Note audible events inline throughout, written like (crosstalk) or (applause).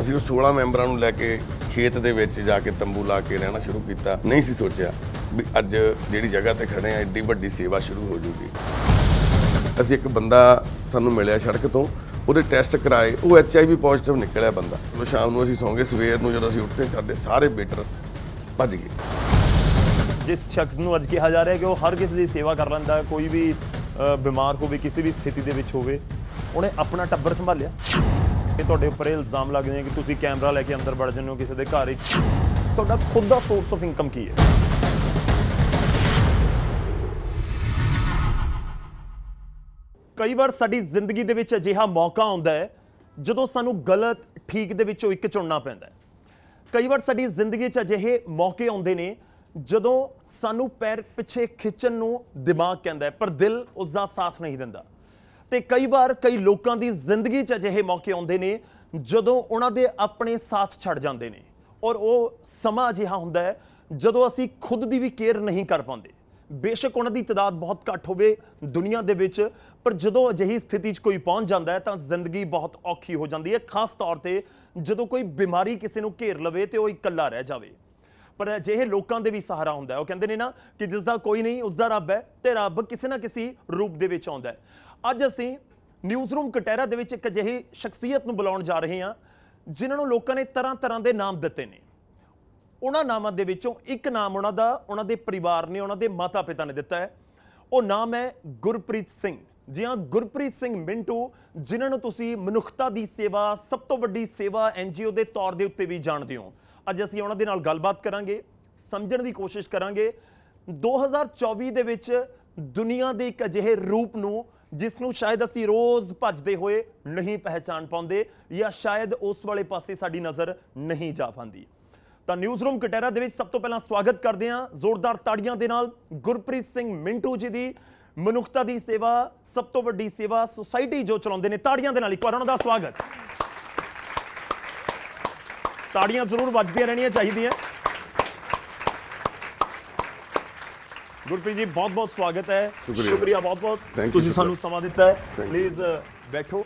ਅਸੀਂ ਉਸ 16 ਮੈਂਬਰਾਂ ਨੂੰ ਲੈ ਕੇ ਖੇਤ ਦੇ ਵਿੱਚ ਜਾ ਕੇ ਤੰਬੂ ਲਾ ਕੇ ਰਹਿਣਾ ਸ਼ੁਰੂ ਕੀਤਾ ਨਹੀਂ ਸੀ ਸੋਚਿਆ ਵੀ ਅੱਜ ਜਿਹੜੀ ਜਗ੍ਹਾ ਤੇ ਖੜੇ ਆ ਐਡੀ ਵੱਡੀ ਸੇਵਾ ਸ਼ੁਰੂ ਹੋ ਜੂਗੀ ਅਸੀਂ ਇੱਕ ਬੰਦਾ ਸਾਨੂੰ ਮਿਲਿਆ ਸੜਕ ਤੋਂ ਉਹਦੇ ਟੈਸਟ ਕਰਾਏ ਉਹ ਐਚ ਆਈ ਵੀ ਪੋਜ਼ਿਟਿਵ ਨਿਕਲਿਆ ਬੰਦਾ ਉਹ ਸ਼ਾਮ ਨੂੰ ਅਸੀਂ ਸੌਂਗੇ ਸਵੇਰ ਨੂੰ ਜਦੋਂ ਅਸੀਂ ਉੱਠੇ ਸਾਡੇ ਸਾਰੇ ਬੇਟਰ ਭੱਜ ਗਏ ਜਿਸ ਸ਼ਖਸ ਨੂੰ ਅੱਜ ਕਿਹਾ ਜਾ ਰਿਹਾ ਕਿ ਉਹ ਹਰ ਕਿਸੇ ਦੀ ਸੇਵਾ ਕਰ ਲੈਂਦਾ ਕੋਈ ਵੀ ਬਿਮਾਰ ਹੋਵੇ ਕਿਸੇ ਵੀ ਸਥਿਤੀ ਦੇ ਵਿੱਚ ਹੋਵੇ ਉਹਨੇ ਆਪਣਾ ਟੱਬਰ ਸੰਭਾਲਿਆ ਇਹ ਤੁਹਾਡੇ ਉੱਪਰ ਇਲਜ਼ਾਮ ਲੱਗਦੇ ਨੇ ਕਿ ਤੁਸੀਂ ਕੈਮਰਾ ਲੈ ਕੇ ਅੰਦਰ ਵੜ ਜਾਂਦੇ ਹੋ ਕਿਸੇ ਦੇ ਘਰ ਵਿੱਚ ਤੁਹਾਡਾ ਖੁਦ ਦਾ ਸੋਰਸ ਆਫ ਇਨਕਮ ਕੀ ਹੈ ਕਈ ਵਾਰ ਸਾਡੀ ਜ਼ਿੰਦਗੀ ਦੇ ਵਿੱਚ ਅਜਿਹਾ ਮੌਕਾ ਆਉਂਦਾ ਹੈ ਜਦੋਂ ਸਾਨੂੰ ਗਲਤ ਠੀਕ ਦੇ ਵਿੱਚੋਂ ਇੱਕ ਚੁਣਨਾ ਪੈਂਦਾ ਹੈ ਕਈ ਵਾਰ ਸਾਡੀ ਜ਼ਿੰਦਗੀ 'ਚ ਅਜਿਹੇ ਮੌਕੇ ਆਉਂਦੇ ਨੇ ਜਦੋਂ ਸਾਨੂੰ ਪੈਰ ਪਿੱਛੇ ਖਿੱਚਣ ਨੂੰ ਦਿਮਾਗ ਕਹਿੰਦਾ ਹੈ ਪਰ ਦਿਲ ਉਸ ਦਾ ਸਾਥ ਨਹੀਂ ਦਿੰਦਾ ਤੇ ਕਈ ਵਾਰ ਕਈ ਲੋਕਾਂ ਦੀ ਜ਼ਿੰਦਗੀ 'ਚ ਅਜਿਹੇ ਮੌਕੇ ਆਉਂਦੇ ਨੇ ਜਦੋਂ ਉਹਨਾਂ ਦੇ ਆਪਣੇ ਸਾਥ ਛੱਡ ਜਾਂਦੇ ਨੇ ਔਰ ਉਹ ਸਮਾਂ ਅਜਿਹਾ ਹੁੰਦਾ ਹੈ ਜਦੋਂ ਅਸੀਂ ਖੁਦ ਦੀ ਵੀ ਕੇਅਰ ਨਹੀਂ ਕਰ ਪਾਉਂਦੇ ਬੇਸ਼ੱਕ ਉਹਨਾਂ ਦੀ ਤਦਾਦ ਬਹੁਤ ਘੱਟ ਹੋਵੇ ਦੁਨੀਆ ਦੇ ਵਿੱਚ ਪਰ ਜਦੋਂ ਅਜਿਹੀ ਸਥਿਤੀ 'ਚ ਕੋਈ ਪਹੁੰਚ ਜਾਂਦਾ ਹੈ ਤਾਂ ਜ਼ਿੰਦਗੀ ਬਹੁਤ ਔਖੀ ਹੋ ਜਾਂਦੀ ਹੈ ਖਾਸ ਤੌਰ ਤੇ ਜਦੋਂ ਕੋਈ ਬਿਮਾਰੀ ਕਿਸੇ ਨੂੰ ਘੇਰ ਲਵੇ ਤੇ ਉਹ ਇਕੱਲਾ ਰਹਿ ਜਾਵੇ ਪਰ ਅਜਿਹੇ ਲੋਕਾਂ ਦੇ ਵੀ ਸਹਾਰਾ ਹੁੰਦਾ ਹੈ ਉਹ ਕਹਿੰਦੇ ਨੇ ਨਾ ਕਿ ਜਿਸ ਦਾ ਕੋਈ ਨਹੀਂ ਉਸ ਦਾ ਰੱਬ ਹੈ ਤੇ ਰੱਬ ਕਿਸੇ ਨਾ ਕਿਸੇ ਰੂਪ ਦੇ ਵਿੱਚ ਆਉਂਦਾ ਹੈ ਅੱਜ ਅਸੀਂ ਨਿਊਜ਼ ਰੂਮ ਕਟੈਰਾ ਦੇ ਵਿੱਚ ਇੱਕ ਅਜਿਹੀ ਸ਼ਖਸੀਅਤ ਨੂੰ ਬੁਲਾਉਣ ਜਾ ਰਹੇ ਹਾਂ ਜਿਨ੍ਹਾਂ ਨੂੰ ਲੋਕਾਂ ਨੇ ਤਰ੍ਹਾਂ ਤਰ੍ਹਾਂ ਦੇ ਨਾਮ ਦਿੱਤੇ ਨੇ ਉਹਨਾਂ ਨਾਮਾਂ ਦੇ ਵਿੱਚੋਂ ਇੱਕ ਨਾਮ ਉਹਨਾਂ ਦਾ ਉਹਨਾਂ ਦੇ ਪਰਿਵਾਰ ਨੇ ਉਹਨਾਂ ਦੇ ਮਾਤਾ-ਪਿਤਾ ਨੇ ਦਿੱਤਾ ਹੈ ਉਹ ਨਾਮ ਹੈ ਗੁਰਪ੍ਰੀਤ ਸਿੰਘ ਜੀ ਹਾਂ ਗੁਰਪ੍ਰੀਤ ਸਿੰਘ ਮਿੰਟੂ ਜਿਨ੍ਹਾਂ ਨੂੰ ਤੁਸੀਂ ਮਨੁੱਖਤਾ ਦੀ ਸੇਵਾ ਸਭ ਤੋਂ ਵੱਡੀ ਸੇਵਾ ਐਨਜੀਓ ਦੇ ਤੌਰ ਦੇ ਉੱਤੇ ਵੀ ਜਾਣਦੇ ਹੋ ਅੱਜ ਅਸੀਂ ਉਹਨਾਂ ਦੇ ਨਾਲ ਗੱਲਬਾਤ ਕਰਾਂਗੇ ਸਮਝਣ ਦੀ ਕੋਸ਼ਿਸ਼ ਕਰਾਂਗੇ 2024 ਦੇ ਵਿੱਚ ਦੁਨੀਆ ਦੇ ਇੱਕ ਅਜਿਹੇ ਰੂਪ ਨੂੰ ਜਿਸ ਨੂੰ ਸ਼ਾਇਦ ਅਸੀਂ ਰੋਜ਼ ਭੱਜਦੇ ਹੋਏ ਨਹੀਂ ਪਹਿਚਾਨ ਪਾਉਂਦੇ ਜਾਂ ਸ਼ਾਇਦ ਉਸ ਵਾਲੇ ਪਾਸੇ ਸਾਡੀ ਨਜ਼ਰ ਨਹੀਂ ਜਾ ਪਾਉਂਦੀ ਤਾਂ ਨਿਊਜ਼ ਰੂਮ ਕਟੇਰਾ ਦੇ ਵਿੱਚ ਸਭ ਤੋਂ ਪਹਿਲਾਂ ਸਵਾਗਤ ਕਰਦੇ ਹਾਂ ਜ਼ੋਰਦਾਰ ਤਾੜੀਆਂ ਦੇ ਨਾਲ ਗੁਰਪ੍ਰੀਤ ਸਿੰਘ ਮਿੰਟੂ ਜੀ ਦੀ ਮਨੁੱਖਤਾ ਦੀ ਸੇਵਾ ਸਭ ਤੋਂ ਵੱਡੀ ਸੇਵਾ ਸੁਸਾਇਟੀ ਜੋ ਚਲਾਉਂਦੇ ਨੇ ਤਾੜੀਆਂ ਦੇ ਨਾਲ ਇੱਕ ਵਾਰ ਉਹਨਾਂ ਦਾ ਸਵਾਗਤ ਤਾੜੀਆਂ ਜ਼ਰੂਰ ਵੱਜਦੀਆਂ ਰਹਿਣੀਆਂ ਚਾਹੀਦੀਆਂ ਗੁਰਪ੍ਰੀਤ ਜੀ ਬਹੁਤ ਬਹੁਤ ਸਵਾਗਤ ਹੈ ਸ਼ੁਕਰੀਆ ਬਹੁਤ ਬਹੁਤ ਤੁਸੀਂ ਸਾਨੂੰ ਸਮਾਂ ਦਿੱਤਾ ਹੈ ਪਲੀਜ਼ ਬੈਠੋ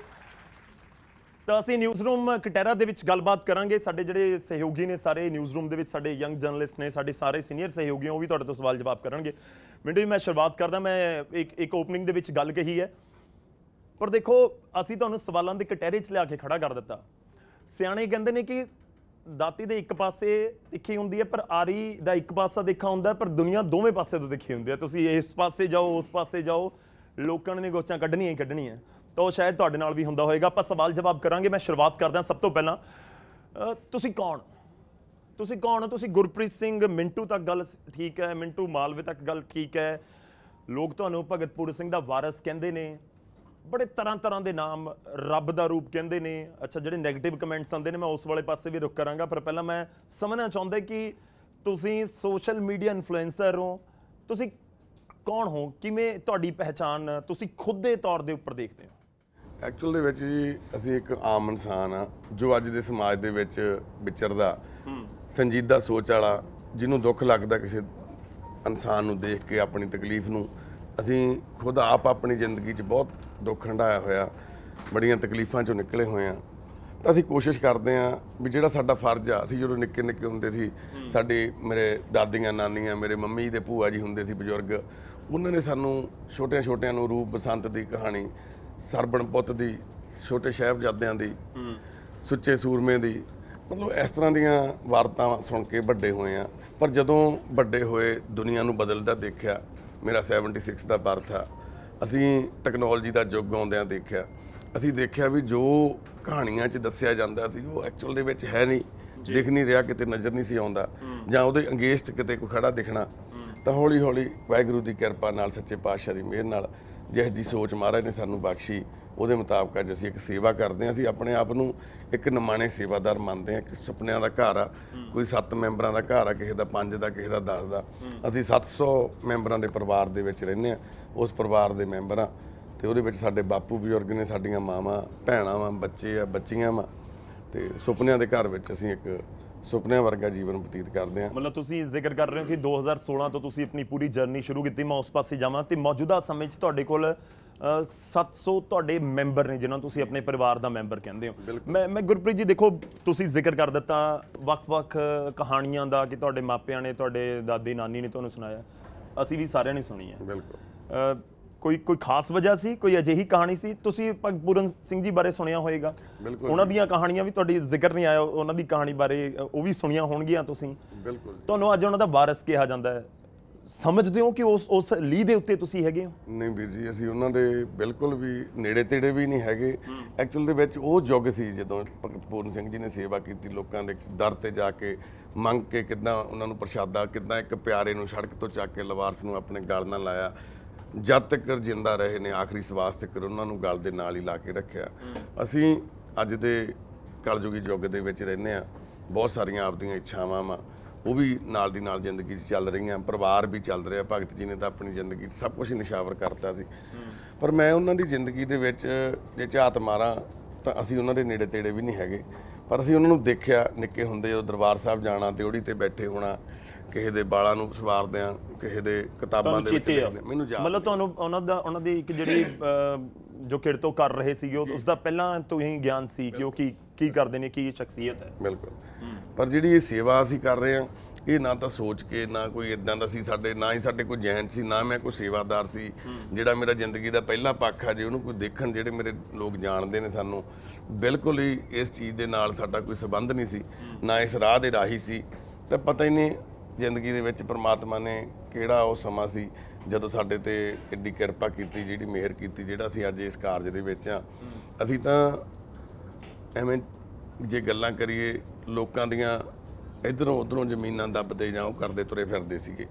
ਤਾਂ ਅਸੀਂ ਨਿਊਜ਼ ਰੂਮ ਕਟੈਰਾ ਦੇ ਵਿੱਚ ਗੱਲਬਾਤ ਕਰਾਂਗੇ ਸਾਡੇ ਜਿਹੜੇ ਸਹਿਯੋਗੀ ਨੇ ਸਾਰੇ ਨਿਊਜ਼ ਰੂਮ ਦੇ ਵਿੱਚ ਸਾਡੇ ਯੰਗ ਜਰਨਲਿਸਟ ਨੇ ਸਾਡੇ ਸਾਰੇ ਸੀਨੀਅਰ ਸਹਿਯੋਗੀ ਉਹ ਵੀ ਤੁਹਾਡੇ ਤੋਂ ਸਵਾਲ ਜਵਾਬ ਕਰਨਗੇ ਮਿੰਟੂ ਜੀ ਮੈਂ ਸ਼ੁਰੂਆਤ ਕਰਦਾ ਮੈਂ ਇੱਕ ਇੱਕ ਓਪਨਿੰਗ ਦੇ ਵਿੱਚ ਗੱਲ ਕਹੀ ਹੈ ਪਰ ਦੇਖੋ ਅਸੀਂ ਤੁਹਾਨੂੰ ਸਵਾਲਾਂ ਦੇ ਕਟਹਿਰੇ 'ਚ ਲਿਆ ਕੇ ਖੜਾ ਕਰ ਦਿੱਤਾ ਸਿਆਣੇ ਕਹਿੰਦੇ ਨੇ ਕਿ ਦਾਤੀ ਦੇ ਇੱਕ ਪਾਸੇ ਤਿੱਖੀ ਹੁੰਦੀ ਹੈ ਪਰ ਆਰੀ ਦਾ ਇੱਕ ਪਾਸਾ ਦੇਖਾ ਹੁੰਦਾ ਪਰ ਦੁਨੀਆ ਦੋਵੇਂ ਪਾਸੇ ਤੋਂ ਦੇਖੀ ਹੁੰਦੀ ਹੈ ਤੁਸੀਂ ਇਸ ਪਾਸੇ ਜਾਓ ਉਸ ਪਾਸੇ ਜਾਓ ਲੋਕਾਂ ਨੇ ਗੋਚਾਂ ਕੱਢਣੀਆਂ ਹੀ ਕੱਢਣੀਆਂ ਤਾਂ ਸ਼ਾਇਦ ਤੁਹਾਡੇ ਨਾਲ ਵੀ ਹੁੰਦਾ ਹੋਵੇਗਾ ਆਪਾਂ ਸਵਾਲ ਜਵਾਬ ਕਰਾਂਗੇ ਮੈਂ ਸ਼ੁਰੂਆਤ ਕਰਦਾ ਸਭ ਤੋਂ ਪਹਿਲਾਂ ਤੁਸੀਂ ਕੌਣ ਤੁਸੀਂ ਕੌਣ ਹੋ ਤੁਸੀਂ ਗੁਰਪ੍ਰੀਤ ਸਿੰਘ ਮਿੰਟੂ ਤੱਕ ਗੱਲ ਠੀਕ ਹੈ ਮਿੰਟੂ ਮਾਲਵੇ ਤੱਕ ਗੱਲ ਠੀਕ ਹੈ ਲੋਕ ਤੁਹਾਨੂੰ ਭਗਤਪੁਰ ਸਿੰਘ ਦਾ ਵਾਰਿਸ ਕਹਿੰਦੇ ਨੇ ਬੜੇ ਤਰ੍ਹਾਂ ਤਰ੍ਹਾਂ ਦੇ ਨਾਮ ਰੱਬ ਦਾ ਰੂਪ ਕਹਿੰਦੇ ਨੇ ਅੱਛਾ ਜਿਹੜੇ 네ਗੇਟਿਵ ਕਮੈਂਟਸ ਆਉਂਦੇ ਨੇ ਮੈਂ ਉਸ ਵਾਲੇ ਪਾਸੇ ਵੀ ਰੁਕ ਕਰਾਂਗਾ ਪਰ ਪਹਿਲਾਂ ਮੈਂ ਸਮਝਣਾ ਚਾਹੁੰਦਾ ਕਿ ਤੁਸੀਂ ਸੋਸ਼ਲ ਮੀਡੀਆ ਇਨਫਲੂਐਂਸਰ ਹੋ ਤੁਸੀਂ ਕੌਣ ਹੋ ਕਿਵੇਂ ਤੁਹਾਡੀ ਪਹਿਚਾਨ ਤੁਸੀਂ ਖੁਦ ਦੇ ਤੌਰ ਦੇ ਉੱਪਰ ਦੇਖਦੇ ਹੋ ਐਕਚੁਅਲ ਦੇ ਵਿੱਚ ਜੀ ਅਸੀਂ ਇੱਕ ਆਮ ਇਨਸਾਨ ਆ ਜੋ ਅੱਜ ਦੇ ਸਮਾਜ ਦੇ ਵਿੱਚ ਵਿਚਰਦਾ ਸੰਜੀਦਾ ਸੋਚ ਵਾਲਾ ਜਿਹਨੂੰ ਦੁੱਖ ਲੱਗਦਾ ਕਿਸੇ ਇਨਸਾਨ ਨੂੰ ਦੇਖ ਕੇ ਆਪਣੀ ਤਕਲੀਫ ਨੂੰ ਅਸੀਂ ਖੁਦ ਆਪ ਆਪਣੀ ਜ਼ਿੰਦਗੀ 'ਚ ਬਹੁਤ ਦੁੱਖ ਹੰਡਾਇਆ ਹੋਇਆ ਬੜੀਆਂ ਤਕਲੀਫਾਂ 'ਚੋਂ ਨਿਕਲੇ ਹੋਏ ਆ ਤਾਂ ਅਸੀਂ ਕੋਸ਼ਿਸ਼ ਕਰਦੇ ਆ ਵੀ ਜਿਹੜਾ ਸਾਡਾ ਫਰਜ਼ ਆ ਅਸੀਂ ਜਦੋਂ ਨਿੱਕੇ ਨਿੱਕੇ ਹੁੰਦੇ ਸੀ ਸਾਡੇ ਮੇਰੇ ਦਾਦੀਆਂ ਨਾਨੀਆਂ ਮੇਰੇ ਮੰਮੀ ਦੇ ਭੂਆ ਜੀ ਹੁੰਦੇ ਸੀ ਬਜ਼ੁਰਗ ਉਹਨਾਂ ਨੇ ਸਾਨੂੰ ਛੋਟਿਆਂ ਛੋਟਿਆਂ ਨੂੰ ਰੂਪ ਬਸੰਤ ਦੀ ਕਹਾਣੀ ਸਰਬਣ ਪੁੱਤ ਦੀ ਛੋਟੇ ਸ਼ਹਿਬਜ਼ਾਦਿਆਂ ਦੀ ਸੁੱਚੇ ਸੂਰਮੇ ਦੀ ਮਤਲਬ ਇਸ ਤਰ੍ਹਾਂ ਦੀਆਂ ਵਾਰਤਾਵਾਂ ਸੁਣ ਕੇ ਵੱਡੇ ਹੋਏ ਆ ਪਰ ਜਦੋਂ ਵੱਡੇ ਹੋਏ ਦੁਨੀਆ ਨੂੰ ਬਦਲਦਾ ਦੇਖਿਆ ਮੇਰਾ 76 ਦਾ ਬਰਥ ਆ ਅਸੀਂ ਟੈਕਨੋਲੋਜੀ ਦਾ ਯੁੱਗ ਆਉਂਦਿਆਂ ਦੇਖਿਆ ਅਸੀਂ ਦੇਖਿਆ ਵੀ ਜੋ ਕਹਾਣੀਆਂ 'ਚ ਦੱਸਿਆ ਜਾਂਦਾ ਸੀ ਉਹ ਐਕਚੁਅਲ ਦੇ ਵਿੱਚ ਹੈ ਨਹੀਂ ਦਿਖ ਨਹੀਂ ਰਿਹਾ ਕਿਤੇ ਨਜ਼ਰ ਨਹੀਂ ਸੀ ਆਉਂਦਾ ਜਾਂ ਉਹਦੇ ਅੰਗੇਸਟ ਕਿਤੇ ਕੋਈ ਖੜਾ ਦਿਖਣਾ ਤਾਂ ਹੌਲੀ ਹੌਲੀ ਵਾਹਿਗੁਰੂ ਦੀ ਕਿਰਪਾ ਨਾਲ ਸੱਚੇ ਪਾਤਸ਼ਾਹ ਦੀ ਮਿਹਰ ਨਾਲ ਜਿਹੋ ਦੀ ਸੋਚ ਮਹਾਰਾਜ ਨੇ ਸਾਨੂੰ ਬਖਸ਼ੀ ਉਹਦੇ ਮੁਤਾਬਕ ਅੱਜ ਅਸੀਂ ਇੱਕ ਸੇਵਾ ਕਰਦੇ ਹਾਂ ਅਸੀਂ ਆਪਣੇ ਆਪ ਨੂੰ ਇੱਕ ਨਿਮਾਣੇ ਸੇਵਾਦਾਰ ਮੰਨਦੇ ਹਾਂ ਕਿ ਸੁਪਨਿਆਂ ਦਾ ਘਰ ਆ ਕੋਈ 7 ਮੈਂਬਰਾਂ ਦਾ ਘਰ ਆ ਕਿਸੇ ਦਾ 5 ਦਾ ਕਿਸੇ ਦਾ 10 ਦਾ ਅਸੀਂ 700 ਮੈਂਬਰਾਂ ਦੇ ਪਰਿਵਾਰ ਦੇ ਵਿੱਚ ਰਹਿੰਦੇ ਹਾਂ ਉਸ ਪਰਿਵਾਰ ਦੇ ਮੈਂਬਰ ਆ ਤੇ ਉਹਦੇ ਵਿੱਚ ਸਾਡੇ ਬਾਪੂ ਬਜ਼ੁਰਗ ਨੇ ਸਾਡੀਆਂ ਮਾਵਾਂ ਭੈਣਾਂ ਵਾਂ ਬੱਚੇ ਆ ਬੱਚੀਆਂ ਵਾਂ ਤੇ ਸੁਪਨਿਆਂ ਦੇ ਘਰ ਵਿੱਚ ਅਸੀਂ ਇੱਕ ਸੁਪਨਿਆਂ ਵਰਗਾ ਜੀਵਨ ਬਤੀਤ ਕਰਦੇ ਆ ਮਤਲਬ ਤੁਸੀਂ ਜ਼ਿਕਰ ਕਰ ਰਹੇ ਹੋ ਕਿ 2016 ਤੋਂ ਤੁਸੀਂ ਆਪਣੀ ਪੂਰੀ ਜਰਨੀ ਸ਼ੁਰੂ ਕੀਤੀ ਮੈਂ ਉਸ ਪਾਸੇ ਜਾਵਾਂ ਤੇ ਮੌਜੂਦਾ ਸਮੇਂ 'ਚ ਤੁਹਾਡੇ ਕੋਲ 700 ਤੁਹਾਡੇ ਮੈਂਬਰ ਨੇ ਜਿਨ੍ਹਾਂ ਤੁਸੀਂ ਆਪਣੇ ਪਰਿਵਾਰ ਦਾ ਮੈਂਬਰ ਕਹਿੰਦੇ ਹੋ ਮੈਂ ਮੈਂ ਗੁਰਪ੍ਰੀਤ ਜੀ ਦੇਖੋ ਤੁਸੀਂ ਜ਼ਿਕਰ ਕਰ ਦਿੱਤਾ ਵੱਖ-ਵੱਖ ਕਹਾਣੀਆਂ ਦਾ ਕਿ ਤੁਹਾਡੇ ਮਾਪਿਆਂ ਨੇ ਤੁਹਾਡੇ ਦਾਦੀ ਨਾਨੀ ਨੇ ਤੁਹਾਨੂੰ ਸੁਣਾਇਆ ਅਸੀਂ ਵੀ ਸਾਰਿਆਂ ਨੇ ਸੁਣੀ ਹੈ ਬਿਲਕੁਲ ਕੋਈ ਕੋਈ ਖਾਸ ਵਜ੍ਹਾ ਸੀ ਕੋਈ ਅਜਿਹੀ ਕਹਾਣੀ ਸੀ ਤੁਸੀਂ ਭਗਪੂਰਨ ਸਿੰਘ ਜੀ ਬਾਰੇ ਸੁਣਿਆ ਹੋਵੇਗਾ ਉਹਨਾਂ ਦੀਆਂ ਕਹਾਣੀਆਂ ਵੀ ਤੁਹਾਡੀ ਜ਼ਿਕਰ ਨਹੀਂ ਆਇਆ ਉਹਨਾਂ ਦੀ ਕਹਾਣੀ ਬਾਰੇ ਉਹ ਵੀ ਸੁਣੀਆਂ ਹੋਣਗੀਆਂ ਤੁਸੀਂ ਬਿਲਕੁਲ ਤੁਹਾਨੂੰ ਅੱਜ ਉਹਨਾਂ ਦਾ ਵਾਰਿਸ ਕਿਹਾ ਜਾਂਦਾ ਹੈ ਸਮਝਦੇ ਹੋ ਕਿ ਉਸ ਉਸ ਲੀ ਦੇ ਉੱਤੇ ਤੁਸੀਂ ਹੈਗੇ ਹੋ ਨਹੀਂ ਵੀਰ ਜੀ ਅਸੀਂ ਉਹਨਾਂ ਦੇ ਬਿਲਕੁਲ ਵੀ ਨੇੜੇ ਤੇੜੇ ਵੀ ਨਹੀਂ ਹੈਗੇ ਐਕਚੁਅਲ ਦੇ ਵਿੱਚ ਉਹ ਜੁਗ ਸੀ ਜਦੋਂ ਭਗਤ ਪੂਰਨ ਸਿੰਘ ਜੀ ਨੇ ਸੇਵਾ ਕੀਤੀ ਲੋਕਾਂ ਦੇ ਦਰ ਤੇ ਜਾ ਕੇ ਮੰਗ ਕੇ ਕਿਦਾਂ ਉਹਨਾਂ ਨੂੰ ਪ੍ਰਸ਼ਾਦਾ ਕਿਦਾਂ ਇੱਕ ਪਿਆਰੇ ਨੂੰ ਸੜਕ ਤੋਂ ਚੱਕ ਕੇ ਲਵਾਰਸ ਨੂੰ ਆਪਣੇ ਗਲ ਨਾਲ ਲਾਇਆ ਜਦ ਤੱਕ ਜਿੰਦਾ ਰਹੇ ਨੇ ਆਖਰੀ ਸਵਾਸ ਤੱਕ ਉਹਨਾਂ ਨੂੰ ਗਲ ਦੇ ਨਾਲ ਹੀ ਲਾ ਕੇ ਰੱਖਿਆ ਅਸੀਂ ਅੱਜ ਦੇ ਕਲਯੁਗੀ ਯੁੱਗ ਦੇ ਵਿੱਚ ਰਹਿੰਦੇ ਆ ਬਹੁਤ ਸਾਰੀਆਂ ਆਪਦੀਆਂ ਇੱਛਾਵਾਂ ਆ ਉਹ ਵੀ ਨਾਲ ਦੀ ਨਾਲ ਜ਼ਿੰਦਗੀ ਚੱਲ ਚੱਲ ਰਹੀਆਂ ਪਰਿਵਾਰ ਵੀ ਚੱਲ ਰਿਹਾ ਭਗਤ ਜੀ ਨੇ ਤਾਂ ਆਪਣੀ ਜ਼ਿੰਦਗੀ ਸਭ ਕੁਝ ਨਿਸ਼ਾਵਰ ਕਰਤਾ ਸੀ ਪਰ ਮੈਂ ਉਹਨਾਂ ਦੀ ਜ਼ਿੰਦਗੀ ਦੇ ਵਿੱਚ ਜੇ ਝਾਤ ਮਾਰਾਂ ਤਾਂ ਅਸੀਂ ਉਹਨਾਂ ਦੇ ਨੇੜੇ ਤੇੜੇ ਵੀ ਨਹੀਂ ਹੈਗੇ ਪਰ ਅਸੀਂ ਉਹਨਾਂ ਨੂੰ ਦੇਖਿਆ ਨਿੱਕੇ ਹੁੰਦੇ ਜਦੋਂ ਦਰਬਾਰ ਸਾਹਿਬ ਜਾਣਾ ਤੇ ਉਹੜੀ ਤੇ ਬੈਠੇ ਹੋਣਾ ਕਿਸੇ ਦੇ ਬਾਲਾਂ ਨੂੰ ਸਵਾਰਦੇ ਆ ਕਿਸੇ ਦੇ ਕਿਤਾਬਾਂ ਦੇ ਵਿੱਚ ਮੈਨੂੰ ਯਾਦ ਮਤਲਬ ਤੁਹਾਨੂੰ ਉਹਨਾਂ ਦਾ ਉਹਨਾਂ ਦੀ ਇੱਕ ਜਿਹੜੀ (coughs) ਜੋ ਕਿਰਤ ਕਰ ਰਹੇ ਸੀਗੇ ਉਸ ਦਾ ਪਹਿਲਾਂ ਤੋਂ ਹੀ ਗਿਆਨ ਸੀ ਕਿ ਉਹ ਕੀ ਕੀ ਕਰਦੇ ਨੇ ਕੀ ਸ਼ਖਸੀਅਤ ਹੈ ਬਿਲਕੁਲ ਪਰ ਜਿਹੜੀ ਇਹ ਸੇਵਾ ਅਸੀਂ ਕਰ ਰਹੇ ਆ ਇਹ ਨਾ ਤਾਂ ਸੋਚ ਕੇ ਨਾ ਕੋਈ ਇਦਾਂ ਦਾ ਸੀ ਸਾਡੇ ਨਾ ਹੀ ਸਾਡੇ ਕੋਈ ਜੈਂਟ ਸੀ ਨਾ ਮੈਂ ਕੋਈ ਸੇਵਾਦਾਰ ਸੀ ਜਿਹੜਾ ਮੇਰਾ ਜ਼ਿੰਦਗੀ ਦਾ ਪਹਿਲਾ ਪੱਖ ਆ ਜੇ ਉਹਨੂੰ ਕੋਈ ਦੇਖਣ ਜਿਹੜੇ ਮੇਰੇ ਲੋਕ ਜਾਣਦੇ ਨੇ ਸਾਨੂੰ ਬਿਲਕੁਲ ਹੀ ਇਸ ਚੀਜ਼ ਦੇ ਨਾਲ ਸਾਡਾ ਕੋਈ ਸਬੰਧ ਨਹੀਂ ਸੀ ਨਾ ਇਸ ਰਾਹ ਦੇ ਰਾਹੀ ਸੀ ਤਾਂ ਪਤਾ ਹੀ ਨਹੀਂ ਜ਼ਿੰਦਗੀ ਦੇ ਵਿੱਚ ਪ੍ਰਮਾਤਮਾ ਨੇ ਕਿਹੜਾ ਉਹ ਸਮਾਂ ਸੀ ਜਦੋਂ ਸਾਡੇ ਤੇ ਐਡੀ ਕਿਰਪਾ ਕੀਤੀ ਜਿਹੜੀ ਮਿਹਰ ਕੀਤੀ ਜਿਹੜਾ ਅਸੀਂ ਅੱਜ ਇਸ ਕਾਰਜ ਦੇ ਵਿੱਚ ਆ ਅਸੀਂ ਤਾਂ ਐਵੇਂ ਜੇ ਗੱਲਾਂ ਕਰੀਏ ਲੋਕਾਂ ਦੀਆਂ ਇਧਰੋਂ ਉਧਰੋਂ ਜ਼ਮੀਨਾਂ ਦੱਬਦੇ ਜਾਂ ਉਹ ਕਰਦੇ ਤੁਰੇ ਫਿਰਦੇ ਸੀਗੇ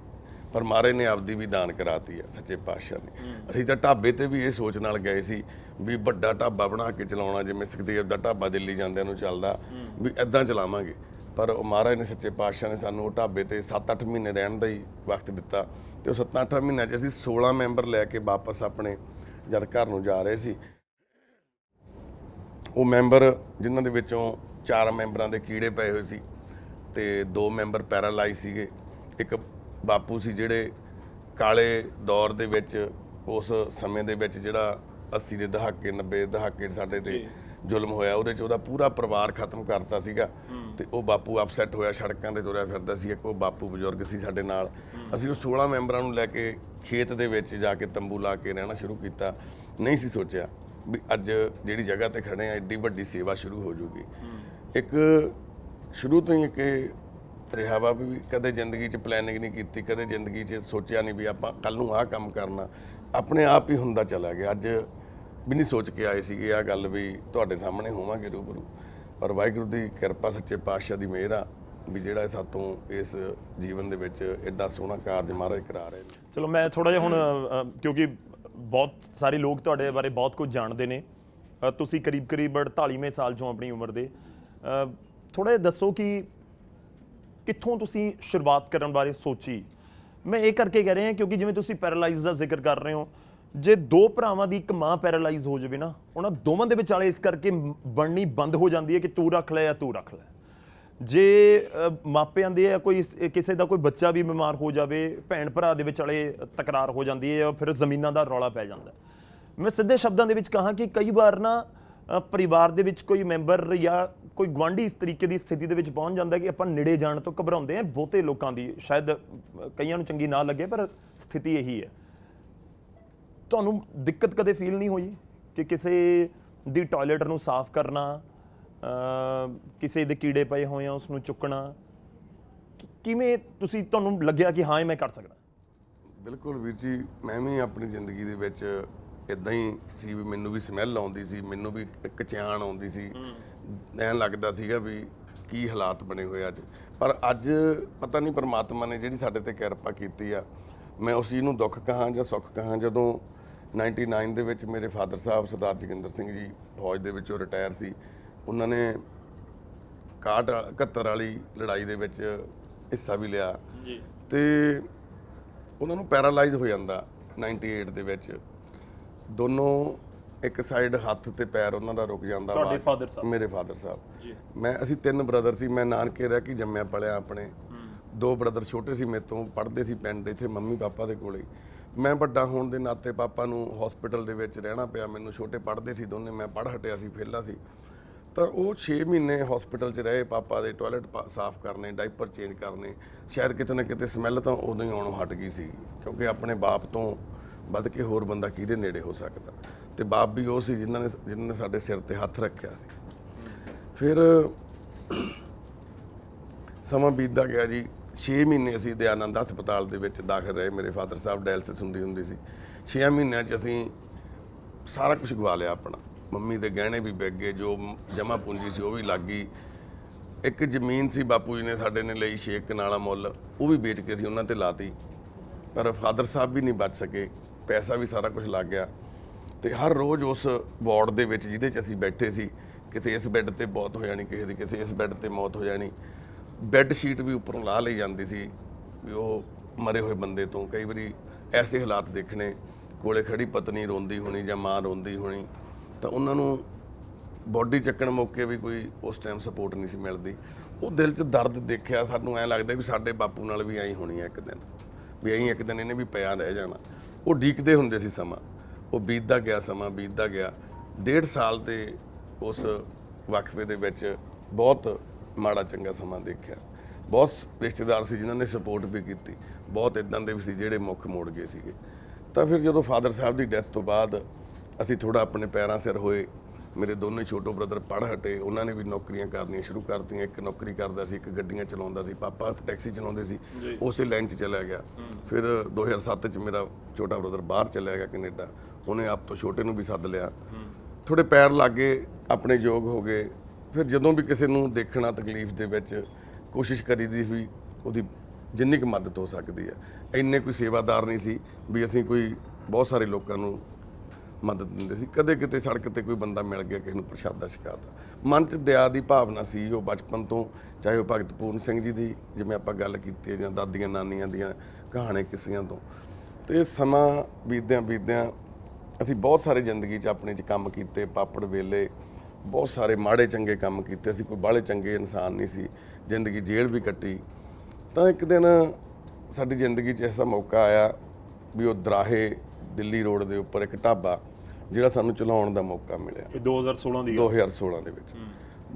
ਪਰ ਮਾਰੇ ਨੇ ਆਪਦੀ ਵੀ ਦਾਨ ਕਰਾਤੀ ਆ ਸੱਚੇ ਪਾਤਸ਼ਾਹ ਨੇ ਅਸੀਂ ਤਾਂ ਢਾਬੇ ਤੇ ਵੀ ਇਹ ਸੋਚ ਨਾਲ ਗਏ ਸੀ ਵੀ ਵੱਡਾ ਢਾਬਾ ਬਣਾ ਕੇ ਚਲਾਉਣਾ ਜਿਵੇਂ ਸਿੱਖਦੇ ਦਾ ਢਾਬਾ ਦਿੱਲੀ ਜਾਂਦਿਆਂ ਨੂੰ ਚੱਲਦਾ ਵੀ ਐਦਾਂ ਚਲਾਵਾਂਗੇ ਪਰ ਉਹ ਮਹਾਰਾਜ ਨੇ ਸੱਚੇ ਪਾਤਸ਼ਾਹ ਨੇ ਸਾਨੂੰ ਉਹ ਢਾਬੇ ਤੇ 7-8 ਮਹੀਨੇ ਰਹਿਣ ਦਾ ਹੀ ਵਕਤ ਦਿੱਤਾ ਤੇ ਉਹ 7-8 ਮਹੀਨਿਆਂ 'ਚ ਅਸੀਂ 16 ਮੈਂਬਰ ਲੈ ਕੇ ਵਾਪਸ ਆਪਣੇ ਜਦ ਘਰ ਨੂੰ ਜਾ ਰਹੇ ਸੀ ਉਹ ਮੈਂਬਰ ਜਿਨ੍ਹਾਂ ਦੇ ਵਿੱਚੋਂ ਚਾਰ ਮੈਂਬਰਾਂ ਦੇ ਕੀੜੇ ਪਏ ਹੋਏ ਸੀ ਤੇ ਦੋ ਮੈਂਬਰ ਪੈਰਾਲਾਈਜ਼ ਸੀਗੇ ਇੱਕ ਬਾਪੂ ਸੀ ਜਿਹੜੇ ਕਾਲੇ ਦੌਰ ਦੇ ਵਿੱਚ ਉਸ ਸਮੇਂ ਦੇ ਵਿੱਚ ਜਿਹੜਾ 80 ਦੇ ਦਹਾਕੇ 90 ਦਹਾਕੇ ਸਾਡੇ ਤੇ ਜ਼ੁਲਮ ਹੋਇਆ ਉਹਦੇ 'ਚ ਉਹਦਾ ਪੂਰਾ ਪਰਿਵਾਰ ਖਤਮ ਕਰਤਾ ਸੀਗਾ ਤੇ ਉਹ ਬਾਪੂ ਅਪਸੈਟ ਹੋਇਆ ਸੜਕਾਂ ਤੇ ਤੁਰਿਆ ਫਿਰਦਾ ਸੀ ਇੱਕ ਉਹ ਬਾਪੂ ਬਜ਼ੁਰਗ ਸੀ ਸਾਡੇ ਨਾਲ ਅਸੀਂ ਉਹ 16 ਮੈਂਬਰਾਂ ਨੂੰ ਲੈ ਕੇ ਖੇਤ ਦੇ ਵਿੱਚ ਜਾ ਕੇ ਤੰਬੂ ਲਾ ਕੇ ਰਹਿਣਾ ਸ਼ੁਰੂ ਕੀਤਾ ਨਹੀਂ ਸੀ ਸੋਚਿਆ ਵੀ ਅੱਜ ਜਿਹੜੀ ਜਗ੍ਹਾ ਤੇ ਖੜੇ ਆ ਐਡੀ ਵੱਡੀ ਸੇਵਾ ਸ਼ੁਰੂ ਹੋ ਜੂਗੀ ਇੱਕ ਸ਼ੁਰੂ ਤੋਂ ਹੀ ਕਿ ਰਿਹਾਵਾ ਵੀ ਕਦੇ ਜ਼ਿੰਦਗੀ 'ਚ ਪਲੈਨਿੰਗ ਨਹੀਂ ਕੀਤੀ ਕਦੇ ਜ਼ਿੰਦਗੀ 'ਚ ਸੋਚਿਆ ਨਹੀਂ ਵੀ ਆਪਾਂ ਕੱਲ ਨੂੰ ਆਹ ਕੰਮ ਕਰਨਾ ਆਪਣੇ ਆਪ ਹੀ ਹੁੰਦਾ ਚਲਾ ਗਿਆ ਅੱਜ ਵੀ ਨਹੀਂ ਸੋਚ ਕੇ ਆਏ ਸੀਗੇ ਆ ਗੱਲ ਵੀ ਤੁਹਾਡੇ ਸਾਹਮਣੇ ਹੋਵਾਂਗੇ ਰੂਬਰੂ ਪਰ ਵਾਹਿਗੁਰੂ ਦੀ ਕਿਰਪਾ ਸੱਚੇ ਪਾਤਸ਼ਾਹ ਦੀ ਮਿਹਰ ਆ ਵੀ ਜਿਹੜਾ ਸਾਤੋਂ ਇਸ ਜੀਵਨ ਦੇ ਵਿੱਚ ਐਡਾ ਸੋਹਣਾ ਕਾਰਜ ਮਹਾਰਾਜ ਕਰਾ ਰਹੇ ਨੇ ਚਲੋ ਮੈਂ ਥੋੜਾ ਜਿਹਾ ਹੁਣ ਕਿਉਂਕਿ ਬਹੁਤ ਸਾਰੇ ਲੋਕ ਤੁਹਾਡੇ ਬਾਰੇ ਬਹੁਤ ਕੁਝ ਜਾਣਦੇ ਨੇ ਤੁਸੀਂ ਕਰੀਬ ਕਰੀਬ 48ਵੇਂ ਸਾਲ ਚੋਂ ਆਪਣੀ ਉਮਰ ਦੇ ਥੋੜਾ ਜਿਹਾ ਦੱਸੋ ਕਿ ਕਿੱਥੋਂ ਤੁਸੀਂ ਸ਼ੁਰੂਆਤ ਕਰਨ ਬਾਰੇ ਸੋਚੀ ਮੈਂ ਇਹ ਕਰਕੇ ਕਹਿ ਰਹੇ ਹਾਂ ਕਿਉਂਕਿ ਜਿਵੇਂ ਤੁਸੀਂ ਪੈਰਾਲਾਈਜ਼ ਦਾ ਜ਼ਿਕਰ ਕਰ ਰਹੇ ਹੋ ਜੇ ਦੋ ਭਰਾਵਾਂ ਦੀ ਇੱਕ ਮਾਂ ਪੈਰਾਲਾਈਜ਼ ਹੋ ਜਾਵੇ ਨਾ ਉਹਨਾਂ ਦੋਵਾਂ ਦੇ ਵਿਚਾਲੇ ਇਸ ਕਰਕੇ ਬਣਨੀ ਬੰਦ ਹੋ ਜਾਂਦੀ ਹੈ ਕਿ ਤੂੰ ਰੱਖ ਲੈ ਜਾਂ ਤੂੰ ਰੱਖ ਲੈ ਜੇ ਮਾਪਿਆਂ ਦੇ ਜਾਂ ਕੋਈ ਕਿਸੇ ਦਾ ਕੋਈ ਬੱਚਾ ਵੀ ਬਿਮਾਰ ਹੋ ਜਾਵੇ ਭੈਣ ਭਰਾ ਦੇ ਵਿਚਾਲੇ ਤਕਰਾਰ ਹੋ ਜਾਂਦੀ ਹੈ ਜਾਂ ਫਿਰ ਜ਼ਮੀਨਾਂ ਦਾ ਰੌਲਾ ਪੈ ਜਾਂਦਾ ਮੈਂ ਸਿੱਧੇ ਸ਼ਬਦਾਂ ਦੇ ਵਿੱਚ ਕਹਾ ਕਿ ਕਈ ਵਾਰ ਨਾ ਪਰਿਵਾਰ ਦੇ ਵਿੱਚ ਕੋਈ ਮੈਂਬਰ ਜਾਂ ਕੋਈ ਗਵਾਂਢੀ ਇਸ ਤਰੀਕੇ ਦੀ ਸਥਿਤੀ ਦੇ ਵਿੱਚ ਪਹੁੰਚ ਜਾਂਦਾ ਕਿ ਆਪਾਂ ਨੇੜੇ ਜਾਣ ਤੋਂ ਘਬਰਾਉਂਦੇ ਆ ਬਹੁਤੇ ਲੋਕਾਂ ਦੀ ਸ਼ਾਇਦ ਕਈਆਂ ਨੂੰ ਚੰਗੀ ਨਾ ਲੱਗੇ ਪਰ ਸਥਿਤੀ ਇਹੀ ਹੈ ਤੁਹਾਨੂੰ ਦਿੱਕਤ ਕਦੇ ਫੀਲ ਨਹੀਂ ਹੋਈ ਕਿ ਕਿਸੇ ਦੀ ਟਾਇਲਟ ਨੂੰ ਸਾਫ਼ ਕਰਨਾ ਕਿਸੇ ਦੇ ਕੀੜੇ ਪਏ ਹੋਏ ਆ ਉਸ ਨੂੰ ਚੁੱਕਣਾ ਕਿਵੇਂ ਤੁਸੀਂ ਤੁਹਾਨੂੰ ਲੱਗਿਆ ਕਿ ਹਾਂ ਮੈਂ ਕਰ ਸਕਦਾ ਬਿਲਕੁਲ ਵੀਰ ਜੀ ਮੈਂ ਵੀ ਆਪਣੀ ਜ਼ਿੰਦਗੀ ਦੇ ਵਿੱਚ ਇਦਾਂ ਹੀ ਸੀ ਵੀ ਮੈਨੂੰ ਵੀ ਸਮੈਲ ਆਉਂਦੀ ਸੀ ਮੈਨੂੰ ਵੀ ਕਚਿਆਣ ਆਉਂਦੀ ਸੀ ਐਂ ਲੱਗਦਾ ਸੀਗਾ ਵੀ ਕੀ ਹਾਲਾਤ ਬਣੇ ਹੋਏ ਅੱਜ ਪਰ ਅੱਜ ਪਤਾ ਨਹੀਂ ਪਰਮਾਤਮਾ ਨੇ ਜਿਹੜੀ ਸਾਡੇ ਤੇ ਕਿਰਪਾ ਕੀਤੀ ਆ ਮੈਂ ਉਸ ਜੀ ਨੂੰ ਦੁੱਖ ਕਹਾਂ ਜਾਂ ਸੁੱਖ ਕਹਾਂ ਜਦੋਂ 99 ਦੇ ਵਿੱਚ ਮੇਰੇ ਫਾਦਰ ਸਾਹਿਬ ਸਰਦਾਰ ਜਗਿੰਦਰ ਸਿੰਘ ਜੀ ਫੌਜ ਦੇ ਵਿੱਚੋਂ ਰਿਟਾਇਰ ਸੀ ਉਹਨਾਂ ਨੇ 61 71 ਵਾਲੀ ਲੜਾਈ ਦੇ ਵਿੱਚ ਹਿੱਸਾ ਵੀ ਲਿਆ ਜੀ ਤੇ ਉਹਨਾਂ ਨੂੰ ਪੈਰਾਲਾਈਜ਼ ਹੋ ਜਾਂਦਾ 98 ਦੇ ਵਿੱਚ ਦੋਨੋਂ ਇੱਕ ਸਾਈਡ ਹੱਥ ਤੇ ਪੈਰ ਉਹਨਾਂ ਦਾ ਰੁਕ ਜਾਂਦਾ ਤੁਹਾਡੇ ਫਾਦਰ ਸਾਹਿਬ ਮੇਰੇ ਫਾਦਰ ਸਾਹਿਬ ਜੀ ਮੈਂ ਅਸੀਂ ਤਿੰਨ ਬ੍ਰਦਰ ਸੀ ਮੈਂ ਨਾਨਕੇ ਰਹਿ ਕੇ ਜੰਮਿਆ ਪਲਿਆ ਆਪਣੇ ਦੋ ਬ੍ਰਦਰ ਛੋਟੇ ਸੀ ਮੇਰੇ ਤੋਂ ਪੜ੍ਹਦੇ ਸੀ ਪਿੰਡ ਇੱਥੇ ਮੰਮੀ ਪਾਪਾ ਦੇ ਕੋਲੇ ਮੈਂ ਵੱਡਾ ਹੋਣ ਦੇ ਨਾਤੇ ਪਾਪਾ ਨੂੰ ਹਸਪੀਟਲ ਦੇ ਵਿੱਚ ਰਹਿਣਾ ਪਿਆ ਮੈਨੂੰ ਛੋਟੇ ਪੜਦੇ ਸੀ ਦੋਨੇ ਮੈਂ ਪੜ ਹਟਿਆ ਸੀ ਫੇਲਾ ਸੀ ਤਾਂ ਉਹ 6 ਮਹੀਨੇ ਹਸਪੀਟਲ 'ਚ ਰਹੇ ਪਾਪਾ ਦੇ ਟਾਇਲਟ ਸਾਫ਼ ਕਰਨੇ ਡਾਈਪਰ ਚੇਂਜ ਕਰਨੇ ਸ਼ਾਇਦ ਕਿਤੇ ਨਾ ਕਿਤੇ ਸਮੈਲ ਤਾਂ ਉਦੋਂ ਹੀ ਆਉਣੋਂ ਹਟ ਗਈ ਸੀ ਕਿਉਂਕਿ ਆਪਣੇ ਬਾਪ ਤੋਂ ਵੱਧ ਕੇ ਹੋਰ ਬੰਦਾ ਕਿਹਦੇ ਨੇੜੇ ਹੋ ਸਕਦਾ ਤੇ ਬਾਪ ਵੀ ਉਹ ਸੀ ਜਿਨ੍ਹਾਂ ਨੇ ਜਿਨ੍ਹਾਂ ਨੇ ਸਾਡੇ ਸਿਰ ਤੇ ਹੱਥ ਰੱਖਿਆ ਸੀ ਫਿਰ ਸਮਾਂ ਬੀਤਦਾ ਗਿਆ ਜੀ 6 ਮਹੀਨੇ ਅਸੀਂ ਦਿਆਨੰਦ ਹਸਪਤਾਲ ਦੇ ਵਿੱਚ ਦਾਖਲ ਰਹੇ ਮੇਰੇ ਫਾਦਰ ਸਾਹਿਬ ਡਾਇਲਸਿਸ ਹੁੰਦੀ ਹੁੰਦੀ ਸੀ 6 ਮਹੀਨਿਆਂ 'ਚ ਅਸੀਂ ਸਾਰਾ ਕੁਝ ਗਵਾ ਲਿਆ ਆਪਣਾ ਮੰਮੀ ਦੇ ਗਹਿਣੇ ਵੀ ਵਿਕ ਗਏ ਜੋ ਜਮਾ ਪੂੰਜੀ ਸੀ ਉਹ ਵੀ ਲੱਗ ਗਈ ਇੱਕ ਜ਼ਮੀਨ ਸੀ ਬਾਪੂ ਜੀ ਨੇ ਸਾਡੇ ਨੇ ਲਈ 6 ਕਨਾਲਾ ਮੁੱਲ ਉਹ ਵੀ ਵੇਚ ਕੇ ਸੀ ਉਹਨਾਂ ਤੇ ਲਾਤੀ ਪਰ ਫਾਦਰ ਸਾਹਿਬ ਵੀ ਨਹੀਂ ਬਚ ਸਕੇ ਪੈਸਾ ਵੀ ਸਾਰਾ ਕੁਝ ਲੱਗ ਗਿਆ ਤੇ ਹਰ ਰੋਜ਼ ਉਸ ਵਾਰਡ ਦੇ ਵਿੱਚ ਜਿਹਦੇ 'ਚ ਅਸੀਂ ਬੈਠੇ ਸੀ ਕਿਸੇ ਇਸ ਬੈੱਡ ਤੇ ਬਹੁਤ ਹੋ ਜਾਣੀ ਕਿਸੇ ਦੀ ਕਿਸੇ ਇਸ ਬੈੱਡ ਤੇ ਮੌਤ ਹੋ ਜਾਣੀ ਬੈੱਡ ਸ਼ੀਟ ਵੀ ਉੱਪਰੋਂ ਲਾ ਲਈ ਜਾਂਦੀ ਸੀ ਵੀ ਉਹ ਮਰੇ ਹੋਏ ਬੰਦੇ ਤੋਂ ਕਈ ਵਾਰੀ ਐਸੇ ਹਾਲਾਤ ਦੇਖਣੇ ਕੋਲੇ ਖੜੀ ਪਤਨੀ ਰੋਂਦੀ ਹੋਣੀ ਜਾਂ ਮਾਂ ਰੋਂਦੀ ਹੋਣੀ ਤਾਂ ਉਹਨਾਂ ਨੂੰ ਬਾਡੀ ਚੱਕਣ ਮੌਕੇ ਵੀ ਕੋਈ ਉਸ ਟਾਈਮ ਸਪੋਰਟ ਨਹੀਂ ਸੀ ਮਿਲਦੀ ਉਹ ਦਿਲ 'ਚ ਦਰਦ ਦੇਖਿਆ ਸਾਨੂੰ ਐ ਲੱਗਦਾ ਵੀ ਸਾਡੇ ਬਾਪੂ ਨਾਲ ਵੀ ਐਂ ਹੋਣੀ ਐ ਇੱਕ ਦਿਨ ਵੀ ਐਂ ਇੱਕ ਦਿਨ ਇਹਨੇ ਵੀ ਪਿਆ ਰਹਿ ਜਾਣਾ ਉਹ ਡੀਕਦੇ ਹੁੰਦੇ ਸੀ ਸਮਾਂ ਉਹ ਬੀਤਦਾ ਗਿਆ ਸਮਾਂ ਬੀਤਦਾ ਗਿਆ ਡੇਢ ਸਾਲ ਤੇ ਉਸ ਵਕਫੇ ਦੇ ਵਿੱਚ ਬਹੁਤ ਮਾੜਾ ਚੰਗਾ ਸਮਾਂ ਦੇਖਿਆ ਬਹੁਤ ਰਿਸ਼ਤੇਦਾਰ ਸੀ ਜਿਨ੍ਹਾਂ ਨੇ ਸਪੋਰਟ ਵੀ ਕੀਤੀ ਬਹੁਤ ਇਦਾਂ ਦੇ ਵੀ ਸੀ ਜਿਹੜੇ ਮੁੱਖ ਮੋੜ ਗਏ ਸੀਗੇ ਤਾਂ ਫਿਰ ਜਦੋਂ ਫਾਦਰ ਸਾਹਿਬ ਦੀ ਡੈਥ ਤੋਂ ਬਾਅਦ ਅਸੀਂ ਥੋੜਾ ਆਪਣੇ ਪੈਰਾਂ ਸਿਰ ਹੋਏ ਮੇਰੇ ਦੋਨੇ ਛੋਟੇ ਬ੍ਰਦਰ ਪੜ ਹਟੇ ਉਹਨਾਂ ਨੇ ਵੀ ਨੌਕਰੀਆਂ ਕਰਨੀਆਂ ਸ਼ੁਰੂ ਕਰਤੀਆਂ ਇੱਕ ਨੌਕਰੀ ਕਰਦਾ ਸੀ ਇੱਕ ਗੱਡੀਆਂ ਚਲਾਉਂਦਾ ਸੀ ਪਾਪਾ ਟੈਕਸੀ ਚਲਾਉਂਦੇ ਸੀ ਉਸੇ ਲਾਈਨ 'ਚ ਚਲਾ ਗਿਆ ਫਿਰ 2007 'ਚ ਮੇਰਾ ਛੋਟਾ ਬ੍ਰਦਰ ਬਾਹਰ ਚਲਾ ਗਿਆ ਕੈਨੇਡਾ ਉਹਨੇ ਆਪ ਤੋਂ ਛੋਟੇ ਨੂੰ ਵੀ ਸੱਦ ਲਿਆ ਥੋੜੇ ਪੈਰ ਲੱਗੇ ਆਪਣੇ ਯੋਗ ਹੋ ਗਏ ਫਿਰ ਜਦੋਂ ਵੀ ਕਿਸੇ ਨੂੰ ਦੇਖਣਾ ਤਕਲੀਫ ਦੇ ਵਿੱਚ ਕੋਸ਼ਿਸ਼ ਕਰੀਦੀ ਵੀ ਉਹਦੀ ਜਿੰਨੀ ਕੁ ਮਦਦ ਹੋ ਸਕਦੀ ਹੈ ਇੰਨੇ ਕੋਈ ਸੇਵਾਦਾਰ ਨਹੀਂ ਸੀ ਵੀ ਅਸੀਂ ਕੋਈ ਬਹੁਤ ਸਾਰੇ ਲੋਕਾਂ ਨੂੰ ਮਦਦ ਦਿੰਦੇ ਸੀ ਕਦੇ ਕਿਤੇ ਸੜਕ ਤੇ ਕੋਈ ਬੰਦਾ ਮਿਲ ਗਿਆ ਕਿਸੇ ਨੂੰ ਪ੍ਰਸ਼ਾਦਾ ਛਕਾਤਾ ਮਨ 'ਚ ਦਇਆ ਦੀ ਭਾਵਨਾ ਸੀ ਉਹ ਬਚਪਨ ਤੋਂ ਚਾਹੇ ਉਹ ਭਗਤ ਪੂਰਨ ਸਿੰਘ ਜੀ ਦੀ ਜਿਵੇਂ ਆਪਾਂ ਗੱਲ ਕੀਤੀ ਜਾਂ ਦਾਦੀਆਂ ਨਾਨੀਆਂ ਦੀਆਂ ਕਹਾਣੀ ਕਿਸੀਆਂ ਤੋਂ ਤੇ ਸਮਾਂ ਬੀਤਦਿਆਂ ਬੀਤਦਿਆਂ ਅਸੀਂ ਬਹੁਤ ਸਾਰੇ ਜ਼ਿੰਦਗੀ 'ਚ ਆਪਣੇ 'ਚ ਕੰਮ ਕੀਤੇ ਪਾਪੜ ਵੇਲੇ ਬਹੁਤ ਸਾਰੇ ਮਾੜੇ ਚੰਗੇ ਕੰਮ ਕੀਤੇ ਸੀ ਕੋਈ ਬਾਹਲੇ ਚੰਗੇ ਇਨਸਾਨ ਨਹੀਂ ਸੀ ਜ਼ਿੰਦਗੀ ਜੇਲ੍ਹ ਵੀ ਕੱਟੀ ਤਾਂ ਇੱਕ ਦਿਨ ਸਾਡੀ ਜ਼ਿੰਦਗੀ 'ਚ ਐਸਾ ਮੌਕਾ ਆਇਆ ਵੀ ਉਹ ਦਰਾਹੇ ਦਿੱਲੀ ਰੋਡ ਦੇ ਉੱਪਰ ਇੱਕ ਢਾਬਾ ਜਿਹੜਾ ਸਾਨੂੰ ਚਲਾਉਣ ਦਾ ਮੌਕਾ ਮਿਲਿਆ 2016 ਦੀ 2016 ਦੇ ਵਿੱਚ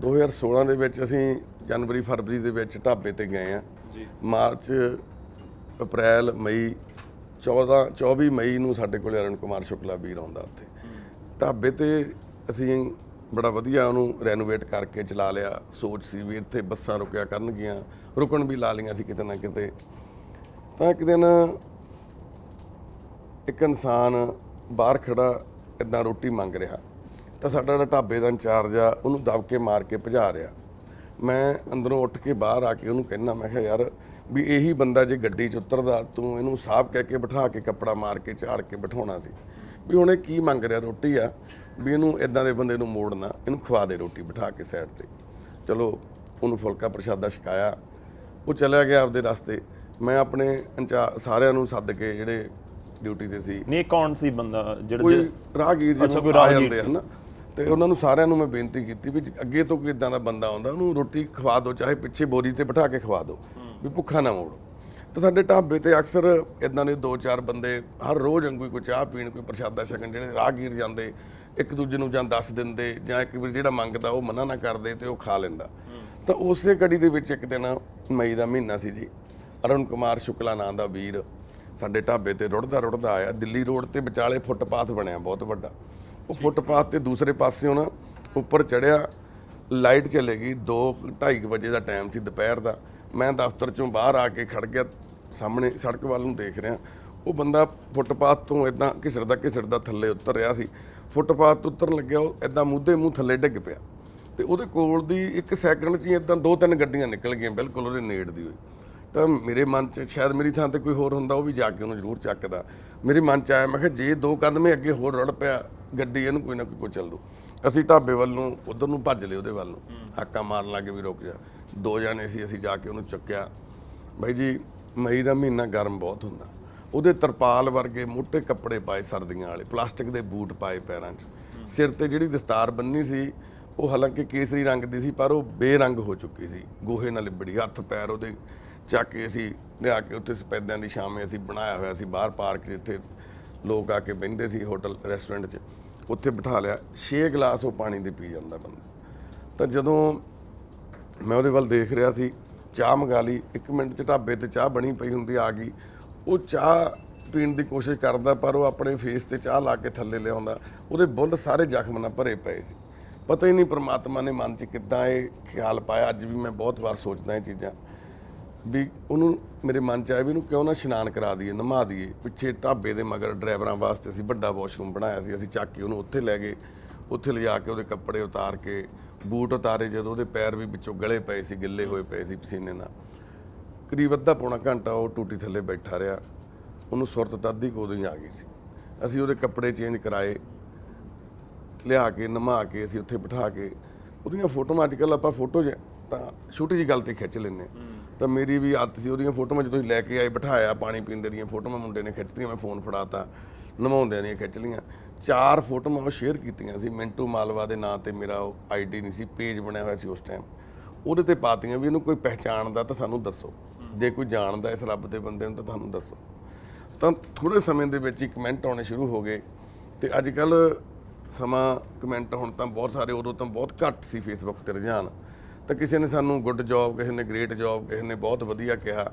2016 ਦੇ ਵਿੱਚ ਅਸੀਂ ਜਨਵਰੀ ਫਰਵਰੀ ਦੇ ਵਿੱਚ ਢਾਬੇ ਤੇ ਗਏ ਆ ਜੀ ਮਾਰਚ ਅਪ੍ਰੈਲ ਮਈ 14 24 ਮਈ ਨੂੰ ਸਾਡੇ ਕੋਲ ਅਰਣ ਕੁਮਾਰ ਸ਼ੁਕਲਾ ਵੀਰ ਆਉਂਦਾ ਉੱਥੇ ਢਾਬੇ ਤੇ ਅਸੀਂ ਬੜਾ ਵਧੀਆ ਉਹਨੂੰ ਰੈਨੋਵੇਟ ਕਰਕੇ ਚਲਾ ਲਿਆ ਸੋਚ ਸੀ ਵੀ ਇੱਥੇ ਬੱਸਾਂ ਰੁਕਿਆ ਕਰਨਗੀਆਂ ਰੁਕਣ ਵੀ ਲਾ ਲੀਆਂ ਸੀ ਕਿਤੇ ਨਾ ਕਿਤੇ ਤਾਂ ਇੱਕ ਦਿਨ ਇੱਕ ਇਨਸਾਨ ਬਾਹਰ ਖੜਾ ਇਦਾਂ ਰੋਟੀ ਮੰਗ ਰਿਹਾ ਤਾਂ ਸਾਡਾ ਜਿਹੜਾ ਢਾਬੇ ਦਾ ਇੰਚਾਰਜ ਆ ਉਹਨੂੰ ਦਬ ਕੇ ਮਾਰ ਕੇ ਭਜਾ ਰਿਹਾ ਮੈਂ ਅੰਦਰੋਂ ਉੱਠ ਕੇ ਬਾਹਰ ਆ ਕੇ ਉਹਨੂੰ ਕਹਿਣਾ ਮੈਂ ਕਿਹਾ ਯਾਰ ਵੀ ਇਹੀ ਬੰਦਾ ਜੇ ਗੱਡੀ 'ਚ ਉਤਰਦਾ ਤੂੰ ਇਹਨੂੰ ਸਾਫ ਕਹਿ ਕੇ ਬਿਠਾ ਕੇ ਕੱਪੜਾ ਮਾਰ ਕੇ ਝਾੜ ਕੇ ਬਿਠਾਉਣਾ ਸੀ ਵੀ ਹੁਣ ਇਹ ਕੀ ਮੰਗ ਰਿਹਾ ਰੋਟੀ ਆ ਵੀ ਇਹਨੂੰ ਇਦਾਂ ਦੇ ਬੰਦੇ ਨੂੰ ਮੋੜਨਾ ਇਹਨੂੰ ਖਵਾ ਦੇ ਰੋਟੀ ਬਿਠਾ ਕੇ ਸਾਈਡ ਤੇ ਚਲੋ ਉਹਨੂੰ ਫੁਲਕਾ ਪ੍ਰਸ਼ਾਦਾ ਛਕਾਇਆ ਉਹ ਚਲਿਆ ਗਿਆ ਆਪਦੇ ਰਸਤੇ ਮੈਂ ਆਪਣੇ ਸਾਰਿਆਂ ਨੂੰ ਸੱਦ ਕੇ ਜਿਹੜੇ ਡਿਊਟੀ ਤੇ ਸੀ ਨਹੀਂ ਕੌਣ ਸੀ ਬੰਦਾ ਜਿਹੜਾ ਕੋਈ ਰਾਹਗੀਰ ਜੀ ਕੋਈ ਰਾਹਗੀਰ ਹਨ ਤੇ ਉਹਨਾਂ ਨੂੰ ਸਾਰਿਆਂ ਨੂੰ ਮੈਂ ਬੇਨਤੀ ਕੀਤੀ ਵੀ ਅੱਗੇ ਤੋਂ ਕੋਈ ਇਦਾਂ ਦਾ ਬੰਦਾ ਆਉਂਦਾ ਉਹਨੂੰ ਰੋਟੀ ਖਵਾ ਦਿਓ ਚਾਹੇ ਪਿੱਛੇ ਬੋਰੀ ਤੇ ਬਿਠਾ ਕੇ ਖਵਾ ਦਿਓ ਵੀ ਭੁੱਖਾ ਨਾ ਮੋੜੋ ਤਾਂ ਸਾਡੇ ਢਾਬੇ ਤੇ ਅਕਸਰ ਇਦਾਂ ਦੇ ਦੋ ਚਾਰ ਬੰਦੇ ਹਰ ਰੋਜ਼ ਅੰਗੂਈ ਕੋ ਚਾਹ ਪੀਣ ਕੋਈ ਪ੍ਰਸ਼ਾਦਾ ਛਕਣ ਜਿਹੜੇ ਰਾਹਗੀਰ ਜਾਂਦੇ ਇੱਕ ਦੂਜੇ ਨੂੰ ਜਾਂ ਦੱਸ ਦਿੰਦੇ ਜਾਂ ਇੱਕ ਵੀ ਜਿਹੜਾ ਮੰਗਦਾ ਉਹ ਮਨਾ ਨਾ ਕਰਦੇ ਤੇ ਉਹ ਖਾ ਲੈਂਦਾ ਤਾਂ ਉਸੇ ਕੜੀ ਦੇ ਵਿੱਚ ਇੱਕ ਦਿਨ ਮਈ ਦਾ ਮਹੀਨਾ ਸੀ ਜੀ ਅਰਨ ਕੁਮਾਰ ਸ਼ੁਕਲਾ ਨਾਂ ਦਾ ਵੀਰ ਸਾਡੇ ਢਾਬੇ ਤੇ ਰੁੜਦਾ ਰੁੜਦਾ ਆਇਆ ਦਿੱਲੀ ਰੋਡ ਤੇ ਵਿਚਾਲੇ ਫੁੱਟਪਾਥ ਬਣਿਆ ਬਹੁਤ ਵੱਡਾ ਉਹ ਫੁੱਟਪਾਥ ਤੇ ਦੂਸਰੇ ਪਾਸੇ ਨਾ ਉੱਪਰ ਚੜਿਆ ਲਾਈਟ ਚਲੇ ਗਈ 2 2:30 ਵਜੇ ਦਾ ਟਾਈਮ ਸੀ ਦੁਪਹਿਰ ਦਾ ਮੈਂ ਦਫ਼ਤਰ ਚੋਂ ਬਾਹਰ ਆ ਕੇ ਖੜ ਗਿਆ ਸਾਹਮਣੇ ਸੜਕ ਵੱਲ ਨੂੰ ਦੇਖ ਰਿਹਾ ਉਹ ਬੰਦਾ ਫੁੱਟਪਾਥ ਤੋਂ ਇਦਾਂ ਘਿਸੜਦਾ ਘਿਸੜਦਾ ਥੱਲੇ ਉਤਰ ਰਿਹਾ ਸੀ ਫੁੱਟਪਾਥ ਤੋਂ ਉਤਰਨ ਲੱਗਿਆ ਉਹ ਇਦਾਂ ਮੂਧੇ ਮੂੰਹ ਥੱਲੇ ਡਿੱਗ ਪਿਆ ਤੇ ਉਹਦੇ ਕੋਲ ਦੀ ਇੱਕ ਸੈਕਿੰਡ 'ਚ ਹੀ ਇਦਾਂ ਦੋ ਤਿੰਨ ਗੱਡੀਆਂ ਨਿਕਲ ਗਈਆਂ ਬਿਲਕੁਲ ਉਹਦੇ ਨੇੜ ਦੀ ਹੋਈ ਤਾਂ ਮੇਰੇ ਮਨ 'ਚ ਸ਼ਾਇਦ ਮੇਰੀ ਥਾਂ ਤੇ ਕੋਈ ਹੋਰ ਹੁੰਦਾ ਉਹ ਵੀ ਜਾ ਕੇ ਉਹਨੂੰ ਜ਼ਰੂਰ ਚੱਕਦਾ ਮੇਰੇ ਮਨ 'ਚ ਆਇਆ ਮੈਂ ਕਿਹਾ ਜੇ ਦੋ ਕਦਮੇ ਅੱਗੇ ਹੋਰ ਰੜ ਪਿਆ ਗੱਡੀ ਇਹਨੂੰ ਕੋਈ ਨਾ ਕੋਈ ਕੋ ਚੱਲ ਦੋ ਅਸੀਂ ਢਾਬੇ ਵੱਲ ਨੂੰ ਉਧਰ ਨੂੰ ਭੱਜ ਲਏ ਉਹਦੇ ਵੱਲ ਨੂੰ ਹਾਕਾਂ ਮਾਰਨ ਲੱਗੇ ਵੀ ਰੁਕ ਜਾ ਦੋ ਜਾਣੇ ਸੀ ਅਸੀਂ ਜਾ ਕੇ ਉਹਨੂੰ ਚੱਕਿਆ ਬਾਈ ਜੀ ਮਈ ਦਾ ਮਹੀਨਾ ਗਰਮ ਬਹੁਤ ਹੁੰਦਾ ਉਹਦੇ ਤਰਪਾਲ ਵਰਗੇ ਮੋٹے ਕੱਪੜੇ ਪਾਏ ਸਰਦੀਆਂ ਵਾਲੇ ਪਲਾਸਟਿਕ ਦੇ ਬੂਟ ਪਾਏ ਪੈਰਾਂ 'ਚ ਸਿਰ ਤੇ ਜਿਹੜੀ ਦਸਤਾਰ ਬੰਨੀ ਸੀ ਉਹ ਹਾਲਾਂਕਿ ਕੇਸਰੀ ਰੰਗ ਦੀ ਸੀ ਪਰ ਉਹ ਬੇਰੰਗ ਹੋ ਚੁੱਕੀ ਸੀ ਗੋਹੇ ਨਾਲ ਲਿਬੜੀ ਹੱਥ ਪੈਰ ਉਹਦੇ ਚੱਕ ਕੇ ਅਸੀਂ ਲਿਆ ਕੇ ਉੱਥੇ ਸਪੈਦਿਆਂ ਦੀ ਸ਼ਾਮੇ ਅਸੀਂ ਬਣਾਇਆ ਹੋਇਆ ਸੀ ਬਾਹਰ ਪਾਰਕ ਜਿੱਥੇ ਲੋਕ ਆ ਕੇ ਬਹਿੰਦੇ ਸੀ ਹੋਟਲ ਰੈਸਟੋਰੈਂਟ 'ਚ ਉੱਥੇ ਬਿਠਾ ਲਿਆ 6 ਗਲਾਸ ਉਹ ਪਾਣੀ ਦੇ ਪੀ ਜਾਂਦਾ ਬੰਦਾ ਤਾਂ ਜਦੋਂ ਮੈਂ ਉਹਦੇ ਵੱਲ ਦੇਖ ਰਿਹਾ ਸੀ ਚਾਹ ਮੰਗਾ ਲਈ 1 ਮਿੰਟ 'ਚ ਢਾਬੇ ਤੇ ਚਾਹ ਬਣੀ ਪਈ ਹੁੰਦੀ ਆ ਗਈ ਉਹ ਚਾਹ ਪੀਣ ਦੀ ਕੋਸ਼ਿਸ਼ ਕਰਦਾ ਪਰ ਉਹ ਆਪਣੇ ਫੇਸ ਤੇ ਚਾਹ ਲਾ ਕੇ ਥੱਲੇ ਲਿਆਉਂਦਾ ਉਹਦੇ ਬੁੱਲ ਸਾਰੇ ਜ਼ਖਮ ਨਾਲ ਭਰੇ ਪਏ ਸੀ ਪਤਾ ਹੀ ਨਹੀਂ ਪ੍ਰਮਾਤਮਾ ਨੇ ਮਨ 'ਚ ਕਿੱਦਾਂ ਇਹ ਖਿਆਲ ਪਾਇਆ ਅੱਜ ਵੀ ਮੈਂ ਬਹੁਤ ਵਾਰ ਸੋਚਦਾ ਇਹ ਚੀਜ਼ਾਂ ਵੀ ਉਹਨੂੰ ਮੇਰੇ ਮਨ 'ਚ ਆਇਆ ਵੀ ਉਹਨੂੰ ਕਿਉਂ ਨਾ ਇਸ਼ਨਾਨ ਕਰਾ ਦਈਏ ਨਮਾ ਦਈਏ ਪਿੱਛੇ ਢਾਬੇ ਦੇ ਮਗਰ ਡਰਾਈਵਰਾਂ ਵਾਸਤੇ ਅਸੀਂ ਵੱਡਾ ਵਾਸ਼ਰੂਮ ਬਣਾਇਆ ਸੀ ਅਸੀਂ ਚੱਕ ਕੇ ਉਹਨੂੰ ਉੱਥੇ ਲੈ ਗਏ ਉੱਥੇ ਲਿਜਾ ਕੇ ਉਹਦੇ ਕੱਪੜੇ ਉਤਾਰ ਕੇ ਬੂਟ ਉਤਾਰੇ ਜਦੋਂ ਉਹਦੇ ਪੈਰ ਵੀ ਵਿੱਚੋਂ ਗਲੇ ਪਏ ਸੀ ਗਿੱਲੇ ਹੋਏ ਪਏ ਸੀ ਪਸੀਨੇ ਨਾਲ ਕਰੀਬ ਅੱਧਾ ਪੌਣਾ ਘੰਟਾ ਉਹ ਟੂਟੀ ਥੱਲੇ ਬੈਠਾ ਰਿਹਾ ਉਹਨੂੰ ਸੁਰਤ ਤਦ ਦੀ ਕੋਦੋਂ ਹੀ ਆ ਗਈ ਸੀ ਅਸੀਂ ਉਹਦੇ ਕੱਪੜੇ ਚੇਂਜ ਕਰਾਏ ਲਿਆ ਕੇ ਨਮਾ ਕੇ ਅਸੀਂ ਉੱਥੇ ਬਿਠਾ ਕੇ ਉਹਦੀਆਂ ਫੋਟੋਆਂ ਕੱਲ ਆਪਾਂ ਫੋਟੋ ਤਾਂ ਛੋਟੀ ਜੀ ਗੱਲ ਤੇ ਖਿੱਚ ਲੈਨੇ ਤਾਂ ਮੇਰੀ ਵੀ ਆਦਤ ਸੀ ਉਹਦੀਆਂ ਫੋਟੋਆਂ ਜਦੋਂ ਲੈ ਕੇ ਆਏ ਬਿਠਾਇਆ ਪਾਣੀ ਪੀਂਦੇ ਦੀਆਂ ਫੋਟੋਆਂ ਮੁੰਡੇ ਨੇ ਖਿੱਚਤੀਆਂ ਮੈਂ ਫੋਨ ਫੜਾਤਾ ਨਮਾਉਂਦਿਆਂ ਦੀਆਂ ਖਿੱਚ ਲੀਆਂ ਚਾਰ ਫੋਟੋਆਂ ਸ਼ੇਅਰ ਕੀਤੀਆਂ ਸੀ ਮਿੰਟੂ ਮਾਲਵਾ ਦੇ ਨਾਂ ਤੇ ਮੇਰਾ ਉਹ ਆਈਡੀ ਨਹੀਂ ਸੀ ਪੇਜ ਬਣਿਆ ਹੋਇਆ ਸੀ ਉਸ ਟਾਈਮ ਉਹਦੇ ਤੇ ਪਾਤੀਆਂ ਵੀ ਇਹਨੂੰ ਕੋਈ ਪਹਿਚਾਣਦਾ ਤਾਂ ਸਾਨੂੰ ਦੱਸੋ ਜੇ ਕੋਈ ਜਾਣਦਾ ਇਸ ਰੱਬ ਦੇ ਬੰਦੇ ਨੂੰ ਤਾਂ ਤੁਹਾਨੂੰ ਦੱਸੋ ਤਾਂ ਥੋੜੇ ਸਮੇਂ ਦੇ ਵਿੱਚ ਹੀ ਕਮੈਂਟ ਆਉਣੇ ਸ਼ੁਰੂ ਹੋ ਗਏ ਤੇ ਅੱਜ ਕੱਲ ਸਮਾਂ ਕਮੈਂਟ ਹੁਣ ਤਾਂ ਬਹੁਤ ਸਾਰੇ ਉਦੋਂ ਤਾਂ ਬਹੁਤ ਘੱਟ ਸੀ ਫੇਸਬੁੱਕ ਤੇ ਰਜਾਨ ਤਾਂ ਕਿਸੇ ਨੇ ਸਾਨੂੰ ਗੁੱਡ ਜੌਬ ਕਿਸੇ ਨੇ ਗ੍ਰੇਟ ਜੌਬ ਕਿਸੇ ਨੇ ਬਹੁਤ ਵਧੀਆ ਕਿਹਾ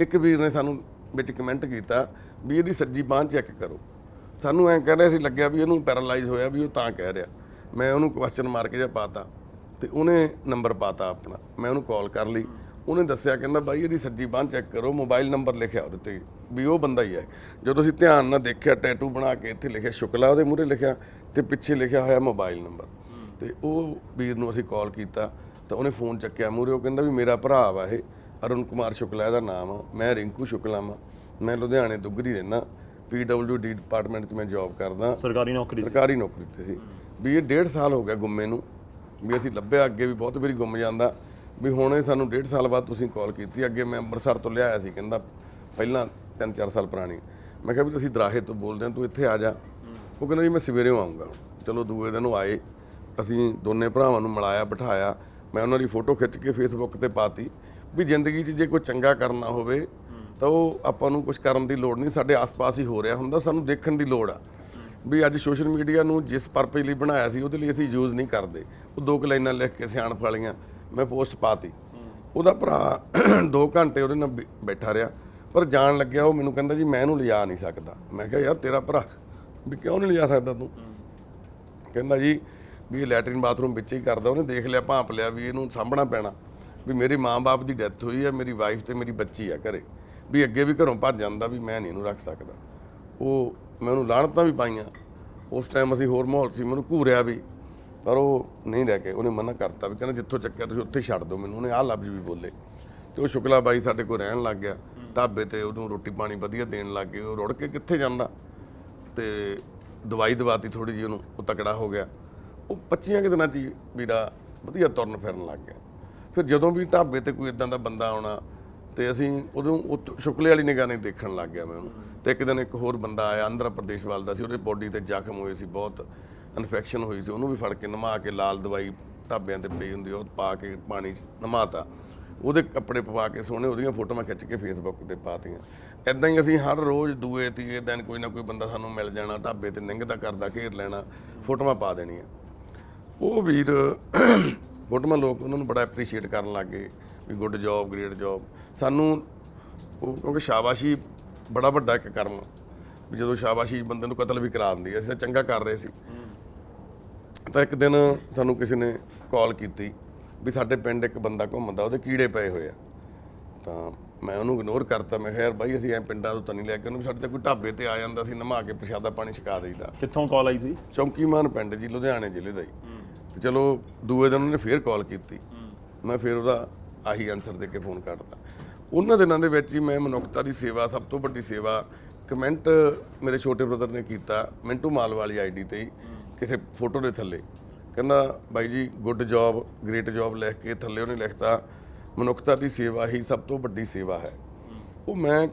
ਇੱਕ ਵੀਰ ਨੇ ਸਾਨੂੰ ਵਿੱਚ ਕਮੈਂਟ ਕੀਤਾ ਵੀ ਇਹਦੀ ਸੱਜੀ ਬਾਹ ਚੈੱਕ ਕਰੋ ਸਾਨੂੰ ਐ ਕਹਿੰਦੇ ਸੀ ਲੱਗਿਆ ਵੀ ਇਹਨੂੰ ਪੈਰਾਲਾਈਜ਼ ਹੋਇਆ ਵੀ ਉਹ ਤਾਂ ਕਹਿ ਰਿਹਾ ਮੈਂ ਉਹਨੂੰ ਕੁਐਸਚਨ ਮਾਰ ਕੇ ਜਾ ਪਾਤਾ ਤੇ ਉਹਨੇ ਨੰਬਰ ਪਾਤਾ ਆਪਣਾ ਮੈਂ ਉਹਨੂੰ ਕਾਲ ਕਰ ਲਈ ਉਹਨੇ ਦੱਸਿਆ ਕਹਿੰਦਾ ਬਾਈ ਇਹਦੀ ਸੱਜੀ ਬਾਹ ਚੈੱਕ ਕਰੋ ਮੋਬਾਈਲ ਨੰਬਰ ਲਿਖਿਆ ਉਹਦੇ ਤੇ ਵੀ ਉਹ ਬੰਦਾ ਹੀ ਹੈ ਜਦੋਂ ਅਸੀਂ ਧਿਆਨ ਨਾਲ ਦੇਖਿਆ ਟੈਟੂ ਬਣਾ ਕੇ ਇੱਥੇ ਲਿਖਿਆ ਸ਼ੁਕਲਾ ਉਹਦੇ ਮੂਹਰੇ ਲਿਖਿਆ ਤੇ ਪਿੱਛੇ ਲਿਖਿਆ ਹੋਇਆ ਮੋਬਾਈਲ ਨੰਬਰ ਤੇ ਉਹ ਵੀਰ ਨੂੰ ਅਸੀਂ ਕਾਲ ਕੀਤਾ ਤਾਂ ਉਹਨੇ ਫੋਨ ਚੱਕਿਆ ਮੂਹਰੇ ਉਹ ਕਹਿੰਦਾ ਵੀ ਮੇਰਾ ਭਰਾ ਵਾ ਇਹ ਅਰੁਣ ਕੁਮਾਰ ਸ਼ੁਕਲਾ ਇਹਦਾ ਨਾਮ ਆ ਮੈਂ ਰਿੰਕੂ ਸ਼ੁਕਲਾ ਮੈਂ ਲੁਧਿਆਣੇ ਦੁੱਗਰੀ ਰਹਿਣਾ ਪੀਡਬਲਯੂਡੀ ਡਿਪਾਰਟਮੈਂਟ 'ਚ ਮੈਂ ਜੌਬ ਕਰਦਾ ਸਰਕਾਰੀ ਨੌਕਰੀ ਸਰਕਾਰੀ ਨੌਕਰੀ ਤੇ ਸੀ ਵੀ ਇਹ 1.5 ਸਾਲ ਹੋ ਗਿਆ ਗੁੰਮੇ ਨੂੰ ਵੀ ਅਸੀਂ ਲੱਭਿਆ ਅੱਗੇ ਵੀ ਬਹੁਤ ਵਾਰੀ ਗੁੰਮ ਜਾਂਦਾ ਵੀ ਹੁਣ ਇਹ ਸਾਨੂੰ 1.5 ਸਾਲ ਬਾਅਦ ਤੁਸੀਂ ਕਾਲ ਕੀਤੀ ਅੱਗੇ ਮੈਂ ਅੰਮ੍ਰਿਤਸਰ ਤੋਂ ਲਿਆਇਆ ਸੀ ਕਹਿੰਦਾ ਪਹਿਲਾਂ 3-4 ਸਾਲ ਪੁਰਾਣੀ ਮੈਂ ਕਿਹਾ ਵੀ ਤੁਸੀਂ ਦਰਾਹੇ ਤੋਂ ਬੋਲਦੇ ਹੋ ਤੂੰ ਇੱਥੇ ਆ ਜਾ ਉਹ ਕਹਿੰਦਾ ਜੀ ਮੈਂ ਸਵੇਰੇ ਆਉਂਗਾ ਚਲੋ ਦੂਏ ਦਿਨ ਉਹ ਆਏ ਅਸੀਂ ਦੋਨੇ ਭਰਾਵਾਂ ਨੂੰ ਮਿਲਾਇਆ ਬਿਠਾਇਆ ਮੈਂ ਉਹਨਾਂ ਦੀ ਫੋਟੋ ਖਿੱਚ ਕੇ ਫੇਸਬੁੱਕ ਤੇ ਪਾਤੀ ਵੀ ਜ਼ਿੰਦਗੀ 'ਚ ਜੇ ਕੋਈ ਚੰਗਾ ਕਰਨਾ ਹੋਵੇ ਤਾਂ ਉਹ ਆਪਾਂ ਨੂੰ ਕੁਝ ਕਰਨ ਦੀ ਲੋੜ ਨਹੀਂ ਸਾਡੇ ਆਸ-ਪਾਸ ਹੀ ਹੋ ਰਿਹਾ ਹੁੰਦਾ ਸਾਨੂੰ ਦੇਖਣ ਦੀ ਲੋੜ ਆ ਵੀ ਅੱਜ ਸੋਸ਼ਲ ਮੀਡੀਆ ਨੂੰ ਜਿਸ ਪਰਪਸ ਲਈ ਬਣਾਇਆ ਸੀ ਉਹਦੇ ਲਈ ਅਸੀਂ ਯੂਜ਼ ਨਹੀਂ ਕਰਦੇ ਉਹ ਦੋ ਕੁ ਲਾਈਨਾਂ ਲਿਖ ਕੇ ਸਿਆਣਪ ਵਾਲੀਆਂ ਮੈਂ ਪੋਸਟ ਪਾਤੀ ਉਹਦਾ ਭਰਾ 2 ਘੰਟੇ ਉਹਦੇ ਨਾਲ ਬੈਠਾ ਰਿਹਾ ਪਰ ਜਾਣ ਲੱਗਿਆ ਉਹ ਮੈਨੂੰ ਕਹਿੰਦਾ ਜੀ ਮੈਂ ਇਹਨੂੰ ਲਿਜਾ ਨਹੀਂ ਸਕਦਾ ਮੈਂ ਕਿਹਾ ਯਾਰ ਤੇਰਾ ਭਰਾ ਵੀ ਕਿਉਂ ਨਹੀਂ ਲਿਜਾ ਸਕਦਾ ਤੂੰ ਕਹਿੰਦਾ ਜੀ ਵੀ ਇਹ ਲੈਟਰਿਨ ਬਾਥਰੂਮ ਵਿੱਚ ਹੀ ਕਰਦਾ ਉਹਨੇ ਦੇਖ ਲਿਆ ਭਾਂਪ ਲਿਆ ਵੀ ਇਹਨੂੰ ਸਾਹਮਣਾ ਪੈਣਾ ਵੀ ਮੇਰੇ ਮਾਂ-ਬਾਪ ਦੀ ਡੈਥ ਹੋਈ ਹੈ ਮੇਰੀ ਵਾਈਫ ਤੇ ਮੇਰੀ ਬੱਚੀ ਆ ਘਰੇ ਵੀ ਅੱਗੇ ਵੀ ਘਰੋਂ ਭੱਜ ਜਾਂਦਾ ਵੀ ਮੈਂ ਨਹੀਂ ਇਹਨੂੰ ਰੱਖ ਸਕਦਾ ਉਹ ਮੈਂ ਉਹਨੂੰ ਲਾਣਤਾਂ ਵੀ ਪਾਈਆਂ ਉਸ ਟਾਈਮ ਅਸੀਂ ਹੋਰ ਮਾਹੌਲ ਸੀ ਮੈਨੂੰ ਘੂਰਿਆ ਵੀ ਪਰ ਉਹ ਨਹੀਂ ਰਹਿ ਕੇ ਉਹਨੇ ਮਨਾ ਕਰਤਾ ਵੀ ਕਹਿੰਦਾ ਜਿੱਥੋਂ ਚੱਕਿਆ ਤੁਸੀਂ ਉੱਥੇ ਛੱਡ ਦਿਓ ਮੈਨੂੰ ਉਹਨੇ ਆਹ ਲਫ਼ਜ਼ ਵੀ ਬੋਲੇ ਤੇ ਉਹ ਸ਼ੁਕਲਾ ਬਾਈ ਸਾਡੇ ਕੋਲ ਰਹਿਣ ਲੱਗ ਗਿਆ ਢਾਬੇ ਤੇ ਉਹਨੂੰ ਰੋਟੀ ਪਾਣੀ ਵਧੀਆ ਦੇਣ ਲੱਗ ਗਏ ਉਹ ਰੁੜ ਕੇ ਕਿੱਥੇ ਜਾਂਦਾ ਤੇ ਦਵਾਈ ਦਵਾਤੀ ਥੋੜੀ ਜੀ ਉਹਨੂੰ ਉਹ ਤਕੜਾ ਹੋ ਗਿਆ ਉਹ 25 ਕਿ ਦਿਨਾਂ 'ਚ ਵੀਰਾ ਵਧੀਆ ਤੁਰਨ ਫਿਰਨ ਲੱਗ ਗਿਆ ਫਿਰ ਜਦੋਂ ਵੀ ਢਾਬੇ ਤੇ ਕੋਈ ਇਦਾਂ ਦਾ ਬੰਦਾ ਆਉਣਾ ਤੇ ਅਸੀਂ ਉਦੋਂ ਸ਼ੁਕਲੇ ਵਾਲੀ ਨਿਗਾਹ ਨੇ ਦੇਖਣ ਲੱਗ ਗਿਆ ਮੈਂ ਉਹਨੂੰ ਤੇ ਇੱਕ ਦਿਨ ਇੱਕ ਹੋਰ ਬੰਦਾ ਆਇਆ ਆਂਧਰਾ ਪ੍ਰਦੇਸ਼ ਵਾਲ ਦਾ ਸੀ ਉਹਦੇ ਬੋਡੀ ਤੇ ਜ਼ਖਮ ਹੋਏ ਸੀ ਬਹੁਤ ਇਨਫੈਕਸ਼ਨ ਹੋਈ ਸੀ ਉਹਨੂੰ ਵੀ ਫੜ ਕੇ ਨਮਾ ਕੇ ਲਾਲ ਦਵਾਈ ਢਾਬਿਆਂ ਤੇ ਪਈ ਹੁੰਦੀ ਉਹ ਪਾ ਕੇ ਪਾਣੀ ਚ ਨਮਾਤਾ ਉਹਦੇ ਕੱਪੜੇ ਪਵਾ ਕੇ ਸੋਹਣੇ ਉਹਦੀਆਂ ਫੋਟੋਆਂ ਖਿੱਚ ਕੇ ਫੇਸਬੁੱਕ ਤੇ ਪਾਤੀਆਂ ਐਦਾਂ ਹੀ ਅਸੀਂ ਹਰ ਰੋਜ਼ ਦੂਏ ਤੀਏ ਦਿਨ ਕੋਈ ਨਾ ਕੋਈ ਬੰਦਾ ਸਾਨੂੰ ਮਿਲ ਜਾਣਾ ਢਾਬੇ ਤੇ ਨਿੰਗਦਾ ਕਰਦਾ ਘੇਰ ਲੈਣਾ ਫੋਟੋਆਂ ਪਾ ਦੇਣੀਆਂ ਉਹ ਵੀਰ ਫੋਟੋਆਂ ਲੋਕ ਉਹਨਾਂ ਨੂੰ ਬੜਾ ਐਪਰੀਸ਼ੀਏਟ ਕਰਨ ਲੱਗੇ ਵੀ ਗੁੱਡ ਜੌਬ ਗ੍ਰੇਟ ਜੌਬ ਸਾਨੂੰ ਉਹ ਕਿਉਂਕਿ ਸ਼ਾਬਾਸ਼ੀ ਬੜਾ ਵੱਡਾ ਇੱਕ ਕਰਮ ਜਦੋਂ ਸ਼ਾਬਾਸ਼ੀ ਬੰਦੇ ਨੂੰ ਕਤਲ ਵੀ ਕਰਾ ਦਿੰਦੀ ਐ ਅਸੀਂ ਚੰਗਾ ਕਰ ਰਹੇ ਸੀ ਤਾਂ ਇੱਕ ਦਿਨ ਸਾਨੂੰ ਕਿਸੇ ਨੇ ਕਾਲ ਕੀਤੀ ਵੀ ਸਾਡੇ ਪਿੰਡ ਇੱਕ ਬੰਦਾ ਘੁੰਮਦਾ ਉਹਦੇ ਕੀੜੇ ਪਏ ਹੋਏ ਆ ਤਾਂ ਮੈਂ ਉਹਨੂੰ ਇਗਨੋਰ ਕਰਤਾ ਮੈਂ ਖੈਰ ਬਾਈ ਅਸੀਂ ਐ ਪਿੰਡਾਂ ਤੋਂ ਤਾਂ ਨਹੀਂ ਲੈ ਕੇ ਉਹਨੂੰ ਸਾਡੇ ਤੇ ਕੋਈ ਢਾਬੇ ਤੇ ਆ ਜਾਂਦਾ ਸੀ ਨਮਾ ਕੇ ਪ੍ਰਸ਼ਾਦਾ ਪਾਣੀ ਛਕਾ ਦੇਈਦਾ ਕਿੱਥੋਂ ਕਾਲ ਆਈ ਸੀ ਚੌਂਕੀਮਾਨ ਪਿੰਡ ਜੀ ਲੁਧਿਆਣੇ ਜ਼ਿਲ੍ਹੇ ਦਾ ਹੀ ਤੇ ਚਲੋ ਦੂਏ ਦਿਨ ਉਹਨੇ ਫੇਰ ਕਾਲ ਕੀਤੀ ਮੈਂ ਫੇਰ ਉਹਦਾ ਆਹੀ ਆਨਸਰ ਦੇ ਕੇ ਫੋਨ ਕਰਤਾ ਉਹਨਾਂ ਦਿਨਾਂ ਦੇ ਵਿੱਚ ਹੀ ਮੈਂ ਮਨੁੱਖਤਾ ਦੀ ਸੇਵਾ ਸਭ ਤੋਂ ਵੱਡੀ ਸੇਵਾ ਕਮੈਂਟ ਮੇਰੇ ਛੋਟੇ ਬ੍ਰਦਰ ਨੇ ਕੀਤਾ ਮਿੰਟੂ ਮਾਲ ਵਾਲੀ ਆਈਡੀ ਤੇ ਕਿਸੇ ਫੋਟੋ ਦੇ ਥੱਲੇ ਕਹਿੰਦਾ ਬਾਈ ਜੀ ਗੁੱਡ ਜੌਬ ਗ੍ਰੇਟ ਜੌਬ ਲਿਖ ਕੇ ਥੱਲੇ ਉਹਨੇ ਲਿਖਤਾ ਮਨੁੱਖਤਾ ਦੀ ਸੇਵਾ ਹੀ ਸਭ ਤੋਂ ਵੱਡੀ ਸੇਵਾ ਹੈ ਉਹ ਮੈਂ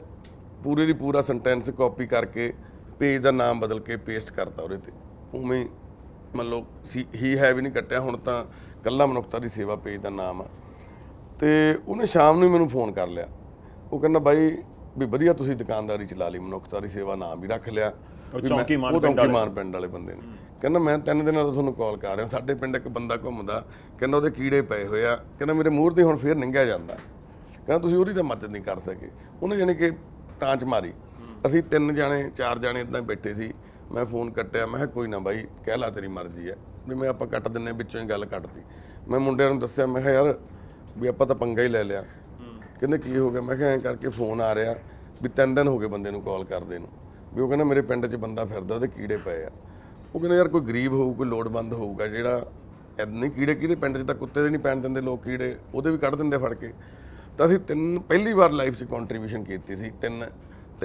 ਪੂਰੇ ਦੀ ਪੂਰਾ ਸੈਂਟੈਂਸ ਕਾਪੀ ਕਰਕੇ ਪੇਜ ਦਾ ਨਾਮ ਬਦਲ ਕੇ ਪੇਸਟ ਕਰਤਾ ਉਹਦੇ ਤੇ ਉਵੇਂ ਮੰਨ ਲਓ ਹੀ ਹੈ ਵੀ ਨਹੀਂ ਕੱਟਿਆ ਹੁਣ ਤਾਂ ਕੱਲਾ ਮਨੁੱਖਤਾ ਦੀ ਸੇਵਾ ਪੇਜ ਦਾ ਨਾਮ ਆ ਤੇ ਉਹਨੇ ਸ਼ਾਮ ਨੂੰ ਮੈਨੂੰ ਫੋਨ ਕਰ ਲਿਆ ਉਹ ਕਹਿੰਦਾ ਬਾਈ ਵੀ ਵਧੀਆ ਤੁਸੀਂ ਦੁਕਾਨਦਾਰੀ ਚਲਾ ਲਈ ਮਨੁੱਖਤਾਰੀ ਸੇਵਾ ਨਾਮ ਵੀ ਰੱਖ ਲਿਆ ਉਹ ਚੌਂਕੀ ਮਾਨ ਪਿੰਡ ਵਾਲੇ ਬੰਦੇ ਨੇ ਕਹਿੰਦਾ ਮੈਂ ਤਿੰਨ ਦਿਨਾਂ ਤੋਂ ਤੁਹਾਨੂੰ ਕਾਲ ਕਰ ਰਿਹਾ ਸਾਡੇ ਪਿੰਡ ਇੱਕ ਬੰਦਾ ਘੁੰਮਦਾ ਕਹਿੰਦਾ ਉਹਦੇ ਕੀੜੇ ਪਏ ਹੋਏ ਆ ਕਹਿੰਦਾ ਮੇਰੇ ਮੂਹਰ ਤੇ ਹੁਣ ਫੇਰ ਨੰਗਿਆ ਜਾਂਦਾ ਕਹਿੰਦਾ ਤੁਸੀਂ ਉਹਦੀ ਤਾਂ ਮਦਦ ਨਹੀਂ ਕਰ ਸਕੇ ਉਹਨੇ ਜਾਨੀ ਕਿ ਟਾਂਚ ਮਾਰੀ ਅਸੀਂ ਤਿੰਨ ਜਾਣੇ ਚਾਰ ਜਾਣੇ ਇਦਾਂ ਬੈਠੇ ਸੀ ਮੈਂ ਫੋਨ ਕੱਟਿਆ ਮੈਂ ਕੋਈ ਨਾ ਬਾਈ ਕਹਿ ਲਾ ਤੇਰੀ ਮਰਜ਼ੀ ਹੈ ਵੀ ਮੈਂ ਆਪਾਂ ਕੱਟ ਦਿੰਨੇ ਵਿੱਚੋਂ ਹੀ ਗੱਲ ਕੱਟਦੀ ਮੈਂ ਮੁੰਡਿਆਂ ਨੂੰ ਦੱਸਿਆ ਮੈਂ ਕਿਹਾ ਯਾਰ ਵੀ ਆਪਾਂ ਤਾਂ ਪੰਗਾ ਹੀ ਲੈ ਲਿਆ ਕਹਿੰਦੇ ਕੀ ਹੋ ਗਿਆ ਮੈਂ ਕਿਹਾ ਐਂ ਕਰਕੇ ਫੋਨ ਆ ਰਿਹਾ ਵੀ ਤਿੰਨ ਦਿਨ ਹੋ ਗਏ ਬੰਦੇ ਨੂੰ ਕਾਲ ਕਰਦੇ ਨੂੰ ਵੀ ਉਹ ਕਹਿੰਦਾ ਮੇਰੇ ਪਿੰਡ 'ਚ ਬੰਦਾ ਫਿਰਦਾ ਉਹਦੇ ਕੀੜੇ ਪਏ ਆ ਉਹ ਕਹਿੰਦਾ ਯਾਰ ਕੋਈ ਗਰੀਬ ਹੋਊ ਕੋਈ ਲੋੜਵੰਦ ਹੋਊਗਾ ਜਿਹੜਾ ਨਹੀਂ ਕੀੜੇ ਕਿਹਦੇ ਪਿੰਡ 'ਚ ਤਾਂ ਕੁੱਤੇ ਦੇ ਨਹੀਂ ਪੈਣ ਦਿੰਦੇ ਲੋਕ ਕੀੜੇ ਉਹਦੇ ਵੀ ਕੱਢ ਦਿੰਦੇ ਫੜ ਕੇ ਤਾਂ ਅਸੀਂ ਤਿੰਨ ਪਹਿਲੀ ਵਾਰ ਲਾਈਫ 'ਚ ਕੰਟਰੀਬਿਊਸ਼ਨ ਕੀਤੀ ਸੀ ਤਿੰਨ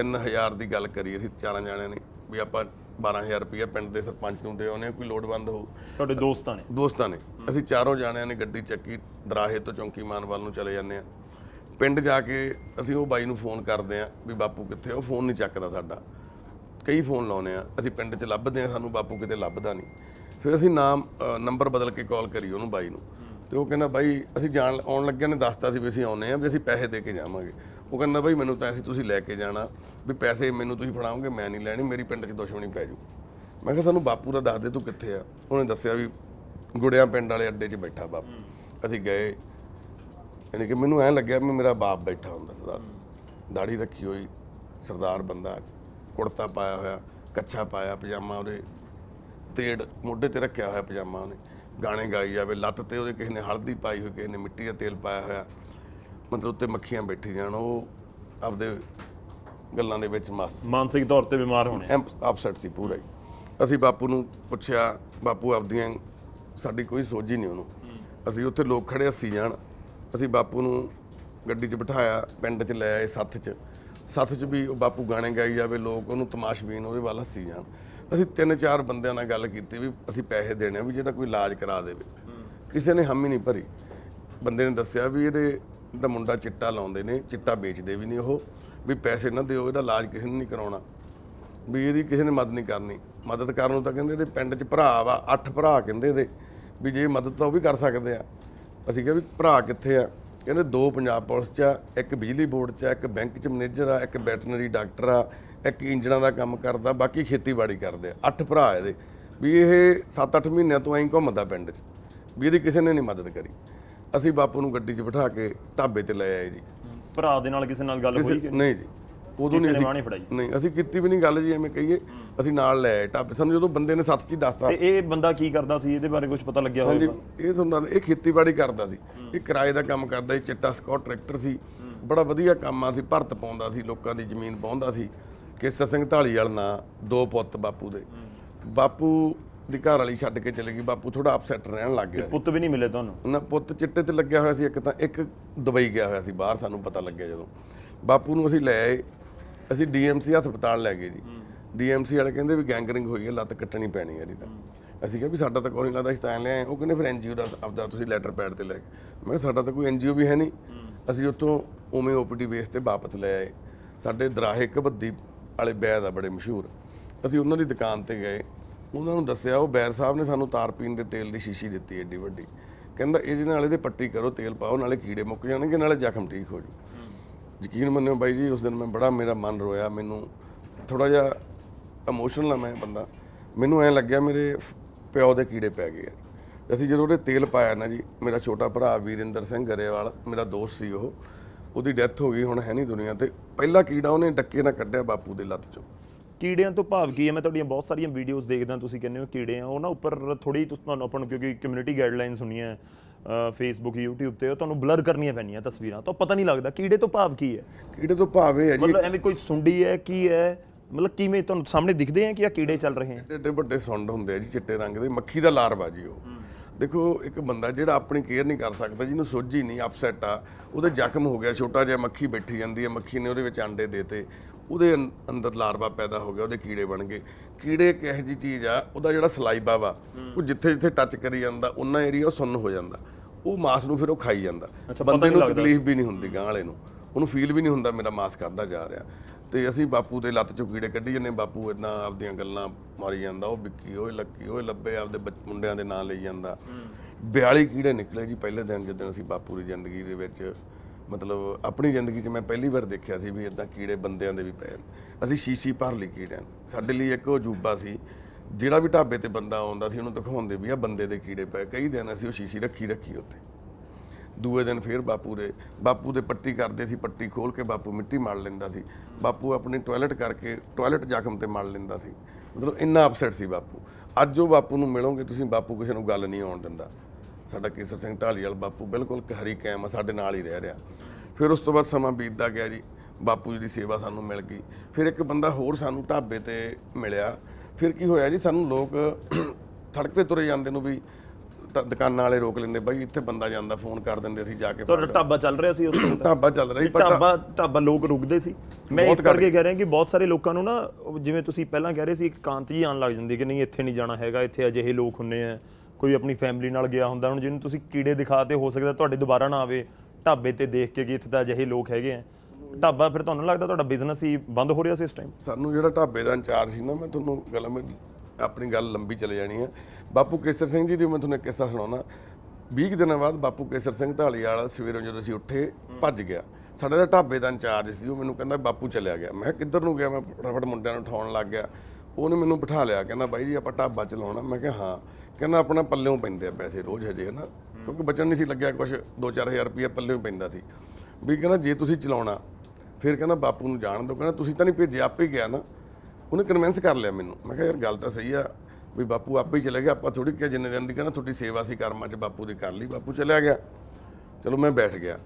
3000 ਦੀ ਗੱਲ ਕਰੀ ਅਸੀਂ ਚਾਰਾਂ ਜਾਣਿਆਂ ਨੇ ਵੀ ਆਪਾਂ 12000 ਰੁਪਏ ਪਿੰਡ ਦੇ ਸਰਪੰਚ ਨੂੰ ਦੇ ਆਉਨੇ ਕੋਈ ਲੋੜਵੰਦ ਹੋ ਤੁਹਾਡੇ ਦੋਸਤਾਂ ਨੇ ਦੋਸਤਾਂ ਨੇ ਅਸੀਂ ਚਾਰੋਂ ਜਾਣਿਆਂ ਨੇ ਗੱਡੀ ਚੱਕੀ ਦਰਾਹੇ ਤੋਂ ਚੌਂਕੀ ਮਾਨਵਾਲ ਨੂੰ ਚਲੇ ਜਾਂਦੇ ਆ ਪਿੰਡ ਜਾ ਕੇ ਅਸੀਂ ਉਹ ਬਾਈ ਨੂੰ ਫੋਨ ਕਰਦੇ ਆ ਵੀ ਬਾਪੂ ਕਿੱਥੇ ਉਹ ਫੋਨ ਨਹੀਂ ਚੱਕਦਾ ਸਾਡਾ ਕਈ ਫੋਨ ਲਾਉਨੇ ਆ ਅਸੀਂ ਪਿੰਡ 'ਚ ਲੱਭਦੇ ਆ ਸਾਨੂੰ ਬਾਪੂ ਕਿਤੇ ਲੱਭਦਾ ਨਹੀਂ ਫਿਰ ਅਸੀਂ ਨਾਮ ਨੰਬਰ ਬਦਲ ਕੇ ਕਾਲ ਕਰੀ ਉਹਨੂੰ ਬਾਈ ਨੂੰ ਤੇ ਉਹ ਕਹਿੰਦਾ ਬਾਈ ਅਸੀਂ ਜਾਣ ਆਉਣ ਲੱਗਿਆ ਨੇ ਦੱਸਤਾ ਸੀ ਵੀ ਅਸੀਂ ਆਉਨੇ ਆ ਵੀ ਅਸੀਂ ਪੈਸੇ ਦੇ ਕੇ ਜਾਵਾਂਗੇ ਉਹ ਕਹਿੰਦਾ ਬਾਈ ਮੈਨੂੰ ਤਾਂ ਐਸੀ ਤੁਸੀਂ ਲੈ ਕੇ ਜਾਣਾ ਵੀ ਪੈਸੇ ਮੈਨੂੰ ਤੁਸੀਂ ਫੜਾਓਗੇ ਮੈਂ ਨਹੀਂ ਲੈਣੀ ਮੇਰੀ ਪਿੰਡ 'ਚ ਦੁਸ਼ਮਣੀ ਪੈ ਜੂ ਮੈਂ ਕਿਹਾ ਸਾਨੂੰ ਬਾਪੂ ਦਾ ਦੱਸ ਦੇ ਤੂੰ ਕਿੱਥੇ ਆ ਉਹਨੇ ਦੱਸਿਆ ਵੀ ਗੁੜਿਆਂ ਪਿੰਡ ਵਾਲੇ ਅੱਡੇ 'ਚ ਬੈਠਾ ਬਾਪ ਅਸੀਂ ਗਏ ਯਾਨੀ ਕਿ ਮੈਨੂੰ ਐ ਲੱਗਿਆ ਵੀ ਮੇਰਾ ਬਾਪ ਬੈਠਾ ਹੁੰਦਾ ਸਰਦਾਰ ਦਾੜੀ ਰੱਖੀ ਹੋਈ ਸਰਦਾਰ ਬੰਦਾ ਕੁੜਤਾ ਪਾਇਆ ਹੋਇਆ ਕੱਛਾ ਪਾਇਆ ਪਜਾਮਾ ਉਹਦੇ ਤੇੜ ਮੋਢੇ ਤੇ ਰੱਖਿਆ ਹੋਇਆ ਪਜਾਮਾ ਉਹਨੇ ਗਾਣੇ ਗਾਈ ਜਾਵੇ ਲੱਤ ਤੇ ਉਹਦੇ ਕਿਸੇ ਨੇ ਹਲਦੀ ਪਾਈ ਹੋਈ ਕਿਸੇ ਨੇ ਮਿੱਟੀ ਦਾ ਤੇਲ ਪਾਇਆ ਹੋਇਆ ਮਤਲਬ ਉੱਤੇ ਮੱਖੀਆਂ ਬੈਠੀ ਜਾਣ ਉਹ ਆਪਦੇ ਗੱਲਾਂ ਦੇ ਵਿੱਚ ਮਸ ਮਾਨਸਿਕ ਤੌਰ ਤੇ ਬਿਮਾਰ ਹੋਣੇ ਅਪਸੈਟ ਸੀ ਪੂਰਾ ਹੀ ਅਸੀਂ ਬਾਪੂ ਨੂੰ ਪੁੱਛਿਆ ਬਾਪੂ ਆਪਦੀਆਂ ਸਾਡੀ ਕੋਈ ਸੋਝ ਹੀ ਨਹੀਂ ਉਹਨੂੰ ਅਸੀਂ ਉੱਥੇ ਲੋਕ ਖੜੇ ਹੱਸੀ ਜਾਣ ਅਸੀਂ ਬਾਪੂ ਨੂੰ ਗੱਡੀ 'ਚ ਬਿਠਾਇਆ ਪਿੰਡ 'ਚ ਲੈ ਆਏ ਸੱਥ 'ਚ ਸੱਥ 'ਚ ਵੀ ਉਹ ਬਾਪੂ ਗਾਣੇ ਗਾਈ ਜਾਵੇ ਲੋਕ ਉਹਨੂੰ ਤਮਾਸ਼ਬੀਨ ਉਹਦੇ ਵੱਲ ਹੱਸੀ ਜਾਣ ਅਸੀਂ ਤਿੰਨ ਚਾਰ ਬੰਦਿਆਂ ਨਾਲ ਗੱਲ ਕੀਤੀ ਵੀ ਅਸੀਂ ਪੈਸੇ ਦੇਣੇ ਵੀ ਜੇ ਤਾਂ ਕੋਈ ਇਲਾਜ ਕਰਾ ਦੇਵੇ ਕਿਸੇ ਨੇ ਹਮ ਹੀ ਨਹੀਂ ਭਰੀ ਬੰਦੇ ਨੇ ਦੱਸਿਆ ਵੀ ਇਹਦੇ ਦਾ ਮੁੰਡਾ ਚਿੱਟਾ ਲਾਉਂਦੇ ਨੇ ਚਿੱਟਾ ਵੇਚਦੇ ਵੀ ਨਹੀਂ ਉਹ ਵੀ ਪੈਸੇ ਨਾ ਦਿਓ ਇਹਦਾ ਇਲਾਜ ਕਿਸੇ ਨੇ ਨਹੀਂ ਕਰਾਉਣਾ ਵੀ ਇਹਦੀ ਕਿਸੇ ਨੇ ਮਦਦ ਨਹੀਂ ਕਰਨੀ ਮਦਦ ਕਰਨ ਨੂੰ ਤਾਂ ਕਹਿੰਦੇ ਇਹਦੇ ਪਿੰਡ 'ਚ ਭਰਾ ਵਾ ਅੱਠ ਭਰਾ ਕਹਿੰਦੇ ਇਹਦੇ ਵੀ ਜੇ ਮਦਦ ਤਾਂ ਉਹ ਵੀ ਕਰ ਸਕਦੇ ਆ ਅਸੀਂ ਕਿਹਾ ਵੀ ਭਰਾ ਕਿੱਥੇ ਆ ਕਹਿੰਦੇ ਦੋ ਪੰਜਾਬ ਪੁਲਿਸ 'ਚ ਆ ਇੱਕ ਬਿਜਲੀ ਬੋਰਡ 'ਚ ਆ ਇੱਕ ਬੈਂਕ 'ਚ ਮੈਨੇਜਰ ਆ ਇੱਕ ਵੈਟਰਨਰੀ ਡਾਕਟਰ ਆ ਇੱਕ ਇੰਜਣਾਂ ਦਾ ਕੰਮ ਕਰਦਾ ਬਾਕੀ ਖੇਤੀਬਾੜੀ ਕਰਦੇ ਆ ਅੱਠ ਭਰਾ ਇਹਦੇ ਵੀ ਇਹ 7-8 ਮਹੀਨਿਆਂ ਤੋਂ ਐਂ ਘੁੰਮਦਾ ਪਿੰਡ 'ਚ ਵੀ ਇਹਦੀ ਕਿਸੇ ਨੇ ਨਹੀਂ ਮਦਦ ਕਰੀ ਅਸੀਂ ਬਾਪੂ ਨੂੰ ਗੱਡੀ 'ਚ ਬਿਠਾ ਕੇ ਢਾਬੇ ਤੇ ਲੈ ਆਏ ਜੀ ਭਰਾ ਦੇ ਨਾਲ ਕਿਸੇ ਨਾਲ ਗੱਲ ਹੋਈ ਕਿ ਨਹੀਂ ਜੀ ਉਦੋਂ ਨਹੀਂ ਅਸੀਂ ਨਹੀਂ ਅਸੀਂ ਕੀਤੀ ਵੀ ਨਹੀਂ ਗੱਲ ਜੀ ਐਵੇਂ ਕਹੀਏ ਅਸੀਂ ਨਾਲ ਲੈ ਟਾਪੇ ਸਮਝੋ ਜਦੋਂ ਬੰਦੇ ਨੇ ਸੱਤ ਚੀ ਦੱਸਤਾ ਤੇ ਇਹ ਬੰਦਾ ਕੀ ਕਰਦਾ ਸੀ ਇਹਦੇ ਬਾਰੇ ਕੁਝ ਪਤਾ ਲੱਗਿਆ ਹੋਵੇ ਹਾਂਜੀ ਇਹ ਤੁਹਾਨੂੰ ਇਹ ਖੇਤੀਬਾੜੀ ਕਰਦਾ ਸੀ ਇਹ ਕਿਰਾਏ ਦਾ ਕੰਮ ਕਰਦਾ ਸੀ ਚਿੱਟਾ ਸਕੌਟ ਟਰੈਕਟਰ ਸੀ ਬੜਾ ਵਧੀਆ ਕੰਮ ਆ ਸੀ ਭਰਤ ਪਾਉਂਦਾ ਸੀ ਲੋਕਾਂ ਦੀ ਜ਼ਮੀਨ ਪਾਉਂਦਾ ਸੀ ਕਿਸਰ ਸਿੰਘ ਢਾਲੀ ਵਾਲਾ ਦੋ ਪੁੱਤ ਬਾਪੂ ਦੇ ਬਾਪੂ ਦੀ ਘਰ ਵਾਲੀ ਛੱਡ ਕੇ ਚਲੇ ਗਈ ਬਾਪੂ ਥੋੜਾ ਅਪਸੈਟ ਰਹਿਣ ਲੱਗ ਗਿਆ ਪੁੱਤ ਵੀ ਨਹੀਂ ਮਿਲੇ ਤੁਹਾਨੂੰ ਨਾ ਪੁੱਤ ਚਿੱਟੇ ਤੇ ਲੱਗਿਆ ਹੋਇਆ ਸੀ ਇੱਕ ਤਾਂ ਇੱਕ ਦੁਬਈ ਗਿਆ ਹੋਇਆ ਸੀ ਬਾਹਰ ਸਾਨੂੰ ਪਤਾ ਲੱਗਿਆ ਜਦੋਂ ਬਾਪੂ ਨੂੰ ਅਸੀਂ ਲੈ ਆਏ ਅਸੀਂ ਡੀਐਮਸੀ ਹਸਪਤਾਲ ਲੈ ਗਏ ਜੀ ਡੀਐਮਸੀ ਵਾਲੇ ਕਹਿੰਦੇ ਵੀ ਗੈਂਗਰਿੰਗ ਹੋਈ ਹੈ ਲੱਤ ਕੱਟਣੀ ਪੈਣੀ ਹੈ ਇਹਦੀ ਤਾਂ ਅਸੀਂ ਕਿਹਾ ਵੀ ਸਾਡਾ ਤਾਂ ਕੋਈ ਨਹੀਂ ਲੱਗਦਾ ਅਸੀਂ ਤਾਂ ਆਏ ਉਹ ਕਹਿੰਦੇ ਫਿਰ ਐਨਜੀਓ ਦਾ ਆਪਦਾ ਤੁਸੀਂ ਲੈਟਰ ਪੈਡ ਤੇ ਲੈ ਕੇ ਮੈਂ ਸਾਡਾ ਤਾਂ ਕੋਈ ਐਨਜੀਓ ਵੀ ਹੈ ਨਹੀਂ ਅਸੀਂ ਉੱਥੋਂ ਉਵੇਂ ਓਪੀਡੀ ਬੇਸ ਤੇ ਵਾਪਸ ਲੈ ਆਏ ਸਾਡੇ ਦਰਾਹੇ ਕਬੱਦੀ ਵਾਲੇ ਬੈਦ ਆ ਬੜੇ ਮਸ਼ਹੂਰ ਅਸੀਂ ਉਹਨਾਂ ਦੀ ਦੁਕਾਨ ਤੇ ਗਏ ਉਹਨਾਂ ਨੂੰ ਦੱਸਿਆ ਉਹ ਬੈਰ ਸਾਹਿਬ ਨੇ ਸਾਨੂੰ ਤਾਰਪੀਨ ਦੇ ਤੇਲ ਦੀ ਸ਼ੀਸ਼ੀ ਦਿੱਤੀ ਏਡੀ ਵੱਡੀ ਕਹਿੰਦਾ ਇਹਦੇ ਨਾਲ ਇਹਦੇ ਪੱਟੀ ਕਰੋ ਤੇਲ ਪਾਓ ਨਾਲੇ ਕੀੜੇ ਮੁੱਕ ਜਾਣਗੇ ਨਾਲੇ ਜ਼ਖਮ ਠੀਕ ਹੋ ਜੂ ਯਕੀਨ ਮੰਨਿਓ ਬਾਈ ਜੀ ਉਸ ਦਿਨ ਮੈਂ ਬੜਾ ਮੇਰਾ ਮਨ ਰੋਇਆ ਮੈਨੂੰ ਥੋੜਾ ਜਿਹਾ ਇਮੋਸ਼ਨਲ ਆ ਮੈਂ ਬੰਦਾ ਮੈਨੂੰ ਐ ਲੱਗਿਆ ਮੇਰੇ ਪਿਓ ਦੇ ਕੀੜੇ ਪੈ ਗਏ ਅਸੀਂ ਜਦੋਂ ਉਹਦੇ ਤੇਲ ਪਾਇਆ ਨਾ ਜੀ ਮੇਰਾ ਛੋਟਾ ਭਰਾ ਵੀਰਿੰਦਰ ਸਿੰਘ ਗਰੇਵਾਲ ਮੇਰਾ ਦੋਸਤ ਸੀ ਉਹ ਉਹਦੀ ਡੈਥ ਹੋ ਗਈ ਹੁਣ ਹੈ ਨਹੀਂ ਦੁਨੀਆ ਤੇ ਪਹਿਲਾ ਕੀੜਾ ਉਹਨੇ ਡੱਕੇ ਨਾਲ ਕੱਢਿਆ ਬਾਪੂ ਦੇ ਲੱਤ ਚੋਂ ਕੀੜਿਆਂ ਤੋਂ ਭਾਵ ਕੀ ਹੈ ਮੈਂ ਤੁਹਾਡੀਆਂ ਬਹੁਤ ਸਾਰੀਆਂ ਵੀਡੀਓਜ਼ ਦੇਖਦਾ ਤੁਸੀਂ ਕਹਿੰਦੇ ਹੋ ਕੀੜੇ ਆ ਉਹਨਾਂ ਉੱਪਰ ਥੋੜੀ ਤੁਹਾਨੂੰ ਆਪਣ ਨੂੰ ਕਿਉਂਕਿ ਕਮਿਊਨਿਟੀ ਗਾਈਡਲਾਈਨਸ ਹੁੰਦੀਆਂ ਫੇਸਬੁੱਕ YouTube ਤੇ ਉਹ ਤੁਹਾਨੂੰ ਬਲਰ ਕਰਨੀਆਂ ਪੈਣੀਆਂ ਤਸਵੀਰਾਂ ਤਾਂ ਪਤਾ ਨਹੀਂ ਲੱਗਦਾ ਕੀੜੇ ਤੋਂ ਭਾਵ ਕੀ ਹੈ ਕੀੜੇ ਤੋਂ ਭਾਵ ਇਹ ਹੈ ਜੀ ਮਤਲਬ ਐਵੇਂ ਕੋਈ ਸੁੰਡੀ ਹੈ ਕੀ ਹੈ ਮਤਲਬ ਕਿਵੇਂ ਤੁਹਾਨੂੰ ਸਾਹਮਣੇ ਦਿਖਦੇ ਆ ਕਿ ਆ ਕੀੜੇ ਚੱਲ ਰਹੇ ਆ ਏਡੇ ਵੱਡੇ ਸੁੰਡ ਹੁੰਦੇ ਆ ਜੀ ਚਿੱਟੇ ਰੰਗ ਦੇ ਮੱਖੀ ਦਾ ਲਾਰਵਾ ਜੀ ਉਹ ਦੇਖੋ ਇੱਕ ਬੰਦਾ ਜਿਹੜਾ ਆਪਣੀ ਕੇਅਰ ਨਹੀਂ ਕਰ ਸਕਦਾ ਜਿਹਨੂੰ ਸੋਝੀ ਨਹੀਂ ਅਪਸੈਟ ਆ ਉਹਦੇ ਜ਼ਖਮ ਹੋ ਗਿਆ ਛੋਟਾ ਜਿਹਾ ਮੱਖੀ ਬੈਠੀ ਜਾਂਦੀ ਹੈ ਮੱਖੀ ਨੇ ਉਹਦੇ ਵਿੱਚ ਅੰਡੇ ਦੇਤੇ ਉਹਦੇ ਅੰਦਰ ਲਾਰਵਾ ਪੈਦਾ ਹੋ ਗਿਆ ਉਹਦੇ ਕੀੜੇ ਬਣ ਗਏ ਕੀੜੇ ਇੱਕ ਜੀ ਚੀਜ਼ ਆ ਉਹਦਾ ਜਿਹੜਾ ਸਲਾਈਬਾ ਵਾ ਉਹ ਜਿੱਥੇ ਜਿੱਥੇ ਟੱਚ ਕਰੀ ਜਾਂਦਾ ਉਹਨਾਂ ਏਰੀਆ ਉਹ ਸੁੰਨ ਹੋ ਜਾਂਦਾ ਉਹ ਮਾਸ ਨੂੰ ਫਿਰ ਉਹ ਖਾਈ ਜਾਂਦਾ ਬੰਦੇ ਨੂੰ ਤਕਲੀਫ ਵੀ ਨਹੀਂ ਹੁੰਦੀ ਗਾਂ ਵਾਲੇ ਨੂੰ ਉਹਨੂੰ ਫੀਲ ਵੀ ਨਹੀਂ ਹੁੰਦਾ ਮੇਰਾ ਮਾਸ ਕਰਦਾ ਜਾ ਰਿਹਾ ਤੇ ਅਸੀਂ ਬਾਪੂ ਦੇ ਲੱਤ ਚੋਂ ਕੀੜੇ ਕੱਢੀ ਜਾਂਦੇ ਬਾਪੂ ਇਦਾਂ ਆਪਦੀਆਂ ਗੱਲਾਂ ਮਾਰੀ ਜਾਂਦਾ ਉਹ ਵਿੱਕੀ ਓਏ ਲੱਕੀ ਓਏ ਲੱਭੇ ਆਪਦੇ ਮੁੰਡਿਆਂ ਦੇ ਨਾਂ ਲਈ ਜਾਂਦਾ 42 ਕੀੜੇ ਨਿਕਲੇ ਜੀ ਪਹਿਲੇ ਦਿਨ ਜਦੋਂ ਅਸੀਂ ਬਾਪੂ ਦੀ ਜ਼ਿੰਦਗੀ ਦੇ ਵਿੱਚ ਮਤਲਬ ਆਪਣੀ ਜ਼ਿੰਦਗੀ 'ਚ ਮੈਂ ਪਹਿਲੀ ਵਾਰ ਦੇਖਿਆ ਸੀ ਵੀ ਇਦਾਂ ਕੀੜੇ ਬੰਦਿਆਂ ਦੇ ਵੀ ਪਏ ਅਸੀਂ ਸ਼ੀਸ਼ੀ ਭਰ ਲਈ ਕੀੜਿਆਂ ਸਾਡੇ ਲਈ ਇੱਕ ਅਜੂਬਾ ਸੀ ਜਿਹੜਾ ਵੀ ਢਾਬੇ ਤੇ ਬੰਦਾ ਆਉਂਦਾ ਸੀ ਉਹਨੂੰ ਦਿਖਾਉਂਦੇ ਵੀ ਆ ਬੰਦੇ ਦੇ ਕੀੜੇ ਪਏ ਕਈ ਦਿਨ ਅਸੀਂ ਉਹ ਸ਼ੀਸ਼ੀ ਰੱਖੀ ਰੱਖੀ ਉੱਥੇ ਦੂਏ ਦਿਨ ਫੇਰ ਬਾਪੂ ਦੇ ਬਾਪੂ ਦੇ ਪੱਟੀ ਕਰਦੇ ਸੀ ਪੱਟੀ ਖੋਲ ਕੇ ਬਾਪੂ ਮਿੱਟੀ ਮਾਰ ਲੈਂਦਾ ਸੀ ਬਾਪੂ ਆਪਣੀ ਟਾਇਲਟ ਕਰਕੇ ਟਾਇਲਟ ਜ਼ਖਮ ਤੇ ਮਾਰ ਲੈਂਦਾ ਸੀ ਮਤਲਬ ਇੰਨਾ ਅਪਸੈਟ ਸੀ ਬਾਪੂ ਅੱਜ ਉਹ ਬਾਪੂ ਨੂੰ ਮਿਲੋਗੇ ਤੁਸੀਂ ਬਾਪੂ ਕਿਸੇ ਨੂੰ ਗੱਲ ਨਹੀਂ ਆਉਣ ਦਿੰਦਾ ਸਾਡਾ ਕੇਸਰ ਸਿੰਘ ਢਾਲੀਵਾਲ ਬਾਪੂ ਬਿਲਕੁਲ ਹਰੀ ਕਾਇਮ ਆ ਸਾਡੇ ਨਾਲ ਹੀ ਰਹਿ ਰਿਹਾ ਫਿਰ ਉਸ ਤੋਂ ਬਾਅਦ ਸਮਾਂ ਬੀਤਦਾ ਗਿਆ ਜੀ ਬਾਪੂ ਜੀ ਦੀ ਸੇਵਾ ਸਾਨੂੰ ਮਿਲ ਗਈ ਫਿਰ ਇੱਕ ਬੰਦਾ ਹੋਰ ਸਾਨੂੰ ਢਾਬੇ ਤੇ ਮਿਲਿਆ ਫਿਰ ਕੀ ਹੋਇਆ ਜੀ ਸਾਨੂੰ ਲੋਕ (clears throat) ਸੜਕ ਤੇ ਤੁਰੇ ਜਾਂਦੇ ਨੂੰ ਵੀ ਦੁਕਾਨਾਂ ਵਾਲੇ ਰੋਕ ਲੈਂਦੇ ਬਾਈ ਇੱਥੇ ਬੰਦਾ ਜਾਂਦਾ ਫੋਨ ਕਰ ਦਿੰਦੇ ਅਸੀਂ ਜਾ ਕੇ ਤੁਹਾਡਾ ਢਾਬਾ ਚੱਲ ਰਿਹਾ ਸੀ ਉਸ (clears throat) ਤੋਂ ਢਾਬਾ ਚੱਲ ਰਿਹਾ ਸੀ ਪਰ ਢਾਬਾ ਢਾਬਾ ਲੋਕ ਰੁਕਦੇ ਸੀ ਮੈਂ ਇਸ ਕਰਕੇ ਕਹਿ ਰਿਹਾ ਕਿ ਬਹੁਤ ਸਾਰੇ ਲੋਕਾਂ ਨੂੰ ਨਾ ਜਿਵੇਂ ਤੁਸੀਂ ਪਹਿਲਾਂ ਕਹਿ ਰਹੇ ਸੀ ਇੱਕ ਕਾਂਤੀ ਆਣ ਲੱਗ ਜਾਂਦੀ ਕਿ ਨਹੀਂ ਇੱਥੇ ਨਹੀਂ ਜਾਣਾ ਹੈਗਾ ਇੱਥੇ ਅਜਿਹੇ ਲੋਕ ਹੁੰਨੇ ਆ ਕੋਈ ਆਪਣੀ ਫੈਮਿਲੀ ਨਾਲ ਗਿਆ ਹੁੰਦਾ ਹੁਣ ਜਿਹਨੂੰ ਤੁਸੀਂ ਕੀੜੇ ਦਿਖਾਤੇ ਹੋ ਸਕਦਾ ਤੁਹਾਡੇ ਦੁਬਾਰਾ ਨਾ ਆਵੇ ਢਾਬੇ ਤੇ ਦੇਖ ਕੇ ਕਿ ਇੱਥੇ ਤਾਂ ਅਜਿਹੇ ਲੋਕ ਹੈਗੇ ਆ ਢਾਬਾ ਫਿਰ ਤੁਹਾਨੂੰ ਲੱਗਦਾ ਤੁਹਾਡਾ ਬਿਜ਼ਨਸ ਹੀ ਬੰਦ ਹੋ ਰਿਹਾ ਸੀ ਇਸ ਟਾਈਮ ਸਾਨੂੰ ਜਿਹੜਾ ਢਾਬੇ ਦਾ ਇੰਚਾਰਜ ਸੀ ਨਾ ਮੈਂ ਤੁਹਾਨੂੰ ਗੱਲ ਮੈਂ ਆਪਣੀ ਗੱਲ ਲੰਬੀ ਚਲੇ ਜਾਣੀ ਆ ਬਾਪੂ ਕੇਸਰ ਸਿੰਘ ਜੀ ਦੀ ਮੈਂ ਤੁਹਾਨੂੰ ਇੱਕ ਕਿੱਸਾ ਸੁਣਾਉਣਾ 20 ਦਿਨਾਂ ਬਾਅਦ ਬਾਪੂ ਕੇਸਰ ਸਿੰਘ ਢਾਲੀ ਵਾਲਾ ਸਵੇਰੋਂ ਜਦੋਂ ਅਸੀਂ ਉੱਠੇ ਭੱਜ ਗਿਆ ਸਾਡਾ ਜਿਹੜਾ ਢਾਬੇ ਦਾ ਇੰਚਾਰਜ ਸੀ ਉਹ ਮੈਨੂੰ ਕਹਿੰਦਾ ਬਾਪੂ ਚਲਿਆ ਗਿਆ ਮੈਂ ਕਿੱਧਰ ਨੂੰ ਗਿਆ ਮੈਂ ਫਟਾਫਟ ਮੁੰਡਿਆਂ ਨੂੰ ਉਠਾਉਣ ਲੱਗ ਗਿਆ ਉਹਨੇ ਮੈਨੂੰ ਬਿਠਾ ਲਿਆ ਕਹਿੰਦਾ ਬਾਈ ਜੀ ਆਪਾਂ ਢਾਬਾ ਚਲਾਉਣਾ ਮੈਂ ਕਿਹਾ ਹਾਂ ਕਹਿੰਦਾ ਆਪਣਾ ਪੱਲਿਓਂ ਪੈਂਦੇ ਆ ਪੈਸੇ ਰੋਜ਼ ਹਜੇ ਹਨਾ ਕਿਉਂਕਿ ਬਚਨ ਨਹੀਂ ਸੀ ਲੱਗਿਆ ਕੁਝ 2-4000 ਰੁਪਏ ਪੱਲਿਓਂ ਪੈਂਦਾ ਸੀ ਵੀ ਕਹਿੰਦਾ ਜੇ ਤੁਸੀਂ ਚਲਾਉਣਾ ਫਿਰ ਕਹਿੰਦਾ ਬਾਪੂ ਨੂੰ ਜਾਣ ਦਿਓ ਕਹਿੰਦਾ ਤੁਸੀਂ ਤਾਂ ਨਹੀਂ ਭੇਜਿਆ ਆਪੇ ਗਿਆ ਨਾ ਉਹਨੇ ਕਨਵਿੰਸ ਕਰ ਲਿਆ ਮੈਨੂੰ ਮੈਂ ਕਿਹਾ ਯਾਰ ਗੱਲ ਤਾਂ ਸਹੀ ਆ ਵੀ ਬਾਪੂ ਆਪੇ ਹੀ ਚਲੇ ਗਿਆ ਆਪਾਂ ਥੋੜੀ ਕਿਹਾ ਜਿੰਨੇ ਦਿਨ ਦੀ ਕਹਿੰਦਾ ਤੁਹਾਡੀ ਸੇਵਾ ਸੀ ਕਰਮਾਂ 'ਚ ਬਾਪੂ ਦੀ ਕਰ ਲਈ ਬਾਪੂ ਚਲਿਆ ਗਿਆ ਚਲੋ ਮੈਂ ਬੈਠ ਗਿਆ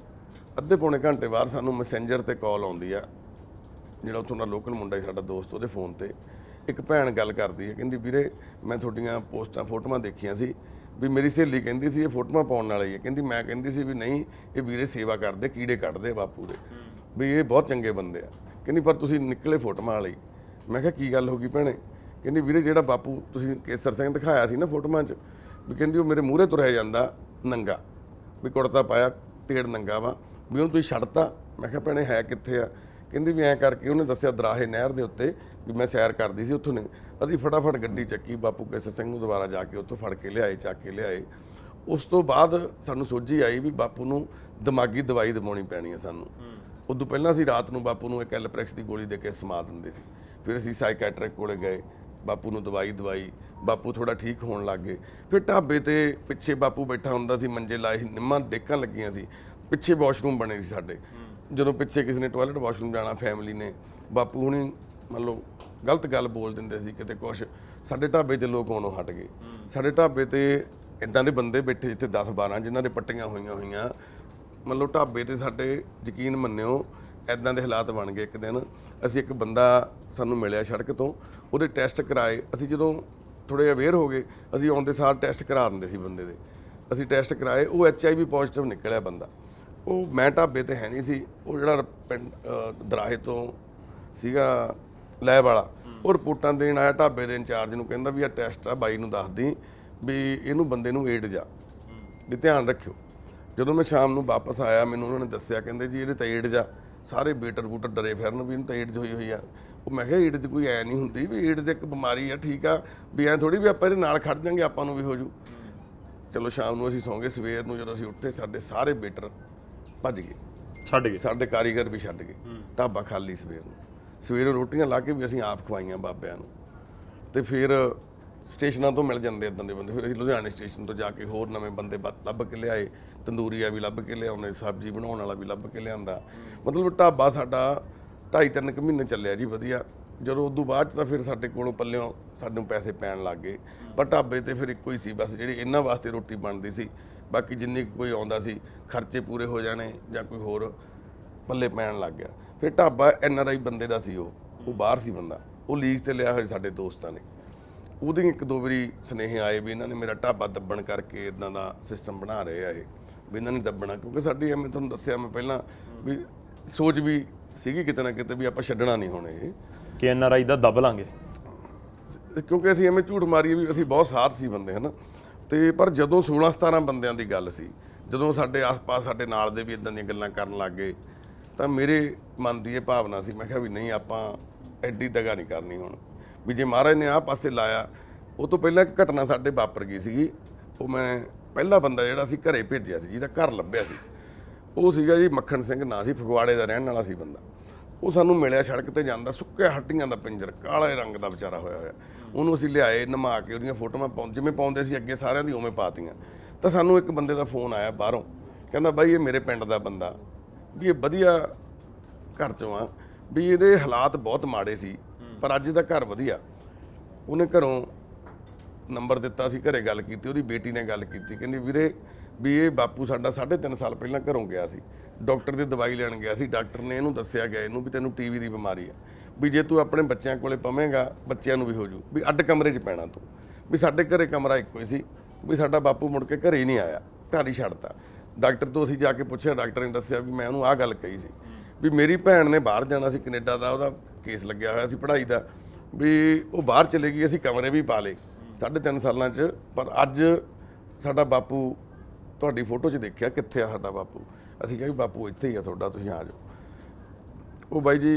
ਅੱਧੇ ਪੌਣੇ ਘੰਟੇ ਬਾਅਦ ਸਾਨੂੰ ਮੈਸੇਂਜਰ ਤੇ ਕਾਲ ਆਉਂਦੀ ਆ ਜਿਹੜਾ ਉੱਥੋਂ ਦਾ ਲੋਕਲ ਮੁੰਡਾ ਹੀ ਸਾਡਾ ਦੋਸਤ ਉਹਦੇ ਫੋਨ ਤੇ ਇੱਕ ਭੈਣ ਗੱਲ ਕਰਦੀ ਹੈ ਕਹਿੰਦੀ ਵੀਰੇ ਮੈਂ ਤੁਹਾਡੀਆਂ ਪੋਸਟਾਂ ਫੋਟੋਆਂ ਦੇਖੀਆਂ ਸੀ ਵੀ ਮੇਰੀ ਸਹੇਲੀ ਕਹਿੰਦੀ ਸੀ ਇਹ ਫੋਟੋਆਂ ਪਾਉਣ ਵਾਲੀ ਹੈ ਕਹਿੰਦੀ ਮੈਂ ਕਹਿੰਦੀ ਸੀ ਵੀ ਨਹੀਂ ਇਹ ਵੀਰੇ ਸੇਵਾ ਕਰਦੇ ਕੀੜੇ ਕੱਢਦੇ ਬਾਪੂ ਦੇ ਵੀ ਇਹ ਬਹੁਤ ਚੰਗੇ ਬੰਦੇ ਆ ਕਹਿੰਦੀ ਪਰ ਤੁਸੀਂ ਨਿਕਲੇ ਫੋਟੋਆਂ ਵਾਲੀ ਮੈਂ ਕਿਹਾ ਕੀ ਗੱਲ ਹੋ ਗਈ ਭੈਣੇ ਕਹਿੰਦੀ ਵੀਰੇ ਜਿਹੜਾ ਬਾਪੂ ਤੁਸੀਂ ਕੇਸਰ ਸਿੰਘ ਦਿਖਾਇਆ ਸੀ ਨਾ ਫੋਟੋਆਂ 'ਚ ਵੀ ਕਹਿੰਦੀ ਉਹ ਮੇਰੇ ਮੂਹਰੇ ਤੁਰਿਆ ਜਾਂਦਾ ਨੰਗਾ ਵੀ ਕੁੜਤਾ ਪਾਇਆ ਤੇੜ ਨੰਗਾ ਵਾ ਵੀ ਉਹਨੂੰ ਤੁਸੀਂ ਛੱਡਤਾ ਮੈਂ ਕਿਹਾ ਭੈਣੇ ਹੈ ਕਿੱਥੇ ਆ ਕਹਿੰਦੀ ਵੀ ਐਂ ਕਰਕੇ ਉਹਨੇ ਦੱਸਿਆ ਦਰਾਹੇ ਨਹਿਰ ਦੇ ਉੱਤੇ ਵੀ ਮੈਂ ਸੈਰ ਕਰਦੀ ਸੀ ਉੱਥੋਂ ਨੇ ਅਸੀਂ ਫਟਾਫਟ ਗੱਡੀ ਚੱਕੀ ਬਾਪੂ ਕੇਸਰ ਸਿੰਘ ਨੂੰ ਦੁਬਾਰਾ ਜਾ ਕੇ ਉੱਥੋਂ ਫੜ ਕੇ ਲਿਆਏ ਚੱਕ ਕੇ ਲਿਆਏ ਉਸ ਤੋਂ ਬਾਅਦ ਸਾਨੂੰ ਸੋਝੀ ਆਈ ਵੀ ਬਾਪੂ ਨੂੰ ਦਿਮਾਗੀ ਦਵਾਈ ਦਿਵਾਉਣੀ ਪੈਣੀ ਹੈ ਸਾਨੂੰ ਉਦੋਂ ਪਹਿਲਾਂ ਅਸੀਂ ਰਾਤ ਨੂੰ ਬਾਪੂ ਨੂੰ ਇੱਕ ਐਲਪ੍ਰੈਕਸ ਦੀ ਗੋਲੀ ਦੇ ਕੇ ਸਮਾ ਦਿੰਦੇ ਸੀ ਫਿਰ ਅਸੀਂ ਸਾਈਕੈਟ੍ਰਿਕ ਕੋਲੇ ਗਏ ਬਾਪੂ ਨੂੰ ਦਵਾਈ ਦਵਾਈ ਬਾਪੂ ਥੋੜਾ ਠੀਕ ਹੋਣ ਲੱਗ ਗਏ ਫਿਰ ਢਾਬੇ ਤੇ ਪਿੱਛੇ ਬਾਪੂ ਬੈਠਾ ਹੁੰਦਾ ਸੀ ਮੰਜੇ ਲਾਏ ਨਿੰਮਾਂ ਡੇਕਾਂ ਲੱਗੀਆਂ ਸੀ ਪਿੱਛੇ ਵਾਸ਼ਰੂਮ ਬਣੇ ਸੀ ਸਾਡੇ ਜਦੋਂ ਪਿੱਛੇ ਕਿਸੇ ਨੇ ਟਾਇਲਟ ਵਾਸ਼ਰੂਮ ਜਾਣਾ ਫੈਮਿਲੀ ਨੇ ਬਾਪੂ ਹੁਣੀ ਮੰਨ ਲਓ ਗਲਤ ਗੱਲ ਬੋਲ ਦਿੰਦੇ ਸੀ ਕਿਤੇ ਕੁਝ ਸਾਡੇ ਢਾਬੇ ਤੇ ਲੋਕ ਆਉਣੋਂ ਹਟ ਗਏ ਸਾਡੇ ਢਾਬੇ ਤੇ ਇਦਾਂ ਦੇ ਬੰਦੇ ਬੈਠੇ ਜਿੱਥੇ 10 12 ਜਿਨ੍ਹਾਂ ਦੇ ਪੱਟੀਆਂ ਹੋਈਆਂ ਹੋਈਆਂ ਮੰਨ ਲਓ ਢਾਬੇ ਤੇ ਸਾਡੇ ਯਕੀਨ ਮੰਨਿਓ ਇਦਾਂ ਦੇ ਹਾਲਾਤ ਬਣ ਗਏ ਇੱਕ ਦਿਨ ਅਸੀਂ ਇੱਕ ਬੰਦਾ ਸਾਨੂੰ ਮਿਲਿਆ ਸੜਕ ਤੋਂ ਉਹਦੇ ਟੈਸਟ ਕਰਾਏ ਅਸੀਂ ਜਦੋਂ ਥੋੜੇ ਅਵੇਅਰ ਹੋ ਗਏ ਅਸੀਂ ਆਉਂਦੇ ਸਾਰ ਟੈਸਟ ਕਰਾ ਦਿੰਦੇ ਸੀ ਬੰਦੇ ਦੇ ਅਸੀਂ ਟੈਸਟ ਕਰਾਏ ਉਹ ਐਚ ਆਈ ਵੀ ਪੋਜ਼ਿਟਿਵ ਨਿਕਲਿਆ ਬੰਦਾ ਉਹ ਮੈਂ ਢਾਬੇ ਤੇ ਹੈ ਨਹੀਂ ਸੀ ਉਹ ਜਿਹੜਾ ਦਰਾਹੇ ਤੋਂ ਸੀਗਾ ਲੈਬ ਵਾਲਾ ਉਹ ਰਿਪੋਰਟਾਂ ਦੇਣ ਆਇਆ ਢਾਬੇ ਦੇ ਇੰਚਾਰਜ ਨੂੰ ਕਹਿੰਦਾ ਵੀ ਆ ਟੈਸਟ ਆ ਬਾਈ ਨੂੰ ਦੱਸ ਦੀ ਵੀ ਇਹਨੂੰ ਬੰਦੇ ਨੂੰ ਏਡ ਜਾ ਵੀ ਧਿਆਨ ਰੱਖਿਓ ਜਦੋਂ ਮੈਂ ਸ਼ਾਮ ਨੂੰ ਵਾਪਸ ਆਇਆ ਮੈਨੂੰ ਉਹਨਾਂ ਨੇ ਦੱਸਿਆ ਕਹਿੰਦੇ ਜੀ ਇਹਦੇ ਤਾਂ ਏਡ ਜਾ ਸਾਰੇ ਬੇਟਰ ਬੂਟਰ ਡਰੇ ਫਿਰਨ ਵੀ ਇਹਨੂੰ ਤਾਂ ਏਡ ਹੋਈ ਹੋਈ ਆ ਉਹ ਮੈਂ ਕਿਹਾ ਏਡ ਦੀ ਕੋਈ ਐ ਨਹੀਂ ਹੁੰਦੀ ਵੀ ਏਡ ਦੇ ਇੱਕ ਬਿਮਾਰੀ ਆ ਠੀਕ ਆ ਵੀ ਐ ਥੋੜੀ ਵੀ ਆਪਾਂ ਇਹਦੇ ਨਾਲ ਖੜ ਜਾਾਂਗੇ ਆਪਾਂ ਨੂੰ ਵੀ ਹੋ ਜੂ ਚਲੋ ਸ਼ਾਮ ਨੂੰ ਅਸੀਂ ਸੌਂਗੇ ਸਵੇਰ ਨੂੰ ਜਦੋਂ ਅਸੀਂ ਉੱਠੇ ਸਾਡੇ ਸਾਰੇ ਬੇਟਰ ਭੱਜ ਗਏ ਛੱਡ ਗਏ ਸਾਡੇ ਕਾਰੀਗਰ ਵੀ ਛੱਡ ਗਏ ਢਾਬਾ ਖਾਲੀ ਸਵੇਰ ਨੂੰ ਸਵੇਰੇ ਰੋਟੀਆਂ ਲਾ ਕੇ ਵੀ ਅਸੀਂ ਆਪ ਖਵਾਈਆਂ ਬਾਬਿਆਂ ਨੂੰ ਤੇ ਫਿਰ ਸਟੇਸ਼ਨਾਂ ਤੋਂ ਮਿਲ ਜਾਂਦੇ ਇਦਾਂ ਦੇ ਬੰਦੇ ਫਿਰ ਅਸੀਂ ਲੁਧਿਆਣੇ ਸਟੇਸ਼ਨ ਤੋਂ ਜਾ ਕੇ ਹੋਰ ਨਵੇਂ ਬੰਦੇ ਲੱਭ ਕੇ ਲਿਆਏ ਤੰਦੂਰੀਆ ਵੀ ਲੱਭ ਕੇ ਲਿਆਉਨੇ ਸਬਜ਼ੀ ਬਣਾਉਣ ਵਾਲਾ ਵੀ ਲੱਭ ਕੇ ਲਿਆਂਦਾ ਮਤਲਬ ਢਾਬਾ ਸਾਡਾ 2.5 3 ਮਹੀਨੇ ਚੱਲਿਆ ਜੀ ਵਧੀਆ ਜਦੋਂ ਉਦੋਂ ਬਾਅਦ ਤਾਂ ਫਿਰ ਸਾਡੇ ਕੋਲੋਂ ਪੱਲਿਓਂ ਸਾਨੂੰ ਪੈਸੇ ਪੈਣ ਲੱਗ ਗਏ ਪਰ ਢਾਬੇ ਤੇ ਫਿਰ ਇੱਕੋ ਹੀ ਸੀ ਬਸ ਜਿਹੜੀ ਇਹਨਾਂ ਵਾਸਤੇ ਰੋਟੀ ਬਣਦੀ ਸੀ ਬਾਕੀ ਜਿੰਨੀ ਕੋਈ ਆਉਂਦਾ ਸੀ ਖਰਚੇ ਪੂਰੇ ਹੋ ਜਾਣੇ ਜਾਂ ਕੋਈ ਹੋਰ ਪੱਲੇ ਪੈਣ ਲੱਗ ਗਿਆ ਫਿਰ ਢਾਬਾ ਐਨ ਆਰ ਆਈ ਬੰਦੇ ਦਾ ਸੀ ਉਹ ਉਹ ਬਾਹਰ ਸੀ ਬੰਦਾ ਉਹ ਲੀਜ਼ ਤੇ ਲਿਆ ਹੋਇਆ ਸਾਡੇ ਦੋਸਤਾਂ ਨੇ ਉਹਦੇ ਇੱਕ ਦੋ ਵਾਰੀ ਸਨੇਹ ਆਏ ਵੀ ਇਹਨਾਂ ਨੇ ਮੇਰਾ ਢਾਬਾ ਦੱਬਣ ਕਰਕੇ ਇਦਾਂ ਦਾ ਸਿਸਟਮ ਬਣਾ ਰਹੇ ਆ ਇਹ ਵੀ ਇਹਨਾਂ ਨੇ ਦੱਬਣਾ ਕਿਉਂਕਿ ਸਾਡੀ ਐਵੇਂ ਤੁਹਾਨੂੰ ਦੱਸਿਆ ਮੈਂ ਪਹਿਲਾਂ ਵੀ ਸੋਚ ਵੀ ਸੀਗੀ ਕਿਤੇ ਨਾ ਕਿਤੇ ਵੀ ਆਪਾਂ ਛੱਡਣਾ ਨਹੀਂ ਹੋਣੇ ਇਹ ਕਿ ਐਨ ਆਰ ਆਈ ਦਾ ਦੱਬ ਲਾਂਗੇ ਕਿਉਂਕਿ ਅਸੀਂ ਐਵੇਂ ਝੂਠ ਮਾਰੀਏ ਵੀ ਅਸੀਂ ਬਹੁਤ ਸਾਥ ਸੀ ਬੰਦੇ ਹਨ ਤੇ ਪਰ ਜਦੋਂ 16 17 ਬੰਦਿਆਂ ਦੀ ਗੱਲ ਸੀ ਜਦੋਂ ਸਾਡੇ ਆਸ-ਪਾਸ ਸਾਡੇ ਨਾਲ ਦੇ ਵੀ ਇਦਾਂ ਦੀਆਂ ਗੱਲਾਂ ਕਰਨ ਲੱਗ ਗਏ ਤਾਂ ਮੇਰੇ ਮਨ ਦੀ ਇਹ ਭਾਵਨਾ ਸੀ ਮੈਂ ਕਿਹਾ ਵੀ ਨਹੀਂ ਆਪਾਂ ਐਡੀ ਦਗਾ ਨਹੀਂ ਕਰਨੀ ਹੁਣ ਵੀ ਜੇ ਮਹਾਰਾਜ ਨੇ ਆਹ ਪਾਸੇ ਲਾਇਆ ਉਹ ਤੋਂ ਪਹਿਲਾਂ ਇੱਕ ਘਟਨਾ ਸਾਡੇ ਵਾਪਰ ਗਈ ਸੀਗੀ ਉਹ ਮੈਂ ਪਹਿਲਾ ਬੰਦਾ ਜਿਹੜਾ ਸੀ ਘਰੇ ਭੇਜਿਆ ਸੀ ਜਿਹਦਾ ਘਰ ਲੱਭਿਆ ਸੀ ਉਹ ਸੀਗਾ ਜੀ ਮੱਖਣ ਸਿੰਘ ਨਾਂ ਸੀ ਫਗਵਾੜੇ ਦਾ ਰਹਿਣ ਵਾਲਾ ਸੀ ਬੰਦਾ ਉਹ ਸਾਨੂੰ ਮਿਲਿਆ ਸੜਕ ਤੇ ਜਾਂਦਾ ਸੁੱਕਿਆ ਹੱਡੀਆਂ ਦਾ ਪਿੰਜਰ ਕਾਲੇ ਰੰਗ ਦਾ ਵਿਚਾਰਾ ਹੋਇਆ ਹੋਇਆ ਉਹਨੂੰ ਅਸੀਂ ਲਿਆਏ ਨਮਾ ਕੇ ਉਹਦੀਆਂ ਫੋਟੋਆਂ ਪਾਉਂ ਜਿਵੇਂ ਪਾਉਂਦੇ ਸੀ ਅੱਗੇ ਸਾਰਿਆਂ ਦੀ ਉਵੇਂ ਪਾਤੀਆਂ ਤਾਂ ਸਾਨੂੰ ਇੱਕ ਬੰਦੇ ਦਾ ਫੋਨ ਆਇਆ ਬਾਹਰੋਂ ਕਹਿੰਦਾ ਬਾਈ ਇਹ ਮੇਰੇ ਪਿੰਡ ਦਾ ਬੰਦਾ ਵੀ ਇਹ ਵਧੀਆ ਘਰ ਚੋਂ ਆ ਵੀ ਇਹਦੇ ਹਾਲਾਤ ਬਹੁਤ ਮਾੜੇ ਸੀ ਪਰ ਅੱਜ ਦਾ ਘਰ ਵਧੀਆ ਉਹਨੇ ਘਰੋਂ ਨੰਬਰ ਦਿੱਤਾ ਸੀ ਘਰੇ ਗੱਲ ਕੀਤੀ ਉਹਦੀ ਬੇਟੀ ਨੇ ਗੱਲ ਕੀਤੀ ਕਹਿੰਦੀ ਵੀਰੇ ਵੀ ਇਹ ਬਾਪੂ ਸਾਡਾ 3.5 ਸਾਲ ਪਹਿਲਾਂ ਘਰੋਂ ਗਿਆ ਸੀ ਡਾਕਟਰ ਦੀ ਦਵਾਈ ਲੈਣ ਗਿਆ ਸੀ ਡਾਕਟਰ ਨੇ ਇਹਨੂੰ ਦੱਸਿਆ ਗਿਆ ਇਹਨੂੰ ਵੀ ਤੈਨੂੰ ਟੀਵੀ ਦੀ ਬਿਮਾਰੀ ਆ ਵੀ ਜੇ ਤੂੰ ਆਪਣੇ ਬੱਚਿਆਂ ਕੋਲੇ ਪਵੇਂਗਾ ਬੱਚਿਆਂ ਨੂੰ ਵੀ ਹੋ ਜੂ ਵੀ ਅੱਡ ਕਮਰੇ 'ਚ ਪੈਣਾ ਤੂੰ ਵੀ ਸਾਡੇ ਘਰੇ ਕਮਰਾ ਇੱਕੋ ਹੀ ਸੀ ਵੀ ਸਾਡਾ ਬਾਪੂ ਮੁੜ ਕੇ ਘਰੇ ਨਹੀਂ ਆਇਆ ਘਰ ਹੀ ਛੱਡਤਾ ਡਾਕਟਰ ਤੋਂ ਅਸੀਂ ਜਾ ਕੇ ਪੁੱਛਿਆ ਡਾਕਟਰ ਨੇ ਦੱਸਿਆ ਵੀ ਮੈਂ ਉਹਨੂੰ ਆਹ ਗੱਲ ਕਹੀ ਸੀ ਵੀ ਮੇਰੀ ਭੈਣ ਨੇ ਬਾਹਰ ਜਾਣਾ ਸੀ ਕੈਨੇਡਾ ਦਾ ਉਹਦਾ ਕੇਸ ਲੱਗਿਆ ਹੋਇਆ ਸੀ ਪੜ੍ਹਾਈ ਦਾ ਵੀ ਉਹ ਬਾਹਰ ਚਲੇ ਗਈ ਅਸੀਂ ਕਮਰੇ ਵੀ ਪਾ ਲਏ 3.5 ਸਾਲਾਂ 'ਚ ਪਰ ਅੱਜ ਸਾਡਾ ਬਾਪੂ ਤੁਹਾਡੀ ਫੋਟੋ 'ਚ ਦੇਖਿਆ ਕਿੱਥੇ ਆ ਸਾਡਾ ਬਾਪੂ ਅਸੀਂ ਕਿਹਾ ਬਾਪੂ ਇੱਥੇ ਹੀ ਆ ਤੁਹਾਡਾ ਤੁਸੀਂ ਆ ਜਾਓ ਉਹ ਬਾਈ ਜੀ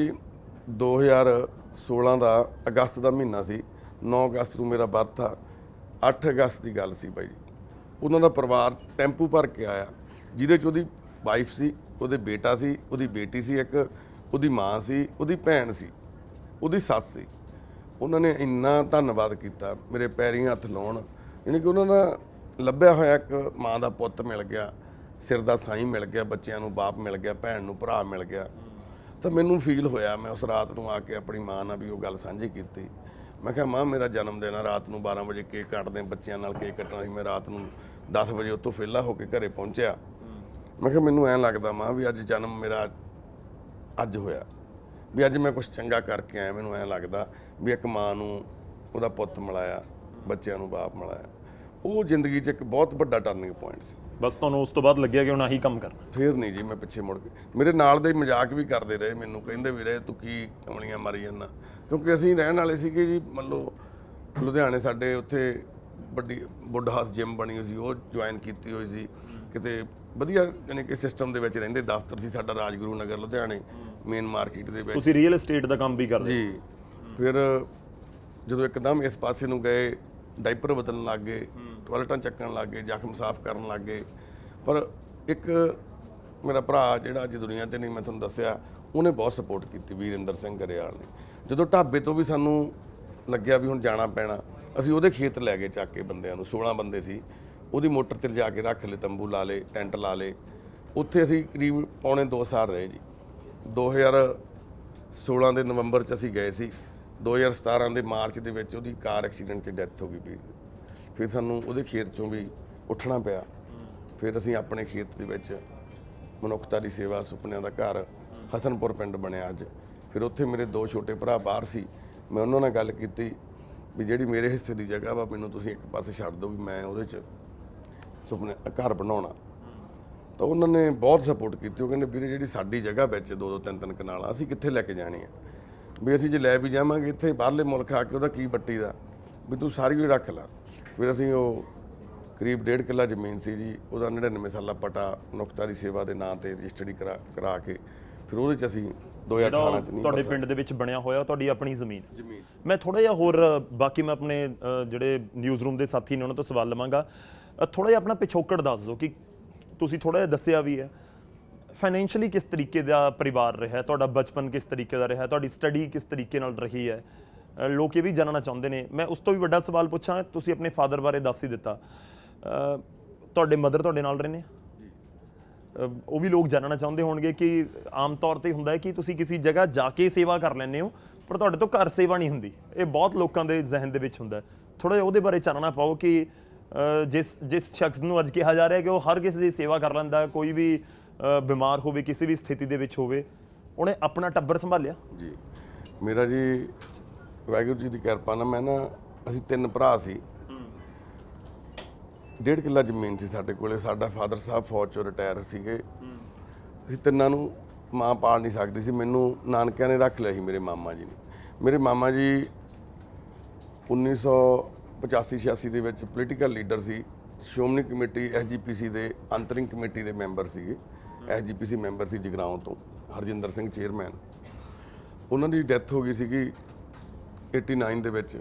2016 ਦਾ ਅਗਸਤ ਦਾ ਮਹੀਨਾ ਸੀ 9 ਅਗਸਤ ਨੂੰ ਮੇਰਾ ਬਰਥ ਆ 8 ਅਗਸਤ ਦੀ ਗੱਲ ਸੀ ਬਾਈ ਜੀ ਉਹਨਾਂ ਦਾ ਪਰਿਵਾਰ ਟੈਂਪੂ ਭਰ ਕੇ ਆਇਆ ਜਿਹਦੇ 'ਚ ਉਹਦੀ ਵਾਈਫ ਸੀ ਉਹਦੇ ਬੇਟਾ ਸੀ ਉਹਦੀ ਬੇਟੀ ਸੀ ਇੱਕ ਉਹਦੀ ਮਾਂ ਸੀ ਉਹਦੀ ਭੈਣ ਸੀ ਉਹਦੀ ਸੱਸ ਸੀ ਉਹਨਾਂ ਨੇ ਇੰਨਾ ਧੰਨਵਾਦ ਕੀਤਾ ਮੇਰੇ ਪੈਰੀਂ ਹੱਥ ਲਾਉਣ ਯਾਨੀ ਕਿ ਉਹਨਾਂ ਦਾ ਲੱਭਿਆ ਹੋਇਆ ਇੱਕ ਮਾਂ ਦਾ ਪੁੱਤ ਮਿਲ ਗਿਆ ਸਿਰ ਦਾ ਸਾਈਂ ਮਿਲ ਗਿਆ ਬੱਚਿਆਂ ਨੂੰ ਬਾਪ ਮਿਲ ਗਿਆ ਭੈਣ ਨੂੰ ਭਰਾ ਮਿਲ ਗਿਆ ਤਾਂ ਮੈਨੂੰ ਫੀਲ ਹੋਇਆ ਮੈਂ ਉਸ ਰਾਤ ਨੂੰ ਆ ਕੇ ਆਪਣੀ ਮਾਂ ਨਾਲ ਵੀ ਉਹ ਗੱਲ ਸਾਂਝੀ ਕੀਤੀ ਮੈਂ ਕਿਹਾ ਮਾਂ ਮੇਰਾ ਜਨਮ ਦਿਨ ਆ ਰਾਤ ਨੂੰ 12 ਵਜੇ ਕੇਕ ਕੱਟਦੇ ਬੱਚਿਆਂ ਨਾਲ ਕੇਕ ਕੱਟਣਾ ਸੀ ਮੈਂ ਰਾਤ ਨੂੰ 10 ਵਜੇ ਉੱਥੋਂ ਫੇਲਾ ਹੋ ਕੇ ਘਰੇ ਪਹੁੰਚਿਆ ਮੈਂ ਕਿਹਾ ਮੈਨੂੰ ਐਂ ਲੱਗਦਾ ਮਾਂ ਵੀ ਅੱਜ ਜਨਮ ਮੇਰਾ ਅੱਜ ਹੋਇਆ ਵੀ ਅੱਜ ਮੈਂ ਕੁਝ ਚੰਗਾ ਕਰਕੇ ਆਇਆ ਮੈਨੂੰ ਐਂ ਲੱਗਦਾ ਵੀ ਇੱਕ ਮਾਂ ਨੂੰ ਉਹਦਾ ਪੁੱਤ ਮਿਲਾਇਆ ਬੱਚਿਆਂ ਨੂੰ ਬਾਪ ਮਿਲਾਇਆ ਉਹ ਜ਼ਿੰਦਗੀ 'ਚ ਇੱਕ ਬਹੁਤ ਵੱਡਾ ਟਰਨਿੰਗ ਪੁਆਇੰਟ ਸੀ ਬਸ ਤੁਹਾਨੂੰ ਉਸ ਤੋਂ ਬਾਅਦ ਲੱਗਿਆ ਕਿ ਹੁਣ ਆਹੀ ਕੰਮ ਕਰਨਾ ਫੇਰ ਨਹੀਂ ਜੀ ਮੈਂ ਪਿੱਛੇ ਮੁੜ ਕੇ ਮੇਰੇ ਨਾਲ ਦੇ ਮਜ਼ਾਕ ਵੀ ਕਰਦੇ ਰਹੇ ਮੈਨੂੰ ਕਹਿੰਦੇ ਵੀਰੇ ਤੂੰ ਕੀ ਕਮਲੀਆਂ ਮਾਰੀ ਜਾਂਦਾ ਕਿਉਂਕਿ ਅਸੀਂ ਰਹਿਣ ਵਾਲੇ ਸੀਗੇ ਜੀ ਮੰਨ ਲਓ ਲੁਧਿਆਣੇ ਸਾਡੇ ਉੱਥੇ ਵੱਡੀ ਹਾਸ ਜਿਮ ਬਣੀ ਹੋਈ ਸੀ ਉਹ ਜੁਆਇਨ ਕੀਤੀ ਹੋਈ ਸੀ ਕਿਤੇ ਵਧੀਆ ਯਾਨੀ ਕਿ ਸਿਸਟਮ ਦੇ ਵਿੱਚ ਰਹਿੰਦੇ ਦਫ਼ਤਰ ਸੀ ਸਾਡਾ ਰਾਜਗੁਰੂ ਨਗਰ ਲੁਧਿਆਣੇ ਮੇਨ ਮਾਰਕੀਟ ਦੇ ਵਿੱਚ ਤੁਸੀਂ ਰੀਅਲ ਏਸਟੇਟ ਦਾ ਕੰਮ ਵੀ ਕਰਦੇ ਜੀ ਫਿਰ ਜਦੋਂ ਇੱਕਦਮ ਇਸ ਪਾਸੇ ਨੂੰ ਗਏ ਡਾਈਪਰ ਬਦਲਣ ਲੱਗ ਗਏ ਟਾਇਲਟਾਂ ਚੱਕਣ ਲੱਗ ਗਏ ਜ਼ਖਮ ਸਾਫ਼ ਕਰਨ ਲੱਗ ਗਏ ਪਰ ਇੱਕ ਮੇਰਾ ਭਰਾ ਜਿਹੜਾ ਅੱਜ ਦੁਨੀਆ ਤੇ ਨਹੀਂ ਮੈਂ ਤੁਹਾਨੂੰ ਦੱਸਿਆ ਉਹਨੇ ਬਹੁਤ ਸਪੋਰਟ ਕੀਤੀ ਵੀਰਿੰਦਰ ਸਿੰਘ ਗਰੇਵਾਲ ਨੇ ਜਦੋਂ ਢਾਬੇ ਤੋਂ ਵੀ ਸਾਨੂੰ ਲੱਗਿਆ ਵੀ ਹੁਣ ਜਾਣਾ ਪੈਣਾ ਅਸੀਂ ਉਹਦੇ ਖੇਤ ਲੈ ਗਏ ਚੱਕ ਕੇ ਬੰਦਿਆਂ ਨੂੰ 16 ਬੰਦੇ ਸੀ ਉਹਦੀ ਮੋਟਰ ਤੇ ਲਿਜਾ ਕੇ ਰੱਖ ਲਏ ਤੰਬੂ ਲਾ ਲਏ ਟੈਂਟ ਲਾ ਲਏ ਉੱਥੇ ਅਸੀਂ ਕਰੀਬ ਪੌਣੇ 2 ਸਾਲ ਰਹੇ ਜੀ 2016 ਦੇ ਨਵੰਬਰ 'ਚ ਅਸੀਂ ਗਏ ਸੀ 2017 ਦੇ ਮਾਰਚ ਦੇ ਵਿੱਚ ਉਹਦੀ ਕਾਰ ਐਕਸੀਡੈਂਟ 'ਚ ਡੈਥ ਹੋ ਗਈ ਵੀ ਫਿਰ ਸਾਨੂੰ ਉਹਦੇ ਖੇਤ ਚੋਂ ਵੀ ਉੱਠਣਾ ਪਿਆ ਫਿਰ ਅਸੀਂ ਆਪਣੇ ਖੇਤ ਦੇ ਵਿੱਚ ਮਨੁੱਖਤਾ ਦੀ ਸੇਵਾ ਸੁਪਨਿਆਂ ਦਾ ਘਰ ਹਸਨਪੁਰ ਪਿੰਡ ਬਣਿਆ ਅੱਜ ਫਿਰ ਉੱਥੇ ਮੇਰੇ ਦੋ ਛੋਟੇ ਭਰਾ ਬਾਹਰ ਸੀ ਮੈਂ ਉਹਨਾਂ ਨਾਲ ਗੱਲ ਕੀਤੀ ਵੀ ਜਿਹੜੀ ਮੇਰੇ ਹਿੱਸੇ ਦੀ ਜਗ੍ਹਾ ਵਾ ਮੈਨੂੰ ਤੁਸੀਂ ਇੱਕ ਪਾਸੇ ਛੱਡ ਦਿਓ ਵੀ ਮੈਂ ਉਹਦੇ 'ਚ ਸੁਪਨੇ ਘਰ ਬਣਾਉਣਾ ਤਾਂ ਉਹਨਾਂ ਨੇ ਬਹੁਤ ਸਪੋਰਟ ਕੀਤੀ ਉਹ ਕਹਿੰਦੇ ਵੀਰੇ ਜਿਹੜੀ ਸਾਡੀ ਜਗ੍ਹਾ ਵਿੱਚ ਦੋ ਦੋ ਤਿੰਨ ਤਿੰਨ ਕਨਾਲਾਂ ਅਸੀਂ ਕਿੱਥੇ ਲੈ ਕੇ ਜਾਣੀ ਆ ਵੀ ਅਸੀਂ ਜੇ ਲੈ ਵੀ ਜਾਵਾਂਗੇ ਇੱਥੇ ਬਾਹਰਲੇ ਮੁਲਕ ਆ ਕੇ ਉਹਦਾ ਕੀ ਬੱਟੀ ਦਾ ਵੀ ਤੂੰ ਸਾਰੀ ਉਹ ਰੱਖ ਲੈ ਫਿਰ ਅਸੀਂ ਉਹ ਕਰੀਬ 1.5 ਕਿੱਲਾ ਜ਼ਮੀਨ ਸੀ ਜੀ ਉਹਦਾ 99 ਸਾਲਾ ਪਟਾ ਨੁਕਤਾ ਦੀ ਸੇਵਾ ਦੇ ਨਾਂ ਤੇ ਰਜਿਸਟਰੀ ਕਰਾ ਕਰਾ ਕੇ ਫਿਰ ਉਹਦੇ ਚ ਅਸੀਂ 2018 ਚ ਨਹੀਂ ਤੁਹਾਡੇ ਪਿੰਡ ਦੇ ਵਿੱਚ ਬਣਿਆ ਹੋਇਆ ਤੁਹਾਡੀ ਆਪਣੀ ਜ਼ਮੀਨ ਜ਼ਮੀਨ ਮੈਂ ਥੋੜਾ ਜਿਹਾ ਹੋਰ ਬਾਕੀ ਮੈਂ ਆਪਣੇ ਜਿਹੜੇ ਨਿਊਜ਼ ਰੂਮ ਦੇ ਸਾਥੀ ਨੇ ਉਹਨਾਂ ਤੋਂ ਸਵਾਲ ਲਵਾਂਗਾ ਥੋੜਾ ਜਿਹਾ ਆਪਣਾ ਪਿਛੋਕੜ ਦੱਸ ਦਿਓ ਕਿ ਤੁਸੀਂ ਥੋੜਾ ਜਿਹਾ ਦੱਸਿਆ ਵੀ ਹੈ ਫਾਈਨੈਂਸ਼ੀਅਲੀ ਕਿਸ ਤਰੀਕੇ ਦਾ ਪਰਿਵਾਰ ਰਿਹਾ ਤੁਹਾਡਾ ਬਚਪਨ ਕਿਸ ਤਰੀਕੇ ਦਾ ਰਿਹਾ ਤੁਹਾਡੀ ਸਟੱਡੀ ਕਿਸ ਤਰੀਕੇ ਨਾਲ ਰਹੀ ਹੈ ਲੋਕ ਇਹ ਵੀ ਜਾਣਨਾ ਚਾਹੁੰਦੇ ਨੇ ਮੈਂ ਉਸ ਤੋਂ ਵੀ ਵੱਡਾ ਸਵਾਲ ਪੁੱਛਾਂ ਤੁਸੀਂ ਆਪਣੇ ਫਾਦਰ ਬਾਰੇ ਦੱਸ ਹੀ ਦਿੱਤਾ ਤੁਹਾਡੇ ਮਦਰ ਤੁਹਾਡੇ ਨਾਲ ਰਹਿੰਦੇ ਨੇ ਉਹ ਵੀ ਲੋਕ ਜਾਣਨਾ ਚਾਹੁੰਦੇ ਹੋਣਗੇ ਕਿ ਆਮ ਤੌਰ ਤੇ ਹੁੰਦਾ ਹੈ ਕਿ ਤੁਸੀਂ ਕਿਸੇ ਜਗ੍ਹਾ ਜਾ ਕੇ ਸੇਵਾ ਕਰ ਲੈਂਦੇ ਹੋ ਪਰ ਤੁਹਾਡੇ ਤੋਂ ਘਰ ਸੇਵਾ ਨਹੀਂ ਹੁੰਦੀ ਇਹ ਬਹੁਤ ਲੋਕਾਂ ਦੇ ਜ਼ਿਹਨ ਦੇ ਵਿੱਚ ਹੁੰਦਾ ਥੋੜਾ ਜਿਹਾ ਉਹਦੇ ਬਾਰੇ ਚਾਨਣਾ ਪਾਓ ਕਿ ਜਿਸ ਜਿਸ ਸ਼ਖਸ ਨੂੰ ਅੱਜ ਕਿਹਾ ਜਾ ਰਿਹਾ ਕਿ ਉਹ ਹਰ ਕਿਸੇ ਦੀ ਸੇਵਾ ਕਰ ਲੈਂਦਾ ਕੋਈ ਵੀ ਬਿਮਾਰ ਹੋਵੇ ਕਿਸੇ ਵੀ ਸਥਿਤੀ ਦੇ ਵਿੱਚ ਹੋਵੇ ਉਹਨੇ ਆਪਣਾ ਟੱਬਰ ਸੰਭਾਲਿਆ ਜੀ ਮੇਰਾ ਜੀ ਵੈਗੁਰ ਜੀ ਦੀ ਕਿਰਪਾ ਨਾਲ ਮੈਂ ਨਾ ਅਸੀਂ ਤਿੰਨ ਭਰਾ ਸੀ ਡੇਢ ਕਿੱਲਾ ਜ਼ਮੀਨ ਸੀ ਸਾਡੇ ਕੋਲੇ ਸਾਡਾ ਫਾਦਰ ਸਾਹਿਬ ਫੌਜ ਚੋਂ ਰਿਟਾਇਰ ਸੀਗੇ ਅਸੀਂ ਤਿੰਨਾਂ ਨੂੰ ਮਾਂ ਪਾਲ ਨਹੀਂ ਸਕਦੇ ਸੀ ਮੈਨੂੰ ਨਾਨਕਿਆਂ ਨੇ ਰੱਖ ਲਿਆ ਸੀ ਮੇਰੇ ਮਾਮਾ ਜੀ ਨੇ ਮੇਰੇ ਮਾਮਾ ਜੀ 1900 85 86 ਦੇ ਵਿੱਚ ਪੋਲੀਟੀਕਲ ਲੀਡਰ ਸੀ ਸ਼ੋਮਨੀ ਕਮੇਟੀ ਐਸਜੀਪੀਸੀ ਦੇ ਅੰਤਰਿੰਗ ਕਮੇਟੀ ਦੇ ਮੈਂਬਰ ਸੀਗੇ ਐਸਜੀਪੀਸੀ ਮੈਂਬਰ ਸੀ ਜਗਰਾਉਂ ਤੋਂ ਹਰਜਿੰਦਰ ਸਿੰਘ ਚੇਅਰਮੈਨ ਉਹਨਾਂ ਦੀ ਡੈਥ ਹੋ ਗਈ ਸੀਗੀ 89 ਦੇ ਵਿੱਚ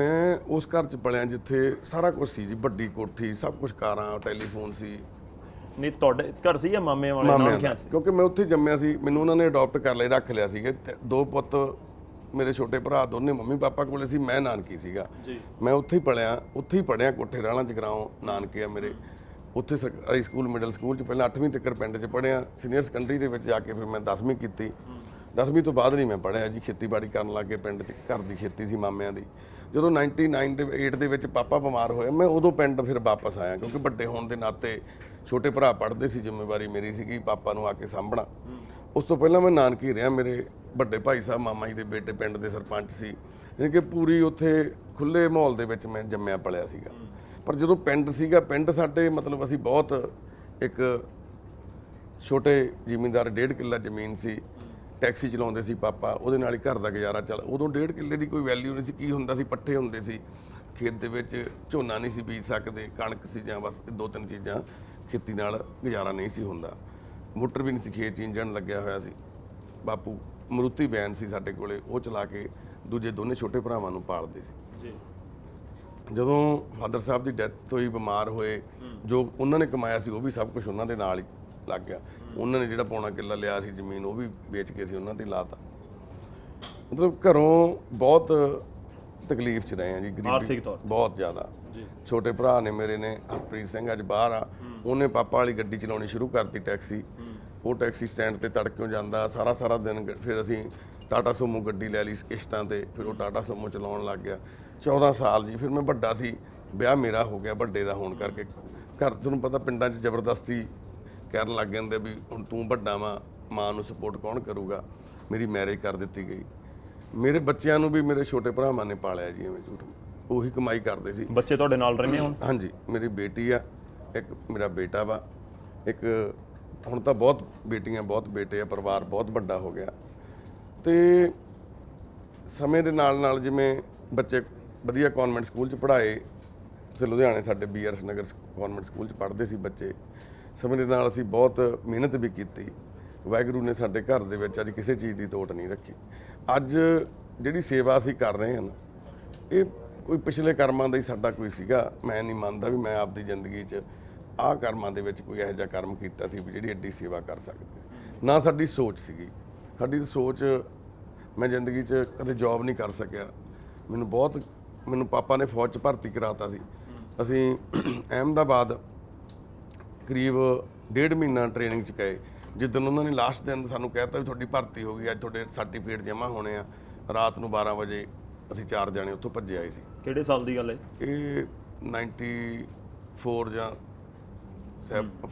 ਮੈਂ ਉਸ ਘਰ 'ਚ ਪਲਿਆ ਜਿੱਥੇ ਸਾਰਾ ਕੁਝ ਸੀ ਜੀ ਵੱਡੀ ਕੋਠੀ ਸਭ ਕੁਝ ਕਾਰਾਂ ਟੈਲੀਫੋਨ ਸੀ ਨਹੀਂ ਤੁਹਾਡੇ ਘਰ ਸੀ ਜਾਂ ਮਾਮੇ ਵਾਲੇ ਨਾਲ ਕਿਹਾ ਸੀ ਕਿਉਂਕਿ ਮੈਂ ਉੱਥੇ ਜੰਮਿਆ ਸੀ ਮੈਨੂੰ ਉਹਨਾਂ ਨੇ ਅਡਾਪਟ ਕਰ ਲਿਆ ਰੱਖ ਲਿਆ ਸੀਗੇ ਦੋ ਪੁੱਤ ਮੇਰੇ ਛੋਟੇ ਭਰਾ ਦੋਨੇ ਮੰਮੀ ਪਾਪਾ ਕੋਲੇ ਸੀ ਮੈਂ ਨਾਨਕੀ ਸੀਗਾ ਜੀ ਮੈਂ ਉੱਥੇ ਹੀ ਪੜਿਆ ਉੱਥੇ ਹੀ ਪੜਿਆ ਕੋਠੇ ਰਾਲਾਂ ਗਰਾਉਂ ਨਾਨਕੇ ਆ ਮੇਰੇ ਉੱਥੇ ਸਰਕਾਰੀ ਸਕੂਲ ਮਿਡਲ ਸਕੂਲ ਚ ਪਹਿਲਾਂ 8ਵੀਂ ਤੱਕ ਪਿੰਡ ਚ ਪੜਿਆ ਸੀਨੀਅਰ ਸੈਕੰਡਰੀ ਦੇ ਵਿੱਚ ਜਾ ਕੇ ਫਿਰ ਮੈਂ 10ਵੀਂ ਕੀਤੀ 10ਵੀਂ ਤੋਂ ਬਾਅਦ ਨਹੀਂ ਮੈਂ ਪੜਿਆ ਜੀ ਖੇਤੀਬਾੜੀ ਕਰਨ ਲੱਗੇ ਪਿੰਡ ਚ ਘਰ ਦੀ ਖੇਤੀ ਸੀ ਮਾਮਿਆਂ ਦੀ ਜਦੋਂ 99 ਦੇ 8 ਦੇ ਵਿੱਚ ਪਾਪਾ ਬਿਮਾਰ ਹੋਏ ਮੈਂ ਉਦੋਂ ਪਿੰਡ ਫਿਰ ਵਾਪਸ ਆਇਆ ਕਿਉਂਕਿ ਵੱਡੇ ਹੋਣ ਦੇ ਨਾਤੇ ਛੋਟੇ ਭਰਾ ਪੜਦੇ ਸੀ ਜ਼ਿੰਮੇਵਾਰੀ ਮੇਰੀ ਸੀਗੀ ਪਾਪਾ ਨੂੰ ਆ ਕੇ ਸਾਂਭਣਾ ਉਸ ਤੋਂ ਪਹਿਲਾਂ ਮੈਂ ਨਾਨਕੀ ਰਿਹਾ ਮੇਰੇ ਵੱਡੇ ਭਾਈ ਸਾਹਿਬ ਮਾਮਾ ਜੀ ਦੇ ਬੇਟੇ ਪਿੰਡ ਦੇ ਸਰਪੰਚ ਸੀ ਯਾਨੀ ਕਿ ਪੂਰੀ ਉੱਥੇ ਖੁੱਲੇ ਮਾਹੌਲ ਦੇ ਵਿੱਚ ਮੈਂ ਜੰਮਿਆ ਪਲਿਆ ਸੀਗਾ ਪਰ ਜਦੋਂ ਪਿੰਡ ਸੀਗਾ ਪਿੰਡ ਸਾਡੇ ਮਤਲਬ ਅਸੀਂ ਬਹੁਤ ਇੱਕ ਛੋਟੇ ਜ਼ਿਮੀਂਦਾਰ ਡੇਢ ਕਿੱਲਾ ਜ਼ਮੀਨ ਸੀ ਟੈਕਸੀ ਚਲਾਉਂਦੇ ਸੀ ਪਾਪਾ ਉਹਦੇ ਨਾਲ ਹੀ ਘਰ ਦਾ ਗੁਜ਼ਾਰਾ ਚੱਲ ਉਦੋਂ ਡੇਢ ਕਿੱਲੇ ਦੀ ਕੋਈ ਵੈਲਿਊ ਨਹੀਂ ਸੀ ਕੀ ਹੁੰਦਾ ਸੀ ਪੱਠੇ ਹੁੰਦੇ ਸੀ ਖੇਤ ਦੇ ਵਿੱਚ ਝੋਨਾ ਨਹੀਂ ਸੀ ਬੀਜ ਸਕਦੇ ਕਣਕ ਸੀ ਜਾਂ ਬਸ ਦੋ ਤਿੰਨ ਚੀਜ਼ਾਂ ਖੇਤੀ ਨਾਲ ਗੁਜ਼ਾਰਾ ਨਹੀਂ ਸੀ ਹੁੰਦਾ ਮੋਟਰ ਵੀ ਨਹੀਂ ਸੀ ਖੇਤ ਇੰਜਣ ਲੱਗਿਆ ਹੋਇਆ ਸੀ ਬਾਪੂ ਮਰੂਤੀ ਬੈਨ ਸੀ ਸਾਡੇ ਕੋਲੇ ਉਹ ਚਲਾ ਕੇ ਦੂਜੇ ਦੋਨੇ ਛੋਟੇ ਭਰਾਵਾਂ ਨੂੰ ਪਾਲਦੇ ਸੀ ਜੀ ਜਦੋਂ ਫਾਦਰ ਸਾਹਿਬ ਦੀ ਡੈਥ ਹੋਈ ਬਿਮਾਰ ਹੋਏ ਜੋ ਉਹਨਾਂ ਨੇ ਕਮਾਇਆ ਸੀ ਉਹ ਵੀ ਸਭ ਕੁਝ ਉਹਨਾਂ ਦੇ ਨਾਲ ਹੀ ਲੱਗ ਗਿਆ ਉਹਨਾਂ ਨੇ ਜਿਹੜਾ ਪੌਣਾ ਕਿੱਲਾ ਲਿਆ ਸੀ ਜ਼ਮੀਨ ਉਹ ਵੀ ਵੇਚ ਕੇ ਸੀ ਉਹਨਾਂ ਦੇ ਲਾਤਾ ਮਤਲਬ ਘਰੋਂ ਬਹੁਤ ਤਕਲੀਫ 'ਚ ਰਹੇ ਆ ਜੀ ਗਰੀਬੀ ਬਹੁਤ ਜ਼ਿਆਦਾ ਛੋਟੇ ਭਰਾ ਨੇ ਮੇਰੇ ਨੇ ਹਰਪ੍ਰੀਤ ਸਿੰਘ ਅੱਜ ਬਾਹਰ ਆ ਉਹਨੇ ਪਾਪਾ ਵਾਲੀ ਗੱਡੀ ਚਲਾਉਣੀ ਸ਼ੁਰੂ ਕਰਤੀ ਟੈਕਸੀ ਉਹ ਟੈਕਸੀ ਸਟੈਂਡ ਤੇ ਤੜਕਿਓਂ ਜਾਂਦਾ ਸਾਰਾ ਸਾਰਾ ਦਿਨ ਫਿਰ ਅਸੀਂ ਟਾਟਾ ਸੂਮੋ ਗੱਡੀ ਲੈ ਲਈ ਕਿਸ਼ਤਾਂ ਤੇ ਫਿਰ ਉਹ ਟਾਟਾ ਸੂਮੋ ਚਲਾਉਣ ਲੱਗ ਗਿਆ 14 ਸਾਲ ਜੀ ਫਿਰ ਮੈਂ ਵੱਡਾ ਸੀ ਵਿਆਹ ਮੇਰਾ ਹੋ ਗਿਆ ਵੱਡੇ ਦਾ ਹੋਣ ਕਰਕੇ ਘਰ ਤੁਹਾਨੂੰ ਪਤਾ ਪਿੰਡਾਂ 'ਚ ਜ਼ਬਰਦਸਤੀ ਕਰਨ ਲੱਗ ਜਾਂਦੇ ਵੀ ਹੁਣ ਤੂੰ ਵੱਡਾ ਵਾ ਮਾਂ ਨੂੰ ਸਪੋਰਟ ਕੌਣ ਕਰੂਗਾ ਮੇਰੀ ਮੈਰਿਜ ਕਰ ਦਿੱਤੀ ਗਈ ਮੇਰੇ ਬੱਚਿਆਂ ਨੂੰ ਵੀ ਮੇਰੇ ਛੋਟੇ ਭਰਾਵਾਂ ਨੇ ਪਾਲਿਆ ਜੀ ਐਵੇਂ ਝੂਠ ਉਹੀ ਕਮਾਈ ਕਰਦੇ ਸੀ ਬੱਚੇ ਤੁਹਾਡੇ ਨਾਲ ਰਹਿੰਦੇ ਹੁਣ ਹਾਂਜੀ ਮੇਰੀ ਬੇਟੀ ਆ ਇੱਕ ਮੇਰਾ ਬੇਟਾ ਵਾ ਇੱਕ ਹੁਣ ਤਾਂ ਬਹੁਤ ਬੇਟੀਆਂ ਬਹੁਤ ਬੇਟੇ ਆ ਪਰਿਵਾਰ ਬਹੁਤ ਵੱਡਾ ਹੋ ਗਿਆ ਤੇ ਸਮੇਂ ਦੇ ਨਾਲ ਨਾਲ ਜਿਵੇਂ ਬੱਚੇ ਵਧੀਆ ਕਨਵੈਂਟ ਸਕੂਲ ਚ ਪੜ੍ਹਾਏ ਤੁਸੀਂ ਲੁਧਿਆਣੇ ਸਾਡੇ ਬੀਆਰਐਸ ਨਗਰ ਕਨਵੈਂਟ ਸਕੂਲ ਚ ਪੜ੍ਹਦੇ ਸੀ ਬੱਚੇ ਸਮੇਂ ਦੇ ਨਾਲ ਅਸੀਂ ਬਹੁਤ ਮਿਹਨਤ ਵੀ ਕੀਤੀ ਵੈਗਰੂ ਨੇ ਸਾਡੇ ਘਰ ਦੇ ਵਿੱਚ ਅੱਜ ਕਿਸੇ ਚੀਜ਼ ਦੀ ਤੋਟ ਨਹੀਂ ਰੱਖੀ ਅੱਜ ਜਿਹੜੀ ਸੇਵਾ ਅਸੀਂ ਕਰ ਰਹੇ ਹਾਂ ਇਹ ਕੋਈ ਪਿਛਲੇ ਕਰਮਾਂ ਦਾ ਹੀ ਸਾਡਾ ਕੋਈ ਸੀਗਾ ਮੈਂ ਨਹੀਂ ਮੰਨਦਾ ਵੀ ਮੈਂ ਆਪਦੀ ਜ਼ਿੰਦਗੀ 'ਚ ਆਹ ਕਰਮਾਂ ਦੇ ਵਿੱਚ ਕੋਈ ਇਹੋ ਜਿਹਾ ਕਰਮ ਕੀਤਾ ਸੀ ਵੀ ਜਿਹੜੀ ਐਡੀ ਸੇਵਾ ਕਰ ਸਕਦੇ ਨਾ ਸਾਡੀ ਸੋਚ ਸੀਗੀ ਸਾਡੀ ਸੋਚ ਮੈਂ ਜ਼ਿੰਦਗੀ 'ਚ ਕਦੇ ਜੌਬ ਨਹੀਂ ਕਰ ਸਕਿਆ ਮੈਨੂੰ ਬਹੁਤ ਮੈਨੂੰ ਪਾਪਾ ਨੇ ਫੌਜ 'ਚ ਭਰਤੀ ਕਰਾਤਾ ਸੀ ਅਸੀਂ ਅਹਿਮਦਾਬਾਦ ਕਰੀਬ ਡੇਢ ਮਹੀਨਾ ਟ੍ਰੇਨਿੰਗ 'ਚ ਗਏ ਦਿਨ ਉਹਨਾਂ ਨੇ ਲਾਸਟ ਦਿਨ ਸਾਨੂੰ ਕਹਿਤਾ ਵੀ ਤੁਹਾਡੀ ਭਰਤੀ ਹੋ ਗਈ ਅੱਜ ਤੁਹਾਡੇ ਸਰਟੀਫਿਕੇਟ ਜਮ੍ਹਾਂ ਹੋਣੇ ਆ ਰਾਤ ਨੂੰ 12 ਵਜੇ ਅਸੀਂ ਚਾਰ ਜਣੇ ਉੱਥੋਂ ਭੱਜੇ ਆਏ ਸੀ ਕਿਹੜੇ ਸਾਲ ਦੀ ਗੱਲ ਹੈ ਇਹ 94 ਜਾਂ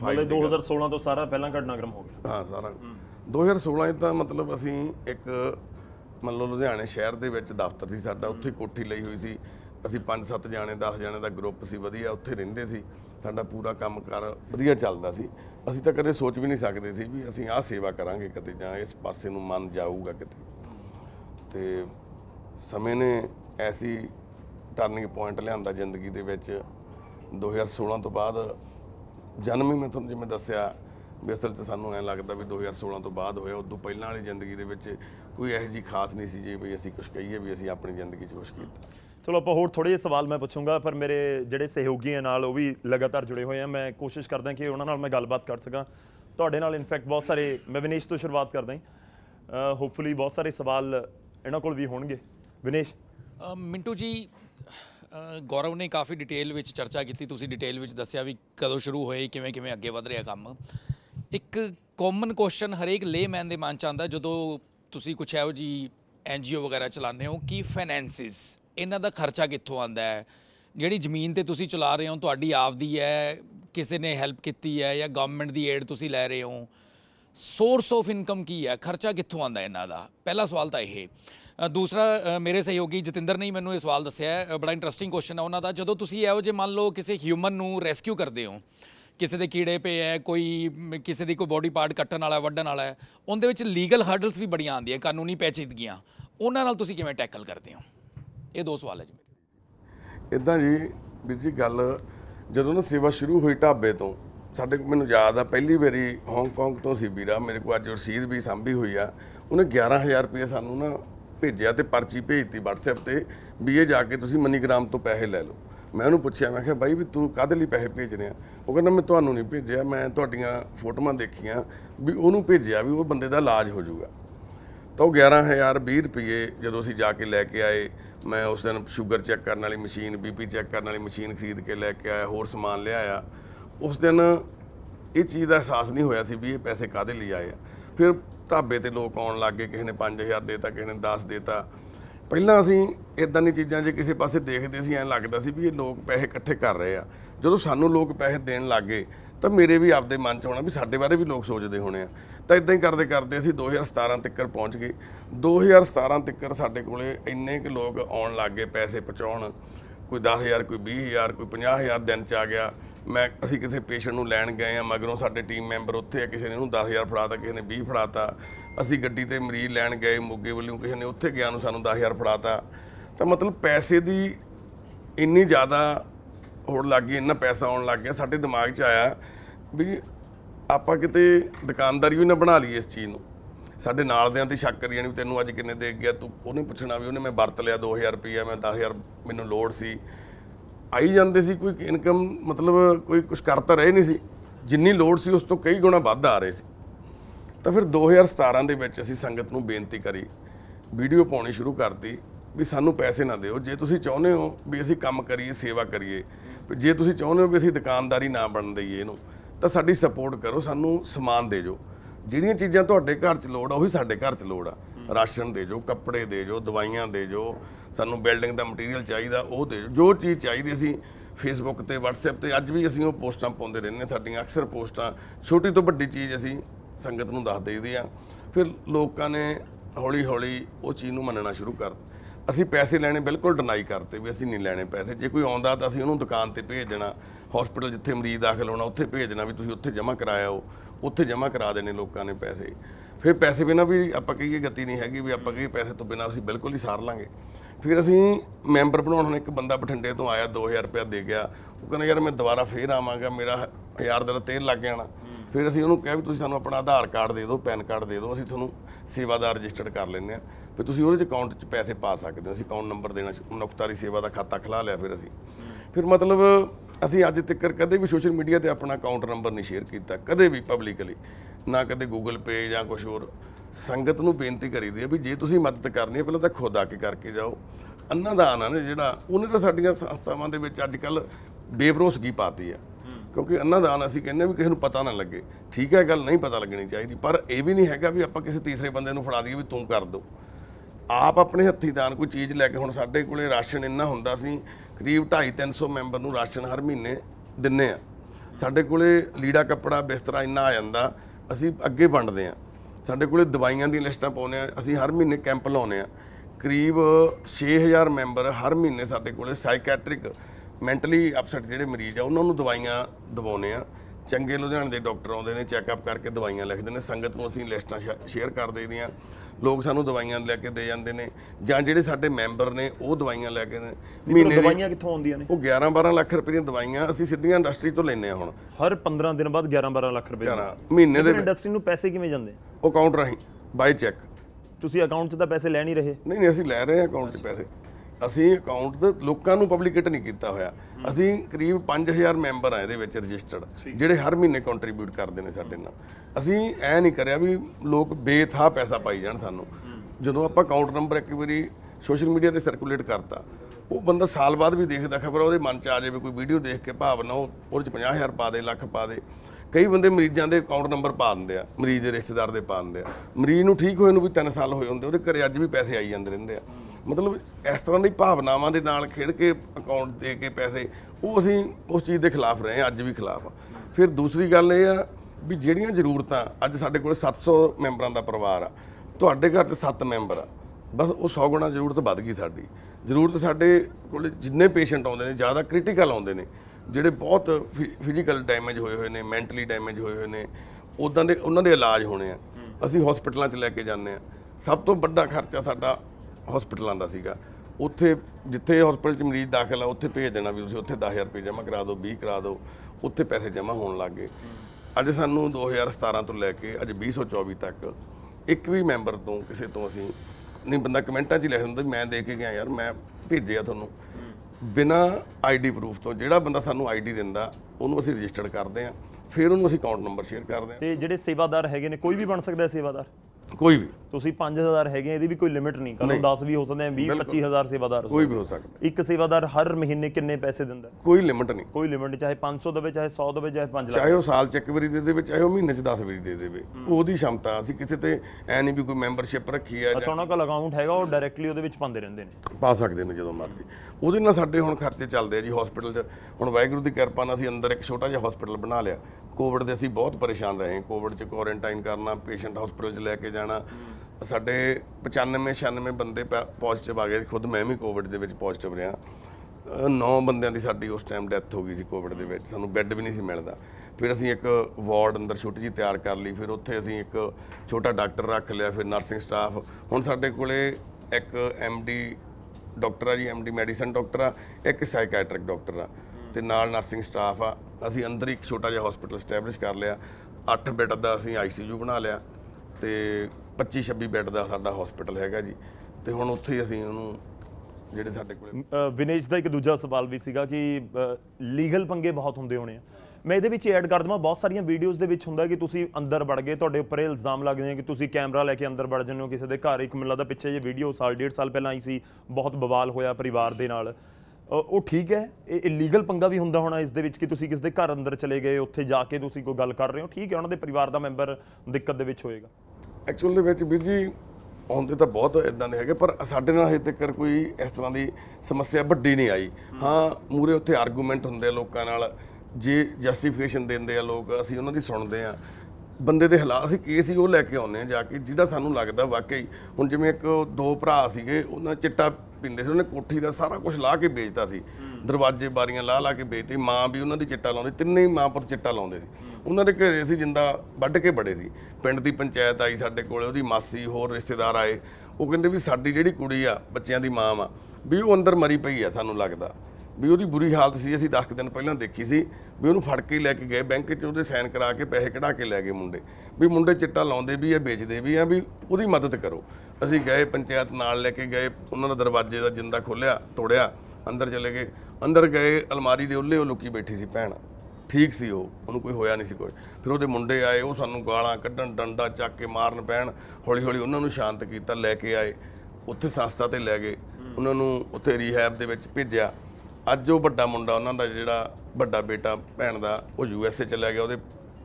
ਮਤਲਬ 2016 ਤੋਂ ਸਾਰਾ ਪਹਿਲਾਂ ਘਟਨਾਕ੍ਰਮ ਹੋ ਗਿਆ ਹਾਂ ਸਾਰਾ 2016 ਤਾਂ ਮਤਲਬ ਅਸੀਂ ਇੱਕ ਮਤਲਬ ਲੁਧਿਆਣੇ ਸ਼ਹਿਰ ਦੇ ਵਿੱਚ ਦਫ਼ਤਰ ਸੀ ਸਾਡਾ ਉੱਥੇ ਕੋਠੀ ਲਈ ਹੋਈ ਸੀ ਅਸੀਂ 5-7 ਜਾਣੇ 10 ਜਾਣੇ ਦਾ ਗਰੁੱਪ ਸੀ ਵਧੀਆ ਉੱਥੇ ਰਹਿੰਦੇ ਸੀ ਸਾਡਾ ਪੂਰਾ ਕੰਮ ਕਰ ਵਧੀਆ ਚੱਲਦਾ ਸੀ ਅਸੀਂ ਤਾਂ ਕਦੇ ਸੋਚ ਵੀ ਨਹੀਂ ਸਕਦੇ ਸੀ ਵੀ ਅਸੀਂ ਆਹ ਸੇਵਾ ਕਰਾਂਗੇ ਕਦੇ ਜਾਂ ਇਸ ਪਾਸੇ ਨੂੰ ਮਨ ਜਾਊਗਾ ਕਿਤੇ ਤੇ ਸਮੇਂ ਨੇ ਐਸੀ ਟਰਨਿੰਗ ਪੁਆਇੰਟ ਲਿਆਂਦਾ ਜ਼ਿੰਦਗੀ ਦੇ ਵਿੱਚ 2016 ਤੋਂ ਬਾਅਦ ਜਨਮ ਹੀ ਮੈਂ ਤੁਹਾਨੂੰ ਜਿਵੇਂ ਦੱਸਿਆ ਵੀ ਅਸਲ 'ਚ ਸਾਨੂੰ ਐ ਲੱਗਦਾ ਵੀ 2016 ਤੋਂ ਬਾਅਦ ਹੋਇਆ ਉਦੋਂ ਪਹਿਲਾਂ ਵਾਲੀ ਜ਼ਿੰਦਗੀ ਦੇ ਵਿੱਚ ਕੋਈ ਇਹੋ ਜੀ ਖਾਸ ਨਹੀਂ ਸੀ ਜੇ ਵੀ ਅਸੀਂ ਕੁਝ ਕਹੀਏ ਵੀ ਅਸੀਂ ਆਪਣੀ ਜ਼ਿੰਦਗੀ 'ਚ ਕੁਝ ਕੀਤਾ ਚਲੋ ਆਪਾਂ ਹੋਰ ਥੋੜੇ ਜਿਹੇ ਸਵਾਲ ਮੈਂ ਪੁੱਛੂੰਗਾ ਪਰ ਮੇਰੇ ਜਿਹੜੇ ਸਹਿਯੋਗੀ ਆ ਨਾਲ ਉਹ ਵੀ ਲਗਾਤਾਰ ਜੁੜੇ ਹੋਏ ਆ ਮੈਂ ਕੋਸ਼ਿਸ਼ ਕਰਦਾ ਕਿ ਉਹਨਾਂ ਨਾਲ ਮੈਂ ਗੱਲਬਾਤ ਕਰ ਸਕਾਂ ਤੁਹਾਡੇ ਨਾਲ ਇਨਫੈਕਟ ਬਹੁਤ ਸਾਰੇ ਮੈਂ ਵਿਨੇਸ਼ ਤੋਂ ਸ਼ੁਰੂਆਤ ਕਰਦਾ ਹਾਂ ਹੋਪਫੁਲੀ ਬਹੁਤ ਸਾਰੇ ਸਵਾਲ ਇਹਨਾਂ ਕੋਲ ਵੀ ਹੋਣਗੇ ਵਿਨੇਸ਼ ਮਿੰਟੂ ਜੀ ਗੌਰਵ ਨੇ ਕਾਫੀ ਡਿਟੇਲ ਵਿੱਚ ਚਰਚਾ ਕੀਤੀ ਤੁਸੀਂ ਡਿਟੇਲ ਵਿੱਚ ਦੱਸਿਆ ਵੀ ਕਦੋਂ ਸ਼ੁਰੂ ਹੋਏ ਕਿਵੇਂ ਕਿਵੇਂ ਅੱਗੇ ਵਧ ਰਿਹਾ ਕੰਮ ਇੱਕ ਕਾਮਨ ਕੁਐਸਚਨ ਹਰੇਕ ਲੇਮੈਨ ਦੇ ਮਨ ਚ ਆਂਦਾ ਜਦੋਂ ਤੁਸੀਂ ਕੁਛ ਇਹੋ ਜੀ ਐਨਜੀਓ ਵਗੈਰਾ ਚਲਾਉਂਦੇ ਹੋ ਕੀ ਫਾਈਨੈਂਸਿਸ ਇਹਨਾਂ ਦਾ ਖਰਚਾ ਕਿੱਥੋਂ ਆਂਦਾ ਹੈ ਜਿਹੜੀ ਜ਼ਮੀਨ ਤੇ ਤੁਸੀਂ ਚਲਾ ਰਹੇ ਹੋ ਤੁਹਾਡੀ ਆਪਦੀ ਹੈ ਕਿਸੇ ਨੇ ਹੈਲਪ ਕੀਤੀ ਹੈ ਜਾਂ ਗਵਰਨਮੈਂਟ ਦੀ ਏਡ ਤੁਸੀਂ ਲੈ ਰਹੇ ਹੋ ਸੋਰਸ ਆਫ ਇਨਕਮ ਕੀ ਹੈ ਖਰਚਾ ਕਿੱਥੋਂ ਆਂਦਾ ਇਹਨਾਂ ਦਾ ਪਹਿਲਾ ਸਵਾਲ ਤਾਂ ਇਹ ਦੂਸਰਾ ਮੇਰੇ ਸਹਿਯੋਗੀ ਜਤਿੰਦਰ ਨੇ ਮੈਨੂੰ ਇਹ ਸਵਾਲ ਦੱਸਿਆ ਹੈ ਬੜਾ ਇੰਟਰਸਟਿੰਗ ਕੁਐਸਚਨ ਹੈ ਉਹਨਾਂ ਦਾ ਜਦੋਂ ਤੁਸੀਂ ਇਹੋ ਜੇ ਮੰਨ ਲਓ ਕਿਸੇ ਹਿਊਮਨ ਨੂੰ ਰੈਸਕਿਊ ਕਰਦੇ ਹੋ ਕਿਸੇ ਦੇ ਕੀੜੇ ਪਏ ਹੈ ਕੋਈ ਕਿਸੇ ਦੀ ਕੋਈ ਬੋਡੀ ਪਾਰਟ ਕੱਟਣ ਵਾਲਾ ਵੱਢਣ ਵਾਲਾ ਹੈ ਉਹਦੇ ਵਿੱਚ ਲੀਗਲ ਹਰਡਲਸ ਵੀ ਬੜੀਆਂ ਆਉਂਦੀਆਂ ਕਾਨੂੰਨੀ ਪੈਚੀਦਗੀਆਂ ਉਹਨਾਂ ਨਾਲ ਤੁਸੀਂ ਕਿਵੇਂ ਟੈਕਲ ਕਰਦੇ ਹੋ ਇਹ ਦੋ ਸਵਾਲ ਹੈ ਜੀ ਮੇਰੇ ਇਦਾਂ ਜੀ ਵੀਰ ਜੀ ਗੱਲ ਜਦੋਂ ਨਾ ਸੇਵਾ ਸ਼ੁਰੂ ਹੋਈ ਢਾਬੇ ਤੋਂ ਸਾਡੇ ਮੈਨੂੰ ਯਾਦ ਆ ਪਹਿਲੀ ਵਾਰੀ ਹਾਂਗਕਾਂਗ ਤੋਂ ਸੀ ਵੀਰਾ ਮੇਰੇ ਕੋਲ ਅੱਜ ਰਸੀਦ ਵੀ ਸੰਭੀ ਹੋਈ ਆ ਉਹਨੇ 11000 ਰੁਪਏ ਸਾਨੂੰ ਨਾ ਭੇਜਿਆ ਤੇ ਪਰਚੀ ਭੇਜਤੀ WhatsApp ਤੇ ਵੀ ਇਹ ਜਾ ਕੇ ਤੁਸੀਂ ਮਨੀਗ੍ਰਾਮ ਤੋਂ ਪੈਸੇ ਲੈ ਲਓ ਮੈਂ ਉਹਨੂੰ ਪੁੱਛਿਆ ਮੈਂ ਕਿਹਾ ਬਾਈ ਵੀ ਤੂੰ ਕਾਦੇ ਲਈ ਪੈਸੇ ਭੇਜ ਰਿਹਾ ਉਹ ਕਹਿੰਦਾ ਮੈਂ ਤੁਹਾਨੂੰ ਨਹੀਂ ਭੇਜਿਆ ਮੈਂ ਤੁਹਾਡੀਆਂ ਫੋਟੋਆਂ ਦੇਖੀਆਂ ਵੀ ਉਹਨੂੰ ਭੇਜਿਆ ਵੀ ਉਹ ਬੰਦੇ ਦਾ ਇਲਾਜ ਹੋ ਜਾਊਗਾ ਤਾਂ ਉਹ 20 ਰੁਪਏ ਜਦੋਂ ਅਸੀਂ ਜਾ ਕੇ ਲੈ ਕੇ ਆਏ ਮੈਂ ਉਸ ਦਿਨ ਸ਼ੂਗਰ ਚੈੱਕ ਕਰਨ ਵਾਲੀ ਮਸ਼ੀਨ ਬੀਪੀ ਚੈੱਕ ਕਰਨ ਵਾਲੀ ਮਸ਼ੀਨ ਖਰੀਦ ਕੇ ਲੈ ਕੇ ਆਇਆ ਹੋਰ ਸਮਾਨ ਲਿਆਇਆ ਉਸ ਦਿਨ ਇਹ ਚੀਜ਼ ਦਾ ਅਹਿਸਾਸ ਨਹੀਂ ਹੋਇਆ ਸੀ ਵੀ ਇਹ ਪੈਸੇ ਕਾਦੇ ਲਈ ਆਏ ਆ ਫਿਰ ਢਾਬੇ ਤੇ ਲੋਕ ਆਉਣ ਲੱਗ ਗਏ ਕਿਸੇ ਨੇ 5000 ਦੇਤਾ ਕਿਸੇ ਨੇ 10 ਦੇਤਾ ਪਹਿਲਾਂ ਅਸੀਂ ਇਦਾਂ ਦੀ ਚੀਜ਼ਾਂ ਜੇ ਕਿਸੇ ਪਾਸੇ ਦੇਖਦੇ ਸੀ ਐਂ ਲੱਗਦਾ ਸੀ ਵੀ ਇਹ ਲੋਕ ਪੈਸੇ ਇਕੱਠੇ ਕਰ ਰਹੇ ਆ ਜਦੋਂ ਸਾਨੂੰ ਲੋਕ ਪੈਸੇ ਦੇਣ ਲੱਗੇ ਤਾਂ ਮੇਰੇ ਵੀ ਆਪਦੇ ਮਨ 'ਚ ਆਉਣਾ ਵੀ ਸਾਡੇ ਬਾਰੇ ਵੀ ਲੋਕ ਸੋਚਦੇ ਹੋਣੇ ਆ ਤਾਂ ਇਦਾਂ ਹੀ ਕਰਦੇ ਕਰਦੇ ਅਸੀਂ 2017 ਤੱਕ ਪਹੁੰਚ ਗਏ 2017 ਤੱਕ ਸਾਡੇ ਕੋਲੇ ਇੰਨੇ ਕਿ ਲੋਕ ਆਉਣ ਲੱਗੇ ਪੈਸੇ ਪਹੁੰਚਾਉਣ ਕੋਈ 10000 ਕੋਈ 20000 ਕੋਈ 50000 ਦਿਨ 'ਚ ਆ ਗਿਆ ਮੈਂ ਅਸੀਂ ਕਿਸੇ ਪੇਸ਼ੈਂਟ ਨੂੰ ਲੈਣ ਗਏ ਆ ਮਗਰੋਂ ਸਾਡੇ ਟੀਮ ਮੈਂਬਰ ਉੱਥੇ ਆ ਕਿਸੇ ਨੇ ਉਹਨੂੰ 10000 ਫੜਾਤਾ ਕਿਸੇ ਨੇ 20 ਫੜਾਤਾ ਅਸੀਂ ਗੱਡੀ ਤੇ ਮਰੀਜ਼ ਲੈਣ ਗਏ ਮੋਗੇ ਵੱਲੋਂ ਕਿਸੇ ਨੇ ਉੱਥੇ ਗਿਆ ਨੂੰ ਸਾਨੂੰ 10000 ਫੜਾਤਾ ਤਾਂ ਮਤਲਬ ਪੈਸੇ ਦੀ ਇੰਨੀ ਜ਼ਿਆਦਾ ਹੋੜ ਲੱਗ ਗਈ ਇੰਨਾ ਪੈਸਾ ਆਉਣ ਲੱਗ ਗਿਆ ਸਾਡੇ ਦਿਮਾਗ 'ਚ ਆਇਆ ਵੀ ਆਪਾਂ ਕਿਤੇ ਦੁਕਾਨਦਾਰੀ ਵੀ ਨਾ ਬਣਾ ਲਈਏ ਇਸ ਚੀਜ਼ ਨੂੰ ਸਾਡੇ ਨਾਲ ਦਿਆਂ ਤੇ ਸ਼ੱਕ ਕਰੀ ਜਾਣੀ ਤੈਨੂੰ ਅੱਜ ਕਿੰਨੇ ਦੇ ਗਿਆ ਤੂੰ ਉਹਨੇ ਪੁੱਛਣਾ ਵੀ ਉਹਨੇ ਮੈਂ ਵਰਤ ਲਿਆ 2000 ਰੁਪਏ ਮੈਂ 10000 ਮੈਨੂੰ ਲੋੜ ਸੀ ਆਈ ਜਾਂਦੇ ਸੀ ਕੋਈ ਇਨਕਮ ਮਤਲਬ ਕੋਈ ਕੁਝ ਕਰਤਾ ਰਹੇ ਨਹੀਂ ਸੀ ਜਿੰਨੀ ਲੋਡ ਸੀ ਉਸ ਤੋਂ ਕਈ ਗੁਣਾ ਵੱਧ ਆ ਰਹੇ ਸੀ ਤਾਂ ਫਿਰ 2017 ਦੇ ਵਿੱਚ ਅਸੀਂ ਸੰਗਤ ਨੂੰ ਬੇਨਤੀ ਕਰੀ ਵੀਡੀਓ ਪਾਉਣੀ ਸ਼ੁਰੂ ਕਰਤੀ ਵੀ ਸਾਨੂੰ ਪੈਸੇ ਨਾ ਦਿਓ ਜੇ ਤੁਸੀਂ ਚਾਹੁੰਦੇ ਹੋ ਵੀ ਅਸੀਂ ਕੰਮ ਕਰੀਏ ਸੇਵਾ ਕਰੀਏ ਜੇ ਤੁਸੀਂ ਚਾਹੁੰਦੇ ਹੋ ਵੀ ਅਸੀਂ ਦੁਕਾਨਦਾਰੀ ਨਾ ਬਣ ਦਈਏ ਇਹਨੂੰ ਤਾਂ ਸਾਡੀ ਸਪੋਰਟ ਕਰੋ ਸਾਨੂੰ ਸਮਾਨ ਦੇ ਜੋ ਜਿਹੜੀਆਂ ਚੀਜ਼ਾਂ ਤੁਹਾਡੇ ਘਰ 'ਚ ਲੋੜ ਆ ਉਹੀ ਸਾਡੇ ਘਰ 'ਚ ਲੋੜ ਆ ਰਾਸ਼ਨ ਦੇ ਜੋ ਕੱਪੜੇ ਦੇ ਜੋ ਦਵਾਈਆਂ ਦੇ ਜੋ ਸਾਨੂੰ ਬਿਲਡਿੰਗ ਦਾ ਮਟੀਰੀਅਲ ਚਾਹੀਦਾ ਉਹ ਦੇ ਜੋ ਜੋ ਚੀਜ਼ ਚਾਹੀਦੀ ਸੀ ਫੇਸਬੁੱਕ ਤੇ WhatsApp ਤੇ ਅੱਜ ਵੀ ਅਸੀਂ ਉਹ ਪੋਸਟਾਂ ਪਾਉਂਦੇ ਰਹਿੰਦੇ ਸਾਡੀਆਂ ਅਕਸਰ ਪੋਸਟਾਂ ਛੋਟੀ ਤੋਂ ਵੱਡੀ ਚੀਜ਼ ਅਸੀਂ ਸੰਗਤ ਨੂੰ ਦੱਸ ਦਈਦੀ ਆ ਫਿਰ ਲੋਕਾਂ ਨੇ ਹੌਲੀ ਹੌਲੀ ਉਹ ਚੀਜ਼ ਨੂੰ ਮੰਨਣਾ ਸ਼ੁਰੂ ਕਰ ਅਸੀਂ ਪੈਸੇ ਲੈਣੇ ਬਿਲਕੁਲ ਡਿਨਾਈ ਕਰਤੇ ਵੀ ਅਸੀਂ ਨਹੀਂ ਲੈਣੇ ਪੈਸੇ ਜੇ ਕੋਈ ਆਉਂਦਾ ਤਾਂ ਅਸੀਂ ਉਹਨੂੰ ਦੁਕਾਨ ਤੇ ਭੇਜ ਦੇਣਾ ਹਸਪੀਟਲ ਜਿੱਥੇ ਮਰੀਜ਼ ਦਾਖਲ ਹੋਣਾ ਉੱਥੇ ਭੇਜ ਦੇਣਾ ਵੀ ਤੁਸੀਂ ਉੱਥੇ ਜਮ੍ਹਾਂ ਕਰਾਇਆ ਹੋ ਉੱਥੇ ਜਮ੍ਹਾਂ ਕਰਾ ਦੇਣੇ ਲੋਕਾਂ ਨੇ ਪੈਸੇ ਫਿਰ ਪੈਸੇ ਬਿਨਾ ਵੀ ਆਪਾਂ ਕਹੀਏ ਗਤੀ ਨਹੀਂ ਹੈਗੀ ਵੀ ਆਪਾਂ ਕਹੀਏ ਪੈਸੇ ਤੋਂ ਬਿਨਾ ਅਸੀਂ ਬਿਲਕੁਲ ਹੀ ਸਾਰ ਲਾਂਗੇ ਫਿਰ ਅਸੀਂ ਮੈਂਬਰ ਬਣਾਉਣ ਹੁਣ ਇੱਕ ਬੰਦਾ ਬਠਿੰਡੇ ਤੋਂ ਆਇਆ 2000 ਰੁਪਏ ਦੇ ਗਿਆ ਉਹ ਕਹਿੰਦਾ ਯਾਰ ਮੈਂ ਦੁਬਾਰਾ ਫੇਰ ਆਵਾਂਗਾ ਮੇਰਾ ਯਾਰ ਦਾ ਤੇਲ ਲੱਗ ਜਾਣਾ ਫਿਰ ਅਸੀਂ ਉਹਨੂੰ ਕਿਹਾ ਵੀ ਤੁਸੀਂ ਸਾਨੂੰ ਆਪਣਾ ਆਧਾਰ ਕਾਰਡ ਦੇ ਦਿਓ ਪੈਨ ਕਾਰਡ ਦੇ ਦਿਓ ਅਸੀਂ ਤੁਹਾਨੂੰ ਸੇਵਾ ਦਾ ਰਜਿਸਟਰਡ ਕਰ ਲੈਂਦੇ ਆ ਫਿਰ ਤੁਸੀਂ ਉਹਦੇ ਅਕਾਊਂਟ 'ਚ ਪੈਸੇ ਪਾ ਸਕਦੇ ਹੋ ਅਸੀਂ ਅਕਾਊਂਟ ਨੰਬਰ ਦੇਣਾ ਨੁਕਤਾਰੀ ਸੇਵਾ ਦਾ ਖਾਤਾ ਖਲਾ ਲਿਆ ਫਿਰ ਅਸੀਂ ਫਿਰ ਮਤਲਬ ਅਸੀਂ ਅੱਜ ਤੱਕ ਕਦੇ ਵੀ ਸੋਸ਼ਲ ਮੀਡੀਆ ਤੇ ਆਪਣਾ ਅਕਾਊਂਟ ਨੰਬਰ ਨਹੀਂ ਸ਼ੇਅਰ ਕੀਤਾ ਕਦੇ ਵੀ ਪਬਲਿਕਲੀ ਨਾ ਕਦੇ ਗੂਗਲ ਪੇ ਜਾਂ ਕੁਝ ਹੋਰ ਸੰਗਤ ਨੂੰ ਬੇਨਤੀ ਕਰੀਦੀ ਹੈ ਵੀ ਜੇ ਤੁਸੀਂ ਮਦਦ ਕਰਨੀ ਹੈ ਪਹਿਲਾਂ ਤਾਂ ਖੁਦ ਆ ਕੇ ਕਰਕੇ ਜਾਓ ਅੰਨਦਾਨ ਆ ਨੇ ਜਿਹੜਾ ਉਹਨੇ ਤਾਂ ਸਾਡੀਆਂ ਸੰਸਥਾਵਾਂ ਦੇ ਵਿੱਚ ਅੱਜ ਕੱਲ ਬੇਭਰੋਸਗੀ ਪਾਤੀ ਆ ਕਿਉਂਕਿ ਅੰਨਦਾਨ ਅਸੀਂ ਕਹਿੰਦੇ ਵੀ ਕਿਸੇ ਨੂੰ ਪਤਾ ਨਾ ਲੱਗੇ ਠੀਕ ਹੈ ਗੱਲ ਨਹੀਂ ਪਤਾ ਲੱਗਣੀ ਚਾਹੀਦੀ ਪਰ ਇਹ ਵੀ ਨਹੀਂ ਹੈਗਾ ਵੀ ਆਪਾਂ ਕਿਸੇ ਤੀਸਰੇ ਬੰਦੇ ਨੂੰ ਫੜਾ ਦਈਏ ਵੀ ਤੂੰ ਕਰ ਦੋ ਆਪ ਆਪਣੇ ਹੱਥੀ ਦਾਨ ਕੋਈ ਚੀਜ਼ ਲੈ ਕੇ ਹੁਣ ਸਾਡੇ ਕੋਲੇ ਰਾਸ਼ਨ ਇੰਨਾ ਹੁੰਦਾ ਸੀ ਕਰੀਬ 2.5-300 ਮੈਂਬਰ ਨੂੰ ਰਾਸ਼ਨ ਹਰ ਮਹੀਨੇ ਦਿੰਨੇ ਆ ਸਾਡੇ ਕੋਲੇ ਲੀੜਾ ਕੱਪੜਾ ਬਿਸਤਰਾ ਇੰਨਾ ਆ ਜਾਂਦਾ ਅਸੀਂ ਅੱਗੇ ਵੰਡਦੇ ਆ ਸਾਡੇ ਕੋਲੇ ਦਵਾਈਆਂ ਦੀ ਲਿਸਟਾਂ ਪਾਉਨੇ ਆ ਅਸੀਂ ਹਰ ਮਹੀਨੇ ਕੈਂਪ ਲਾਉਨੇ ਆ ਕਰੀਬ 6000 ਮੈਂਬਰ ਹਰ ਮਹੀਨੇ ਸਾਡੇ ਕੋਲੇ ਸਾਈਕੈਟ੍ਰਿਕ ਮੈਂਟਲੀ ਅਪਸੈਟ ਜਿਹੜੇ ਮਰੀਜ਼ ਆ ਉਹਨਾਂ ਨੂੰ ਦਵਾਈਆਂ ਦਵਾਉਨੇ ਆ ਚੰਗੇ ਲੁਧਿਆਣੇ ਦੇ ਡਾਕਟਰ ਆਉਂਦੇ ਨੇ ਚੈੱਕਅਪ ਕਰਕੇ ਦਵਾਈਆਂ ਲਿਖਦੇ ਨੇ ਸੰਗਤ ਨੂੰ ਅਸੀਂ ਲਿਸਟਾਂ ਸ਼ੇਅਰ ਕਰ ਆ ਲੋਕ ਸਾਨੂੰ ਦਵਾਈਆਂ ਲੈ ਕੇ ਦੇ ਜਾਂਦੇ ਨੇ ਜਾਂ ਜਿਹੜੇ ਸਾਡੇ ਮੈਂਬਰ ਨੇ ਉਹ ਦਵਾਈਆਂ ਲੈ ਕੇ ਮਹੀਨੇ ਦੀ ਦਵਾਈਆਂ ਕਿੱਥੋਂ ਆਉਂਦੀਆਂ ਨੇ ਉਹ 11 12 ਲੱਖ ਰੁਪਏ ਦੀਆਂ ਦਵਾਈਆਂ ਅਸੀਂ ਸਿੱਧੀਆਂ ਇੰਡਸਟਰੀ ਤੋਂ ਲੈਨੇ ਆ ਹੁਣ ਹਰ 15 ਦਿਨ ਬਾਅਦ 11 12 ਲੱਖ ਰੁਪਏ ਮਹੀਨੇ ਦੇ ਇੰਡਸਟਰੀ ਨੂੰ ਪੈਸੇ ਕਿਵੇਂ ਜਾਂਦੇ ਉਹ ਅਕਾਊਂਟ ਰਾਹੀਂ ਬਾਈ ਚੈੱਕ ਤੁਸੀਂ ਅਕਾਊਂਟ 'ਚ ਤਾਂ ਪੈਸੇ ਲੈ ਨਹੀਂ ਰਹੇ ਨਹੀਂ ਨਹੀਂ ਅਸੀਂ ਲੈ ਰਹੇ ਹਾਂ ਅਕਾਊਂਟ 'ਚ ਪੈਸੇ ਅਸੀਂ ਅਕਾਊਂਟ ਦੇ ਲੋਕਾਂ ਨੂੰ ਪਬਲਿਕੇਟ ਨਹੀਂ ਕੀਤਾ ਹੋਇਆ ਅਸੀਂ ਕਰੀਬ 5000 ਮੈਂਬਰ ਆ ਇਹਦੇ ਵਿੱਚ ਰਜਿਸਟਰਡ ਜਿਹੜੇ ਹਰ ਮਹੀਨੇ ਕੰਟਰੀਬਿਊਟ ਕਰਦੇ ਨੇ ਸਾਡੇ ਨਾਲ ਅਸੀਂ ਐ ਨਹੀਂ ਕਰਿਆ ਵੀ ਲੋਕ ਬੇਥਾ ਪੈਸਾ ਪਾਈ ਜਾਣ ਸਾਨੂੰ ਜਦੋਂ ਆਪਾਂ ਅਕਾਊਂਟ ਨੰਬਰ ਇੱਕ ਵਾਰੀ ਸੋਸ਼ਲ ਮੀਡੀਆ ਤੇ ਸਰਕੂਲੇਟ ਕਰਤਾ ਉਹ ਬੰਦਾ ਸਾਲ ਬਾਅਦ ਵੀ ਦੇਖਦਾ ਖਬਰ ਉਹਦੇ ਮਨ 'ਚ ਆ ਜਾਵੇ ਕੋਈ ਵੀਡੀਓ ਦੇਖ ਕੇ ਭਾਵਨਾ ਉਹ ਉਹਦੇ 'ਚ 50000 ਪਾ ਦੇ ਲੱਖ ਪਾ ਦੇ ਕਈ ਬੰਦੇ ਮਰੀਜ਼ਾਂ ਦੇ ਅਕਾਊਂਟ ਨੰਬਰ ਪਾ ਦਿੰਦੇ ਆ ਮਰੀਜ਼ ਦੇ ਰਿਸ਼ਤੇਦਾਰ ਦੇ ਪਾ ਦਿੰਦੇ ਆ ਮਰੀਜ਼ ਨੂੰ ਠੀਕ ਹੋਏ ਨੂੰ ਵੀ 3 ਸਾਲ ਹੋਏ ਹੁੰਦੇ ਉਹਦੇ ਘਰੇ ਅੱਜ ਵੀ ਪੈਸੇ ਆਈ ਜਾਂਦੇ ਰਹਿੰਦੇ ਆ ਮਤਲਬ ਇਸ ਤਰ੍ਹਾਂ ਦੀ ਭਾਵਨਾਵਾਂ ਦੇ ਨਾਲ ਖੇਡ ਕੇ ਅਕਾਊਂਟ ਦੇ ਕੇ ਪੈਸੇ ਉਹ ਅਸੀਂ ਉਸ ਚੀਜ਼ ਦੇ ਖਿਲਾਫ ਰਹੇ ਹਾਂ ਅੱਜ ਵੀ ਖਿਲਾਫ ਆ ਫਿਰ ਦੂਸਰੀ ਗੱਲ ਇਹ ਆ ਵੀ ਜਿਹੜੀਆਂ ਜ਼ਰੂਰਤਾਂ ਅੱਜ ਸਾਡੇ ਕੋਲ 700 ਮੈਂਬਰਾਂ ਦਾ ਪਰਿਵਾਰ ਆ ਤੁਹਾਡੇ ਘਰ 'ਚ 7 ਮੈਂਬਰ ਆ ਬਸ ਉਹ 100 ਗੁਣਾ ਜ਼ਰੂਰਤ ਵੱਧ ਗਈ ਸਾਡੀ ਜ਼ਰੂਰਤ ਸਾਡੇ ਕੋਲ ਜਿੰਨੇ ਪੇਸ਼ੈਂਟ ਆਉਂਦੇ ਨੇ ਜ਼ਿਆਦਾ ਕ੍ਰਿਟੀਕਲ ਆਉਂਦੇ ਨੇ ਜਿਹੜੇ ਬਹੁਤ ਫਿਜ਼ੀਕਲ ਡੈਮੇਜ ਹੋਏ ਹੋਏ ਨੇ ਮੈਂਟਲੀ ਡੈਮੇਜ ਹੋਏ ਹੋਏ ਨੇ ਉਦਾਂ ਦੇ ਉਹਨਾਂ ਦੇ ਇਲਾਜ ਹੋਣੇ ਆ ਅਸੀਂ ਹਸਪੀਟਲਾਂ 'ਚ ਲੈ ਕੇ ਜਾਂਦੇ ਆ ਸਭ ਤੋਂ ਵੱਡਾ ਖਰਚਾ ਸਾਡਾ ਹਸਪੀਟਲ ਆਂਦਾ ਸੀਗਾ ਉੱਥੇ ਜਿੱਥੇ ਹਸਪੀਟਲ 'ਚ ਮਰੀਜ਼ ਦਾਖਲ ਆ ਉੱਥੇ ਭੇਜ ਦੇਣਾ ਵੀ ਤੁਸੀਂ ਉੱਥੇ 10000 ਰੁਪਏ ਜਮ੍ਹਾਂ ਕਰਾ ਦਿਓ 20 ਕਰਾ ਦਿਓ ਉੱਥੇ ਪੈਸੇ ਜਮ੍ਹਾਂ ਹੋਣ ਲੱਗ ਗਏ ਅੱਜ ਸਾਨੂੰ 2017 ਤੋਂ ਲੈ ਕੇ ਅੱਜ 2024 ਤੱਕ ਇੱਕ ਵੀ ਮੈਂਬਰ ਤੋਂ ਕਿਸੇ ਤੋਂ ਅਸੀਂ ਨਹੀਂ ਬੰਦਾ ਕਮੈਂਟਾਂ 'ਚ ਲਿਖ ਦਿੰਦਾ ਮੈਂ ਦੇ ਕੇ ਗਿਆ ਯਾਰ ਮੈਂ ਭੇਜਿਆ ਤੁਹਾਨੂੰ ਬਿਨਾ ਆਈਡੀ ਪ੍ਰੂਫ ਤੋਂ ਜਿਹੜਾ ਬੰਦਾ ਸਾਨੂੰ ਆਈਡੀ ਦਿੰਦਾ ਉਹਨੂੰ ਅਸੀਂ ਰਜਿਸਟਰਡ ਕਰਦੇ ਆਂ ਫਿਰ ਉਹਨੂੰ ਅਸੀਂ ਅਕਾਊਂਟ ਨੰਬਰ ਸ਼ੇਅਰ ਕਰਦੇ ਆਂ ਤੇ ਜਿਹੜੇ ਸੇਵਾਦਾਰ ਹੈਗੇ ਨੇ ਕੋਈ ਵੀ ਬਣ ਸਕਦਾ ਹੈ ਸੇਵਾਦਾਰ ਕੋਈ ਵੀ ਤੁਸੀਂ 5000 ਹੈਗੇ ਇਹਦੀ ਵੀ ਕੋਈ ਲਿਮਿਟ ਨਹੀਂ ਕਰੋ 10 ਵੀ ਹੋ ਸਕਦੇ ਆ 20 25000 ਸੇਵਾਦਾਰ ਕੋਈ ਵੀ ਹੋ ਸਕਦਾ ਇੱਕ ਸੇਵਾਦਾਰ ਹਰ ਮਹੀਨੇ ਕਿੰਨੇ ਪੈਸੇ ਦਿੰਦਾ ਕੋਈ ਲਿਮਿਟ ਨਹੀਂ ਕੋਈ ਲਿਮਿਟ ਚਾਹੇ 500 ਦੇਵੇ ਚਾਹੇ 100 ਦੇਵੇ ਚਾਹੇ 5 ਲੱਖ ਚਾਹੇ ਉਹ ਸਾਲ ਚ ਇੱਕ ਵਾਰੀ ਦੇ ਦੇਵੇ ਚਾਹੇ ਉਹ ਮਹੀਨੇ ਚ 10 ਵਾਰੀ ਦੇ ਦੇਵੇ ਉਹਦੀ ਸ਼ਮਤਾ ਅਸੀਂ ਕਿਸੇ ਤੇ ਐ ਨਹੀਂ ਵੀ ਕੋਈ ਮੈਂਬਰਸ਼ਿਪ ਰੱਖੀ ਆ ਅੱਛਾ ਉਹਨਾਂ ਕੋਲ ਅਕਾਊਂਟ ਹੈਗਾ ਉਹ ਡਾਇਰੈਕਟਲੀ ਉਹਦੇ ਵਿੱਚ ਪਾਉਂਦੇ ਰਹਿੰਦੇ ਨੇ ਪਾ ਸਕਦੇ ਨੇ ਜਦੋਂ ਮਰਜ਼ੀ ਉਹਦੇ ਨਾਲ ਸਾਡੇ ਹੁਣ ਖਰਚੇ ਚੱਲਦੇ ਆ ਜੀ ਹਸਪੀਟਲ ਚ ਹੁਣ ਵਾਹਿਗੁਰੂ ਦੀ ਕਿਰਪਾ ਨਾਲ ਅਸੀਂ ਅੰਦਰ ਇੱਕ ਛੋਟਾ ਜਿਹਾ ਹਸਪੀਟਲ ਬਣਾ ਲਿਆ ਕੋਵਿਡ ਦੇ ਅਸੀਂ ਬਹੁਤ ਪਰੇਸ਼ਾਨ ਰਹੇ ਕੋਵਿਡ ਚ ਕੁਆਰੰਟਾਈਨ ਕਰਨਾ ਪੇਸ਼ੈਂਟ ਹਸਪੀਟਲ ਚ ਲੈ ਕੇ ਜਾਣਾ ਸਾਡੇ 95 96 ਬੰਦੇ ਪੋਜ਼ਿਟਿਵ ਆ ਗਏ ਖੁਦ ਮੈਂ ਵੀ ਕੋਵਿਡ ਦੇ ਵਿੱਚ ਪੋਜ਼ਿਟਿਵ ਰਿਹਾ 9 ਬੰਦਿਆਂ ਦੀ ਸਾਡੀ ਉਸ ਟਾਈਮ ਡੈਥ ਹੋ ਗਈ ਸੀ ਕੋਵਿਡ ਦੇ ਵਿੱਚ ਸਾਨੂੰ ਬੈੱਡ ਵੀ ਨਹੀਂ ਸੀ ਮਿਲਦਾ ਫਿਰ ਅਸੀਂ ਇੱਕ ਵਾਰਡ ਅੰਦਰ ਛੋਟੀ ਜੀ ਤਿਆਰ ਕਰ ਲਈ ਫਿਰ ਉੱਥੇ ਅਸੀਂ ਇੱਕ ਛੋਟਾ ਡਾਕਟਰ ਰੱਖ ਲਿਆ ਫਿਰ ਨਰਸਿੰਗ ਸਟਾਫ ਹੁਣ ਸਾਡੇ ਕੋਲੇ ਇੱਕ ਐਮਡੀ ਡਾਕਟਰ ਆ ਜੀ ਐਮਡੀ ਮੈਡੀਸਨ ਡਾਕਟਰ ਆ ਇੱਕ ਸਾਈਕਾਟ੍ਰਿਕ ਡਾਕਟਰ ਆ ਤੇ ਨਾਲ ਨਰਸਿੰਗ ਸਟਾਫ ਆ ਅਸੀਂ ਅੰਦਰ ਇੱਕ ਛੋਟਾ ਜਿਹਾ ਹਸਪੀਟਲ ਸਟੈਬਲਿਸ਼ ਕਰ ਲਿਆ 8 ਬੈੱਡ ਦਾ ਅਸੀਂ ਆਈਸੀਯੂ ਬਣਾ ਲਿਆ ਤੇ 25 26 ਬੈੱਡ ਦਾ ਸਾਡਾ ਹਸਪੀਟਲ ਹੈਗਾ ਜੀ ਤੇ ਹੁਣ ਉੱਥੇ ਅਸੀਂ ਉਹਨੂੰ ਜਿਹੜੇ ਸਾਡੇ ਕੋਲੇ ਵਿਨੇਸ਼ ਦਾ ਇੱਕ ਦੂਜਾ ਸਵਾਲ ਵੀ ਸੀਗਾ ਕਿ ਲੀਗਲ ਪੰਗੇ ਬਹੁਤ ਹੁੰਦੇ ਹੋਣੇ ਆ ਮੈਂ ਇਹਦੇ ਵਿੱਚ ਐਡ ਕਰ ਦਵਾਂ ਬਹੁਤ ਸਾਰੀਆਂ ਵੀਡੀਓਜ਼ ਦੇ ਵਿੱਚ ਹੁੰਦਾ ਕਿ ਤੁਸੀਂ ਅੰਦਰ ਵੜ ਗਏ ਤੁਹਾਡੇ ਉੱਪਰ ਇਲਜ਼ਾਮ ਲੱਗਦੇ ਆ ਕਿ ਤੁਸੀਂ ਕੈਮਰਾ ਲੈ ਕੇ ਅੰਦਰ ਵੜ ਜੰਨੇ ਹੋ ਕਿਸੇ ਦੇ ਘਰ ਇੱਕ ਮਿਲਾ ਦਾ ਪਿੱਛੇ ਜੇ ਵੀਡੀਓ ਸਾਲ ਡੇਢ ਸਾਲ ਪਹਿਲਾਂ ਆਈ ਸੀ ਬਹੁਤ ਬਵਾਲ ਹੋਇਆ ਪਰਿਵਾਰ ਦੇ ਨਾਲ ਉਹ ਠੀਕ ਹੈ ਇਹ ਇਲੀਗਲ ਪੰਗਾ ਵੀ ਹੁੰਦਾ ਹੋਣਾ ਇਸ ਦੇ ਵਿੱਚ ਕਿ ਤੁਸੀਂ ਕਿਸੇ ਦੇ ਘਰ ਅੰਦਰ ਚਲੇ ਗਏ ਉੱਥੇ ਜਾ ਕੇ ਤੁਸੀਂ ਕੋਈ ਗੱਲ ਕਰ ਰਹੇ ਹੋ ਠੀਕ ਹੈ ਉਹਨਾਂ ਦੇ ਪਰਿਵਾਰ ਦਾ ਮੈਂਬਰ ਦਿੱਕਤ ਦੇ ਵਿੱਚ ਹੋਏਗਾ ਐਕਚੁਅਲ ਦੇ ਵਿੱਚ ਵੀਰ ਜੀ ਆਉਂਦੇ ਤਾਂ ਬਹੁਤ ਇਦਾਂ ਦੇ ਹੈਗੇ ਪਰ ਸਾਡੇ ਨਾਲ ਹਜੇ ਤੱਕ ਕੋਈ ਇਸ ਤਰ੍ਹਾਂ ਦੀ ਸਮੱਸਿਆ ਵੱਡੀ ਨਹੀਂ ਆਈ ਹਾਂ ਮੂਰੇ ਉੱਥੇ ਆਰਗੂਮੈਂਟ ਹੁੰਦੇ ਲੋਕਾਂ ਨਾਲ ਜੇ ਜਸਟੀਫਿਕੇਸ਼ਨ ਦਿੰਦੇ ਆ ਲੋਕ ਅਸੀਂ ਉਹਨਾਂ ਦੀ ਸੁਣਦੇ ਆ ਬੰਦੇ ਦੇ ਹਾਲਾਤ ਸੀ ਕੇਸ ਹੀ ਉਹ ਲੈ ਕੇ ਆਉਂਦੇ ਆ ਜਾ ਕੇ ਜਿਹੜਾ ਸਾਨੂੰ ਲੱਗਦਾ ਵਾਕਈ ਹੁਣ ਜਿਵੇਂ ਇੱਕ ਦੋ ਭਰਾ ਸੀਗੇ ਉਹਨਾਂ ਚਿੱਟਾ ਪਿੰਡੇ ਸੀ ਉਹਨੇ ਕੋਠੀ ਦਾ ਸਾਰਾ ਕੁਝ ਲਾ ਕੇ ਵੇਚਦਾ ਸੀ ਦਰਵਾਜ਼ੇ ਬਾਰੀਆਂ ਲਾ ਲਾ ਕੇ ਵੇਚਦੀ ਮਾਂ ਵੀ ਉਹਨਾਂ ਦੀ ਚਿੱਟਾ ਲਾਉਂਦੀ ਤਿੰਨੇ ਹੀ ਮਾਂ ਪਰ ਚਿੱਟਾ ਲਾਉਂਦੇ ਸੀ ਉਹਨਾਂ ਦੇ ਘਰੇ ਸੀ ਜਿੰਦਾ ਵੱਢ ਕੇ ਬੜੇ ਸੀ ਪਿੰਡ ਦੀ ਪੰਚਾਇਤ ਆਈ ਸਾਡੇ ਕੋਲੇ ਉਹਦੀ ਮਾਸੀ ਹੋਰ ਰਿਸ਼ਤੇਦਾਰ ਆਏ ਉਹ ਕਹਿੰਦੇ ਵੀ ਸਾਡੀ ਜਿਹੜੀ ਕੁੜੀ ਆ ਬੱਚਿਆਂ ਦੀ ਮਾਂ ਆ ਵੀ ਉਹ ਅੰਦਰ ਮਰੀ ਪਈ ਆ ਸਾਨੂੰ ਲੱਗਦਾ ਵੀ ਉਹਦੀ ਬੁਰੀ ਹਾਲਤ ਸੀ ਅਸੀਂ 10 ਦਿਨ ਪਹਿਲਾਂ ਦੇਖੀ ਸੀ ਵੀ ਉਹਨੂੰ ਫੜ ਕੇ ਲੈ ਕੇ ਗਏ ਬੈਂਕ 'ਚ ਉਹਦੇ ਸਾਈਨ ਕਰਾ ਕੇ ਪੈਸੇ ਕਢਾ ਕੇ ਲੈ ਗਏ ਮੁੰਡੇ ਵੀ ਮੁੰਡੇ ਚਿੱਟਾ ਲਾਉਂਦੇ ਵੀ ਆ ਵੇਚਦੇ ਵੀ ਆ ਵੀ ਉਹਦੀ ਮਦਦ ਕਰੋ ਅਸੀਂ ਗਏ ਪੰਚਾਇਤ ਨਾਲ ਲੈ ਕੇ ਗਏ ਉਹਨਾਂ ਦਾ ਦਰਵਾਜ਼ੇ ਦਾ ਜਿੰਦਾ ਖੋਲਿਆ ਤੋੜਿਆ ਅੰਦਰ ਚਲੇ ਗਏ ਅੰਦਰ ਗਏ ਅਲਮਾਰੀ ਦੇ ਉੱਲੇ ਉਹ ਲੁਕੀ ਬੈਠੀ ਸੀ ਭੈਣ ਠੀਕ ਸੀ ਉਹ ਉਹਨੂੰ ਕੋਈ ਹੋਇਆ ਨਹੀਂ ਸੀ ਕੁਝ ਫਿਰ ਉਹਦੇ ਮੁੰਡੇ ਆਏ ਉਹ ਸਾਨੂੰ ਗਾਲਾਂ ਕੱਢਣ ਡੰਡਾ ਚੱਕ ਕੇ ਮਾਰਨ ਪੈਣ ਹੌਲੀ ਹੌਲੀ ਉਹਨਾਂ ਨੂੰ ਸ਼ਾਂਤ ਕੀਤਾ ਲੈ ਕੇ ਆਏ ਉੱਥੇ ਸੰਸਥਾ ਤੇ ਲੈ ਗਏ ਉਹਨਾਂ ਨੂੰ ਉੱਥੇ ਰੀਹੈਬ ਦੇ ਵਿੱਚ ਭੇਜਿਆ ਅੱਜ ਉਹ ਵੱਡਾ ਮੁੰਡਾ ਉਹਨਾਂ ਦਾ ਜਿਹੜਾ ਵੱਡਾ ਬੇਟਾ ਭੈਣ ਦਾ ਉਹ ਯੂ ਐਸ ਏ ਚਲਾ ਗਿਆ ਉਹਦੇ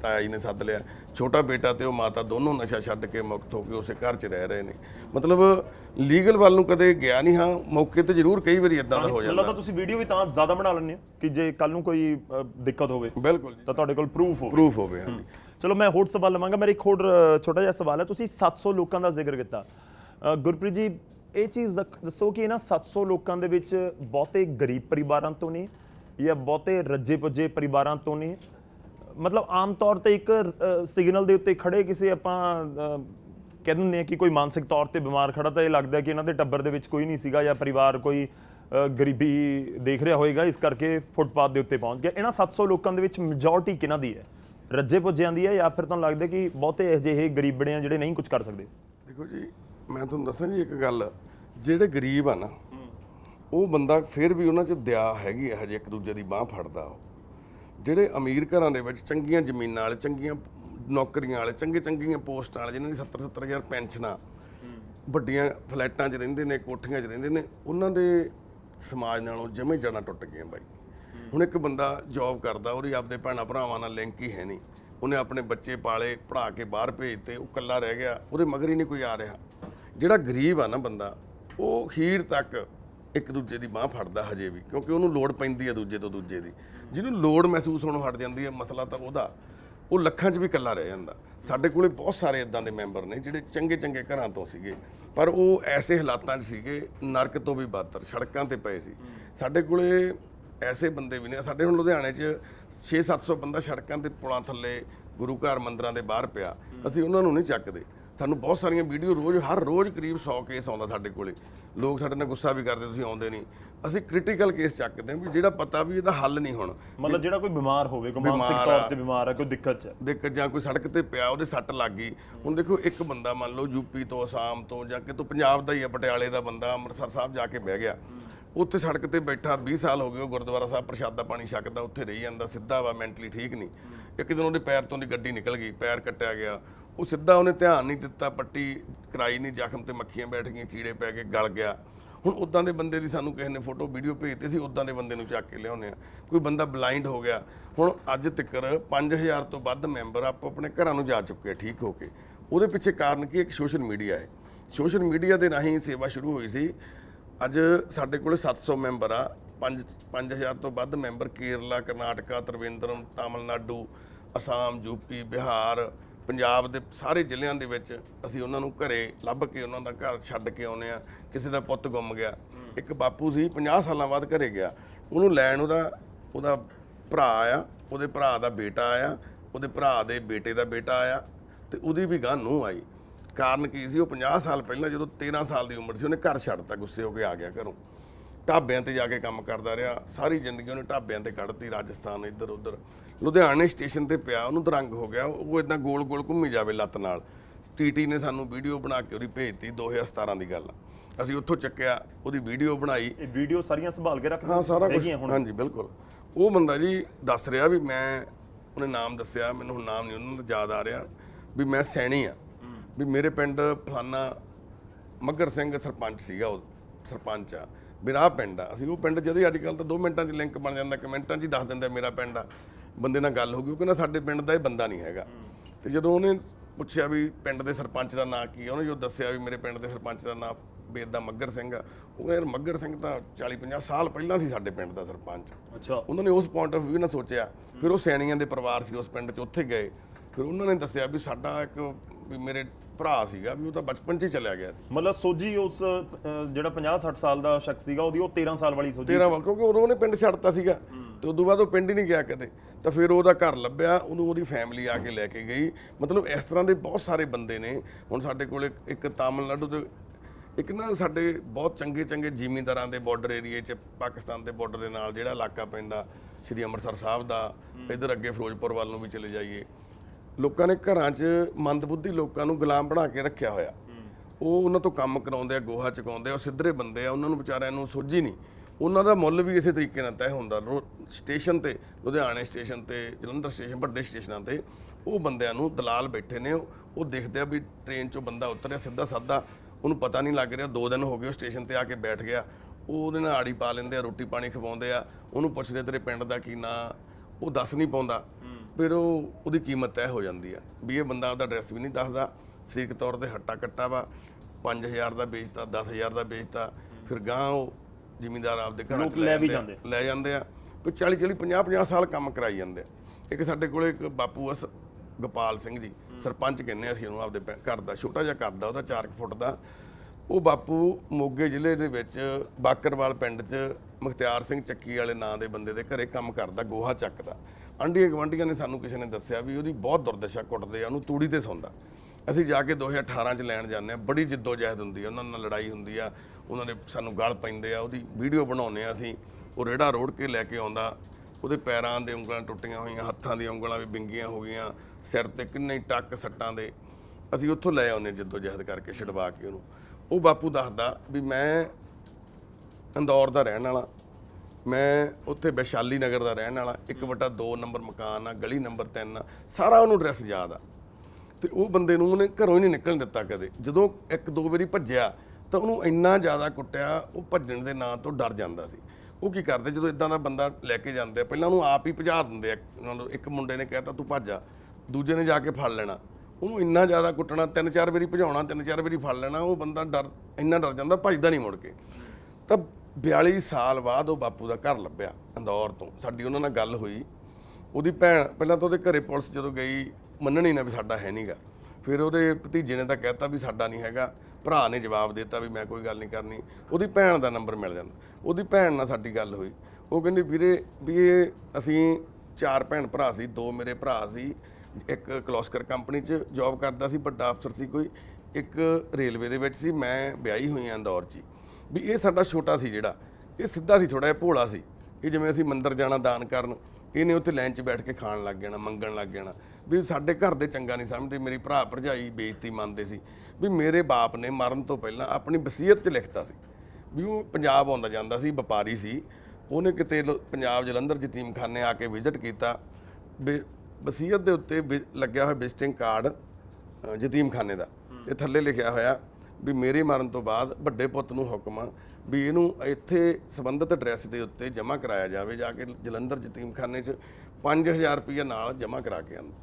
ਤਾਇਆ ਜੀ ਨੇ ਸੱਦ ਲਿਆ ਛੋਟਾ ਬੇਟਾ ਤੇ ਉਹ ਮਾਤਾ ਦੋਨੋਂ ਨਸ਼ਾ ਛੱਡ ਕੇ ਮੁਕਤ ਹੋ ਕੇ ਉਸੇ ਘਰ 'ਚ ਰਹਿ ਰਹੇ ਨੇ ਮਤਲਬ ਲੀਗਲ ਵੱਲ ਨੂੰ ਕਦੇ ਗਿਆ ਨਹੀਂ ਹਾਂ ਮੌਕੇ ਤੇ ਜ਼ਰੂਰ ਕਈ ਵਾਰੀ ਇਦਾਂ ਦਾ ਹੋ ਜਾਂਦਾ ਲੱਗਦਾ ਤੁਸੀਂ ਵੀਡੀਓ ਵੀ ਤਾਂ ਜ਼ਿਆਦਾ ਬਣਾ ਲੈਂਦੇ ਹੋ ਕਿ ਜੇ ਕੱਲ ਨੂੰ ਕੋਈ ਦਿੱਕਤ ਹੋਵੇ ਬਿਲਕੁਲ ਤਾਂ ਤੁਹਾਡੇ ਕੋਲ ਪ੍ਰੂਫ ਹੋਵੇ ਪ੍ਰੂਫ ਹੋਵੇ ਹਾਂ ਚਲੋ ਮੈਂ ਹੋਰ ਸਵਾਲ ਲਵਾਂਗਾ ਮੇਰੇ ਇੱਕ ਹੋਰ ਛੋਟਾ ਜਿਹਾ ਸਵਾਲ ਹੈ ਤੁਸੀਂ 700 ਲੋਕਾਂ ਦਾ ਜ਼ਿਕਰ ਕੀਤਾ ਗੁਰਪ੍ਰੀਤ ਜੀ ਇਹ ਚੀਜ਼ ਦੱਸੋ ਕਿ ਇਹਨਾਂ 700 ਲੋਕਾਂ ਦੇ ਵਿੱਚ ਬਹੁਤੇ ਗਰੀਬ ਪਰਿਵਾਰਾਂ ਤੋਂ ਨੇ ਜਾਂ ਬਹੁਤੇ ਰੱਜੇ-ਪੁੱਜੇ ਪਰਿਵਾਰਾਂ ਤੋਂ ਨੇ ਮਤਲਬ ਆਮ ਤੌਰ ਤੇ ਇੱਕ ਸਿਗਨਲ ਦੇ ਉੱਤੇ ਖੜੇ ਕਿਸੇ ਆਪਾਂ ਕਹਿ ਦਿੰਦੇ ਆ ਕਿ ਕੋਈ ਮਾਨਸਿਕ ਤੌਰ ਤੇ ਬਿਮਾਰ ਖੜਾ ਤਾਂ ਇਹ ਲੱਗਦਾ ਕਿ ਇਹਨਾਂ ਦੇ ਟੱਬਰ ਦੇ ਵਿੱਚ ਕੋਈ ਨਹੀਂ ਸੀਗਾ ਜਾਂ ਪਰਿਵਾਰ ਕੋਈ ਗਰੀਬੀ ਦੇਖ ਰਿਹਾ ਹੋਵੇਗਾ ਇਸ ਕਰਕੇ ਫੁੱਟਪਾਥ ਦੇ ਉੱਤੇ ਪਹੁੰਚ ਗਿਆ ਇਹਨਾਂ 700 ਲੋਕਾਂ ਦੇ ਵਿੱਚ ਮੈਜੋਰਟੀ ਕਿਹਨਾਂ ਦੀ ਹੈ ਰੱਜੇ ਪੁੱਜਿਆਂ ਦੀ ਹੈ ਜਾਂ ਫਿਰ ਤੁਹਾਨੂੰ ਲੱਗਦਾ ਕਿ ਬਹੁਤੇ ਅਜਿਹੇ ਗਰੀਬੜੇ ਆ ਜਿਹੜੇ ਨਹੀਂ ਕੁਝ ਕਰ ਸਕਦੇ ਦੇਖੋ ਜੀ ਮੈਂ ਤੁਹਾਨੂੰ ਦੱਸਾਂ ਜੀ ਇੱਕ ਗੱਲ ਜਿਹੜੇ ਗਰੀਬ ਆ ਨਾ ਉਹ ਬੰਦਾ ਫਿਰ ਵੀ ਉਹਨਾਂ 'ਚ ਦਇਆ ਹੈਗੀ ਹੈ ਹਜੇ ਇੱਕ ਦੂਜੇ ਦੀ ਬਾਹ ਫੜਦਾ ਉਹ ਜਿਹੜੇ ਅਮੀਰ ਘਰਾਂ ਦੇ ਵਿੱਚ ਚੰਗੀਆਂ ਜ਼ਮੀਨਾਂ ਵਾਲੇ ਚੰਗੀਆਂ ਨੌਕਰੀਆਂ ਵਾਲੇ ਚੰਗੇ ਚੰਗੀਆਂ ਪੋਸਟਾਂ ਵਾਲੇ ਜਿਨ੍ਹਾਂ ਦੀ 70 70000 ਪੈਨਸ਼ਨਾਂ ਵੱਡੀਆਂ ਫਲੈਟਾਂ 'ਚ ਰਹਿੰਦੇ ਨੇ ਕੋਠੀਆਂ 'ਚ ਰਹਿੰਦੇ ਨੇ ਉਹਨਾਂ ਦੇ ਸਮਾਜ ਨਾਲੋਂ ਜਮੇ ਜਾਣਾ ਟੁੱਟ ਗਈਆਂ ਬਾਈ ਹੁਣ ਇੱਕ ਬੰਦਾ ਜੌਬ ਕਰਦਾ ਉਹਦੀ ਆਪਦੇ ਭੈਣਾ ਭਰਾਵਾਂ ਨਾਲ ਲਿੰਕ ਹੀ ਹੈ ਨਹੀਂ ਉਹਨੇ ਆਪਣੇ ਬੱਚੇ ਪਾਲੇ ਪੜਾ ਕੇ ਬਾਹਰ ਭੇਜਤੇ ਉਹ ਇਕੱਲਾ ਰਹਿ ਗਿਆ ਉਹਦੇ ਮਗਰ ਹੀ ਨਹੀਂ ਕੋਈ ਆ ਰਿਹਾ ਜਿਹੜਾ ਗਰੀਬ ਆ ਨਾ ਬੰਦਾ ਉਹ ਖੀਰ ਤੱਕ ਇੱਕ ਦੂਜੇ ਦੀ ਬਾਹ ਫੜਦਾ ਹਜੇ ਵੀ ਕਿਉਂਕਿ ਉਹਨੂੰ ਲੋੜ ਪੈਂਦੀ ਹੈ ਦੂਜੇ ਤੋਂ ਦੂਜੇ ਦੀ ਜਿਹਨੂੰ ਲੋੜ ਮਹਿਸੂਸ ਹੋਣੋਂ ਹਟ ਜਾਂਦੀ ਹੈ ਮਸਲਾ ਤਾਂ ਉਹਦਾ ਉਹ ਲੱਖਾਂ 'ਚ ਵੀ ਇਕੱਲਾ ਰਹਿ ਜਾਂਦਾ ਸਾਡੇ ਕੋਲੇ ਬਹੁਤ ਸਾਰੇ ਇਦਾਂ ਦੇ ਮੈਂਬਰ ਨੇ ਜਿਹੜੇ ਚੰਗੇ ਚੰਗੇ ਘਰਾਂ ਤੋਂ ਸੀਗੇ ਪਰ ਉਹ ਐਸੇ ਹਾਲਾਤਾਂ 'ਚ ਸੀਗੇ ਨਰਕ ਤੋਂ ਵੀ ਬਾਤਰ ਸੜਕਾਂ ਤੇ ਪਏ ਸੀ ਸਾਡੇ ਕੋਲੇ ਐਸੇ ਬੰਦੇ ਵੀ ਨੇ ਸਾਡੇ ਹੁਣ ਲੁਧਿਆਣੇ 'ਚ 6-700 ਬੰਦਾ ਸੜਕਾਂ ਤੇ ਪੁਲਾਂ ਥੱਲੇ ਗੁਰੂ ਘਰ ਮੰਦਰਾਂ ਦੇ ਬਾਹਰ ਪਿਆ ਅਸੀਂ ਉਹਨਾਂ ਨੂੰ ਨਹੀਂ ਚੱਕਦੇ ਸਾਨੂੰ ਬਹੁਤ ਸਾਰੀਆਂ ਵੀਡੀਓ ਰੋਜ਼ ਹਰ ਰੋਜ਼ ਕਰੀਬ 100 ਕੇਸ ਆਉਂਦਾ ਸਾਡੇ ਕੋਲੇ ਲੋਕ ਸਾਡੇ ਨਾਲ ਗੁੱਸਾ ਵੀ ਕਰਦੇ ਤੁਸੀਂ ਆਉਂਦੇ ਨਹੀਂ ਅਸੀਂ ਕ੍ਰਿਟੀਕਲ ਕੇਸ ਚੱਕਦੇ ਹਾਂ ਵੀ ਜਿਹੜਾ ਪਤਾ ਵੀ ਇਹਦਾ ਹੱਲ ਨਹੀਂ ਹੋਣਾ ਮਤਲਬ ਜਿਹੜਾ ਕੋਈ ਬਿਮਾਰ ਹੋਵੇ ਕੋਈ ਮਾਨਸਿਕ ਤੌਰ ਤੇ ਬਿਮਾਰ ਆ ਕੋਈ ਦਿੱਕਤ ਚ ਦਿੱਕਤ ਜਾਂ ਕੋਈ ਸੜਕ ਤੇ ਪਿਆ ਉਹਦੇ ਸੱਟ ਲੱਗ ਗਈ ਹੁਣ ਦੇਖੋ ਇੱਕ ਬੰਦਾ ਮੰਨ ਲਓ ਯੂਪੀ ਤੋਂ ਆਸਾਮ ਤੋਂ ਜਾਂ ਕਿਤੋਂ ਪੰਜਾਬ ਦਾ ਹੀ ਹੈ ਪਟਿਆਲੇ ਦਾ ਬੰਦਾ ਅੰਮ੍ਰਿਤਸਰ ਸਾਹਿਬ ਜਾ ਕੇ ਬਹਿ ਗਿਆ ਉੱਥੇ ਸੜਕ ਤੇ ਬੈਠਾ 20 ਸਾਲ ਹੋ ਗਏ ਉਹ ਗੁਰਦੁਆਰਾ ਸਾਹਿਬ ਪ੍ਰਸ਼ਾਦ ਦਾ ਪਾਣੀ ਛਕਦਾ ਉੱਥੇ ਰਹੀ ਜਾਂਦਾ ਸਿੱਧਾ ਵਾ ਮੈਂਟਲੀ ਠੀਕ ਨਹੀਂ ਇੱਕ ਦਿਨ ਉਹਦੇ ਪੈਰ ਤੋਂ ਦੀ ਗੱਡੀ ਨਿਕਲ ਗਈ ਪੈਰ ਕੱਟਿਆ ਗਿਆ ਉਹ ਸਿੱਧਾ ਉਹਨੇ ਧਿਆਨ ਨਹੀਂ ਦਿੱਤਾ ਪੱਟੀ ਕਰਾਈ ਨਹੀਂ ਜ਼ਖਮ ਤੇ ਮੱਖੀਆਂ ਬੈਠ ਗਈਆਂ ਕੀੜੇ ਪੈ ਕੇ ਗਲ ਗਿਆ ਹੁਣ ਉਦਾਂ ਦੇ ਬੰਦੇ ਦੀ ਸਾਨੂੰ ਕਿਸੇ ਨੇ ਫੋਟੋ ਵੀਡੀਓ ਭੇਜਤੀ ਸੀ ਉਦਾਂ ਦੇ ਬੰਦੇ ਨੂੰ ਚੱਕ ਕੇ ਲਿਆਉਨੇ ਆ ਕੋਈ ਬੰਦਾ ਬਲਾਈਂਡ ਹੋ ਗਿਆ ਹੁਣ ਅੱਜ ਤੱਕਰ 5000 ਤੋਂ ਵੱਧ ਮੈਂਬਰ ਆਪ ਆਪਣੇ ਘਰਾਂ ਨੂੰ ਜਾ ਚੁੱਕੇ ਠੀਕ ਹੋ ਕੇ ਉਹਦੇ ਪਿੱਛੇ ਕਾਰਨ ਕੀ ਇੱਕ ਸੋਸ਼ਲ ਮੀਡੀਆ ਹੈ ਸੋਸ਼ਲ ਮੀਡੀਆ ਦੇ ਰਾਹੀਂ ਸੇਵਾ ਸ਼ੁਰੂ ਹੋਈ ਸੀ ਅੱਜ ਸਾਡੇ ਕੋਲ 700 ਮੈਂਬਰ ਆ 5 5000 ਤੋਂ ਵੱਧ ਮੈਂਬਰ ਕੇਰਲਾ ਕਰਨਾਟਕਾ ਤਰਵਿੰਦਰਮ ਤਾਮਿਲਨਾਡੂ ਅਸਾਮ ਯੂਪੀ ਬਿਹਾਰ ਪੰਜਾਬ ਦੇ ਸਾਰੇ ਜ਼ਿਲ੍ਹਿਆਂ ਦੇ ਵਿੱਚ ਅਸੀਂ ਉਹਨਾਂ ਨੂੰ ਘਰੇ ਲੱਭ ਕੇ ਉਹਨਾਂ ਦਾ ਘਰ ਛੱਡ ਕੇ ਆਉਨੇ ਆ ਕਿਸੇ ਦਾ ਪੁੱਤ ਗੁੰਮ ਗਿਆ ਇੱਕ ਬਾਪੂ ਸੀ 50 ਸਾਲਾਂ ਬਾਅਦ ਘਰੇ ਗਿਆ ਉਹਨੂੰ ਲੈਣ ਉਹਦਾ ਉਹਦਾ ਭਰਾ ਆ ਉਹਦੇ ਭਰਾ ਦਾ ਬੇਟਾ ਆ ਉਹਦੇ ਭਰਾ ਦੇ ਬੇਟੇ ਦਾ ਬੇਟਾ ਆ ਤੇ ਉਹਦੀ ਵੀ ਗਾਂ ਨੂੰ ਆਈ ਕਾਰਨ ਕੀ ਸੀ ਉਹ 50 ਸਾਲ ਪਹਿਲਾਂ ਜਦੋਂ 13 ਸਾਲ ਦੀ ਉਮਰ ਸੀ ਉਹਨੇ ਘਰ ਛੱਡਤਾ ਗੁੱਸੇ ਹੋ ਕੇ ਆ ਗਿਆ ਘਰੋਂ ਢਾਬਿਆਂ ਤੇ ਜਾ ਕੇ ਕੰਮ ਕਰਦਾ ਰਿਹਾ ਸਾਰੀ ਜ਼ਿੰਦਗੀ ਉਹਨੇ ਢਾਬਿਆਂ ਤੇ ਕੱਢਤੀ ਰਾਜਸਥਾਨ ਇੱਧਰ ਉੱਧਰ ਲੁਧਿਆਣੇ ਸਟੇਸ਼ਨ ਤੇ ਪਿਆ ਉਹਨੂੰ ਦਰੰਗ ਹੋ ਗਿਆ ਉਹ ਇਦਾਂ ਗੋਲ-ਗੋਲ ਘੁੰਮੀ ਜਾਵੇ ਲੱਤ ਨਾਲ ਟੀਟੀ ਨੇ ਸਾਨੂੰ ਵੀਡੀਓ ਬਣਾ ਕੇ ਉਹਦੀ ਭੇਜਤੀ 2017 ਦੀ ਗੱਲ ਆ ਅਸੀਂ ਉੱਥੋਂ ਚੱਕਿਆ ਉਹਦੀ ਵੀਡੀਓ ਬਣਾਈ ਇਹ ਵੀਡੀਓ ਸਾਰੀਆਂ ਸੰਭਾਲ ਕੇ ਰੱਖੀ ਹਾਂ ਸਾਰਾ ਕੁਝ ਹਾਂਜੀ ਬਿਲਕੁਲ ਉਹ ਬੰਦਾ ਜੀ ਦੱਸ ਰਿਹਾ ਵੀ ਮੈਂ ਉਹਨੇ ਨਾਮ ਦੱਸਿਆ ਮੈਨੂੰ ਹੁਣ ਨਾਮ ਨਹੀਂ ਉਹਨਾਂ ਦਾ ਯਾਦ ਆ ਰਿਹਾ ਵੀ ਮੈਂ ਸੈਣੀ ਆ ਵੀ ਮੇਰੇ ਪਿੰਡ ਫਲਾਨਾ ਮੱਗਰ ਸਿੰਘ ਸਰਪੰਚ ਸੀਗਾ ਉਹ ਸਰਪੰਚ ਆ ਮੇਰਾ ਪਿੰਡ ਆ ਅਸੀਂ ਉਹ ਪਿੰਡ ਜਦੋਂ ਅੱਜ ਕੱਲ ਤਾਂ 2 ਮਿੰਟਾਂ 'ਚ ਲਿੰਕ ਬਣ ਜਾਂਦਾ ਕਮੈਂਟਾਂ 'ਚ ਹੀ ਦੱਸ ਦਿੰਦਾ ਮੇਰਾ ਪਿੰਡ ਆ ਬੰਦੇ ਨਾਲ ਗੱਲ ਹੋ ਗਈ ਉਹ ਕਹਿੰਦਾ ਸਾਡੇ ਪਿੰਡ ਦਾ ਇਹ ਬੰਦਾ ਨਹੀਂ ਹੈਗਾ ਤੇ ਜਦੋਂ ਉਹਨੇ ਪੁੱਛਿਆ ਵੀ ਪਿੰਡ ਦੇ ਸਰਪੰਚ ਦਾ ਨਾਂ ਕੀ ਹੈ ਉਹਨੇ ਜੋ ਦੱਸਿਆ ਵੀ ਮੇਰੇ ਪਿੰਡ ਦੇ ਸਰਪੰਚ ਦਾ ਨਾਂ ਦਾ ਮੱਗਰ ਸਿੰਘ ਆ ਉਹ ਯਾਰ ਮੱਗਰ ਸਿੰਘ ਤਾਂ 40 50 ਸਾਲ ਪਹਿਲਾਂ ਸੀ ਸਾਡੇ ਪਿੰਡ ਦਾ ਸਰਪੰਚ ਅੱਛਾ ਉਹਨਾਂ ਨੇ ਉਸ ਪੁਆਇੰਟ ਆਫ ਵੀ ਨਾਲ ਸੋਚਿਆ ਫਿਰ ਉਹ ਸੈਣੀਆਂ ਦੇ ਪਰਿਵਾਰ ਸੀ ਉਸ ਪਿੰਡ 'ਚ ਉੱਥੇ ਗਏ ਫਿਰ ਉਹਨਾਂ ਨੇ ਦੱਸਿਆ ਵੀ ਸਾਡਾ ਇੱਕ ਵੀ ਮੇਰੇ ਭਰਾ ਸੀਗਾ ਵੀ ਉਹ ਤਾਂ ਬਚਪਨ 'ਚ ਹੀ ਚਲਿਆ ਗਿਆ ਮਤਲਬ ਸੋਜੀ ਉਸ ਜਿਹੜਾ 50 60 ਸਾਲ ਦਾ ਸ਼ਖਸ ਸੀਗਾ ਉਹਦੀ ਉਹ 13 ਸਾਲ ਵਾਲੀ ਸੋਜੀ 13 ਸਾਲ ਕਿਉਂਕਿ ਉਦੋਂ ਉਹਨੇ ਪਿੰਡ ਛੱਡਤਾ ਸੀਗਾ ਤੇ ਉਦੋਂ ਬਾਅਦ ਉਹ ਪਿੰਡ ਹੀ ਨਹੀਂ ਗਿਆ ਕਦੇ ਤਾਂ ਫਿਰ ਉਹਦਾ ਘਰ ਲੱਭਿਆ ਉਹਨੂੰ ਉਹਦੀ ਫੈਮਿਲੀ ਆ ਕੇ ਲੈ ਕੇ ਗਈ ਮਤਲਬ ਇਸ ਤਰ੍ਹਾਂ ਦੇ ਬਹੁਤ ਸਾਰੇ ਬੰਦੇ ਨੇ ਹੁਣ ਸਾਡੇ ਕੋਲ ਇੱਕ ਤਾਮਿਲਨਾਡੂ ਦੇ ਇੱਕ ਨਾ ਸਾਡੇ ਬਹੁਤ ਚੰਗੇ ਚੰਗੇ ਜ਼ਿਮੀਂਦਾਰਾਂ ਦੇ ਬਾਰਡਰ ਏਰੀਏ 'ਚ ਪਾਕਿਸਤਾਨ ਦੇ ਬਾਰਡਰ ਦੇ ਨਾਲ ਜਿਹੜਾ ਇਲਾਕਾ ਪੈਂਦਾ ਸ੍ਰੀ ਅੰਮ੍ਰਿਤਸਰ ਸਾਹਿਬ ਦਾ ਇਧਰ ਅੱਗੇ ਫਿਰੋਜ਼ਪੁਰ ਵੱਲ ਨੂੰ ਵੀ ਚਲੇ ਜਾਈਏ ਲੋਕਾਂ ਨੇ ਘਰਾਂ 'ਚ ਮੰਦਬੁੱਧੀ ਲੋਕਾਂ ਨੂੰ ਗੁਲਾਮ ਬਣਾ ਕੇ ਰੱਖਿਆ ਹੋਇਆ ਉਹ ਉਹਨਾਂ ਤੋਂ ਕੰਮ ਕਰਾਉਂਦੇ ਆ ਗੋਹਾ ਚਕਾਉਂਦੇ ਆ ਉਹ ਸਿੱਧਰੇ ਬੰਦੇ ਆ ਉਹਨਾਂ ਨੂੰ ਵਿਚਾਰਿਆਂ ਨੂੰ ਸੋਝੀ ਨਹੀਂ ਉਹਨਾਂ ਦਾ ਮੁੱਲ ਵੀ ਇਸੇ ਤਰੀਕੇ ਨਾਲ ਤੈਅ ਹੁੰਦਾ ਸਟੇਸ਼ਨ ਤੇ ਲੁਧਿਆਣੇ ਸਟੇਸ਼ਨ ਤੇ ਜਲੰਧਰ ਸਟੇਸ਼ਨ ਵੱਡੇ ਸਟੇਸ਼ਨਾਂ ਤੇ ਉਹ ਬੰਦਿਆਂ ਨੂੰ ਦਲਾਲ ਬੈਠੇ ਨੇ ਉਹ ਦੇਖਦੇ ਆ ਵੀ ਟ੍ਰੇਨ 'ਚੋਂ ਬੰਦਾ ਉਤਰਿਆ ਸਿੱਧਾ ਸਾਦਾ ਉਹਨੂੰ ਪਤਾ ਨਹੀਂ ਲੱਗ ਰਿਹਾ 2 ਦਿਨ ਹੋ ਗਏ ਉਹ ਸਟੇਸ਼ਨ ਤੇ ਆ ਕੇ ਬੈਠ ਗਿਆ ਉਹ ਉਹਦੇ ਨਾਲ ਆੜੀ ਪਾ ਲੈਂਦੇ ਆ ਰੋਟੀ ਪਾਣੀ ਖਵਾਉਂਦੇ ਆ ਉਹਨੂੰ ਪੁੱਛਦੇ ਤੇਰੇ ਪਿੰਡ ਦਾ ਕੀ ਨਾਂ ਉਹ ਦੱਸ ਨਹੀਂ ਪਾਉਂਦਾ ਫਿਰ ਉਹ ਉਹਦੀ ਕੀਮਤ ਤੈਅ ਹੋ ਜਾਂਦੀ ਆ ਵੀ ਇਹ ਬੰਦਾ ਆਪਦਾ ਐਡਰੈਸ ਵੀ ਨਹੀਂ ਦੱਸਦਾ ਸਰੀਕ ਤੌਰ ਤੇ ਹੱਟਾ ਕੱਟਾ ਵਾ 5000 ਦਾ ਵੇਚਦਾ 10000 ਦਾ ਵੇਚਦਾ ਫਿਰ ਗਾਂ ਉਹ ਜ਼ਿਮੀਂਦਾਰ ਆਪਦੇ ਘਰ ਚ ਲੈ ਜਾਂਦੇ ਲੈ ਜਾਂਦੇ ਆ ਕੋਈ 40 40 50 50 ਸਾਲ ਕੰਮ ਕਰਾਈ ਜਾਂਦੇ ਆ ਇੱਕ ਸਾਡੇ ਕੋਲੇ ਇੱਕ ਬਾਪੂ ਅਸ ਗੋਪਾਲ ਸਿੰਘ ਜੀ ਸਰਪੰਚ ਕਹਿੰਨੇ ਅਸੀਂ ਉਹਨੂੰ ਆਪਦੇ ਘਰ ਦਾ ਛੋਟਾ ਜਿਹਾ ਘਰ ਦਾ ਉਹਦਾ 4 ਫੁੱਟ ਦਾ ਉਹ ਬਾਪੂ ਮੋਗੇ ਜ਼ਿਲ੍ਹੇ ਦੇ ਵਿੱਚ ਬਾਕਰਵਾਲ ਪਿੰਡ 'ਚ ਮੁਖਤਿਆਰ ਸਿੰਘ ਚੱਕੀ ਵਾਲੇ ਨਾਂ ਦੇ ਬੰਦੇ ਦੇ ਘਰੇ ਕੰਮ ਕਰਦਾ ਗੋਹਾ ਚੱਕਦਾ ਅੰਡੀਆਂ ਗਵੰਡੀਆਂ ਨੇ ਸਾਨੂੰ ਕਿਸੇ ਨੇ ਦੱਸਿਆ ਵੀ ਉਹਦੀ ਬਹੁਤ ਦੁਰਦਸ਼ਾ ਕੁੱਟਦੇ ਆ ਉਹਨੂੰ ਤੂੜੀ ਤੇ ਸੌਂਦਾ ਅਸੀਂ ਜਾ ਕੇ 2018 ਚ ਲੈਣ ਜਾਂਦੇ ਆ ਬੜੀ ਜਿੱਦੋ ਜਹਿਦ ਹੁੰਦੀ ਆ ਉਹਨਾਂ ਨਾਲ ਲੜਾਈ ਹੁੰਦੀ ਆ ਉਹਨਾਂ ਨੇ ਸਾਨੂੰ ਗਾਲ ਪੈਂਦੇ ਆ ਉਹਦੀ ਵੀਡੀਓ ਬਣਾਉਨੇ ਆ ਅਸੀਂ ਉਹ ਰੇੜਾ ਰੋੜ ਕੇ ਲੈ ਕੇ ਆਉਂਦਾ ਉਹਦੇ ਪੈਰਾਂ ਦੇ ਉਂਗਲਾਂ ਟੁੱਟੀਆਂ ਹੋਈਆਂ ਹੱਥਾਂ ਦੀਆਂ ਉਂਗਲਾਂ ਵੀ ਬਿੰਗੀਆਂ ਹੋ ਗਈਆਂ ਸਿਰ ਤੇ ਕਿੰਨੇ ਟੱਕ ਸੱਟਾਂ ਦੇ ਅਸੀਂ ਉੱਥੋਂ ਲੈ ਆਉਂਦੇ ਜਿੱਦੋ ਜਹਿਦ ਕਰਕੇ ਛਡਵਾ ਕੇ ਉਹਨੂੰ ਉਹ ਬਾਪੂ ਦੱਸਦਾ ਵੀ ਮੈਂ ਅੰਦੌਰ ਦਾ ਰਹਿਣ ਵਾਲਾ ਮੈਂ ਉੱਥੇ ਬੈਸ਼ਾਲੀ ਨਗਰ ਦਾ ਰਹਿਣ ਵਾਲਾ 1/2 ਨੰਬਰ ਮਕਾਨ ਆ ਗਲੀ ਨੰਬਰ 3 ਆ ਸਾਰਾ ਉਹਨੂੰ ਐਡਰੈਸ ਯਾਦ ਆ ਤੇ ਉਹ ਬੰਦੇ ਨੂੰ ਉਹਨੇ ਘਰੋਂ ਹੀ ਨਹੀਂ ਨਿਕਲਣ ਦਿੱਤਾ ਕਦੇ ਜਦੋਂ ਇੱਕ ਦੋ ਵਾਰੀ ਭੱਜਿਆ ਤਾਂ ਉਹਨੂੰ ਇੰਨਾ ਜ਼ਿਆਦਾ ਕੁੱਟਿਆ ਉਹ ਭੱਜਣ ਦੇ ਨਾਂ ਤੋਂ ਡਰ ਜਾਂਦਾ ਸੀ ਉਹ ਕੀ ਕਰਦੇ ਜਦੋਂ ਇਦਾਂ ਦਾ ਬੰਦਾ ਲੈ ਕੇ ਜਾਂਦੇ ਆ ਪਹਿਲਾਂ ਉਹਨੂੰ ਆਪ ਹੀ ਭਜਾ ਦਿੰਦੇ ਆ ਉਹਨਾਂ ਨੂੰ ਇੱਕ ਮੁੰਡੇ ਨੇ ਕਹਿਤਾ ਤੂੰ ਭੱਜ ਜਾ ਦੂਜੇ ਨੇ ਜਾ ਕੇ ਫੜ ਲੈਣਾ ਉਹਨੂੰ ਇੰਨਾ ਜ਼ਿਆਦਾ ਕੁੱਟਣਾ ਤਿੰਨ ਚਾਰ ਵਾਰੀ ਭਜਾਉਣਾ ਤਿੰਨ ਚਾਰ ਵਾਰੀ ਫੜ ਲੈਣਾ ਉਹ ਬੰਦਾ ਡਰ ਇੰਨਾ ਡਰ ਜਾਂਦਾ ਭੱਜਦਾ ਨਹੀਂ ਮੁੜ ਕੇ ਤਾਂ 42 ਸਾਲ ਬਾਅਦ ਉਹ ਬਾਪੂ ਦਾ ਘਰ ਲੱਭਿਆ ਅੰਦੌਰ ਤੋਂ ਸਾਡੀ ਉਹਨਾਂ ਨਾਲ ਗੱਲ ਹੋਈ ਉਹਦੀ ਭੈਣ ਪਹਿਲਾਂ ਤਾਂ ਉਹਦੇ ਘਰੇ ਪੁਲਿਸ ਜਦੋਂ ਗਈ ਮੰਨਣੀ ਨਾ ਵੀ ਸਾਡਾ ਹੈ ਨਹੀਂਗਾ ਫਿਰ ਉਹਦੇ ਭਤੀਜੇ ਨੇ ਤਾਂ ਕਹਿਤਾ ਵੀ ਸਾਡਾ ਨਹੀਂ ਹੈਗਾ ਭਰਾ ਨੇ ਜਵਾਬ ਦਿੱਤਾ ਵੀ ਮੈਂ ਕੋਈ ਗੱਲ ਨਹੀਂ ਕਰਨੀ ਉਹਦੀ ਭੈਣ ਦਾ ਨੰਬਰ ਮਿਲ ਜਾਂਦਾ ਉਹਦੀ ਭੈਣ ਨਾਲ ਸਾਡੀ ਗੱਲ ਹੋਈ ਉਹ ਕਹਿੰਦੀ ਵੀਰੇ ਵੀ ਇਹ ਅਸੀਂ ਚਾਰ ਭੈਣ ਭਰਾ ਸੀ ਦੋ ਮੇਰੇ ਭਰਾ ਸੀ ਇੱਕ ਕਲੋਸਕਰ ਕੰਪਨੀ 'ਚ ਜੌਬ ਕਰਦਾ ਸੀ ਵੱਡਾ ਅਫਸਰ ਸੀ ਕੋਈ ਇੱਕ ਰੇਲਵੇ ਦੇ ਵਿੱਚ ਸੀ ਮੈਂ ਵਿਆਹੀ ਹੋਈ ਆਂ ਦੌਰ 'ਚ ਵੀ ਇਹ ਸਾਡਾ ਛੋਟਾ ਸੀ ਜਿਹੜਾ ਇਹ ਸਿੱਧਾ ਸੀ ਥੋੜਾ ਜਿਹਾ ਭੋਲਾ ਸੀ ਇਹ ਜਿਵੇਂ ਅਸੀਂ ਮੰਦਰ ਜਾਣਾ ਦਾਨ ਕਰਨ ਇਹਨੇ ਉੱਥੇ ਲਾਈਨ 'ਚ ਬੈਠ ਕੇ ਖਾਣ ਲੱਗ ਜਾਣਾ ਮੰਗਣ ਲੱਗ ਜਾਣਾ ਵੀ ਸਾਡੇ ਘਰ ਦੇ ਚੰਗਾ ਨਹੀਂ ਸਮਝਦੇ ਮੇਰੀ ਭਰਾ ਭਰਜਾਈ ਬੇਇੱਜ਼ਤੀ ਮੰਨਦੇ ਸੀ ਵੀ ਮੇਰੇ ਬਾਪ ਨੇ ਮਰਨ ਤੋਂ ਪਹਿਲਾਂ ਆਪਣੀ ਵਸੀਅਤ 'ਚ ਲਿਖਤਾ ਸੀ ਵੀ ਉਹ ਪੰਜਾਬ ਆਉਂਦਾ ਜਾਂਦਾ ਸੀ ਵਪਾਰੀ ਸੀ ਉਹਨੇ ਕਿਤੇ ਪੰਜਾਬ ਜਲੰਧਰ ਜਤੀਮਖਾਨੇ ਆ ਕੇ ਵਿਜ਼ਿਟ ਕੀਤਾ ਵੀ ਵਸੀਅਤ ਦੇ ਉੱਤੇ ਲੱਗਿਆ ਹੋਇਆ ਵਿਜ਼ਿਟਿੰਗ ਕਾਰਡ ਜਤੀਮਖਾਨੇ ਦਾ ਇਹ ਥੱਲੇ ਲਿਖਿਆ ਹੋਇਆ ਵੀ ਮੇਰੇ ਮਰਨ ਤੋਂ ਬਾਅਦ ਵੱਡੇ ਪੁੱਤ ਨੂੰ ਹੁਕਮ ਆ ਵੀ ਇਹਨੂੰ ਇੱਥੇ ਸੰਬੰਧਿਤ ਐਡਰੈਸ ਦੇ ਉੱਤੇ ਜਮ੍ਹਾਂ ਕਰਾਇਆ ਜਾਵੇ ਜਾ ਕੇ ਜਲੰਧਰ ਜਤੀਮਖਾਨੇ 'ਚ 5000 ਰੁਪਏ ਨਾਲ ਜਮ੍ਹਾਂ ਕਰਾ ਕੇ ਆਂਦਾ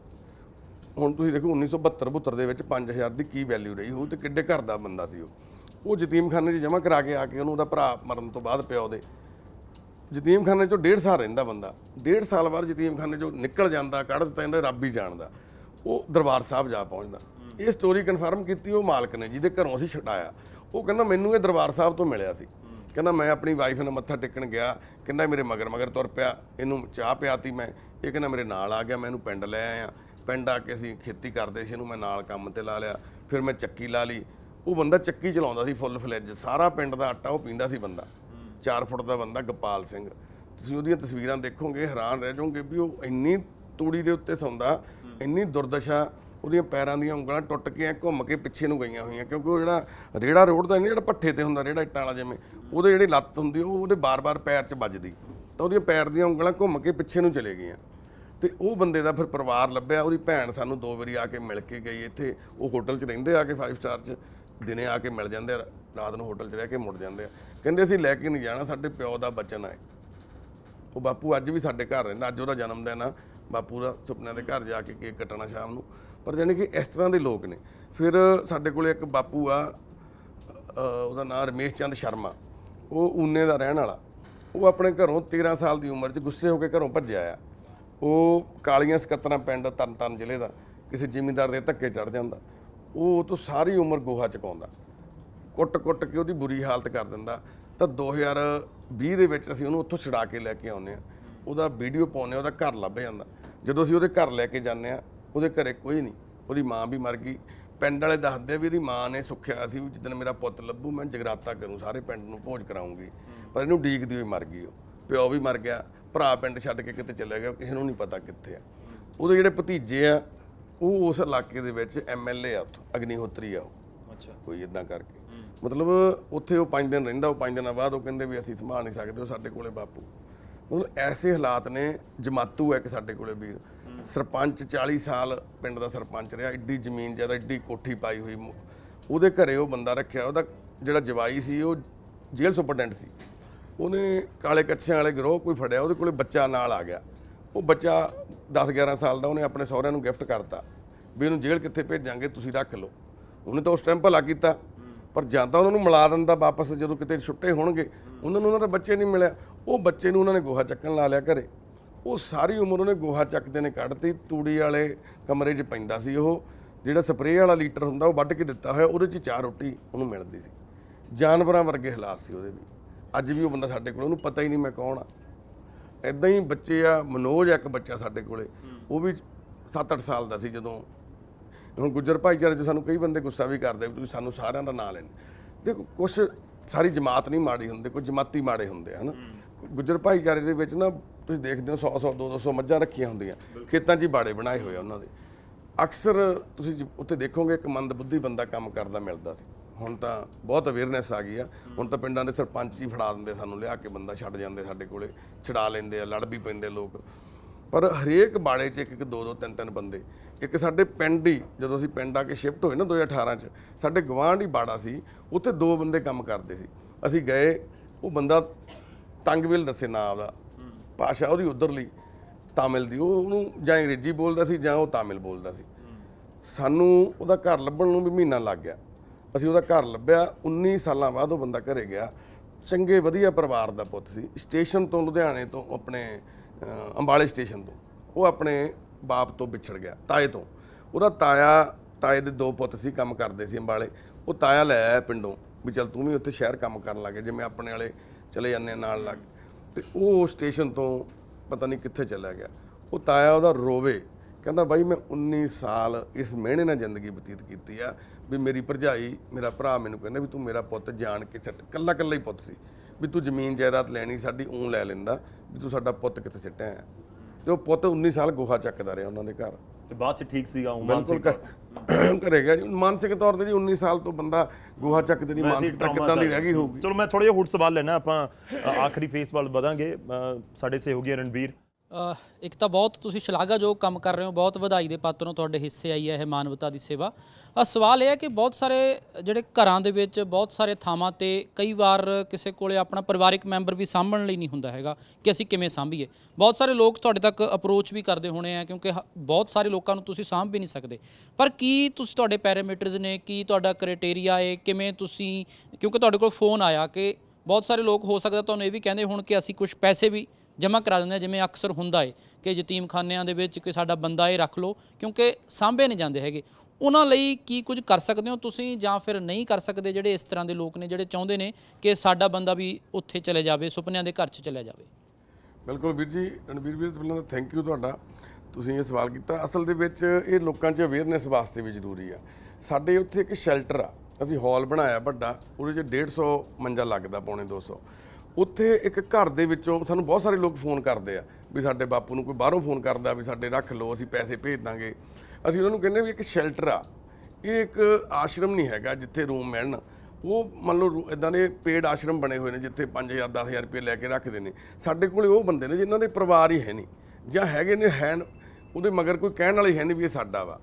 ਹੁਣ ਤੁਸੀਂ ਦੇਖੋ 1972 ਬੁੱਤਰ ਦੇ ਵਿੱਚ 5000 ਦੀ ਕੀ ਵੈਲਿਊ ਰਹੀ ਹੋਊ ਤੇ ਕਿੱਡੇ ਘਰ ਦਾ ਬੰਦਾ ਸੀ ਉਹ ਉਹ ਜਤੀਮਖਾਨੇ 'ਚ ਜਮ੍ਹਾਂ ਕਰਾ ਕੇ ਆ ਕੇ ਉਹਨੂੰ ਉਹਦਾ ਭਰਾ ਮਰਨ ਤੋਂ ਬਾਅਦ ਪਿਆ ਦੇ ਜਤੀਮਖਾਨੇ 'ਚੋਂ 1.5 ਸਾਲ ਰਹਿੰਦਾ ਬੰਦਾ 1.5 ਸਾਲ ਬਾਅਦ ਜਤੀਮਖਾਨੇ 'ਚੋਂ ਨਿਕਲ ਜਾਂਦਾ ਕੱਢ ਦਿੱਤਾ ਜਾਂਦਾ ਰੱਬ ਹੀ ਜਾਣਦਾ ਉਹ ਦਰਬਾਰ ਸਾਹਿਬ ਜਾ ਪਹੁੰਚਦਾ ਇਹ ਸਟੋਰੀ ਕਨਫਰਮ ਕੀਤੀ ਉਹ ਮਾਲਕ ਨੇ ਜਿਹਦੇ ਘਰੋਂ ਅਸੀਂ ਛਡਾਇਆ ਉਹ ਕਹਿੰਦਾ ਮੈਨੂੰ ਇਹ ਦਰਬਾਰ ਸਾਹਿਬ ਤੋਂ ਮਿਲਿਆ ਸੀ ਕਹਿੰਦਾ ਮੈਂ ਆਪਣੀ ਵਾਈਫ ਨੂੰ ਮੱਥਾ ਟੇਕਣ ਗਿਆ ਕਹਿੰਦਾ ਮੇਰੇ ਮਗਰ ਮਗਰ ਤੁਰ ਪਿਆ ਇਹਨੂੰ ਚਾਹ ਪਿਆਤੀ ਮੈਂ ਇਹ ਕਹਿੰਦਾ ਮੇਰੇ ਨਾਲ ਆ ਗਿਆ ਮੈਂ ਇਹਨੂੰ ਪਿੰਡ ਲੈ ਆਇਆ ਪਿੰਡ ਆ ਕੇ ਅਸੀਂ ਖੇਤੀ ਕਰਦੇ ਸੀ ਇਹਨੂੰ ਮੈਂ ਨਾਲ ਕੰਮ ਤੇ ਲਾ ਲਿਆ ਫਿਰ ਮੈਂ ਚੱਕੀ ਲਾ ਲਈ ਉਹ ਬੰਦਾ ਚੱਕੀ ਚਲਾਉਂਦਾ ਸੀ ਫੁੱਲ ਫਲੇਜ ਸਾਰਾ ਪਿੰਡ ਦਾ ਆਟਾ ਉਹ ਪੀਂਦਾ ਸੀ ਬੰਦਾ 4 ਫੁੱਟ ਦਾ ਬੰਦਾ ਗਪਾਲ ਸਿੰਘ ਤੁਸੀਂ ਉਹਦੀਆਂ ਤਸਵੀਰਾਂ ਦੇਖੋਗੇ ਹੈਰਾਨ ਰਹਿ ਜਾਓਗੇ ਵੀ ਉਹ ਇੰਨੀ ਤੂੜੀ ਦੇ ਉੱਤੇ ਸੌਂਦਾ ਇੰਨੀ ਦੁਰਦਸ਼ਾ ਉਹਦੀਆਂ ਪੈਰਾਂ ਦੀਆਂ ਉਂਗਲਾਂ ਟੁੱਟ ਕੇ ਘੁੰਮ ਕੇ ਪਿੱਛੇ ਨੂੰ ਗਈਆਂ ਹੋਈਆਂ ਕਿਉਂਕਿ ਉਹ ਜਿਹੜਾ ਰੇੜਾ ਰੋਡ ਦਾ ਨਹੀਂ ਜਿਹੜਾ ਪੱਠੇ ਤੇ ਹੁੰਦਾ ਰੇੜਾ ਇੱਟਾਂ ਵਾਲਾ ਜਿਵੇਂ ਉਹਦੇ ਜਿਹੜੀ ਲੱਤ ਹੁੰਦੀ ਉਹ ਉਹਦੇ ਬਾਰ-ਬਾਰ ਪੈਰ 'ਚ ਵੱਜਦੀ ਤਾਂ ਉਹਦੀਆਂ ਪੈਰ ਦੀਆਂ ਉਂਗਲਾਂ ਘੁੰਮ ਕੇ ਪਿੱਛੇ ਨੂੰ ਚਲੇ ਗਈਆਂ ਤੇ ਉਹ ਬੰਦੇ ਦਾ ਫਿਰ ਪਰਿਵਾਰ ਲੱਭਿਆ ਉਹਦੀ ਭੈਣ ਸਾਨੂੰ ਦੋ ਵਾਰੀ ਆ ਕੇ ਮਿਲ ਕੇ ਗਈ ਇੱਥੇ ਉਹ ਹੋਟਲ 'ਚ ਰਹਿੰਦੇ ਆ ਕੇ 5 ਸਟਾਰ 'ਚ ਦਿਨੇ ਆ ਕੇ ਮਿਲ ਜਾਂਦੇ ਆ ਰਾਤ ਨੂੰ ਹੋਟਲ 'ਚ ਰਹਿ ਕੇ ਮੁੜ ਜਾਂਦੇ ਆ ਕਹਿੰਦੇ ਅਸੀਂ ਲੈ ਕੇ ਨਹੀਂ ਜਾਣਾ ਸਾਡੇ ਪਿਓ ਦਾ ਬਚਨ ਹੈ ਉਹ ਬਾਪੂ ਅੱਜ ਵੀ ਸਾਡੇ ਘਰ ਰਹਿੰਦਾ ਅੱਜ ਉਹਦਾ ਜਨਮ ਦਿਨ ਆ ਬਾਪੂ ਦਾ ਸੁਪਨਿਆਂ ਦੇ ਘਰ ਜਾ ਕੇ ਕੇਕ ਕੱਟਣਾ ਸ਼ਾਮ ਨੂੰ ਪਰ ਜਾਨੀ ਕਿ ਇਸ ਤਰ੍ਹਾਂ ਦੇ ਲੋਕ ਨੇ ਫਿਰ ਸਾਡੇ ਕੋਲੇ ਇੱਕ ਬਾਪੂ ਆ ਉਹਦਾ ਨਾਮ ਰਮੇਸ਼ ਚੰਦ ਸ਼ਰਮਾ ਉਹ ਊਨੇ ਦਾ ਰਹਿਣ ਵਾਲਾ ਉਹ ਆਪਣੇ ਘਰੋਂ 13 ਸਾਲ ਦੀ ਉਮਰ 'ਚ ਗੁੱਸੇ ਹੋ ਕੇ ਘਰੋਂ ਭੱਜਿਆ ਆ ਉਹ ਕਾਲੀਆਂ ਸਕੱਤਰਾਂ ਪਿੰਡ ਤਰਨਤਾਰਨ ਜ਼ਿਲ੍ਹੇ ਦਾ ਕਿਸੇ ਜ਼ਿਮੀਂਦਾਰ ਦੇ ਧੱਕੇ ਚੜ ਜਾਂਦਾ ਉਹ ਉਹ ਤੋਂ ਸਾਰੀ ਉਮਰ ਗੋਹਾ ਚਕਾਉਂਦਾ ਕੁੱਟ-ਕੁੱਟ ਕੇ ਉਹਦੀ ਬੁਰੀ ਹਾਲਤ ਕਰ ਦਿੰਦਾ ਤਾਂ 2020 ਦੇ ਵਿੱਚ ਅਸੀਂ ਉਹਨੂੰ ਉੱਥੋਂ ਛੁਡਾ ਕੇ ਲੈ ਕੇ ਆਉਂਦੇ ਆ ਉਹਦਾ ਵੀਡੀਓ ਪਾਉਨੇ ਉਹਦਾ ਘਰ ਲੱਭ ਜਾਂਦਾ ਜਦੋਂ ਅਸੀਂ ਉਹਦੇ ਘਰ ਲੈ ਕੇ ਜਾਂਦੇ ਆ ਉਹਦੇ ਘਰੇ ਕੋਈ ਨਹੀਂ ਉਹਦੀ ਮਾਂ ਵੀ ਮਰ ਗਈ ਪਿੰਡ ਵਾਲੇ ਦੱਸਦੇ ਵੀ ਇਹਦੀ ਮਾਂ ਨੇ ਸੁੱਖਿਆ ਸੀ ਵੀ ਜਦੋਂ ਮੇਰਾ ਪੁੱਤ ਲੱਭੂ ਮੈਂ ਜਗਰਾਤਾ ਕਰੂੰ ਸਾਰੇ ਪਿੰਡ ਨੂੰ ਭੋਜ ਕਰਾਉਂਗੀ ਪਰ ਇਹਨੂੰ ਡੀਕਦੀ ਹੋਈ ਮਰ ਗਈ ਉਹ ਪਿਓ ਵੀ ਮਰ ਗਿਆ ਭਰਾ ਪਿੰਡ ਛੱਡ ਕੇ ਕਿਤੇ ਚਲੇ ਗਿਆ ਕਿਸੇ ਨੂੰ ਨਹੀਂ ਪਤਾ ਕਿੱਥੇ ਆ ਉਹਦੇ ਜਿਹੜੇ ਭਤੀਜੇ ਆ ਉਹ ਉਸ ਇਲਾਕੇ ਦੇ ਵਿੱਚ ਐਮਐਲਏ ਆ ਉੱਥੇ ਅਗਨੀਹੋਤਰੀ ਆ ਉਹ ਅੱਛਾ ਕੋਈ ਇਦਾਂ ਕਰਕੇ ਮਤਲਬ ਉੱਥੇ ਉਹ 5 ਦਿਨ ਰਹਿੰਦਾ ਉਹ 5 ਦਿਨਾਂ ਬਾਅਦ ਉਹ ਕਹਿੰਦੇ ਵੀ ਅਸੀਂ ਸੰਭਾਲ ਨਹੀਂ ਸਕਦੇ ਉਹ ਸਾਡੇ ਕੋਲੇ ਬਾਪੂ ਮਤਲਬ ਐਸੇ ਹਾਲਾਤ ਨੇ ਜਮਾਤੂ ਹੈ ਕਿ ਸਾਡੇ ਕੋਲੇ ਵੀਰ ਸਰਪੰਚ 40 ਸਾਲ ਪਿੰਡ ਦਾ ਸਰਪੰਚ ਰਿਹਾ ਐਡੀ ਜ਼ਮੀਨ ਜਿਆਦਾ ਐਡੀ ਕੋਠੀ ਪਾਈ ਹੋਈ ਉਹਦੇ ਘਰੇ ਉਹ ਬੰਦਾ ਰੱਖਿਆ ਉਹਦਾ ਜਿਹੜਾ ਜਵਾਈ ਸੀ ਉਹ ਜੇਲ੍ਹ ਸੁਪਰਡੈਂਟ ਸੀ ਉਹਨੇ ਕਾਲੇ ਕੱਛਿਆਂ ਵਾਲੇ ਗਰੋਹ ਕੋਈ ਫੜਿਆ ਉਹਦੇ ਕੋਲੇ ਬੱਚਾ ਨਾਲ ਆ ਗਿਆ ਉਹ ਬੱਚਾ 10 11 ਸਾਲ ਦਾ ਉਹਨੇ ਆਪਣੇ ਸਹੁਰਿਆਂ ਨੂੰ ਗਿਫਟ ਕਰਤਾ ਵੀ ਇਹਨੂੰ ਜੇਲ੍ਹ ਕਿੱਥੇ ਭੇਜਾਂਗੇ ਤੁਸੀਂ ਰੱਖ ਲਓ ਉਹਨੇ ਤਾਂ ਉਸ ਟਾਈਮ ਭਲਾ ਕੀਤਾ ਪਰ ਜਾਂਦਾ ਉਹਨਾਂ ਨੂੰ ਮਿਲਾ ਦਿੰਦਾ ਵਾਪਸ ਜਦੋਂ ਕਿਤੇ ਛੁੱਟੇ ਹੋਣਗੇ ਉਹਨਾਂ ਨੂੰ ਉਹਨਾਂ ਦਾ ਬੱਚੇ ਨਹੀਂ ਮਿਲਿਆ ਉਹ ਬੱਚੇ ਨੂੰ ਉਹਨਾਂ ਨੇ ਗੋਹਾ ਚੱਕਣ ਲਾ ਲਿਆ ਘਰੇ ਉਹ ਸਾਰੀ ਉਮਰ ਉਹਨੇ ਗੋਹਾ ਚੱਕਦੇ ਨੇ ਕੱਢਤੀ ਤੂੜੀ ਵਾਲੇ ਕਮਰੇ 'ਚ ਪੈਂਦਾ ਸੀ ਉਹ ਜਿਹੜਾ ਸਪਰੇਅ ਵਾਲਾ ਲੀਟਰ ਹੁੰਦਾ ਉਹ ਵੱਢ ਕੇ ਦਿੱਤਾ ਹੋਇਆ ਉਹਦੇ 'ਚ ਚਾਰ ਰੋਟੀ ਉਹਨੂੰ ਮਿਲਦੀ ਸੀ ਜਾਨਵਰਾਂ ਵਰਗੇ ਹਾਲਾਤ ਸੀ ਉਹਦੇ ਵੀ ਅੱਜ ਵੀ ਉਹ ਬੰਦਾ ਸਾਡੇ ਕੋਲ ਉਹਨੂੰ ਪਤਾ ਹੀ ਨਹੀਂ ਮੈਂ ਕੌਣ ਆ ਐਦਾਂ ਹੀ ਬੱਚੇ ਆ ਮਨੋਜ ਇੱਕ ਬੱਚਾ ਸਾਡੇ ਕੋਲੇ ਉਹ ਵੀ 7-8 ਸਾਲ ਦਾ ਸੀ ਜਦੋਂ ਹੁਣ ਗੁੱਜਰ ਭਾਈਚਾਰੇ 'ਚ ਸਾਨੂੰ ਕਈ ਬੰਦੇ ਗੁੱਸਾ ਵੀ ਕਰਦੇ ਤੁਸੀਂ ਸਾਨੂੰ ਸਾਰਿਆਂ ਦਾ ਨਾਂ ਲੈਣ ਦੇਖੋ ਕੁਝ ਸਾਰੀ ਜਮਾਤ ਨਹੀਂ ਮਾੜੀ ਹੁੰਦੀ ਕੋਈ ਜਮਾਤੀ ਮਾੜੇ ਹੁੰਦੇ ਹਨ ਗੁੱਜਰ ਭਾਈਚਾਰੇ ਦੇ ਵਿੱਚ ਨਾ ਤੁਸੀਂ ਦੇਖਦੇ ਹੋ 100 100 200 ਮੱਝਾਂ ਰੱਖੀਆਂ ਹੁੰਦੀਆਂ ਖੇਤਾਂ 'ਚ ਹੀ ਬਾੜੇ ਬਣਾਏ ਹੋਏ ਉਹਨਾਂ ਦੇ ਅਕਸਰ ਤੁਸੀਂ ਉੱਥੇ ਦੇਖੋਗੇ ਇੱਕ ਮੰਦ ਬੁੱਧੀ ਬੰਦਾ ਕੰਮ ਕਰਦਾ ਮਿਲਦਾ ਸੀ ਹੁਣ ਤਾਂ ਬਹੁਤ ਅਵੇਅਰਨੈਸ ਆ ਗਈ ਆ ਹੁਣ ਤਾਂ ਪਿੰਡਾਂ ਦੇ ਸਰਪੰਚ ਹੀ ਫੜਾ ਦਿੰਦੇ ਸਾਨੂੰ ਲਿਆ ਕੇ ਬੰਦਾ ਛੱਡ ਜਾਂਦੇ ਸਾਡੇ ਕੋਲੇ ਛਡਾ ਲੈਂਦੇ ਆ ਲੜ ਵੀ ਪੈਂਦੇ ਲੋਕ ਪਰ ਹਰੇਕ ਬਾੜੇ 'ਚ ਇੱਕ ਇੱਕ ਦੋ ਦੋ ਤਿੰਨ ਤਿੰਨ ਬੰਦੇ ਇੱਕ ਸਾਡੇ ਪਿੰਡ ਹੀ ਜਦੋਂ ਅਸੀਂ ਪਿੰਡ ਆ ਕੇ ਸ਼ਿਫਟ ਹੋਏ ਨਾ 2018 'ਚ ਸਾਡੇ ਗਵਾਂਢ ਹੀ ਬਾੜਾ ਸੀ ਉੱਥੇ ਦੋ ਬੰਦੇ ਕੰਮ ਕਰਦੇ ਸੀ ਅਸੀਂ ਗਏ ਉਹ ਬੰਦਾ ਤੰਗਵਿਲ ਦੱਸੇ ਨਾ ਦਾ ਭਾਸ਼ਾ ਉਹਦੀ ਉਧਰਲੀ ਤਾਮਿਲ ਦੀ ਉਹ ਉਹਨੂੰ ਜਾਂ ਅੰਗਰੇਜ਼ੀ ਬੋਲਦਾ ਸੀ ਜਾਂ ਉਹ ਤਾਮਿਲ ਬੋਲਦਾ ਸੀ ਸਾਨੂੰ ਉਹਦਾ ਘਰ ਲੱਭਣ ਨੂੰ ਵੀ ਮਹੀਨਾ ਲੱਗ ਗਿਆ ਅਸੀਂ ਉਹਦਾ ਘਰ ਲੱਭਿਆ 19 ਸਾਲਾਂ ਬਾਅਦ ਉਹ ਬੰਦਾ ਘਰੇ ਗਿਆ ਚੰਗੇ ਵਧੀਆ ਪਰਿਵਾਰ ਦਾ ਪੁੱਤ ਸੀ ਸਟੇਸ਼ਨ ਤੋਂ ਲੁਧਿਆਣੇ ਤੋਂ ਆਪਣੇ ਅੰਬਾਲੇ ਸਟੇਸ਼ਨ ਤੋਂ ਉਹ ਆਪਣੇ ਬਾਪ ਤੋਂ ਵਿਛੜ ਗਿਆ ਤਾਏ ਤੋਂ ਉਹਦਾ ਤਾਇਆ ਤਾਏ ਦੇ ਦੋ ਪੁੱਤ ਸੀ ਕੰਮ ਕਰਦੇ ਸੀ ਅੰਬਾਲੇ ਉਹ ਤਾਇਆ ਲੈ ਆਇਆ ਪਿੰਡੋਂ ਵੀ ਚਲ ਤੂੰ ਵੀ ਉੱਥੇ ਸ਼ਹਿਰ ਕੰਮ ਕਰਨ ਲੱਗੇ ਜਿਵੇਂ ਆਪਣੇ ਵਾਲੇ ਚਲੇ ਜਾਂਦੇ ਨਾਲ ਲੱਗ ਤੇ ਉਹ ਸਟੇਸ਼ਨ ਤੋਂ ਪਤਾ ਨਹੀਂ ਕਿੱਥੇ ਚਲਾ ਗਿਆ ਉਹ ਤਾਇਆ ਉਹਦਾ ਰੋਵੇ ਕਹਿੰਦਾ ਬਾਈ ਮੈਂ 19 ਸਾਲ ਇਸ ਮਿਹਣੇ ਨਾਲ ਜ਼ਿੰਦਗੀ ਬਤੀਤ ਕੀਤੀ ਆ ਵੀ ਮੇਰੀ ਭਰਜਾਈ ਮੇਰਾ ਭਰਾ ਮੈਨੂੰ ਕਹਿੰਦਾ ਵੀ ਤੂੰ ਮੇਰਾ ਪੁੱਤ ਜਾਣ ਕੇ ਸੱਟ ਕੱਲਾ ਕੱਲਾ ਹੀ ਪੁੱਤ ਸੀ ਵੀ ਤੂੰ ਜ਼ਮੀਨ ਜਾਇਦਾਦ ਲੈਣੀ ਸਾਡੀ ਉਂ ਲੈ ਲੈਂਦਾ ਵੀ ਤੂੰ ਸਾਡਾ ਪੁੱਤ ਕਿੱਥੇ ਸਿੱਟਿਆ ਤੇ ਉਹ ਪੁੱਤ 19 ਸਾਲ ਗੋਹਾ ਚੱਕਦਾ ਰਿਹਾ ਉਹਨਾਂ ਦੇ ਘਰ ਤੇ ਬਾਅਦ ਚ ਠੀਕ ਸੀਗਾ ਉਹ ਮਾਨਸਿਕ ਕਰੇਗਾ ਜੀ ਮਾਨਸਿਕ ਤੌਰ ਤੇ ਜੀ 19 ਸਾਲ ਤੋਂ ਬੰਦਾ ਗੋਹਾ ਚੱਕ ਦੀ ਮਾਨਸਿਕਤਾ ਕਿੱਦਾਂ ਦੀ ਰਹਿ ਗਈ ਹੋਊਗੀ ਚਲੋ ਮੈਂ ਥੋੜੇ ਜਿਹਾ ਹੋਰ ਸਵਾਲ ਲੈਣਾ ਆਪਾਂ ਆਖਰੀ ਫੇਸ ਵੱਲ ਵਧਾਂਗੇ ਸਾਡੇ ਸਹਿਯੋਗੀ ਰਣਵੀਰ ਇੱਕ ਤਾਂ ਬਹੁਤ ਤੁਸੀਂ ਸ਼ਲਾਘਾਯੋਗ ਕੰਮ ਕਰ ਰਹੇ ਹੋ ਬਹੁਤ ਵਧਾਈ ਦੇ ਪਾਤਰੋਂ ਤੁਹਾਡੇ ਹਿੱਸੇ ਆਈ ਹੈ ਇਹ ਮਾਨਵਤਾ ਦੀ ਸੇਵਾ ਆ ਸਵਾਲ ਇਹ ਹੈ ਕਿ ਬਹੁਤ ਸਾਰੇ ਜਿਹੜੇ ਘਰਾਂ ਦੇ ਵਿੱਚ ਬਹੁਤ ਸਾਰੇ ਥਾਵਾਂ ਤੇ ਕਈ ਵਾਰ ਕਿਸੇ ਕੋਲੇ ਆਪਣਾ ਪਰਿਵਾਰਿਕ ਮੈਂਬਰ ਵੀ ਸਾਂਭਣ ਲਈ ਨਹੀਂ ਹੁੰਦਾ ਹੈਗਾ ਕਿ ਅਸੀਂ ਕਿਵੇਂ ਸਾਂਭੀਏ ਬਹੁਤ ਸਾਰੇ ਲੋਕ ਤੁਹਾਡੇ ਤੱਕ ਅਪਰੋਚ ਵੀ ਕਰਦੇ ਹੋਣੇ ਆ ਕਿਉਂਕਿ ਬਹੁਤ ਸਾਰੇ ਲੋਕਾਂ ਨੂੰ ਤੁਸੀਂ ਸਾਂਭ ਵੀ ਨਹੀਂ ਸਕਦੇ ਪਰ ਕੀ ਤੁਸੀਂ ਤੁਹਾਡੇ ਪੈਰਾਮੀਟਰਸ ਨੇ ਕੀ ਤੁਹਾਡਾ ਕ੍ਰਾਈਟੇਰੀਆ ਹੈ ਕਿਵੇਂ ਤੁਸੀਂ ਕਿਉਂਕਿ ਤੁਹਾਡੇ ਕੋਲ ਫੋਨ ਆਇਆ ਕਿ ਬਹੁਤ ਸਾਰੇ ਲੋਕ ਹੋ ਸਕਦਾ ਤੁਹਾਨੂੰ ਇਹ ਵੀ ਕਹਿੰਦੇ ਹੋਣ ਕਿ ਅਸੀਂ ਕੁਝ ਪੈਸੇ ਵੀ ਜਮ੍ਹਾਂ ਕਰਾ ਦਿੰਦੇ ਆ ਜਿਵੇਂ ਅਕਸਰ ਹੁੰਦਾ ਏ ਕਿ ਯਤੀਮਖਾਨਿਆਂ ਦੇ ਵਿੱਚ ਕਿ ਸਾਡਾ ਬੰਦਾ ਇਹ ਰੱਖ ਲਓ ਕਿਉਂਕਿ ਸਾਂਭੇ ਨਹੀਂ ਜਾਂਦੇ ਹੈਗੇ ਉਹਨਾਂ ਲਈ ਕੀ ਕੁਝ ਕਰ ਸਕਦੇ ਹੋ ਤੁਸੀਂ ਜਾਂ ਫਿਰ ਨਹੀਂ ਕਰ ਸਕਦੇ ਜਿਹੜੇ ਇਸ ਤਰ੍ਹਾਂ ਦੇ ਲੋਕ ਨੇ ਜਿਹੜੇ ਚਾਹੁੰਦੇ ਨੇ ਕਿ ਸਾਡਾ ਬੰਦਾ ਵੀ ਉੱਥੇ ਚਲੇ ਜਾਵੇ ਸੁਪਨਿਆਂ ਦੇ ਘਰ 'ਚ ਚਲੇ ਜਾਵੇ ਬਿਲਕੁਲ ਵੀਰ ਜੀ ਰਣਵੀਰ ਵੀਰ ਤੁਹਾਨੂੰ ਦਾ ਥੈਂਕ ਯੂ ਤੁਹਾਡਾ ਤੁਸੀਂ ਇਹ ਸਵਾਲ ਕੀਤਾ ਅਸਲ ਦੇ ਵਿੱਚ ਇਹ ਲੋਕਾਂ 'ਚ ਅਵੇਅਰਨੈਸ ਵਾਸਤੇ ਵੀ ਜ਼ਰੂਰੀ ਆ ਸਾਡੇ ਉੱਥੇ ਇੱਕ ਸ਼ੈਲਟਰ ਆ ਅਸੀਂ ਹਾਲ ਬਣਾਇਆ ਵੱਡਾ ਉਹਦੇ 'ਚ 150 ਮੰਜਾ ਲੱਗਦਾ ਪੌਣੇ 200 ਉੱਥੇ ਇੱਕ ਘਰ ਦੇ ਵਿੱਚੋਂ ਸਾਨੂੰ ਬਹੁਤ ਸਾਰੇ ਲੋਕ ਫੋਨ ਕਰਦੇ ਆ ਵੀ ਸਾਡੇ ਬਾਪੂ ਨੂੰ ਕੋਈ ਬਾਹਰੋਂ ਫੋਨ ਕਰਦਾ ਵੀ ਸਾਡੇ ਰੱਖ ਲਓ ਅਸੀਂ ਪੈਸੇ ਭੇਜ ਦਾਂਗੇ ਅਸੀਂ ਉਹਨਾਂ ਨੂੰ ਕਹਿੰਦੇ ਵੀ ਇੱਕ ਸ਼ੈਲਟਰ ਆ ਇਹ ਇੱਕ ਆਸ਼ਰਮ ਨਹੀਂ ਹੈਗਾ ਜਿੱਥੇ ਰੂਮ ਮਿਲਣ ਉਹ ਮੰਨ ਲਓ ਇਦਾਂ ਦੇ ਪੇਡ ਆਸ਼ਰਮ ਬਣੇ ਹੋਏ ਨੇ ਜਿੱਥੇ 5000 10000 ਰੁਪਏ ਲੈ ਕੇ ਰੱਖਦੇ ਨੇ ਸਾਡੇ ਕੋਲੇ ਉਹ ਬੰਦੇ ਨੇ ਜਿਨ੍ਹਾਂ ਦੇ ਪਰਿਵਾਰ ਹੀ ਹੈ ਨਹੀਂ ਜਾਂ ਹੈਗੇ ਨੇ ਹੈਨ ਉਹਦੇ ਮਗਰ ਕੋਈ ਕਹਿਣ ਵਾਲੇ ਹੈ ਨਹੀਂ ਵੀ ਇਹ ਸਾਡਾ ਵਾ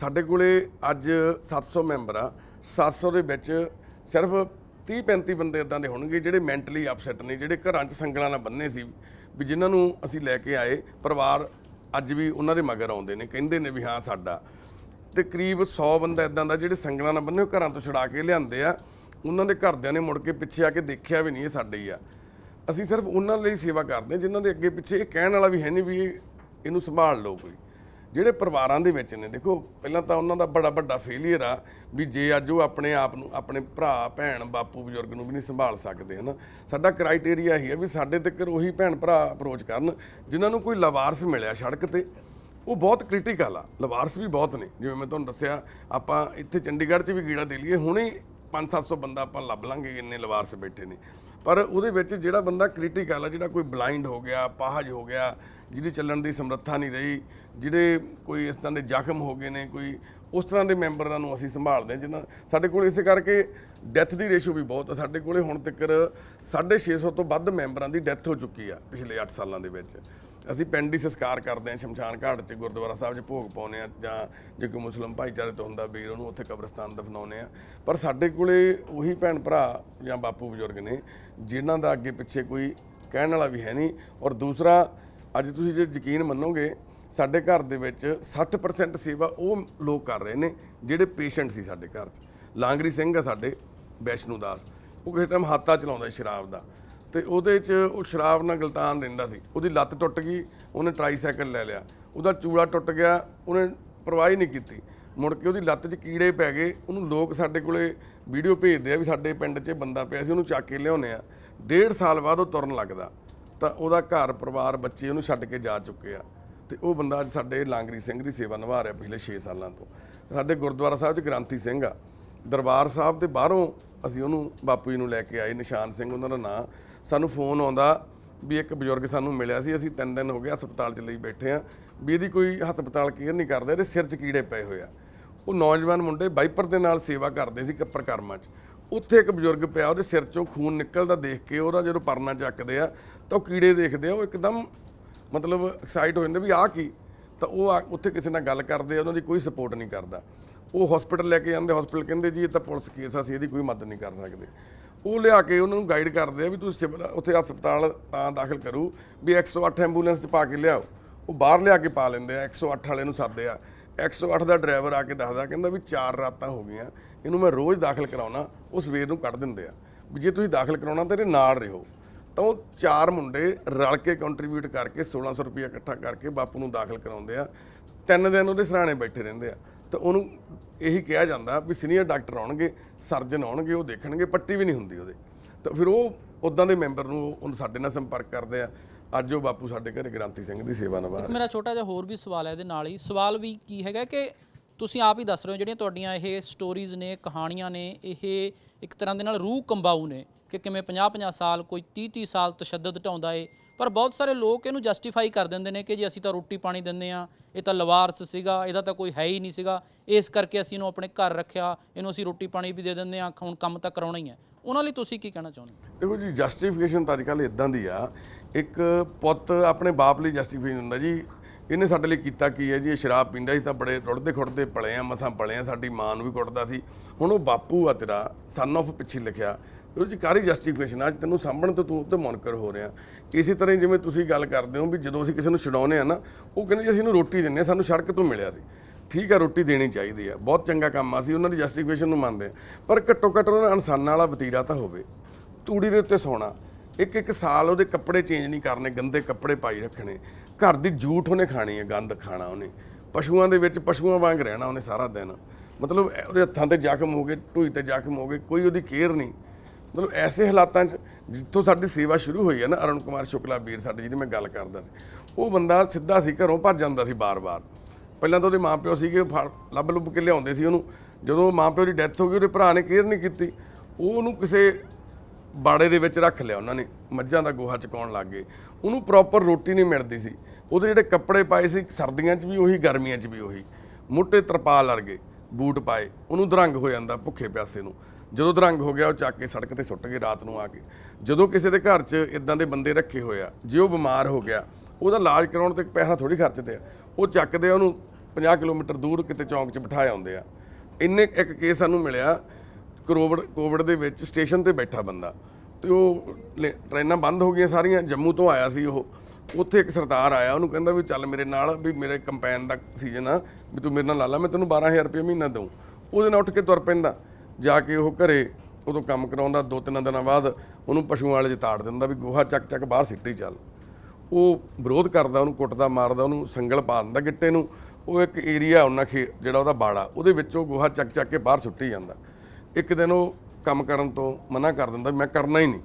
ਸਾਡੇ ਕੋਲੇ ਅੱਜ 700 ਮੈਂਬਰ ਆ 700 ਦੇ ਵਿੱਚ ਸਿਰਫ 30 35 ਬੰਦੇ ਇਦਾਂ ਦੇ ਹੋਣਗੇ ਜਿਹੜੇ ਮੈਂਟਲੀ ਅਪਸੈਟ ਨੇ ਜਿਹੜੇ ਘਰਾਂ 'ਚ ਸੰਗਲਾਂ ਨਾਲ ਬੰਨੇ ਸੀ ਵੀ ਜਿਨ੍ਹਾਂ ਨੂੰ ਅਸੀਂ ਲੈ ਕੇ ਆਏ ਪਰਿਵਾਰ ਅੱਜ ਵੀ ਉਹਨਾਂ ਦੇ ਮਗਰ ਆਉਂਦੇ ਨੇ ਕਹਿੰਦੇ ਨੇ ਵੀ ਹਾਂ ਸਾਡਾ ਤੇ ਕਰੀਬ 100 ਬੰਦਾ ਇਦਾਂ ਦਾ ਜਿਹੜੇ ਸੰਗਲਾਂ ਨਾਲ ਬੰਨੇ ਘਰਾਂ ਤੋਂ ਛੁਡਾ ਕੇ ਲਿਆਂਦੇ ਆ ਉਹਨਾਂ ਦੇ ਘਰਦਿਆਂ ਨੇ ਮੁੜ ਕੇ ਪਿੱਛੇ ਆ ਕੇ ਦੇਖਿਆ ਵੀ ਨਹੀਂ ਇਹ ਸਾਡੇ ਹੀ ਆ ਅਸੀਂ ਸਿਰਫ ਉਹਨਾਂ ਲਈ ਸੇਵਾ ਕਰਦੇ ਜਿਨ੍ਹਾਂ ਦੇ ਅੱਗੇ ਪਿੱਛੇ ਇਹ ਕਹਿਣ ਵਾਲਾ ਵੀ ਹੈ ਨਹੀਂ ਵੀ ਇਹਨੂੰ ਸੰਭਾਲ ਲਓ ਕੋਈ ਜਿਹੜੇ ਪਰਿਵਾਰਾਂ ਦੇ ਵਿੱਚ ਨੇ ਦੇਖੋ ਪਹਿਲਾਂ ਤਾਂ ਉਹਨਾਂ ਦਾ ਬੜਾ ਵੱਡਾ ਫੇਲੀਅਰ ਆ ਵੀ ਜੇ ਅੱਜ ਉਹ ਆਪਣੇ ਆਪ ਨੂੰ ਆਪਣੇ ਭਰਾ ਭੈਣ ਬਾਪੂ ਬਜ਼ੁਰਗ ਨੂੰ ਵੀ ਨਹੀਂ ਸੰਭਾਲ ਸਕਦੇ ਹਨ ਸਾਡਾ ਕ੍ਰਾਈਟੇਰੀਆ ਹੀ ਹੈ ਵੀ ਸਾਡੇ ਤੱਕ ਉਹੀ ਭੈਣ ਭਰਾ ਅਪਰੋਚ ਕਰਨ ਜਿਨ੍ਹਾਂ ਨੂੰ ਕੋਈ ਲਵਾਰਸ ਮਿਲਿਆ ਸੜਕ ਤੇ ਉਹ ਬਹੁਤ ਕ੍ਰਿਟੀਕਲ ਆ ਲਵਾਰਸ ਵੀ ਬਹੁਤ ਨੇ ਜਿਵੇਂ ਮੈਂ ਤੁਹਾਨੂੰ ਦੱਸਿਆ ਆਪਾਂ ਇੱਥੇ ਚੰਡੀਗੜ੍ਹ 'ਚ ਵੀ ਗੀੜਾ ਦੇ ਲਈਏ ਹੁਣੇ 5-700 ਬੰਦਾ ਆਪਾਂ ਲੱਭ ਲਾਂਗੇ ਕਿੰਨੇ ਲਵਾਰਸ ਬੈਠੇ ਨੇ ਪਰ ਉਹਦੇ ਵਿੱਚ ਜਿਹੜਾ ਬੰਦਾ ਕ੍ਰਿਟੀਕਲ ਆ ਜਿਹੜਾ ਕੋਈ ਬਲਾਈਂਡ ਹੋ ਗਿਆ ਪਾਹਜ ਹੋ ਗਿਆ ਜਿਹਦੀ ਚੱਲਣ ਦੀ ਸਮਰੱਥਾ ਨਹੀਂ ਰਹੀ ਜਿਹੜੇ ਕੋਈ ਇਸ ਤਰ੍ਹਾਂ ਦੇ ਜ਼ਖਮ ਹੋ ਗਏ ਨੇ ਕੋਈ ਉਸ ਤਰ੍ਹਾਂ ਦੇ ਮੈਂਬਰਾਂ ਨੂੰ ਅਸੀਂ ਸੰਭਾਲਦੇ ਹਾਂ ਜਿਨ੍ਹਾਂ ਸਾਡੇ ਕੋਲ ਇਸੇ ਕਰਕੇ ਡੈਥ ਦੀ ਰੇਸ਼ੋ ਵੀ ਬਹੁਤ ਹੈ ਸਾਡੇ ਕੋਲੇ ਹੁਣ ਤੱਕ 650 ਤੋਂ ਵੱਧ ਮੈਂਬਰਾਂ ਦੀ ਡੈਥ ਹੋ ਚੁੱਕੀ ਆ ਪਿਛਲੇ 8 ਸਾਲਾਂ ਦੇ ਵਿੱਚ ਅਸੀਂ ਪਿੰਡ ਹੀ ਸੰਸਕਾਰ ਕਰਦੇ ਹਾਂ ਸ਼ਮਸ਼ਾਨ ਘਾਟ 'ਚ ਗੁਰਦੁਆਰਾ ਸਾਹਿਬ 'ਚ ਭੋਗ ਪਾਉਨੇ ਆ ਜਾਂ ਜੇ ਕੋਈ ਮੁਸਲਮ ਭਾਈਚਾਰੇ ਤੋਂ ਹੁੰਦਾ ਵੀਰ ਉਹਨੂੰ ਉੱਥੇ ਕਬਰਸਤਾਨ ਦਫਨਾਉਨੇ ਆ ਪਰ ਸਾਡੇ ਕੋਲੇ ਉਹੀ ਭੈਣ ਭਰਾ ਜਾਂ ਬਾਪੂ ਬਜ਼ੁਰਗ ਨੇ ਜਿਨ੍ਹਾਂ ਦਾ ਅੱਗੇ ਪਿੱਛੇ ਕੋਈ ਕਹਿਣ ਵਾਲਾ ਵੀ ਹੈ ਨਹੀਂ ਔਰ ਦੂਸਰਾ ਅੱਜ ਤੁਸੀਂ ਜੇ ਯਕੀਨ ਮੰਨੋਗੇ ਸਾਡੇ ਘਰ ਦੇ ਵਿੱਚ 60% ਸੇਵਾ ਉਹ ਲੋਕ ਕਰ ਰਹੇ ਨੇ ਜਿਹੜੇ ਪੇਸ਼ੈਂਟ ਸੀ ਸਾਡੇ ਘਰ 'ਚ ਲਾਂਗਰੀ ਸਿੰਘ ਆ ਸਾਡੇ ਵੈਸ਼ਨੂ ਦਾਸ ਉਹ ਕਿਸੇ ਟਾਈਮ ਹੱਤਾ ਚਲਾਉਂਦਾ ਸ਼ਰਾਬ ਦਾ ਤੇ ਉਹਦੇ 'ਚ ਉਹ ਸ਼ਰਾਬ ਨਾਲ ਗਲਤਾਨ ਦਿੰਦਾ ਸੀ ਉਹਦੀ ਲੱਤ ਟੁੱਟ ਗਈ ਉਹਨੇ ਟ੍ਰਾਈਸਾਈਕਲ ਲੈ ਲਿਆ ਉਹਦਾ ਚੂੜਾ ਟੁੱਟ ਗਿਆ ਉਹਨੇ ਪਰਵਾਹ ਹੀ ਨਹੀਂ ਕੀਤੀ ਮੁੜ ਕੇ ਉਹਦੀ ਲੱਤ 'ਚ ਕੀੜੇ ਪੈ ਗਏ ਉਹਨੂੰ ਲੋਕ ਸਾਡੇ ਕੋਲੇ ਵੀਡੀਓ ਭੇਜਦੇ ਆ ਵੀ ਸਾਡੇ ਪਿੰਡ 'ਚ ਬੰਦਾ ਪਿਆ ਸੀ ਉਹਨੂੰ ਚੱਕ ਕੇ ਲਿਆਉਨੇ ਆ ਡੇਢ ਸਾਲ ਬਾਅਦ ਉਹ ਤੁਰਨ ਲੱਗਦਾ ਤਾਂ ਉਹਦਾ ਘਰ ਪਰਿਵਾਰ ਬੱਚੇ ਉਹਨੂੰ ਛੱਡ ਕੇ ਜਾ ਚੁੱਕੇ ਆ ਤੇ ਉਹ ਬੰਦਾ ਅੱਜ ਸਾਡੇ ਲਾਂਗਰੀ ਸਿੰਘ ਦੀ ਸੇਵਾ ਨਿਭਾ ਰਿਹਾ ਪਿਛਲੇ 6 ਸਾਲਾਂ ਤੋਂ ਸਾਡੇ ਗੁਰਦੁਆਰਾ ਸਾਹਿਬ 'ਚ ਗ੍ਰਾਂਤੀ ਸਿੰਘ ਆ ਦਰਬਾਰ ਸਾਹਿਬ ਦੇ ਬਾਹਰੋਂ ਅਸੀਂ ਉਹਨੂੰ ਬਾਪੂ ਜੀ ਨੂੰ ਲੈ ਕੇ ਆਏ ਨਿਸ਼ਾਨ ਸਿੰਘ ਉਹਨਾਂ ਦਾ ਨਾਂ ਸਾਨੂੰ ਫੋਨ ਆਉਂਦਾ ਵੀ ਇੱਕ ਬਜ਼ੁਰਗ ਸਾਨੂੰ ਮਿਲਿਆ ਸੀ ਅਸੀਂ ਤਿੰਨ ਦਿਨ ਹੋ ਗਏ ਹਸਪਤਾਲ 'ਚ ਲਈ ਬੈਠੇ ਆ ਵੀ ਇਹਦੀ ਕੋਈ ਹਸਪਤਾਲ ਕੇਅਰ ਨਹੀਂ ਕਰਦਾ ਇਹਦੇ ਸਿਰ 'ਚ ਕੀੜੇ ਪਏ ਹੋਏ ਆ ਉਹ ਨੌਜਵਾਨ ਮੁੰਡੇ ਬਾਈਪਰ ਦੇ ਨਾਲ ਸੇਵਾ ਕਰਦੇ ਸੀ ਕੱਪਰ ਕਰਮਾਂ 'ਚ ਉੱਥੇ ਇੱਕ ਬਜ਼ੁਰਗ ਪਿਆ ਉਹਦੇ ਸਿਰ 'ਚੋਂ ਖੂਨ ਨਿਕਲਦਾ ਦੇਖ ਕੇ ਉਹਦਾ ਜਦੋਂ ਪਰਨਾ ਚੱਕਦੇ ਆ ਤਾਂ ਉਹ ਕੀੜੇ ਦੇਖਦੇ ਆ ਉਹ ਇੱਕਦਮ ਮਤਲਬ ਐਕਸਾਈਟ ਹੋ ਜਾਂਦੇ ਵੀ ਆ ਕੀ ਤਾਂ ਉਹ ਉੱਥੇ ਕਿਸੇ ਨਾਲ ਗੱਲ ਕਰਦੇ ਉਹਨਾਂ ਦੀ ਕੋਈ ਸਪੋਰਟ ਨਹੀਂ ਕਰਦਾ ਉਹ ਹਸਪੀਟਲ ਲੈ ਕੇ ਜਾਂਦੇ ਹਸਪੀਟਲ ਕਹਿੰਦੇ ਜੀ ਇਹ ਤਾਂ ਪੁਲਿਸ ਕੇਸ ਆ ਸੀ ਇਹਦੀ ਕੋਈ ਮਦਦ ਨਹੀਂ ਕਰ ਸਕਦੇ ਉਹ ਲਿਆ ਕੇ ਉਹਨਾਂ ਨੂੰ ਗਾਈਡ ਕਰਦੇ ਆ ਵੀ ਤੁਸੀਂ ਸਿਵਲ ਉੱਥੇ ਹਸਪਤਾਲ ਤਾਂ ਦਾਖਲ ਕਰੂ ਵੀ 108 ਐਂਬੂਲੈਂਸ ਪਾ ਕੇ ਲਿਆਓ ਉਹ ਬਾਹਰ ਲਿਆ ਕੇ ਪਾ ਲੈਂਦੇ ਆ 108 ਵਾਲੇ ਨੂੰ ਸੱਦਦੇ ਆ 108 ਦਾ ਡਰਾਈਵਰ ਆ ਕੇ ਦੱਸਦਾ ਕਹਿੰਦਾ ਵੀ ਚਾਰ ਰਾਤਾਂ ਹੋ ਗਈਆਂ ਇਹਨੂੰ ਮੈਂ ਰੋਜ਼ ਦਾਖਲ ਕਰਾਉਣਾ ਉਹ ਸਵੇਰ ਨੂੰ ਕੱਢ ਦਿੰਦੇ ਆ ਵੀ ਜੇ ਤੁਸੀਂ ਦਾਖਲ ਕਰਾਉਣਾ ਤੇਰੇ ਨਾਲ ਰਹੋ ਤਾਂ ਉਹ ਚਾਰ ਮੁੰਡੇ ਰਲ ਕੇ ਕੰਟਰੀਬਿਊਟ ਕਰਕੇ 1600 ਰੁਪਏ ਇਕੱਠਾ ਕਰਕੇ ਬਾਪੂ ਨੂੰ ਦਾਖਲ ਕਰਾਉਂਦੇ ਆ ਤਿੰਨ ਦਿਨ ਉਹਦੇ ਸਰਾਣੇ ਬੈਠੇ ਰਹਿੰਦੇ ਆ ਤਾਂ ਉਹਨੂੰ ਇਹੀ ਕਿਹਾ ਜਾਂਦਾ ਵੀ ਸੀਨੀਅਰ ਡਾਕਟਰ ਆਉਣਗੇ ਸਰਜਨ ਆਉਣਗੇ ਉਹ ਦੇਖਣਗੇ ਪੱਟੀ ਵੀ ਨਹੀਂ ਹੁੰਦੀ ਉਹਦੇ ਤਾਂ ਫਿਰ ਉਹ ਉਦਾਂ ਦੇ ਮੈਂਬਰ ਨੂੰ ਉਹ ਸਾਡੇ ਨਾਲ ਸੰਪਰਕ ਕਰਦੇ ਆ ਅੱਜ ਉਹ ਬਾਪੂ ਸਾਡੇ ਘਰੇ ਗ੍ਰਾਂਤੀ ਸਿੰਘ ਦੀ ਸੇਵਾ ਨਿਭਾ ਰਿਹਾ ਮੇਰਾ ਛੋਟਾ ਜਿਹਾ ਹੋਰ ਵੀ ਸਵਾਲ ਹੈ ਇਹਦੇ ਨਾਲ ਹੀ ਸਵਾਲ ਵੀ ਕੀ ਹੈਗਾ ਕਿ ਤੁਸੀਂ ਆਪ ਹੀ ਦੱਸ ਰਹੇ ਹੋ ਜਿਹੜੀਆਂ ਤੁਹਾਡੀਆਂ ਇਹ ਸਟੋਰੀਜ਼ ਨੇ ਕਹਾਣੀਆਂ ਨੇ ਇਹ ਇੱਕ ਤਰ੍ਹਾਂ ਦੇ ਨਾਲ ਰੂਹ ਕੰਬਾਉ ਨੇ ਕਿ ਕਿਵੇਂ 50-50 ਸਾਲ ਕੋਈ 30-30 ਸਾਲ ਤਸ਼ੱਦਦ ਢਾਉਂਦਾ ਏ ਪਰ ਬਹੁਤ ਸਾਰੇ ਲੋਕ ਇਹਨੂੰ ਜਸਟੀਫਾਈ ਕਰ ਦਿੰਦੇ ਨੇ ਕਿ ਜੀ ਅਸੀਂ ਤਾਂ ਰੋਟੀ ਪਾਣੀ ਦਿੰਦੇ ਆ ਇਹ ਤਾਂ ਲਵਾਰਸ ਸੀਗਾ ਇਹਦਾ ਤਾਂ ਕੋਈ ਹੈ ਹੀ ਨਹੀਂ ਸੀਗਾ ਇਸ ਕਰਕੇ ਅਸੀਂ ਇਹਨੂੰ ਆਪਣੇ ਘਰ ਰੱਖਿਆ ਇਹਨੂੰ ਅਸੀਂ ਰੋਟੀ ਪਾਣੀ ਵੀ ਦੇ ਦਿੰਦੇ ਆ ਹੁਣ ਕੰਮ ਤਾਂ ਕਰਾਉਣਾ ਹੀ ਹੈ ਉਹਨਾਂ ਲਈ ਤੁਸੀਂ ਕੀ ਕਹਿਣਾ ਚਾਹੁੰਦੇ ਹੋ ਦੇਖੋ ਜੀ ਜਸਟੀਫਿਕੇਸ਼ਨ ਤਾਂ ਅੱਜਕੱਲ ਇਦਾਂ ਦੀ ਆ ਇੱਕ ਪੁੱਤ ਆਪਣੇ ਬਾਪ ਲਈ ਜਸਟੀਫਿਕੇਸ਼ਨ ਹੁੰਦਾ ਜੀ ਇਹਨੇ ਸਾਡੇ ਲਈ ਕੀਤਾ ਕੀ ਹੈ ਜੀ ਇਹ ਸ਼ਰਾਬ ਪੀਂਦਾ ਸੀ ਤਾਂ ਬੜੇ ਰੁੱੜਦੇ ਖੁੱੜਦੇ ਪਲੇ ਆ ਮਸਾਂ ਪਲੇ ਆ ਸਾਡੀ ਮਾਂ ਨੂੰ ਵੀ ਕੁੱਟਦਾ ਸੀ ਹੁਣ ਉਹ ਬਾਪੂ ਆ ਤੇਰਾ ਸਨ ਆਫ ਪਿੱਛੇ ਲਿਖਿਆ ਉਹਦੇ ਚ ਕਾਰੀ ਜਸਟੀਫਿਕੇਸ਼ਨ ਅੱਜ ਤੈਨੂੰ ਸਾਹਮਣ ਤੋਂ ਤੂੰ ਉੱਤੇ ਮੌਨਕਰ ਹੋ ਰਿਹਾ ਇਸੇ ਤਰ੍ਹਾਂ ਜਿਵੇਂ ਤੁਸੀਂ ਗੱਲ ਕਰਦੇ ਹੋ ਵੀ ਜਦੋਂ ਅਸੀਂ ਕਿਸੇ ਨੂੰ ਛਡਾਉਨੇ ਆ ਨਾ ਉਹ ਕਹਿੰਦੇ ਜੀ ਅਸੀਂ ਇਹਨੂੰ ਰੋਟੀ ਦਿੰਨੇ ਆ ਸਾਨੂੰ ਸੜਕ ਤੋਂ ਮਿਲਿਆ ਸੀ ਠੀਕ ਆ ਰੋਟੀ ਦੇਣੀ ਚਾਹੀਦੀ ਆ ਬਹੁਤ ਚੰਗਾ ਕੰਮ ਆ ਸੀ ਉਹਨਾਂ ਦੀ ਜਸਟੀਫਿਕੇਸ਼ਨ ਨੂੰ ਮੰਨਦੇ ਪਰ ਘੱਟੋ ਘੱਟ ਉਹਨਾਂ ਇਨਸਾਨਾਂ ਵਾਲਾ ਵਤੀਰਾ ਤਾਂ ਹੋਵੇ ਤੂੜੀ ਦੇ ਉੱਤੇ ਸੌਣਾ ਇੱਕ ਇੱਕ ਸਾਲ ਉਹਦੇ ਕੱਪੜੇ ਚੇਂਜ ਨਹੀਂ ਕਰਨੇ ਗੰਦੇ ਕੱਪੜੇ ਪਾਈ ਰੱਖਣੇ ਘਰ ਦੀ ਜੂਠ ਉਹਨੇ ਖਾਣੀ ਹੈ ਗੰਦ ਖਾਣਾ ਉਹਨੇ ਪਸ਼ੂਆਂ ਦੇ ਵਿੱਚ ਪਸ਼ੂਆਂ ਵਾਂਗ ਰਹਿਣਾ ਉਹਨੇ ਸਾਰਾ ਦਿਨ ਮਤਲਬ ਉਹਦੇ ਹੱਥਾਂ ਤੇ ਜ਼ਖਮ ਹੋ ਗਏ ਢੂਈ ਤੇ ਜ਼ਖਮ ਹੋ ਗਏ ਕੋਈ ਉਹਦੀ ਕੇਅਰ ਨਹੀਂ ਮਤਲਬ ਐਸੇ ਹਾਲਾਤਾਂ 'ਚ ਜਿੱਥੋਂ ਸਾਡੀ ਸੇਵਾ ਸ਼ੁਰੂ ਹੋਈ ਹੈ ਨਾ ਅਰਣ ਕੁਮਾਰ ਸ਼ੁਕਲਾ ਵੀਰ ਸਾਡੇ ਜਿਹਦੀ ਮੈਂ ਗੱਲ ਕਰਦਾ ਸੀ ਉਹ ਬੰਦਾ ਸਿੱਧਾ ਸੀ ਘਰੋਂ ਭੱਜ ਜਾਂਦਾ ਸੀ ਬਾਰ-ਬਾਰ ਪਹਿਲਾਂ ਤਾਂ ਉਹਦੇ ਮਾਂ-ਪਿਓ ਸੀਗੇ ਲੱਭ ਲੁੱਭ ਕੇ ਲਿਆਉਂਦੇ ਸੀ ਉਹਨੂੰ ਜਦੋਂ ਮਾਂ-ਪਿਓ ਦੀ ਡੈਥ ਹੋ ਗਈ ਉਹਦੇ ਭਰਾ ਨੇ ਕੇਅਰ ਨਹੀਂ ਕੀਤੀ ਉਹ ਉਹਨੂੰ ਕਿਸੇ ਬਾੜੇ ਦੇ ਵਿੱਚ ਰੱਖ ਲਿਆ ਉਹਨਾਂ ਨੇ ਮੱਝਾਂ ਦਾ ਗੋਹਾ ਚਕਾਉਣ ਲੱਗ ਗਏ ਉਹਨੂੰ ਪ੍ਰੋਪਰ ਰੋਟੀ ਨਹੀਂ ਮਿਲਦੀ ਸੀ ਉਹਦੇ ਜਿਹੜੇ ਕੱਪੜੇ ਪਾਏ ਸੀ ਸਰਦੀਆਂ 'ਚ ਵੀ ਉਹੀ ਗਰਮੀਆਂ 'ਚ ਵੀ ਉਹੀ ਮੋਟੇ ਤਰਪਾਲ ਗਏ ਬੂਟ ਪਾਏ ਉਹਨੂੰ ਦਰੰਗ ਹੋ ਜਾਂਦਾ ਭੁੱਖੇ ਪਿਆਸੇ ਨੂੰ ਜਦੋਂ ਦਰੰਗ ਹੋ ਗਿਆ ਉਹ ਚੱਕ ਕੇ ਸੜਕ ਤੇ ਸੁੱਟ ਗਏ ਰਾਤ ਨੂੰ ਆ ਕੇ ਜਦੋਂ ਕਿਸੇ ਦੇ ਘਰ 'ਚ ਇਦਾਂ ਦੇ ਬੰਦੇ ਰੱਖੇ ਹੋਏ ਆ ਜੇ ਉਹ ਬਿਮਾਰ ਹੋ ਗਿਆ ਉਹਦਾ ਇਲਾਜ ਕਰਾਉਣ ਤੇ ਪੈਸਾ ਥੋੜੀ ਖਰਚਦੇ ਆ ਉਹ ਚੱਕਦੇ ਆ ਉਹਨੂੰ 50 ਕਿਲੋਮੀਟਰ ਦੂਰ ਕਿਤੇ ਚੌਂਕ 'ਚ ਬਿਠਾਏ ਆਉਂਦੇ ਆ ਇੰਨੇ ਇੱਕ ਕੇਸ ਸਾਨੂੰ ਮਿਲਿਆ ਕੋਵਿਡ ਕੋਵਿਡ ਦੇ ਵਿੱਚ ਸਟੇਸ਼ਨ ਤੇ ਬੈਠਾ ਬੰਦਾ ਤੇ ਉਹ ਟ੍ਰੇਨਾਂ ਬੰਦ ਹੋ ਗਈਆਂ ਸਾਰੀਆਂ ਜੰਮੂ ਤੋਂ ਆਇਆ ਸੀ ਉਹ ਉੱਥੇ ਇੱਕ ਸਰਦਾਰ ਆਇਆ ਉਹਨੂੰ ਕਹਿੰਦਾ ਵੀ ਚੱਲ ਮੇਰੇ ਨਾਲ ਵੀ ਮੇਰੇ ਕੰਪੈਨ ਦਾ ਸੀਜ਼ਨ ਆ ਵੀ ਤੂੰ ਮੇਰੇ ਨਾਲ ਲਾ ਲੈ ਮੈਂ ਤੈਨੂੰ 12000 ਰੁਪਏ ਮਹੀਨਾ ਦਊ ਉਹਦੇ ਨਾਲ ਉੱਠ ਕੇ ਤੁਰ ਪੈਂਦਾ ਜਾ ਕੇ ਉਹ ਘਰੇ ਉਦੋਂ ਕੰਮ ਕਰਾਉਂਦਾ ਦੋ ਤਿੰਨ ਦਿਨਾਂ ਬਾਅਦ ਉਹਨੂੰ ਪਸ਼ੂ ਵਾਲੇ 'ਚ ਤਾੜ ਦਿੰਦਾ ਵੀ ਗੋਹਾ ਚੱਕ ਚੱਕ ਬਾਹਰ ਸਿੱਟੀ ਚੱਲ ਉਹ ਵਿਰੋਧ ਕਰਦਾ ਉਹਨੂੰ ਕੁੱਟਦਾ ਮਾਰਦਾ ਉਹਨੂੰ ਸੰਗਲ ਪਾ ਦਿੰਦਾ ਗਿੱਟੇ ਨੂੰ ਉਹ ਇੱਕ ਏਰੀਆ ਉਹਨਾਂ ਖੇ ਜਿਹੜਾ ਉਹਦਾ ਬਾੜਾ ਉਹਦੇ ਵਿੱਚ ਉਹ ਗੋਹਾ ਚੱਕ ਚੱਕ ਕੇ ਬਾਹਰ ਸੁੱਟੀ ਜਾਂਦਾ ਇੱਕ ਦਿਨ ਉਹ ਕੰਮ ਕਰਨ ਤੋਂ ਮਨਾ ਕਰ ਦਿੰਦਾ ਮੈਂ ਕਰਨਾ ਹੀ ਨਹੀਂ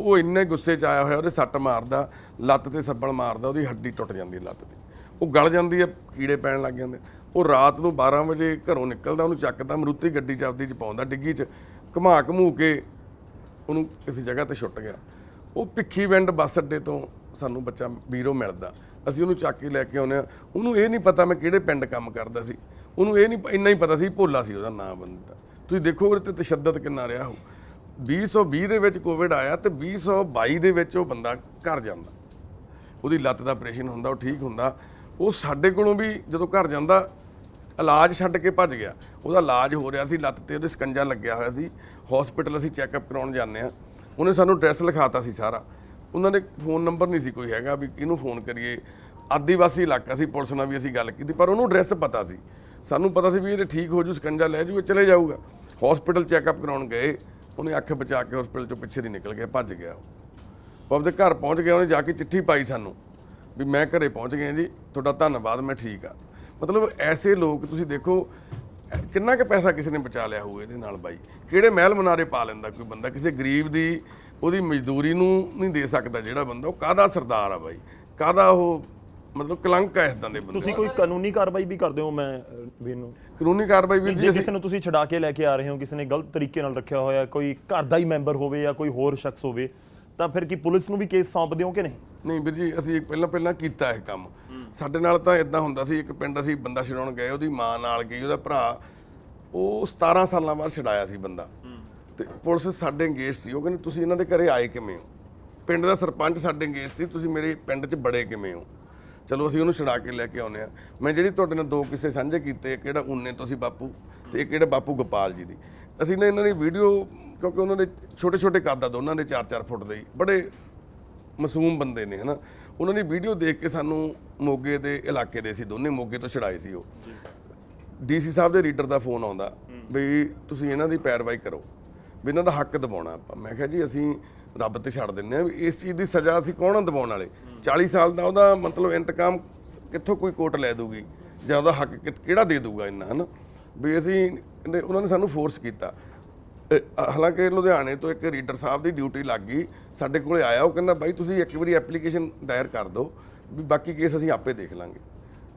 ਉਹ ਇੰਨੇ ਗੁੱਸੇ 'ਚ ਆਇਆ ਹੋਇਆ ਉਹਦੇ ਸੱਟ ਮਾਰਦਾ ਲੱਤ ਤੇ ਸੱਬਲ ਮਾਰਦਾ ਉਹਦੀ ਹੱਡੀ ਟੁੱਟ ਜਾਂਦੀ ਲੱਤ ਤੇ ਉਹ ਗਲ ਜਾਂਦੀ ਹੈ ਕੀੜੇ ਪੈਣ ਲੱਗ ਜਾਂਦੇ ਉਹ ਰਾਤ ਨੂੰ 12 ਵਜੇ ਘਰੋਂ ਨਿਕਲਦਾ ਉਹਨੂੰ ਚੱਕਦਾ ਮਰੂਤੀ ਗੱਡੀ 'ਚ ਆਪਦੀ 'ਚ ਪਾਉਂਦਾ ਡਿੱਗੀ 'ਚ ਘਮਾ ਘਮੂ ਕੇ ਉਹਨੂੰ ਕਿਸੇ ਜਗ੍ਹਾ ਤੇ ਛੁੱਟ ਗਿਆ ਉਹ ਭਿੱਖੀ ਵਿੰਡ ਬੱਸ ਅੱਡੇ ਤੋਂ ਸਾਨੂੰ ਬੱਚਾ ਵੀਰੋ ਮਿਲਦਾ ਅਸੀਂ ਉਹਨੂੰ ਚੱਕ ਕੇ ਲੈ ਕੇ ਆਉਨੇ ਆ ਉਹਨੂੰ ਇਹ ਨਹੀਂ ਪਤਾ ਮੈਂ ਕਿਹੜੇ ਪਿੰਡ ਕੰਮ ਕਰਦਾ ਸੀ ਉਹਨੂੰ ਇਹ ਨਹੀਂ ਇੰਨਾ ਹੀ ਪਤਾ ਸੀ ਭੋਲਾ ਸੀ ਉਹਦਾ ਨਾਮ ਬੰਦਾ ਤੁਸੀਂ ਦੇਖੋ ਉਹਦੇ ਤੇ ਤਸ਼ੱਦਦ ਕਿੰਨਾ ਰਿਹਾ ਹੋ 2020 ਦੇ ਵਿੱਚ ਕੋਵਿਡ ਆਇਆ ਤੇ 2022 ਦੇ ਵਿੱਚ ਉਹ ਬੰਦਾ ਘਰ ਜਾਂਦਾ ਉਹਦੀ ਲੱਤ ਦਾ ਆਪਰੇਸ਼ਨ ਹੁੰਦਾ ਉਹ ਠੀਕ ਹੁੰਦਾ ਉਹ ਸਾਡੇ ਕੋਲੋਂ ਵੀ ਜਦੋਂ ਘਰ ਜਾਂਦਾ ਇਲਾਜ ਛੱਡ ਕੇ ਭੱਜ ਗਿਆ ਉਹਦਾ ਇਲਾਜ ਹੋ ਰਿਹਾ ਸੀ ਲੱਤ ਤੇ ਉਹਦੇ ਸਕੰਜਾ ਲੱਗਿਆ ਹੋਇਆ ਸੀ ਹਸਪੀਟਲ ਅਸੀਂ ਚੈੱਕਅਪ ਕਰਾਉਣ ਜਾਂਦੇ ਆ ਉਹਨੇ ਸਾਨੂੰ ਐਡਰੈਸ ਲਿਖਾਤਾ ਸੀ ਸਾਰਾ ਉਹਨਾਂ ਦੇ ਫੋਨ ਨੰਬਰ ਨਹੀਂ ਸੀ ਕੋਈ ਹੈਗਾ ਵੀ ਕਿਹਨੂੰ ਫੋਨ ਕਰੀਏ ਆਦੀਵਾਸੀ ਇਲਾਕਾ ਸੀ ਪੁਲਿਸ ਨਾਲ ਵੀ ਅਸੀਂ ਗੱਲ ਕੀਤੀ ਪਰ ਉਹਨੂੰ ਐਡਰੈਸ ਪਤਾ ਸੀ ਸਾਨੂੰ ਪਤਾ ਸੀ ਵੀ ਇਹ ਠੀਕ ਹੋ ਜੂ ਸਕੰਜਾ ਲੈ ਜੂ ਇਹ ਚਲੇ ਜਾਊਗਾ ਹਸਪੀਟਲ ਚੈੱਕਅਪ ਕਰਾਉਣ ਗਏ ਉਹਨੇ ਅੱਖ ਬਚਾ ਕੇ ਹਸਪੀਟਲ ਚੋਂ ਪਿੱਛੇ ਦੀ ਨਿਕਲ ਗਿਆ ਭੱਜ ਗਿਆ ਉਹ ਆਪਣੇ ਘਰ ਪਹੁੰਚ ਗਿਆ ਉਹਨੇ ਜਾ ਕੇ ਚਿੱਠੀ ਪਾਈ ਸਾਨੂੰ ਵੀ ਮੈਂ ਘਰੇ ਪਹੁੰਚ ਗਿਆ ਜੀ ਤੁਹਾਡਾ ਧੰਨਵਾਦ ਮੈਂ ਠੀਕ ਆ ਮਤਲਬ ਐਸੇ ਲੋਕ ਤੁਸੀਂ ਦੇਖੋ ਕਿੰਨਾ ਕੁ ਪੈਸਾ ਕਿਸੇ ਨੇ ਬਚਾ ਲਿਆ ਹੋਊ ਇਹਦੇ ਨਾਲ ਬਾਈ ਕਿਹੜੇ ਮਹਿਲ ਮਨਾਰੇ ਪਾ ਲੈਂਦਾ ਕੋਈ ਬੰਦਾ ਕਿਸੇ ਗਰੀਬ ਦੀ ਉਹਦੀ ਮਜ਼ਦੂਰੀ ਨੂੰ ਨਹੀਂ ਦੇ ਸਕਦਾ ਜਿਹੜਾ ਬੰਦਾ ਉਹ ਕਾਦਾ ਸਰਦਾਰ ਆ ਬਾਈ ਕਾਦਾ ਉਹ ਮਤਲਬ ਕਲੰਕ ਹੈ ਇਦਾਂ ਦੇ ਬੰਦੇ ਤੁਸੀਂ ਕੋਈ ਕਾਨੂੰਨੀ ਕਾਰਵਾਈ ਵੀ ਕਰਦੇ ਹੋ ਮੈਂ ਵੀ ਨੂੰ ਕਾਨੂੰਨੀ ਕਾਰਵਾਈ ਵੀ ਜੇ ਕਿਸੇ ਨੂੰ ਤੁਸੀਂ ਛਡਾ ਕੇ ਲੈ ਕੇ ਆ ਰਹੇ ਹੋ ਕਿਸੇ ਨੇ ਗਲਤ ਤਰੀਕੇ ਨਾਲ ਰੱਖਿਆ ਹੋਇਆ ਕੋਈ ਘਰ ਦਾ ਹੀ ਮੈਂਬਰ ਹੋਵੇ ਜਾਂ ਕੋਈ ਹੋਰ ਸ਼ਖਸ ਹੋਵੇ ਤਾਂ ਫਿਰ ਕੀ ਪੁਲਿਸ ਨੂੰ ਵੀ ਕੇਸ ਸੌਂਪਦੇ ਹੋ ਕਿ ਨਹੀਂ ਨਹੀਂ ਵੀਰ ਜੀ ਅਸੀਂ ਪਹਿਲਾਂ ਪਹਿਲਾਂ ਕੀਤਾ ਹੈ ਕੰਮ ਸਾਡੇ ਨਾਲ ਤਾਂ ਇਦਾਂ ਹੁੰਦਾ ਸੀ ਇੱਕ ਪਿੰਡ ਅਸੀਂ ਬੰਦਾ ਛਡਾਉਣ ਗਏ ਉਹਦੀ ਮਾਂ ਨਾਲ ਗਈ ਉਹਦਾ ਭਰਾ ਉਹ 17 ਸਾਲਾਂ ਬਾਅਦ ਛਡਾਇਆ ਸੀ ਬੰਦਾ ਤੇ ਪੁਲਿਸ ਸਾਡੇ ਅੰਗੇਜ ਸੀ ਉਹ ਕਹਿੰਦੇ ਤੁਸੀਂ ਇਹਨਾਂ ਦੇ ਘਰੇ ਆਏ ਕਿਵੇਂ ਹੋ ਪਿੰਡ ਦਾ ਸਰਪੰਚ ਸਾਡੇ ਅੰਗੇਜ ਸੀ ਤੁਸੀਂ ਮੇਰੇ ਪਿੰਡ 'ਚ ਬੜੇ ਕਿਵੇਂ ਹੋ ਚਲੋ ਅਸੀਂ ਉਹਨੂੰ ਛਡਾ ਕੇ ਲੈ ਕੇ ਆਉਨੇ ਆ ਮੈਂ ਜਿਹੜੀ ਤੁਹਾਡੇ ਨਾਲ ਦੋ ਕਿਸੇ ਸਾਂਝੇ ਕੀਤੇ ਕਿਹੜਾ ਉਹਨੇ ਤੁਸੀਂ ਬਾਪੂ ਤੇ ਇੱਕ ਜਿਹੜਾ ਬਾਪੂ ਗੋਪਾਲ ਜੀ ਦੀ ਅਸੀਂ ਨੇ ਇਹਨਾਂ ਦੀ ਵੀਡੀਓ ਕਿਉਂਕਿ ਉਹਨਾਂ ਦੇ ਛੋਟੇ ਛੋਟੇ ਕੱਦ ਆ ਦੋਨਾਂ ਦੇ 4-4 ਫੁੱਟ ਦੇ ਬੜੇ ਮਾਸੂਮ ਬੰਦੇ ਨੇ ਹਨਾ ਉਹਨਾਂ ਦੀ ਵੀਡੀਓ ਦੇਖ ਕੇ ਸਾਨੂੰ ਮੋਗੇ ਦੇ ਇਲਾਕੇ ਦੇ ਸੀ ਦੋਨੇ ਮੋਗੇ ਤੋਂ ਛੜਾਏ ਸੀ ਉਹ ਡੀਸੀ ਸਾਹਿਬ ਦੇ ਰੀਡਰ ਦਾ ਫੋਨ ਆਉਂਦਾ ਵੀ ਤੁਸੀਂ ਇਹਨਾਂ ਦੀ ਪੈਰਵਾਈ ਕਰੋ ਵੀ ਇਹਨਾਂ ਦਾ ਹੱਕ ਦਿਵਾਉਣਾ ਆਪਾਂ ਮੈਂ ਕਿਹਾ ਜੀ ਅਸੀਂ ਰੱਬ ਤੇ ਛੱਡ ਦਿੰਨੇ ਆ ਇਸ ਚੀਜ਼ ਦੀ ਸਜ਼ਾ ਅਸੀਂ ਕੌਣ ਦਿਵਾਉਣ ਵਾਲੇ 40 ਸਾਲ ਦਾ ਉਹਦਾ ਮਤਲਬ ਇੰਤਕਾਮ ਕਿੱਥੋਂ ਕੋਈ ਕੋਰਟ ਲੈ ਦੂਗੀ ਜਾਂ ਉਹਦਾ ਹੱਕ ਕਿਹੜਾ ਦੇ ਦੂਗਾ ਇਹਨਾਂ ਹਨ ਵੀ ਅਸੀਂ ਉਹਨਾਂ ਨੇ ਸਾਨੂੰ ਫੋਰਸ ਕੀਤਾ ਹਾਲਾਂਕਿ ਲੁਧਿਆਣੇ ਤੋਂ ਇੱਕ ਰੀਡਰ ਸਾਹਿਬ ਦੀ ਡਿਊਟੀ ਲੱਗ ਗਈ ਸਾਡੇ ਕੋਲੇ ਆਇਆ ਉਹ ਕਹਿੰਦਾ ਬਾਈ ਤੁਸੀਂ ਇੱਕ ਵਾਰੀ ਐਪਲੀਕੇਸ਼ਨ ਦਾਇਰ ਕਰ ਦਿਓ ਵੀ ਬਾਕੀ ਕੇਸ ਅਸੀਂ ਆਪੇ ਦੇਖ ਲਾਂਗੇ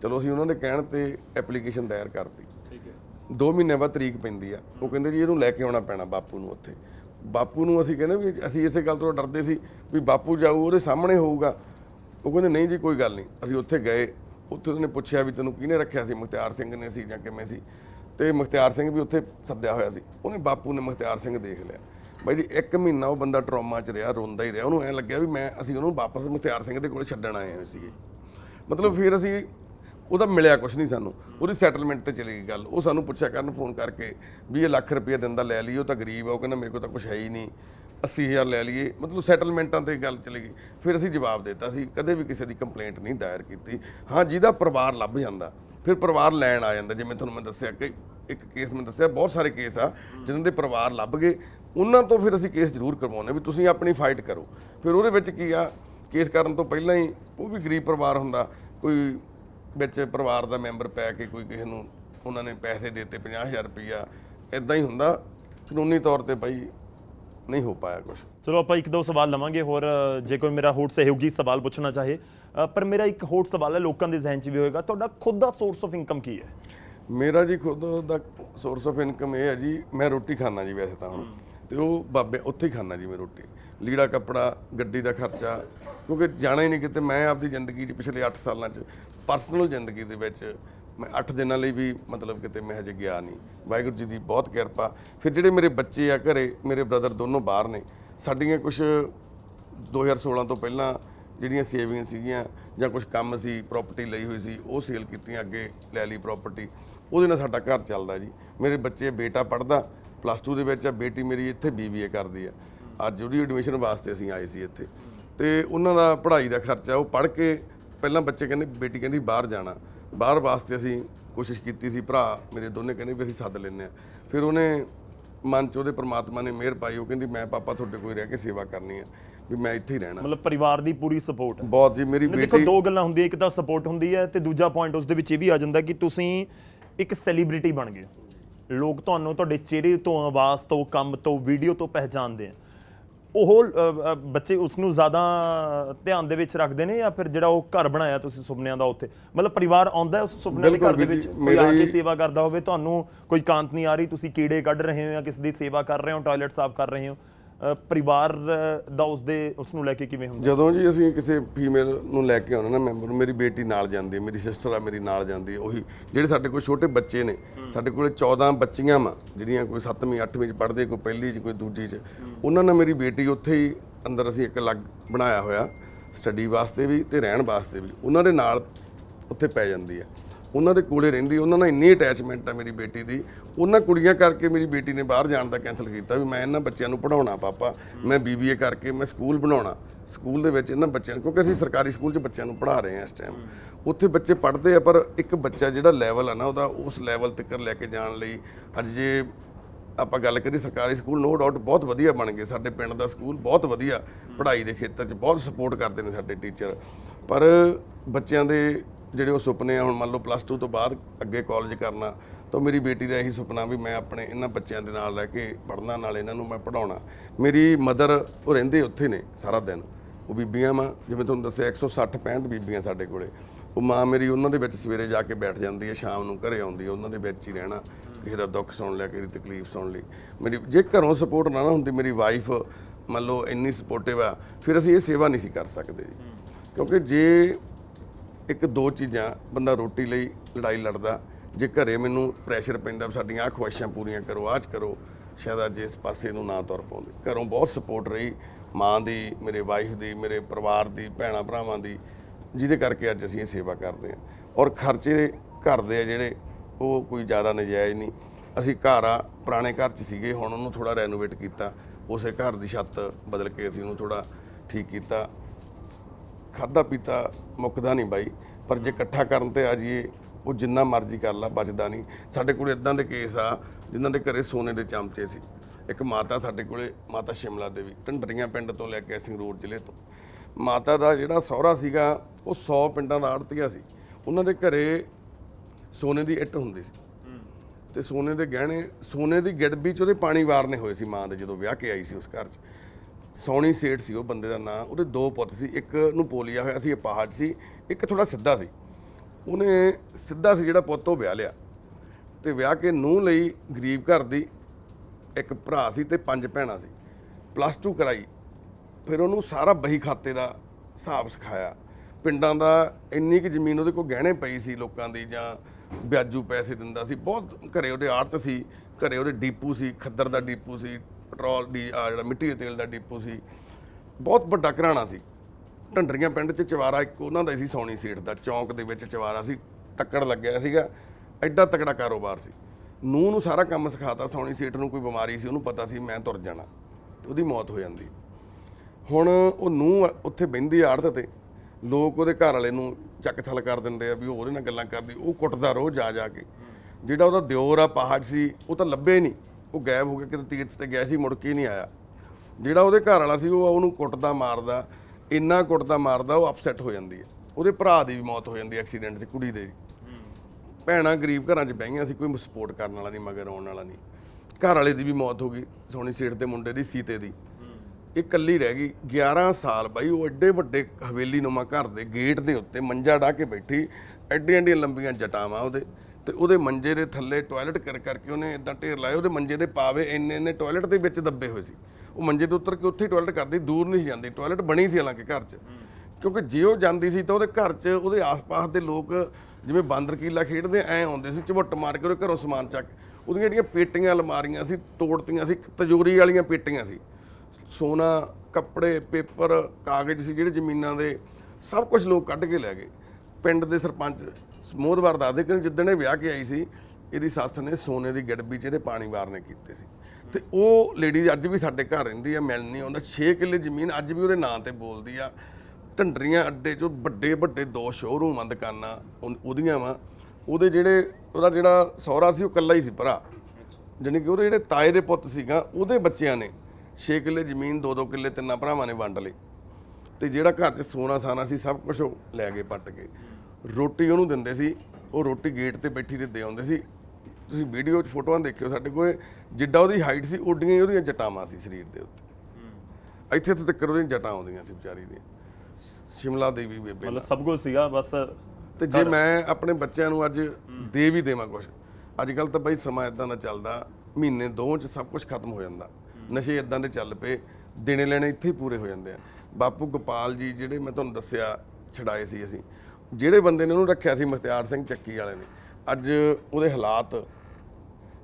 ਚਲੋ ਅਸੀਂ ਉਹਨਾਂ ਦੇ ਕਹਿਣ ਤੇ ਐਪਲੀਕੇਸ਼ਨ ਦਾਇਰ ਕਰਤੀ ਠੀਕ ਹੈ 2 ਮਹੀਨੇ ਬਾਅਦ ਤਰੀਕ ਪੈਂਦੀ ਆ ਉਹ ਕਹਿੰਦੇ ਜੀ ਇਹਨੂੰ ਲੈ ਕੇ ਆਉਣਾ ਪੈਣਾ ਬਾਪੂ ਨੂੰ ਉੱਥੇ ਬਾਪੂ ਨੂੰ ਅਸੀਂ ਕਹਿੰਦੇ ਵੀ ਅਸੀਂ ਇਸੇ ਗੱਲ ਤੋਂ ਡਰਦੇ ਸੀ ਵੀ ਬਾਪੂ ਜਾਊ ਉਹਦੇ ਸਾਹਮਣੇ ਹੋਊਗਾ ਉਹ ਕਹਿੰਦੇ ਨਹੀਂ ਜੀ ਕੋਈ ਗੱਲ ਨਹੀਂ ਅਸੀਂ ਉੱਥੇ ਗਏ ਉੱਥੇ ਉਹਨੇ ਪੁੱਛਿਆ ਵੀ ਤੈਨੂੰ ਕਿਹਨੇ ਰੱਖਿਆ ਸੀ ਮੁਖਤਿਆਰ ਸਿੰਘ ਨੇ ਸੀ ਜਾਂ ਕਿਵੇਂ ਸੀ ਤੇ ਮੁਖਤਿਆਰ ਸਿੰਘ ਵੀ ਉੱਥੇ ਸੱਦਿਆ ਹੋਇਆ ਸੀ ਉਹਨੇ ਬਾਪੂ ਨੇ ਮੁਖਤਿਆਰ ਸਿੰਘ ਦੇਖ ਲਿਆ ਬਾਈ ਜੀ ਇੱਕ ਮਹੀਨਾ ਉਹ ਬੰਦਾ ਟਰਾਮਾ 'ਚ ਰਿਹਾ ਰੋਂਦਾ ਹੀ ਰਿਹਾ ਉਹਨੂੰ ਐ ਲੱਗਿਆ ਵੀ ਮੈਂ ਅਸੀਂ ਉਹਨੂੰ ਵਾਪਸ ਮੁਖਤਿਆਰ ਸਿੰਘ ਦੇ ਕੋਲ ਛੱਡਣ ਆਏ ਹਾਂ ਸੀਗੇ ਮਤਲਬ ਫਿਰ ਅਸੀਂ ਉਹਦਾ ਮਿਲਿਆ ਕੁਝ ਨਹੀਂ ਸਾਨੂੰ ਉਹਦੀ ਸੈਟਲਮੈਂਟ ਤੇ ਚਲੀ ਗਈ ਗੱਲ ਉਹ ਸਾਨੂੰ ਪੁੱਛਿਆ ਕਰਨ ਫੋਨ ਕਰਕੇ ਵੀ ਇਹ ਲੱਖ ਰੁਪਏ ਦਿੰਦਾ ਲੈ ਲਈਓ ਤਾਂ ਗਰੀਬ ਆ ਉਹ ਕਹਿੰਦਾ ਮੇਰੇ ਕੋਲ ਤਾਂ ਕੁਝ ਹੈ ਹੀ ਨਹੀਂ 80000 ਲੈ ਲਈਏ ਮਤਲਬ ਸੈਟਲਮੈਂਟਾਂ ਤੇ ਗੱਲ ਚਲੀ ਗਈ ਫਿਰ ਅਸੀਂ ਜਵਾਬ ਦਿੱਤਾ ਸੀ ਕਦੇ ਵੀ ਕਿਸੇ ਦੀ ਕੰਪਲੇਂਟ ਨਹੀਂ ਦਾਇਰ ਕੀਤੀ ਹਾਂ ਜਿਹਦਾ ਪਰਿਵਾਰ ਲੱਭ ਜਾਂਦਾ ਫਿਰ ਪਰਿਵਾਰ ਲੈਣ ਆ ਜਾਂਦਾ ਜਿਵੇਂ ਤੁਹਾਨੂੰ ਮੈਂ ਦੱਸਿਆ ਕਿ ਇੱਕ ਕੇਸ ਮੈਂ ਦੱਸਿਆ ਬਹੁਤ ਸਾਰੇ ਕੇਸ ਆ ਜਿਨ੍ਹਾਂ ਦੇ ਪਰਿਵਾਰ ਲੱਭ ਗਏ ਉਹਨਾਂ ਤੋਂ ਫਿਰ ਅਸੀਂ ਕੇਸ ਜ਼ਰੂਰ ਕਰਵਾਉਂਦੇ ਵੀ ਤੁਸੀਂ ਆਪਣੀ ਫਾਈਟ ਕਰੋ ਫਿਰ ਉਹਦੇ ਵਿੱਚ ਕੀ ਆ ਕੇਸ ਕਰਨ ਤੋਂ ਪਹਿਲਾਂ ਹੀ ਉਹ ਵੀ ਗਰੀਬ ਪਰਿਵਾਰ ਹੁੰਦਾ ਕੋਈ ਵਿੱਚ ਪਰਿਵਾਰ ਦਾ ਮੈਂਬਰ ਪੈ ਕੇ ਕੋਈ ਕਿਸੇ ਨੂੰ ਉਹਨਾਂ ਨੇ ਪੈਸੇ ਦਿੱਤੇ 50000 ਰੁਪਇਆ ਇਦਾਂ ਹੀ ਹੁੰਦਾ ਕਾਨੂੰਨੀ ਤੌਰ ਤੇ ਭਾਈ ਨਹੀਂ ਹੋ ਪਾਇਆ ਕੁਝ ਚਲੋ ਆਪਾਂ ਇੱਕ ਦੋ ਸਵਾਲ ਲਵਾਂਗੇ ਹੋਰ ਜੇ ਕੋਈ ਮੇਰਾ ਹੋਰ ਸਹਿਯੋਗੀ ਸਵਾਲ ਪੁੱਛਣਾ ਚਾਹੇ ਪਰ ਮੇਰਾ ਇੱਕ ਹੋਰ ਸਵਾਲ ਹੈ ਲੋਕਾਂ ਦੇ ਜ਼ਿਹਨ 'ਚ ਵੀ ਹੋਏਗਾ ਤੁਹਾਡਾ ਖੁਦ ਦਾ ਸੋਰਸ ਆਫ ਇਨਕਮ ਕੀ ਹੈ ਮੇਰਾ ਜੀ ਖੁਦ ਦਾ ਸੋਰਸ ਆਫ ਇਨਕਮ ਇਹ ਹੈ ਜੀ ਮੈਂ ਰੋਟੀ ਖਾਣਾ ਜੀ ਵੈਸੇ ਤਾਂ ਹੁਣ ਤੇ ਉਹ ਬਾਬੇ ਉੱਥੇ ਹੀ ਖਾਣਾ ਜੀ ਮੈਂ ਰੋਟੀ ਲੀੜਾ ਕੱਪੜਾ ਗੱਡੀ ਦਾ ਖਰਚਾ ਕਿਉਂਕਿ ਜਾਣਾ ਹੀ ਨਹੀਂ ਕਿਤੇ ਮੈਂ ਆਪਦੀ ਜ਼ਿੰਦਗੀ 'ਚ ਪਿਛਲੇ 8 ਸਾਲਾਂ 'ਚ ਪਰਸਨਲ ਜ਼ਿੰਦਗੀ ਦੇ ਵਿੱਚ ਮੈਂ 8 ਦਿਨਾਂ ਲਈ ਵੀ ਮਤਲਬ ਕਿਤੇ ਮੈਂ ਹਜੇ ਗਿਆ ਨਹੀਂ ਵਾਹਿਗੁਰੂ ਜੀ ਦੀ ਬਹੁਤ ਕਿਰਪਾ ਫਿਰ ਜਿਹੜੇ ਮੇਰੇ ਬੱਚੇ ਆ ਘਰੇ ਮੇਰੇ ਬ੍ਰਦਰ ਦੋਨੋਂ ਬਾਹਰ ਨੇ ਸਾਡੀਆਂ ਕੁਝ 2016 ਤੋਂ ਪਹਿਲਾਂ ਜਿਹੜੀਆਂ ਸੇਵਿੰਗ ਸੀਗੀਆਂ ਜਾਂ ਕੁਝ ਕੰਮ ਸੀ ਪ੍ਰਾਪਰਟੀ ਲਈ ਹੋਈ ਸੀ ਉਹ ਸੇਲ ਕੀਤੀਆਂ ਅੱਗੇ ਲੈ ਲਈ ਪ੍ਰਾਪਰਟੀ ਉਹਦੇ ਨਾਲ ਸਾਡਾ ਘਰ ਚੱਲਦਾ ਜੀ ਮੇਰੇ ਬੱਚੇ ਬੇਟਾ ਪੜਦਾ ਪਲੱਸ 2 ਦੇ ਵਿੱਚ ਆ ਬੇਟੀ ਮੇਰੀ ਇੱਥੇ ਬੀਬੀਏ ਕਰਦੀ ਆ ਅੱਜ ਜੁੜੀ ਐਡਮਿਸ਼ਨ ਵਾਸਤੇ ਅਸੀਂ ਆਏ ਸੀ ਇੱਥੇ ਤੇ ਉਹਨਾਂ ਦਾ ਪੜ੍ਹਾਈ ਦਾ ਖਰਚਾ ਉਹ ਪੜ੍ਹ ਕੇ ਪਹਿਲਾਂ ਬੱਚੇ ਕਹਿੰਦੇ ਬੇਟੀ ਕਹਿੰਦੀ ਬਾਹਰ ਜਾਣਾ ਬਾਹਰ ਵਾਸਤੇ ਅਸੀਂ ਕੋਸ਼ਿਸ਼ ਕੀਤੀ ਸੀ ਭਰਾ ਮੇਰੇ ਦੋਨੇ ਕਹਿੰਦੇ ਵੀ ਅਸੀਂ ਸੱਦ ਲੈਨੇ ਆ ਫਿਰ ਉਹਨੇ ਮਨ ਚ ਉਹਦੇ ਪ੍ਰਮਾਤਮਾ ਨੇ ਮਿਹਰ ਪਾਈ ਉਹ ਕਹਿੰਦੀ ਮੈਂ ਪਾਪਾ ਤੁਹਾਡੇ ਕੋਈ ਰਹਿ ਕੇ ਸੇਵਾ ਕਰਨੀ ਆ ਵੀ ਮੈਂ ਇੱਥੇ ਹੀ ਰਹਿਣਾ ਮਤਲਬ ਪਰਿਵਾਰ ਦੀ ਪੂਰੀ ਸਪੋਰਟ ਬਹੁਤ ਜੀ ਮੇਰੀ ਬੇਟੀ ਦੇਖੋ ਦੋ ਗੱਲਾਂ ਹੁੰਦੀਆਂ ਇੱਕ ਤਾਂ ਸਪੋਰਟ ਹੁੰਦੀ ਹੈ ਤੇ ਦੂਜਾ ਪੁਆਇੰਟ ਉਸ ਦੇ ਵਿੱਚ ਇਹ ਵੀ ਆ ਜਾਂਦਾ ਕਿ ਤੁਸੀਂ ਇੱਕ ਸੈਲੀਬ੍ਰਿਟੀ ਬਣ ਗਏ ਲੋਕ ਤੁਹਾਨੂੰ ਤੁਹਾਡੇ ਚਿਹਰੇ ਤੋਂ ਆਵਾਜ਼ ਤੋਂ ਕੰਮ ਤੋਂ ਵੀਡੀਓ ਤੋਂ ਪਹਿਚਾਣਦੇ ਆ ਉਹ ਬੱਚੇ ਉਸ ਨੂੰ ਜ਼ਿਆਦਾ ਧਿਆਨ ਦੇ ਵਿੱਚ ਰੱਖਦੇ ਨੇ ਜਾਂ ਫਿਰ ਜਿਹੜਾ ਉਹ ਘਰ ਬਣਾਇਆ ਤੁਸੀਂ ਸੁਪਨਿਆਂ ਦਾ ਉੱਥੇ ਮਤਲਬ ਪਰਿਵਾਰ ਆਉਂਦਾ ਉਸ ਸੁਪਨੇ ਦੇ ਘਰ ਦੇ ਵਿੱਚ ਕੋਈ ਆ ਕੇ ਸੇਵਾ ਕਰਦਾ ਹੋਵੇ ਤੁਹਾਨੂੰ ਕੋਈ ਕਾਂਤ ਨਹੀਂ ਆ ਰਹੀ ਤੁਸੀਂ ਕੀੜੇ ਕੱਢ ਰਹੇ ਹੋ ਜਾਂ ਕਿਸੇ ਦੀ ਸੇਵਾ ਕਰ ਰਹੇ ਹੋ ਟਾਇਲਟ ਸਾਫ਼ ਕਰ ਰਹੇ ਹੋ ਪਰਿਵਾਰ ਦਾ ਉਸ ਦੇ ਉਸ ਨੂੰ ਲੈ ਕੇ ਕਿਵੇਂ ਹੁੰਦਾ ਜਦੋਂ ਜੀ ਅਸੀਂ ਕਿਸੇ ਫੀਮੇਲ ਨੂੰ ਲੈ ਕੇ ਆਉਣਾ ਨਾ ਮੈਂਬਰ ਨੂੰ ਮੇਰੀ ਬੇਟੀ ਨਾਲ ਜਾਂਦੀ ਮੇਰੀ ਸਿਸਟਰ ਆ ਮੇਰੀ ਨਾਲ ਜਾਂਦੀ ਉਹੀ ਜਿਹੜੇ ਸਾਡੇ ਕੋਲ ਛੋਟੇ ਬੱਚੇ ਨੇ ਸਾਡੇ ਕੋਲੇ 14 ਬੱਚੀਆਂ ਵਾ ਜਿਹੜੀਆਂ ਕੋਈ 7ਵੀਂ 8ਵੀਂ ਚ ਪੜ੍ਹਦੇ ਕੋਈ ਪਹਿਲੀ ਚ ਕੋਈ ਦੂਜੀ ਚ ਉਹਨਾਂ ਨਾਲ ਮੇਰੀ ਬੇਟੀ ਉੱਥੇ ਹੀ ਅੰਦਰ ਅਸੀਂ ਇੱਕ ਅਲੱਗ ਬਣਾਇਆ ਹੋਇਆ ਸਟੱਡੀ ਵਾਸਤੇ ਵੀ ਤੇ ਰਹਿਣ ਵਾਸਤੇ ਵੀ ਉਹਨਾਂ ਦੇ ਨਾਲ ਉੱਥੇ ਪੈ ਜਾਂਦੀ ਹੈ ਉਹਨਾਂ ਦੇ ਕੋਲੇ ਰਹਿੰਦੀ ਉਹਨਾਂ ਨਾਲ ਇੰਨੀ ਅਟੈਚਮੈਂਟ ਆ ਮੇਰੀ ਬੇਟੀ ਦੀ ਉਹਨਾਂ ਕੁੜੀਆਂ ਕਰਕੇ ਮੇਰੀ ਬੇਟੀ ਨੇ ਬਾਹਰ ਜਾਣ ਦਾ ਕੈਨਸਲ ਕੀਤਾ ਵੀ ਮੈਂ ਇਹਨਾਂ ਬੱਚਿਆਂ ਨੂੰ ਪੜਾਉਣਾ ਪਾਪਾ ਮੈਂ ਬੀਬੀਏ ਕਰਕੇ ਮੈਂ ਸਕੂਲ ਬਣਾਉਣਾ ਸਕੂਲ ਦੇ ਵਿੱਚ ਇਹਨਾਂ ਬੱਚਿਆਂ ਕਿਉਂਕਿ ਅਸੀਂ ਸਰਕਾਰੀ ਸਕੂਲ 'ਚ ਬੱਚਿਆਂ ਨੂੰ ਪੜਾ ਰਹੇ ਹਾਂ ਇਸ ਟਾਈਮ ਉੱਥੇ ਬੱਚੇ ਪੜ੍ਹਦੇ ਆ ਪਰ ਇੱਕ ਬੱਚਾ ਜਿਹੜਾ ਲੈਵਲ ਆ ਨਾ ਉਹਦਾ ਉਸ ਲੈਵਲ ਤੱਕ ਲੈ ਕੇ ਜਾਣ ਲਈ ਅੱਜ ਜੇ ਆਪਾਂ ਗੱਲ ਕਰੀ ਸਰਕਾਰੀ ਸਕੂਲ ਨੋ ਡਾਊਟ ਬਹੁਤ ਵਧੀਆ ਬਣ ਗਏ ਸਾਡੇ ਪਿੰਡ ਦਾ ਸਕੂਲ ਬਹੁਤ ਵਧੀਆ ਪੜ੍ਹਾਈ ਦੇ ਖੇਤਰ 'ਚ ਬਹੁਤ ਸਪੋਰਟ ਕਰਦੇ ਨੇ ਸਾਡੇ ਟੀਚਰ ਪਰ ਬੱਚਿਆਂ ਦੇ ਜਿਹੜੇ ਉਹ ਸੁਪਨੇ ਆ ਹੁਣ ਮੰਨ ਲਓ ਪਲੱਸ 2 ਤੋਂ ਬਾਅਦ ਅੱਗੇ ਕਾਲਜ ਕਰਨਾ ਤਾਂ ਮੇਰੀ ਬੇਟੀ ਦਾ ਇਹੀ ਸੁਪਨਾ ਵੀ ਮੈਂ ਆਪਣੇ ਇਹਨਾਂ ਬੱਚਿਆਂ ਦੇ ਨਾਲ ਲੈ ਕੇ ਪੜਨਾ ਨਾਲ ਇਹਨਾਂ ਨੂੰ ਮੈਂ ਪੜਾਉਣਾ ਮੇਰੀ ਮਦਰ ਉਹ ਰਹਿੰਦੇ ਉੱਥੇ ਨੇ ਸਾਰਾ ਦਿਨ ਉਹ ਬੀਬੀਆਂ ਮਾਂ ਜਿਵੇਂ ਤੁਹਾਨੂੰ ਦੱਸਿਆ 160 65 ਬੀਬੀਆਂ ਸਾਡੇ ਕੋਲੇ ਉਹ ਮਾਂ ਮੇਰੀ ਉਹਨਾਂ ਦੇ ਵਿੱਚ ਸਵੇਰੇ ਜਾ ਕੇ ਬੈਠ ਜਾਂਦੀ ਹੈ ਸ਼ਾਮ ਨੂੰ ਘਰੇ ਆਉਂਦੀ ਹੈ ਉਹਨਾਂ ਦੇ ਵਿੱਚ ਹੀ ਰਹਿਣਾ ਕਿਸੇ ਦਾ ਦੁੱਖ ਸੁਣ ਲਿਆ ਕਿਸੇ ਦੀ ਤਕਲੀਫ ਸੁਣ ਲਈ ਮੇਰੀ ਜੇ ਘਰੋਂ ਸਪੋਰਟ ਨਾ ਨਾ ਹੁੰਦੀ ਮੇਰੀ ਵਾਈਫ ਮੰਨ ਲਓ ਇੰਨੀ ਸਪੋਰਟਿਵ ਆ ਫਿਰ ਅਸੀਂ ਇਹ ਸੇਵਾ ਨਹੀਂ ਸੀ ਕਰ ਸਕਦੇ ਜੀ ਕਿਉਂਕਿ ਜੇ ਇੱਕ ਦੋ ਚੀਜ਼ਾਂ ਬੰਦਾ ਰੋਟੀ ਲਈ ਲੜਾਈ ਲੜਦਾ ਜੇ ਘਰੇ ਮੈਨੂੰ ਪ੍ਰੈਸ਼ਰ ਪੈਂਦਾ ਸਾਡੀਆਂ ਆਹ ਖੁਆਇਸ਼ਾਂ ਪੂਰੀਆਂ ਕਰੋ ਆਜ ਕਰੋ ਸ਼ਾਇਦ ਅੱਜ ਇਸ ਪਾਸੇ ਨੂੰ ਨਾ ਤੁਰ ਪਾਉਂਦੇ ਘਰੋਂ ਬਹੁਤ ਸਪੋਰਟ ਰਹੀ ਮਾਂ ਦੀ ਮੇਰੇ ਵਾਈਫ ਦੀ ਮੇਰੇ ਪਰਿਵਾਰ ਦੀ ਭੈਣਾ ਭਰਾਵਾਂ ਦੀ ਜਿਹਦੇ ਕਰਕੇ ਅੱਜ ਅਸੀਂ ਇਹ ਸੇਵਾ ਕਰਦੇ ਹਾਂ ਔਰ ਖਰਚੇ ਘਰ ਦੇ ਆ ਜਿਹੜੇ ਉਹ ਕੋਈ ਜ਼ਿਆਦਾ ਨਜਾਇਜ਼ ਨਹੀਂ ਅਸੀਂ ਘਰ ਆ ਪੁਰਾਣੇ ਘਰ 'ਚ ਸੀਗੇ ਹੁਣ ਉਹਨੂੰ ਥੋੜਾ ਰੈਨੋਵੇਟ ਕੀਤਾ ਉਸੇ ਘਰ ਦੀ ਛੱਤ ਬਦਲ ਕੇ ਅਸੀਂ ਉਹਨੂੰ ਥੋੜਾ ਠੀਕ ਕੀਤਾ ਖਾਦਾ ਪੀਤਾ ਮੁੱਕਦਾ ਨਹੀਂ ਬਾਈ ਪਰ ਜੇ ਇਕੱਠਾ ਕਰਨ ਤੇ ਆ ਜੀਏ ਉਹ ਜਿੰਨਾ ਮਰਜ਼ੀ ਕਰ ਲਾ ਬਚਦਾ ਨਹੀਂ ਸਾਡੇ ਕੋਲ ਇਦਾਂ ਦੇ ਕੇਸ ਆ ਜਿਨ੍ਹਾਂ ਦੇ ਘਰੇ ਸੋਨੇ ਦੇ ਚਮਚੇ ਸੀ ਇੱਕ ਮਾਤਾ ਸਾਡੇ ਕੋਲੇ ਮਾਤਾ ਸ਼ਿਮਲਾ ਦੇਵੀ ਟੰਡਰੀਆਂ ਪਿੰਡ ਤੋਂ ਲੈ ਕੇ ਸੰਗਰੂਰ ਜ਼ਿਲ੍ਹੇ ਤੋਂ ਮਾਤਾ ਦਾ ਜਿਹੜਾ ਸਹੁਰਾ ਸੀਗਾ ਉਹ 100 ਪਿੰਡਾਂ ਦਾ ਆੜਤੀਆ ਸੀ ਉਹਨਾਂ ਦੇ ਘਰੇ ਸੋਨੇ ਦੀ ਇੱਟ ਹੁੰਦੀ ਸੀ ਤੇ ਸੋਨੇ ਦੇ ਗਹਿਣੇ ਸੋਨੇ ਦੀ ਗਿੜਬੀ ਚ ਉਹਦੇ ਪਾਣੀ ਵਾਰਨੇ ਹੋਏ ਸੀ ਮਾਂ ਦੇ ਜਦੋਂ ਵਿਆਹ ਕੇ ਆਈ ਸੀ ਉਸ ਘਰ 'ਚ ਸੋਣੀ ਸੇਠ ਸੀ ਉਹ ਬੰਦੇ ਦਾ ਨਾਂ ਉਹਦੇ ਦੋ ਪੁੱਤ ਸੀ ਇੱਕ ਨੂੰ ਪੋਲੀਆ ਹੋਇਆ ਸੀ ਇਹ ਪਹਾੜ ਸੀ ਇੱਕ ਥੋੜਾ ਸਿੱਧਾ ਸੀ ਉਹਨੇ ਸਿੱਧਾ ਸੀ ਜਿਹੜਾ ਪੁੱਤ ਉਹ ਵਿਆਹ ਲਿਆ ਤੇ ਵਿਆਹ ਕੇ ਨੂੰ ਲਈ ਗਰੀਬ ਘਰ ਦੀ ਇੱਕ ਭਰਾ ਸੀ ਤੇ ਪੰਜ ਭੈਣਾਂ ਸੀ ਪਲੱਸ 2 ਕਰਾਈ ਫਿਰ ਉਹਨੂੰ ਸਾਰਾ ਬਹੀ ਖਾਤੇ ਦਾ ਹਿਸਾਬ ਸਿਖਾਇਆ ਪਿੰਡਾਂ ਦਾ ਇੰਨੀ ਕਿ ਜ਼ਮੀਨ ਉਹਦੇ ਕੋਲ ਗਹਿਣੇ ਪਈ ਸੀ ਲੋਕਾਂ ਦੀ ਜਾਂ ਵਿਆਜੂ ਪੈਸੇ ਦਿੰਦਾ ਸੀ ਬਹੁਤ ਘਰੇ ਉਹਦੇ ਆੜਤ ਸੀ ਘਰੇ ਉਹਦੇ ਡੀਪੂ ਸੀ ਖੱਦਰ ਦਾ ਡੀਪੂ ਸੀ ਪੈਟਰੋਲ ਦੀ ਆ ਜਿਹੜਾ ਮਿੱਟੀ ਦੇ ਤੇਲ ਦਾ ਡਿਪੂ ਸੀ ਬਹੁਤ ਵੱਡਾ ਘਰਾਣਾ ਸੀ ਢੰਡਰੀਆਂ ਪਿੰਡ 'ਚ ਚਵਾਰਾ ਇੱਕ ਉਹਨਾਂ ਦਾ ਸੀ ਸੌਣੀ ਸੀਟ ਦਾ ਚੌਂਕ ਦੇ ਵਿੱਚ ਚਵਾਰਾ ਸੀ ਤੱਕੜ ਲੱਗਿਆ ਸੀਗਾ ਐਡਾ ਤਕੜਾ ਕਾਰੋਬਾਰ ਸੀ ਨੂੰ ਨੂੰ ਸਾਰਾ ਕੰਮ ਸਿਖਾਤਾ ਸੌਣੀ ਸੀਟ ਨੂੰ ਕੋਈ ਬਿਮਾਰੀ ਸੀ ਉਹਨੂੰ ਪਤਾ ਸੀ ਮੈਂ ਤੁਰ ਜਾਣਾ ਤੇ ਉਹਦੀ ਮੌਤ ਹੋ ਜਾਂਦੀ ਹੁਣ ਉਹ ਨੂੰ ਉੱਥੇ ਬਹਿੰਦੀ ਆੜਤ ਤੇ ਲੋਕ ਉਹਦੇ ਘਰ ਵਾਲੇ ਨੂੰ ਚੱਕ ਥਲ ਕਰ ਦਿੰਦੇ ਆ ਵੀ ਉਹ ਉਹਦੇ ਨਾਲ ਗੱਲਾਂ ਕਰਦੀ ਉਹ ਕੁੱਟਦਾ ਰੋਜ਼ ਜਾ ਜਾ ਕੇ ਜਿਹੜਾ ਉਹਦਾ ਦਿਓਰ ਆ ਪਹਾੜ ਸੀ ਉਹ ਤਾਂ ਲੱਭੇ ਨਹੀਂ ਉਹ ਗਾਇਬ ਹੋ ਗਿਆ ਕਿਤੇ ਤੀਰਥ ਤੇ ਗਿਆ ਸੀ ਮੁੜ ਕੇ ਨਹੀਂ ਆਇਆ ਜਿਹੜਾ ਉਹਦੇ ਘਰ ਵਾਲਾ ਸੀ ਉਹ ਉਹਨੂੰ ਕੁੱਟਦਾ ਮਾਰਦਾ ਇੰਨਾ ਕੁੱਟਦਾ ਮਾਰਦਾ ਉਹ ਅਪਸੈਟ ਹੋ ਜਾਂਦੀ ਹੈ ਉਹਦੇ ਭਰਾ ਦੀ ਵੀ ਮੌਤ ਹੋ ਜਾਂਦੀ ਐਕਸੀਡੈਂਟ ਤੇ ਕੁੜੀ ਦੇ ਭੈਣਾ ਗਰੀਬ ਘਰਾਂ 'ਚ ਬਹਿਆਂ ਸੀ ਕੋਈ ਸਪੋਰਟ ਕਰਨ ਵਾਲਾ ਨਹੀਂ ਮਗਰ ਆਉਣ ਵਾਲਾ ਨਹੀਂ ਘਰ ਵਾਲੇ ਦੀ ਵੀ ਮੌਤ ਹੋ ਗਈ ਸੋਣੀ ਸੀਟ ਤੇ ਮੁੰਡੇ ਦੀ ਸੀਤੇ ਦੀ ਇਹ ਕੱਲੀ ਰਹਿ ਗਈ 11 ਸਾਲ ਬਾਈ ਉਹ ਐਡੇ ਵੱਡੇ ਹਵੇਲੀ ਨੁਮਾ ਘਰ ਦੇ ਗੇਟ ਦੇ ਉੱਤੇ ਮੰਜਾ ਢਾ ਕੇ ਬੈਠੀ ਐਡੀਆਂ ਐਡੀਆਂ ਲੰਬੀਆਂ ਜਟਾਵਾਂ ਉਹਦੇ ਤੇ ਉਹਦੇ ਮੰਜੇ ਦੇ ਥੱਲੇ ਟਾਇਲਟ ਕਰ ਕਰਕੇ ਉਹਨੇ ਇਦਾਂ ਢੇਰ ਲਾਇਆ ਉਹਦੇ ਮੰਜੇ ਦੇ ਪਾਵੇ ਇੰਨੇ ਇੰਨੇ ਟਾਇਲਟ ਦੇ ਵਿੱਚ ਦੱਬੇ ਹੋਏ ਸੀ ਉਹ ਮੰਜੇ ਤੋਂ ਉੱਤਰ ਕੇ ਉੱਥੇ ਟਾਇਲਟ ਕਰਦੀ ਦੂਰ ਨਹੀਂ ਜਾਂਦੀ ਟਾਇਲਟ ਬਣੀ ਸੀ ਹਾਲਾਂਕਿ ਘਰ 'ਚ ਕਿਉਂਕਿ ਜੇ ਉਹ ਜਾਂਦੀ ਸੀ ਤਾਂ ਉਹਦੇ ਘਰ 'ਚ ਉਹਦੇ ਆਸ-ਪਾਸ ਦੇ ਲੋਕ ਜਿਵੇਂ ਬਾਂਦਰ ਕੀਲਾ ਖੇਡਦੇ ਐ ਆਉਂਦੇ ਸੀ ਝਵਟ ਮਾਰ ਕੇ ਉਹਦੇ ਘਰੋਂ ਸਮਾਨ ਚੱਕ ਉਹਦੀਆਂ ਜਿਹੜੀਆਂ ਪੇਟੀਆਂ ਅਲਮਾਰੀਆਂ ਸੀ ਤੋੜਤੀਆਂ ਸੀ ਤਜੋਰੀ ਵਾਲੀਆਂ ਪੇਟੀਆਂ ਸੀ ਸੋਨਾ ਕੱਪੜੇ ਪੇਪਰ ਕਾਗਜ਼ ਸੀ ਜਿਹੜੇ ਜ਼ਮੀਨਾਂ ਦੇ ਸਭ ਕੁਝ ਲੋਕ ਕੱਢ ਕੇ ਲੈ ਗਏ ਪਿੰਡ ਦੇ ਸਰਪੰਚ ਮੋਦਵਾਰ ਦੱਸਦੇ ਕਿ ਜਿੱਦਣ ਇਹ ਵਿਆਹ ਕੇ ਆਈ ਸੀ ਇਹਦੀ ਸੱਸ ਨੇ ਸੋਨੇ ਦੀ ਗੜਬੀ 'ਚ ਇਹਦੇ ਪਾਣੀ ਵਾਰਨੇ ਕੀਤੇ ਸੀ ਤੇ ਉਹ ਲੇਡੀ ਅੱਜ ਵੀ ਸਾਡੇ ਘਰ ਰਹਿੰਦੀ ਆ ਮਿਲ ਨਹੀਂ ਆਉਂਦਾ 6 ਕਿੱਲੇ ਜ਼ਮੀਨ ਅੱਜ ਵੀ ਉਹਦੇ ਨਾਂ ਤੇ ਬੋਲਦੀ ਆ ਢੰਡਰੀਆਂ ਅੱਡੇ 'ਚੋਂ ਵੱਡੇ ਵੱਡੇ ਦੋ ਬੰਦ ਕਰਨਾ ਉਹਦੀਆਂ ਵਾ ਉਹਦੇ ਜਿਹੜੇ ਉਹਦਾ ਜਿਹੜਾ ਸਹੁਰਾ ਸੀ ਉਹ ਇਕੱਲਾ ਹੀ ਸੀ ਭਰਾ ਜਾਨੀ ਕਿ ਉਹਦੇ ਜਿਹੜੇ ਤਾਏ ਦੇ ਪੁੱਤ ਸੀਗਾ ਉਹਦੇ ਬੱਚਿਆਂ ਨੇ 6 ਕਿੱਲੇ ਜ਼ਮੀਨ 2-2 ਕਿੱਲੇ ਤਿੰਨਾਂ ਭਰਾਵਾਂ ਨੇ ਵੰਡ ਲਈ ਤੇ ਜਿਹੜਾ ਘਰ 'ਚ ਸੋਨਾ ਸਾਨਾ ਸੀ ਸਭ ਕੁਝ ਉਹ ਲੈ ਗਏ ਪੱਟ ਕੇ ਰੋਟੀ ਉਹਨੂੰ ਦਿੰਦੇ ਸੀ ਉਹ ਰੋਟੀ ਗੇਟ ਤੇ ਬੈਠੀ ਤੇ ਦੇ ਆਉਂਦੇ ਸੀ ਤੁਸੀਂ ਵੀਡੀਓ 'ਚ ਫੋਟੋਆਂ ਦੇਖਿਓ ਸਾਡੇ ਕੋਲ ਜਿੱਡਾ ਉਹਦੀ ਹਾਈਟ ਸੀ ਉੱਡੀਆਂ ਉਹਦੀਆਂ ਜਟਾਵਾਂ ਸੀ ਸਰੀਰ ਦੇ ਉੱਤੇ ਇੱਥੇ ਇੱਥੇ ਤੱਕ ਉਹਦੀਆਂ ਜਟਾ ਆਉਂਦੀਆਂ ਸੀ ਵਿਚਾਰੀ ਦੀਆਂ ਸ਼ਿਮਲਾ ਦੇਵੀ ਬੇਬੇ ਮਤਲਬ ਸਭ ਕੁਝ ਸੀਗਾ ਬਸ ਤੇ ਜੇ ਮੈਂ ਆਪਣੇ ਬੱਚਿਆਂ ਨੂੰ ਅੱਜ ਦੇ ਵੀ ਦੇਵਾਂ ਕੁਝ ਅੱਜ ਕੱਲ ਤਾਂ ਬਈ ਸਮਾਂ ਇਦਾਂ ਦਾ ਚੱਲਦਾ ਮਹੀਨੇ ਦੋ 'ਚ ਸਭ ਕੁਝ ਖਤਮ ਹੋ ਜਾਂਦਾ ਨਸ਼ੇ ਇਦਾਂ ਦੇ ਚੱਲ ਪਏ ਦੇਣੇ ਲੈਣੇ ਇੱਥੇ ਹੀ ਪੂਰੇ ਹੋ ਜਾਂਦੇ ਆ ਬਾਪੂ ਗੋਪਾਲ ਜੀ ਜਿਹੜੇ ਮੈਂ ਤੁਹਾਨੂੰ ਦੱਸਿਆ ਛਡਾਏ ਸੀ ਅਸੀਂ ਜਿਹੜੇ ਬੰਦੇ ਨੇ ਉਹਨੂੰ ਰੱਖਿਆ ਸੀ ਮਸਤਿਆਰ ਸਿੰਘ ਚੱਕੀ ਵਾਲੇ ਨੇ ਅੱਜ ਉਹਦੇ ਹਾਲਾਤ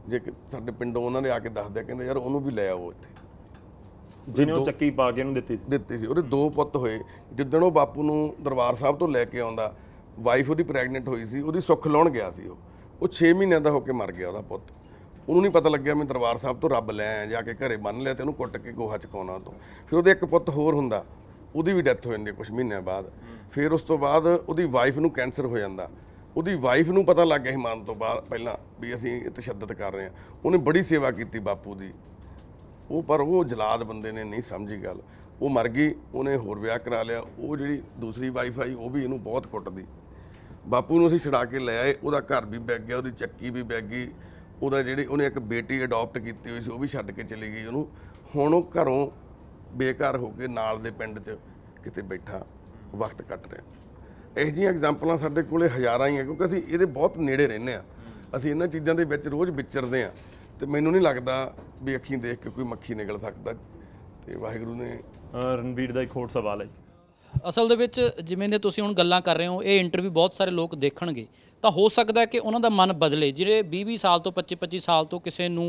ਜੇ ਸਾਡੇ ਪਿੰਡੋਂ ਉਹਨਾਂ ਨੇ ਆ ਕੇ ਦੱਸਦੇ ਕਹਿੰਦੇ ਯਾਰ ਉਹਨੂੰ ਵੀ ਲੈ ਆਓ ਇੱਥੇ ਜਿਹਨੇ ਉਹ ਚੱਕੀ ਪਾ ਕੇ ਉਹਨੂੰ ਦਿੱਤੀ ਸੀ ਦਿੱਤੀ ਸੀ ਉਹਦੇ ਦੋ ਪੁੱਤ ਹੋਏ ਜਿੱਦਣ ਉਹ ਬਾਪੂ ਨੂੰ ਦਰਬਾਰ ਸਾਹਿਬ ਤੋਂ ਲੈ ਕੇ ਆਉਂਦਾ ਵਾਈਫ ਉਹਦੀ ਪ੍ਰੈਗਨੈਂਟ ਹੋਈ ਸੀ ਉਹਦੀ ਸੁੱਖ ਲਾਉਣ ਗਿਆ ਸੀ ਉਹ ਉਹ 6 ਮਹੀਨਿਆਂ ਦਾ ਹੋ ਕੇ ਮਰ ਗਿਆ ਉਹਦਾ ਪੁੱਤ ਉਹਨੂੰ ਨਹੀਂ ਪਤਾ ਲੱਗਿਆ ਮੈਂ ਦਰਬਾਰ ਸਾਹਿਬ ਤੋਂ ਰੱਬ ਲੈ ਆਇਆ ਜਾ ਕੇ ਘਰੇ ਬੰਨ ਲਿਆ ਤੇ ਉਹਨੂੰ ਕੁੱਟ ਕੇ ਗੋਹਾ ਚਕਾਉਣਾ ਤੋਂ ਫਿਰ ਉਹਦੇ ਇੱਕ ਪੁੱਤ ਹੋਰ ਹੁੰਦਾ ਉਹਦੀ ਵੀ ਡੈਥ ਹੋ ਜਾਂਦੀ ਕੁਝ ਮਹੀਨਿਆਂ ਬਾਅਦ ਫਿਰ ਉਸ ਤੋਂ ਬਾਅਦ ਉਹਦੀ ਵਾਈਫ ਨੂੰ ਕੈਂਸਰ ਹੋ ਜਾਂਦਾ ਉਹਦੀ ਵਾਈਫ ਨੂੰ ਪਤਾ ਲੱਗ ਗਿਆ ਹਿਮਾਨ ਤੋਂ ਬਾਅਦ ਪਹਿਲਾਂ ਵੀ ਅਸੀਂ ਤਸ਼ੱਦਦ ਕਰ ਰਹੇ ਹਾਂ ਉਹਨੇ ਬੜੀ ਸੇਵਾ ਕੀਤੀ ਬਾਪੂ ਦੀ ਉਹ ਪਰ ਉਹ ਜਲਾਦ ਬੰਦੇ ਨੇ ਨਹੀਂ ਸਮਝੀ ਗੱਲ ਉਹ ਮਰ ਗਈ ਉਹਨੇ ਹੋਰ ਵਿਆਹ ਕਰਾ ਲਿਆ ਉਹ ਜਿਹੜੀ ਦੂਸਰੀ ਵਾਈਫ ਆਈ ਉਹ ਵੀ ਇਹਨੂੰ ਬਹੁਤ ਕੁੱਟਦੀ ਬਾਪੂ ਨੂੰ ਅਸੀਂ ਛਡਾ ਕੇ ਲੈ ਆਏ ਉਹਦਾ ਘਰ ਵੀ ਬੈਗ ਗਿਆ ਉਹਦੀ ਚੱਕੀ ਵੀ ਬੈਗ ਗਈ ਉਹਦਾ ਜਿਹੜੀ ਉਹਨੇ ਇੱਕ ਬੇਟੀ ਅਡਾਪਟ ਕੀਤੀ ਹੋਈ ਸੀ ਉਹ ਵੀ ਛੱਡ ਕੇ ਚਲੀ ਗਈ ਉਹਨੂੰ ਹੁਣ ਉਹ ਘਰੋਂ ਬੇਕਾਰ ਹੋ ਕੇ ਨਾਲ ਦੇ ਪਿੰਡ 'ਚ ਕਿਤੇ ਬੈਠਾ ਵਕਤ ਕੱਟ ਰਿਹਾ ਇਹ ਜੀਆਂ ਐਗਜ਼ਾਮਪਲਾਂ ਸਾਡੇ ਕੋਲੇ ਹਜ਼ਾਰਾਂ ਹੀ ਆ ਕਿਉਂਕਿ ਅਸੀਂ ਇਹਦੇ ਬਹੁਤ ਨੇੜੇ ਰਹਿੰਦੇ ਆ ਅਸੀਂ ਇਹਨਾਂ ਚੀਜ਼ਾਂ ਦੇ ਵਿੱਚ ਰੋਜ਼ ਵਿਚਰਦੇ ਆ ਤੇ ਮੈਨੂੰ ਨਹੀਂ ਲੱਗਦਾ ਵੀ ਅੱਖੀਂ ਦੇਖ ਕੇ ਕੋਈ ਮੱਖੀ ਨਿਕਲ ਸਕਦਾ ਤੇ ਵਾਹਿਗੁਰੂ ਨੇ ਰਣਵੀਰ ਦਾ ਇੱਕ ਹੋਰ ਸਵਾਲ ਹੈ ਅਸਲ ਦੇ ਵਿੱਚ ਜਿਵੇਂ ਨੇ ਤੁਸੀਂ ਹੁਣ ਗੱਲਾਂ ਕਰ ਰਹੇ ਹੋ ਇਹ ਇੰਟਰਵਿਊ ਬਹੁਤ ਸਾਰੇ ਲੋਕ ਦੇਖਣਗੇ ਤਾਂ ਹੋ ਸਕਦਾ ਕਿ ਉਹਨਾਂ ਦਾ ਮਨ ਬਦਲੇ ਜਿਹੜੇ 20-20 ਸਾਲ ਤੋਂ 25-25 ਸਾਲ ਤੋਂ ਕਿਸੇ ਨੂੰ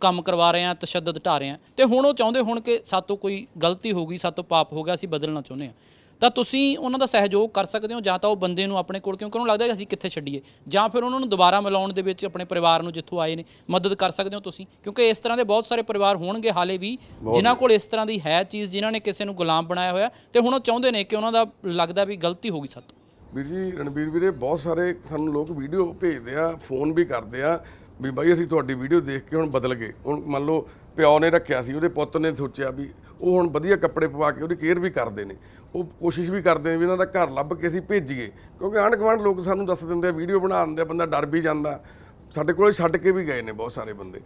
ਕੰਮ ਕਰਵਾ ਰਹੇ ਆ ਤਸ਼ੱਦਦ ਢਾ ਰਹੇ ਆ ਤੇ ਹੁਣ ਉਹ ਚਾਹੁੰਦੇ ਹੁਣ ਕਿ ਸਾਤੋਂ ਕੋਈ ਗਲਤੀ ਹੋ ਗਈ ਸਾਤੋਂ ਪਾਪ ਹੋ ਗਿਆ ਅਸੀਂ ਬਦਲਣਾ ਚਾਹੁੰਦੇ ਆ ਤਾਂ ਤੁਸੀਂ ਉਹਨਾਂ ਦਾ ਸਹਿਯੋਗ ਕਰ ਸਕਦੇ ਹੋ ਜਾਂ ਤਾਂ ਉਹ ਬੰਦੇ ਨੂੰ ਆਪਣੇ ਕੋਲ ਕਿਉਂਕਿ ਉਹਨੂੰ ਲੱਗਦਾ ਕਿ ਅਸੀਂ ਕਿੱਥੇ ਛੱਡੀਏ ਜਾਂ ਫਿਰ ਉਹਨਾਂ ਨੂੰ ਦੁਬਾਰਾ ਮਿਲਾਉਣ ਦੇ ਵਿੱਚ ਆਪਣੇ ਪਰਿਵਾਰ ਨੂੰ ਜਿੱਥੋਂ ਆਏ ਨੇ ਮਦਦ ਕਰ ਸਕਦੇ ਹੋ ਤੁਸੀਂ ਕਿਉਂਕਿ ਇਸ ਤਰ੍ਹਾਂ ਦੇ ਬਹੁਤ ਸਾਰੇ ਪਰਿਵਾਰ ਹੋਣਗੇ ਹਾਲੇ ਵੀ ਜਿਨ੍ਹਾਂ ਕੋਲ ਇਸ ਤਰ੍ਹਾਂ ਦੀ ਹੈ ਚੀਜ਼ ਜਿਨ੍ਹਾਂ ਨੇ ਕਿਸੇ ਨੂੰ ਗੁਲਾਮ ਬਣਾਇਆ ਹੋਇਆ ਤੇ ਹੁਣ ਉਹ ਚਾਹੁੰਦੇ ਨੇ ਕਿ ਉਹਨਾਂ ਦਾ ਲੱਗਦਾ ਵੀ ਗਲਤੀ ਹੋ ਗਈ ਸਾਤੋਂ ਵੀਰ ਜੀ ਰਣਵੀਰ ਵੀਰੇ ਬਹੁਤ ਸਾਰੇ ਸਾਨੂੰ ਲੋਕ ਵੀਡੀਓ ਭੇਜਦੇ ਆ ਫੋਨ ਵੀ ਕਰਦੇ ਆ ਵੀ ਬਾਈ ਅਸੀਂ ਤੁਹਾਡੀ ਵੀਡੀਓ ਦੇਖ ਕੇ ਹੁਣ ਬਦਲ ਗਏ ਹੁਣ ਮੰਨ ਲਓ ਪਿਓ ਨੇ ਰੱਖਿਆ ਸੀ ਉਹਦੇ ਪੁੱਤ ਨੇ ਸੋਚਿਆ ਵੀ ਉਹ ਹੁਣ ਵਧੀਆ ਕੱਪੜੇ ਪਵਾ ਕੇ ਉਹਦੀ ਕੇਅਰ ਵੀ ਕਰਦੇ ਨੇ ਉਹ ਕੋਸ਼ਿਸ਼ ਵੀ ਕਰਦੇ ਨੇ ਵੀ ਇਹਨਾਂ ਦਾ ਘਰ ਲੱਭ ਕੇ ਅਸੀਂ ਭੇਜੀਏ ਕਿਉਂਕਿ ਆਂਢ ਗਵਾਂਡ ਲੋਕ ਸਾਨੂੰ ਦੱਸ ਦਿੰਦੇ ਆ ਵੀਡੀਓ ਬਣਾ ਦਿੰਦੇ ਆ ਬੰਦਾ ਡਰ ਵੀ ਜਾਂਦਾ ਸਾਡੇ ਕੋਲੇ ਛੱਡ ਕੇ ਵੀ ਗਏ ਨੇ ਬਹੁਤ ਸਾਰੇ ਬੰਦੇ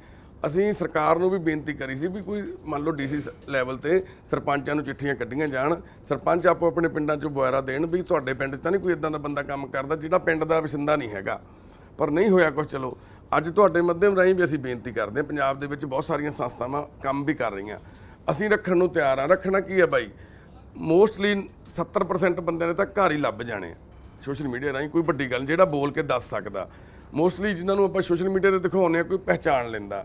ਅਸੀਂ ਸਰਕਾਰ ਨੂੰ ਵੀ ਬੇਨਤੀ ਕਰੀ ਸੀ ਵੀ ਕੋਈ ਮੰਨ ਲਓ ਡੀਸੀ ਲੈਵਲ ਤੇ ਸਰਪੰਚਾਂ ਨੂੰ ਚਿੱਠੀਆਂ ਕੱਢੀਆਂ ਜਾਣ ਸਰਪੰਚ ਆਪੋ ਆਪਣੇ ਪਿੰਡਾਂ 'ਚੋਂ ਬੁਆਇਰਾ ਦੇਣ ਵੀ ਤੁਹਾਡੇ ਪਿੰਡ 'ਚ ਤਾਂ ਨਹੀਂ ਕੋਈ ਇਦਾਂ ਦਾ ਬੰਦਾ ਕੰਮ ਕਰਦਾ ਜਿਹੜਾ ਪਿੰਡ ਦਾ ਵਸਿੰਦਾ ਨਹੀਂ ਹੈਗਾ ਪਰ ਨਹੀਂ ਹੋਇਆ ਕੁਝ ਚਲੋ ਅੱਜ ਤੁਹਾਡੇ ਮੱਧਮ ਰਾਹੀਂ ਵੀ ਅਸੀਂ ਬੇਨਤੀ ਕਰਦੇ ਹਾਂ ਪੰਜਾਬ ਦੇ ਵਿੱਚ ਬਹੁਤ ਸਾਰੀਆਂ ਸੰਸਥਾਵਾਂ ਕੰਮ ਵੀ ਕਰ ਰਹੀਆਂ ਅਸੀਂ ਰੱਖਣ ਨੂੰ ਤਿਆਰ ਆ ਰੱਖਣਾ ਕੀ ਹੈ ਬਾਈ ਮੋਸਟਲੀ 70% ਬੰਦਿਆਂ ਨੇ ਤਾਂ ਘਰ ਹੀ ਲੱਭ ਜਾਣੇ ਆ ਸੋਸ਼ਲ ਮੀਡੀਆ ਰਾਹੀਂ ਕੋਈ ਵੱਡੀ ਗੱਲ ਜਿਹੜਾ ਬੋਲ ਕੇ ਦੱਸ ਸਕਦਾ ਮੋਸਟਲੀ ਜਿਨ੍ਹਾਂ ਨੂੰ ਆਪਾਂ ਸੋਸ਼ਲ ਮੀਡੀਆ ਤੇ ਦਿਖਾਉਂਦੇ ਆ ਕੋਈ ਪਹਿਚਾਣ ਲੈਂਦਾ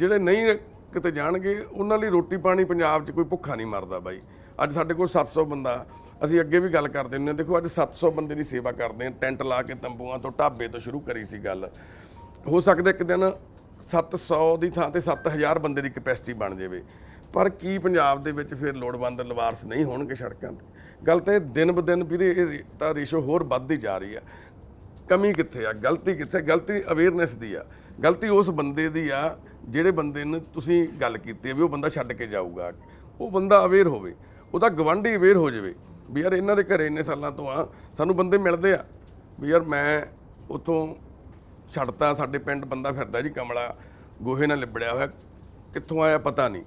ਜਿਹੜੇ ਨਹੀਂ ਕਿਤੇ ਜਾਣਗੇ ਉਹਨਾਂ ਲਈ ਰੋਟੀ ਪਾਣੀ ਪੰਜਾਬ 'ਚ ਕੋਈ ਭੁੱਖਾ ਨਹੀਂ ਮਰਦਾ ਬਾਈ ਅੱਜ ਸਾਡੇ ਕੋਲ 700 ਬੰਦਾ ਅਸੀਂ ਅੱਗੇ ਵੀ ਗੱਲ ਕਰਦੇ ਹੁੰਦੇ ਦੇਖੋ ਅੱਜ 700 ਬੰਦੇ ਦੀ ਸੇਵਾ ਕਰਦੇ ਆ ਟੈਂਟ ਲਾ ਕੇ ਤੰਬੂਆਂ ਤੋਂ ਢਾਬੇ ਤੋਂ ਸ਼ੁਰੂ ਕਰੀ ਸੀ ਗੱਲ ਹੋ ਸਕਦਾ ਇੱਕ ਦਿਨ 700 ਦੀ ਥਾਂ ਤੇ 7000 ਬੰਦੇ ਦੀ ਕਪੈਸਿਟੀ ਬਣ ਜਾਵੇ ਪਰ ਕੀ ਪੰਜਾਬ ਦੇ ਵਿੱਚ ਫਿਰ ਲੋੜਵੰਦ ਲਵਾਰਸ ਨਹੀਂ ਹੋਣਗੇ ਸੜਕਾਂ ਤੇ ਗੱਲ ਤੇ ਦਿਨ ਬ ਦਿਨ ਵੀ ਇਹ ਤਾਂ ਰੇਸ਼ੋ ਹੋਰ ਵੱਧਦੀ ਜਾ ਰਹੀ ਆ ਕਮੀ ਕਿੱਥੇ ਆ ਗਲਤੀ ਕਿੱਥੇ ਗਲਤੀ ਅਵੇਅਰਨੈਸ ਦੀ ਆ ਗਲਤੀ ਉਸ ਬੰਦੇ ਦੀ ਆ ਜਿਹੜੇ ਬੰਦੇ ਨੂੰ ਤੁਸੀਂ ਗੱਲ ਕੀਤੀ ਵੀ ਉਹ ਬੰਦਾ ਛੱਡ ਕੇ ਜਾਊਗਾ ਉਹ ਬੰਦਾ ਅਵੇਅਰ ਹੋਵੇ ਉਹਦਾ ਗਵੰਡੀ ਅਵੇਅਰ ਹੋ ਜਾਵੇ ਵੀ ਯਾਰ ਇਹਨਾਂ ਦੇ ਘਰੇ ਇੰਨੇ ਸਾਲਾਂ ਤੋਂ ਆ ਸਾਨੂੰ ਬੰਦੇ ਮਿਲਦੇ ਆ ਵੀ ਯਾਰ ਮੈਂ ਉਥੋਂ ਛੱਡਤਾ ਸਾਡੇ ਪਿੰਡ ਬੰਦਾ ਫਿਰਦਾ ਜੀ ਕਮਲਾ ਗੋਹੇ ਨਾਲ ਲਿਬੜਿਆ ਹੋਇਆ ਕਿੱਥੋਂ ਆਇਆ ਪਤਾ ਨਹੀਂ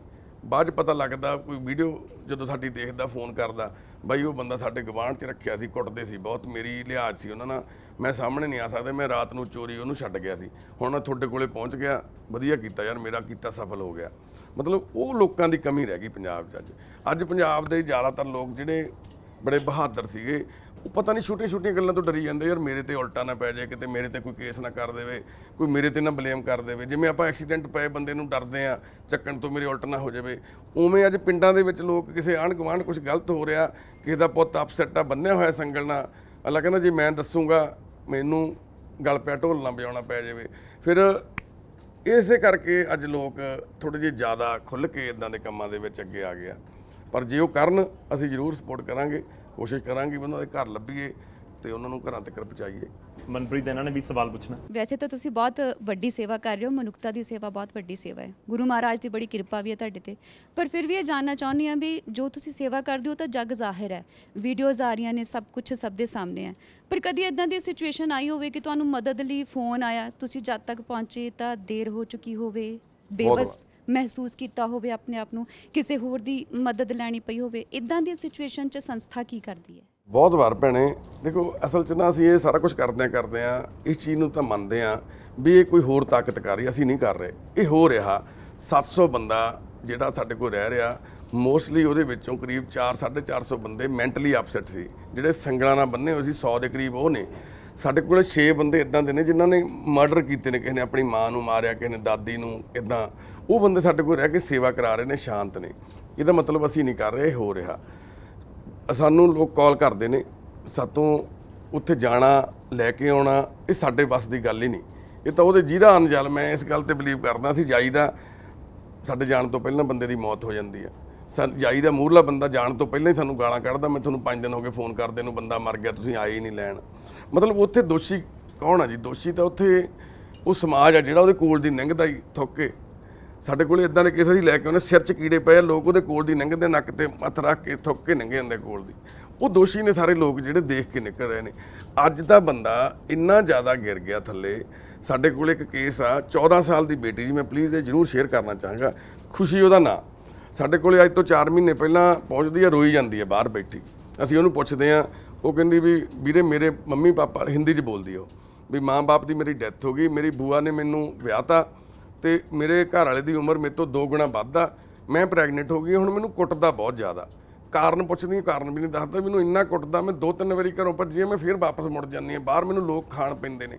ਬਾਅਦ ਚ ਪਤਾ ਲੱਗਦਾ ਕੋਈ ਵੀਡੀਓ ਜਦੋਂ ਸਾਡੀ ਦੇਖਦਾ ਫੋਨ ਕਰਦਾ ਬਾਈ ਉਹ ਬੰਦਾ ਸਾਡੇ ਗਵਾਂਢ 'ਚ ਰੱਖਿਆ ਸੀ ਕੁੱਟਦੇ ਸੀ ਬਹੁਤ ਮੇਰੀ ਲਿਹਾਜ਼ ਸੀ ਉਹਨਾਂ ਨਾਲ ਮੈਂ ਸਾਹਮਣੇ ਨਹੀਂ ਆ ਸਕਦਾ ਮੈਂ ਰਾਤ ਨੂੰ ਚੋਰੀ ਉਹਨੂੰ ਛੱਡ ਗਿਆ ਸੀ ਹੁਣ ਤੁਹਾਡੇ ਕੋਲੇ ਪਹੁੰਚ ਗਿਆ ਵਧੀਆ ਕੀਤਾ ਯਾਰ ਮੇਰਾ ਕੀਤਾ ਸਫਲ ਹੋ ਗਿਆ ਮਤਲਬ ਉਹ ਲੋਕਾਂ ਦੀ ਕਮੀ ਰਹਿ ਗਈ ਪੰਜਾਬ 'ਚ ਅੱਜ ਅੱਜ ਪੰਜਾਬ ਦੇ ਜ਼ਿਆਦਾਤਰ ਲੋਕ ਜਿਹੜੇ ਬੜੇ ਬਹਾਦਰ ਸੀਗੇ ਉਹ ਪਤਾ ਨਹੀਂ ਛੋਟੇ ਛੋਟੀਆਂ ਗੱਲਾਂ ਤੋਂ ਡਰੀ ਜਾਂਦੇ ਯਾਰ ਮੇਰੇ ਤੇ ਉਲਟਾ ਨਾ ਪੈ ਜਾਏ ਕਿਤੇ ਮੇਰੇ ਤੇ ਕੋਈ ਕੇਸ ਨਾ ਕਰ ਦੇਵੇ ਕੋਈ ਮੇਰੇ ਤੇ ਨਾ ਬਲੇਮ ਕਰ ਦੇਵੇ ਜਿਵੇਂ ਆਪਾਂ ਐਕਸੀਡੈਂਟ ਪਏ ਬੰਦੇ ਨੂੰ ਡਰਦੇ ਆ ਚੱਕਣ ਤੋਂ ਮੇਰੇ ਉਲਟਾ ਨਾ ਹੋ ਜਾਵੇ ਉਵੇਂ ਅੱਜ ਪਿੰਡਾਂ ਦੇ ਵਿੱਚ ਲੋਕ ਕਿਸੇ ਆਂਢ ਗਵਾਂਢ ਕੁਝ ਗਲਤ ਹੋ ਰਿਹਾ ਕਿਸੇ ਦਾ ਪੁੱਤ ਅਪਸੈਟ ਆ ਬੰਨਿਆ ਹੋਇਆ ਸੰਗਲ ਨਾਲ ਅੱਲਾ ਕਹਿੰਦਾ ਜੀ ਮੈਂ ਦੱਸੂਗਾ ਮੈਨੂੰ ਗਲ ਪਿਆ ਢੋਲ ਨਾ ਵਜਾਉਣਾ ਪੈ ਜਾਵੇ ਫਿਰ ਇਸੇ ਕਰਕੇ ਅੱਜ ਲੋਕ ਥੋੜੇ ਜਿਹਾ ਜ਼ਿਆਦਾ ਖੁੱਲ ਕੇ ਇਦਾਂ ਦੇ ਕੰਮਾਂ ਦੇ ਵਿੱਚ ਅੱਗੇ ਆ ਗਏ ਪਰ ਜੇ ਉਹ ਕਰਨ ਅਸੀਂ ਜ਼ਰੂਰ ਸਪੋਰਟ ਕਰਾਂਗੇ ਕੋਸ਼ਿਸ਼ ਕਰਾਂਗੇ ਉਹਨਾਂ ਦੇ ਘਰ ਲੱਭੀਏ ਤੇ ਉਹਨਾਂ ਨੂੰ ਘਰਾਂ ਤੱਕ ਪਹੁੰਚਾਈਏ ਮਨਪ੍ਰੀਤ ਇਹਨਾਂ ਨੇ ਵੀ ਸਵਾਲ ਪੁੱਛਣਾ ਵੈਸੇ ਤਾਂ ਤੁਸੀਂ ਬਹੁਤ ਵੱਡੀ ਸੇਵਾ ਕਰ ਰਹੇ ਹੋ ਮਨੁੱਖਤਾ ਦੀ ਸੇਵਾ ਬਹੁਤ ਵੱਡੀ ਸੇਵਾ ਹੈ ਗੁਰੂ ਮਹਾਰਾਜ ਦੀ ਬੜੀ ਕਿਰਪਾ ਵੀ ਹੈ ਤੁਹਾਡੇ ਤੇ ਪਰ ਫਿਰ ਵੀ ਇਹ ਜਾਨਣਾ ਚਾਹੁੰਦੀ ਆ ਵੀ ਜੋ ਤੁਸੀਂ ਸੇਵਾ ਕਰਦੇ ਹੋ ਤਾਂ ਜੱਗ ਜ਼ਾਹਿਰ ਹੈ ਵੀਡੀਓਜ਼ ਆ ਰਹੀਆਂ ਨੇ ਸਭ ਕੁਝ ਸਭ ਦੇ ਸਾਹਮਣੇ ਹੈ ਪਰ ਕਦੀ ਇਦਾਂ ਦੀ ਸਿਚੁਏਸ਼ਨ ਆਈ ਹੋਵੇ ਕਿ ਤੁਹਾਨੂੰ ਮਦਦ ਲਈ ਫੋਨ ਆਇਆ ਤੁਸੀਂ ਜਦ ਤੱਕ ਪਹੁੰਚੇ ਤਾਂ ਦੇਰ ਹੋ ਚੁੱਕੀ ਹੋਵੇ ਬੇਵਸ ਮਹਿਸੂਸ ਕੀਤਾ ਹੋਵੇ ਆਪਣੇ ਆਪ ਨੂੰ ਕਿਸੇ ਹੋਰ ਦੀ ਮਦਦ ਲੈਣੀ ਪਈ ਹੋਵੇ ਇਦਾਂ ਦੀ ਸਿਚੁਏਸ਼ਨ 'ਚ ਸੰਸਥਾ ਕੀ ਕਰਦੀ ਹੈ ਬਹੁਤ ਵਾਰ ਭੈਣੇ ਦੇਖੋ ਅਸਲ 'ਚ ਨਾ ਅਸੀਂ ਇਹ ਸਾਰਾ ਕੁਝ ਕਰਦੇ ਆ ਕਰਦੇ ਆ ਇਸ ਚੀਜ਼ ਨੂੰ ਤਾਂ ਮੰਨਦੇ ਆ ਵੀ ਇਹ ਕੋਈ ਹੋਰ ਤਾਕਤ ਕਰ ਰਹੀ ਅਸੀਂ ਨਹੀਂ ਕਰ ਰਹੇ ਇਹ ਹੋ ਰਿਹਾ 700 ਬੰਦਾ ਜਿਹੜਾ ਸਾਡੇ ਕੋਲ ਰਹਿ ਰਿਹਾ ਮੋਸਟਲੀ ਉਹਦੇ ਵਿੱਚੋਂ ਕਰੀਬ 4 450 ਬੰਦੇ ਮੈਂਟਲੀ ਅਪਸੈਟ ਸੀ ਜਿਹੜੇ ਸੰਗਲਾਂ ਨਾਲ ਬੰਨੇ ਹੋਏ ਸੀ 100 ਦੇ ਕਰੀਬ ਉਹ ਨੇ ਸਾਡੇ ਕੋਲ 6 ਬੰਦੇ ਇਦਾਂ ਦੇ ਨੇ ਜਿਨ੍ਹਾਂ ਨੇ ਮਰਡਰ ਕੀਤੇ ਨੇ ਕਿਸੇ ਨੇ ਆਪਣੀ ਮਾਂ ਨੂੰ ਮਾਰਿਆ ਕਿਸੇ ਨੇ ਦਾਦੀ ਨੂੰ ਇਦਾਂ ਉਹ ਬੰਦੇ ਸਾਡੇ ਕੋਲ ਰਹਿ ਕੇ ਸੇਵਾ ਕਰਾ ਰਹੇ ਨੇ ਸ਼ਾਂਤ ਨੇ ਇਹਦਾ ਮਤਲਬ ਅਸੀਂ ਨਹੀਂ ਕਰ ਰਹੇ ਹੋ ਰਿਹਾ ਸਾਨੂੰ ਲੋਕ ਕਾਲ ਕਰਦੇ ਨੇ ਸਾਤੋਂ ਉੱਥੇ ਜਾਣਾ ਲੈ ਕੇ ਆਉਣਾ ਇਹ ਸਾਡੇ ਬਸ ਦੀ ਗੱਲ ਹੀ ਨਹੀਂ ਇਹ ਤਾਂ ਉਹਦੇ ਜਿਹਦਾ ਅਨਜਲ ਮੈਂ ਇਸ ਗੱਲ ਤੇ ਬਲੀਵ ਕਰਦਾ ਸੀ ਜਾਈਦਾ ਸਾਡੇ ਜਾਣ ਤੋਂ ਪਹਿਲਾਂ ਬੰਦੇ ਦੀ ਮੌਤ ਹੋ ਜਾਂਦੀ ਆ ਸਾਨੂੰ ਜਾਈਦਾ ਮੂਰਲਾ ਬੰਦਾ ਜਾਣ ਤੋਂ ਪਹਿਲਾਂ ਹੀ ਸਾਨੂੰ ਗਾਲਾਂ ਕੱਢਦਾ ਮੈਂ ਤੁਹਾਨੂੰ 5 ਦਿਨ ਹੋ ਗਏ ਫੋਨ ਕਰਦੇ ਨੂੰ ਬੰਦਾ ਮਰ ਗਿਆ ਤੁਸੀਂ ਆਏ ਹੀ ਨਹੀਂ ਲੈਣ ਮਤਲਬ ਉੱਥੇ ਦੋਸ਼ੀ ਕੌਣ ਆ ਜੀ ਦੋਸ਼ੀ ਤਾਂ ਉੱਥੇ ਉਹ ਸਮਾਜ ਆ ਜਿਹੜਾ ਉਹਦੇ ਕੋਲ ਦੀ ਨਿੰਗਦਾ ਹੀ ਸਾਡੇ ਕੋਲੇ ਇਦਾਂ ਦੇ ਕੇਸ ਅਸੀਂ ਲੈ ਕੇ ਆਉਂਦੇ ਸਿਰ 'ਚ ਕੀੜੇ ਪਏ ਲੋਕ ਉਹਦੇ ਕੋਲ ਦੀ ਦੇ ਨੱਕ ਤੇ ਮੱਥ ਰੱਖ ਕੇ ਥੁੱਕ ਕੇ ਨੰਗੇ ਹੁੰਦੇ ਕੋਲ ਦੀ ਉਹ ਦੋਸ਼ੀ ਨੇ ਸਾਰੇ ਲੋਕ ਜਿਹੜੇ ਦੇਖ ਕੇ ਨਿਕਲ ਰਹੇ ਨੇ ਅੱਜ ਦਾ ਬੰਦਾ ਇੰਨਾ ਜ਼ਿਆਦਾ ਗਿਰ ਗਿਆ ਥੱਲੇ ਸਾਡੇ ਕੋਲ ਇੱਕ ਕੇਸ ਆ 14 ਸਾਲ ਦੀ ਬੇਟੀ ਜੀ ਮੈਂ ਪਲੀਜ਼ ਇਹ ਜ਼ਰੂਰ ਸ਼ੇਅਰ ਕਰਨਾ ਚਾਹਾਂਗਾ ਖੁਸ਼ੀ ਉਹਦਾ ਨਾਂ ਸਾਡੇ ਕੋਲੇ ਅੱਜ ਤੋਂ 4 ਮਹੀਨੇ ਪਹਿਲਾਂ ਪਹੁੰਚਦੀ ਆ ਰੋਈ ਜਾਂਦੀ ਆ ਬਾਹਰ ਬੈਠੀ ਅਸੀਂ ਉਹਨੂੰ ਪੁੱਛਦੇ ਆ ਉਹ ਕਹਿੰਦੀ ਵੀ ਵੀਰੇ ਮੇਰੇ ਮੰਮੀ ਪਾਪਾ ਹਿੰਦੀ 'ਚ ਬੋਲਦੀ ਉਹ ਵੀ ਮਾਂ-ਬਾਪ ਦੀ ਮੇਰੀ ਡੈਥ ਹੋ ਗਈ ਮੇਰੀ ਬੂਆ ਨੇ ਮੈਨੂੰ ਵਿਆਹਤਾ ਤੇ ਮੇਰੇ ਘਰ ਵਾਲੇ ਦੀ ਉਮਰ ਮੇਰੇ ਤੋਂ 2 ਗੁਣਾ ਵੱਧ ਆ ਮੈਂ ਪ੍ਰੈਗਨੈਂਟ ਹੋ ਗਈ ਹੁਣ ਮੈਨੂੰ ਕੁੱਟਦਾ ਬਹੁਤ ਜ਼ਿਆਦਾ ਕਾਰਨ ਪੁੱਛਦੀ ਹਾਂ ਕਾਰਨ ਵੀ ਨਹੀਂ ਦੱਸਦਾ ਮੈਨੂੰ ਇੰਨਾ ਕੁੱਟਦਾ ਮੈਂ ਦੋ ਤਿੰਨ ਵਾਰੀ ਘਰੋਂ ਭੱਜੀ ਮੈਂ ਫਿਰ ਵਾਪਸ ਮੁੜ ਜਾਂਦੀ ਹਾਂ ਬਾਹਰ ਮੈਨੂੰ ਲੋਕ ਖਾਣ ਪੈਂਦੇ ਨੇ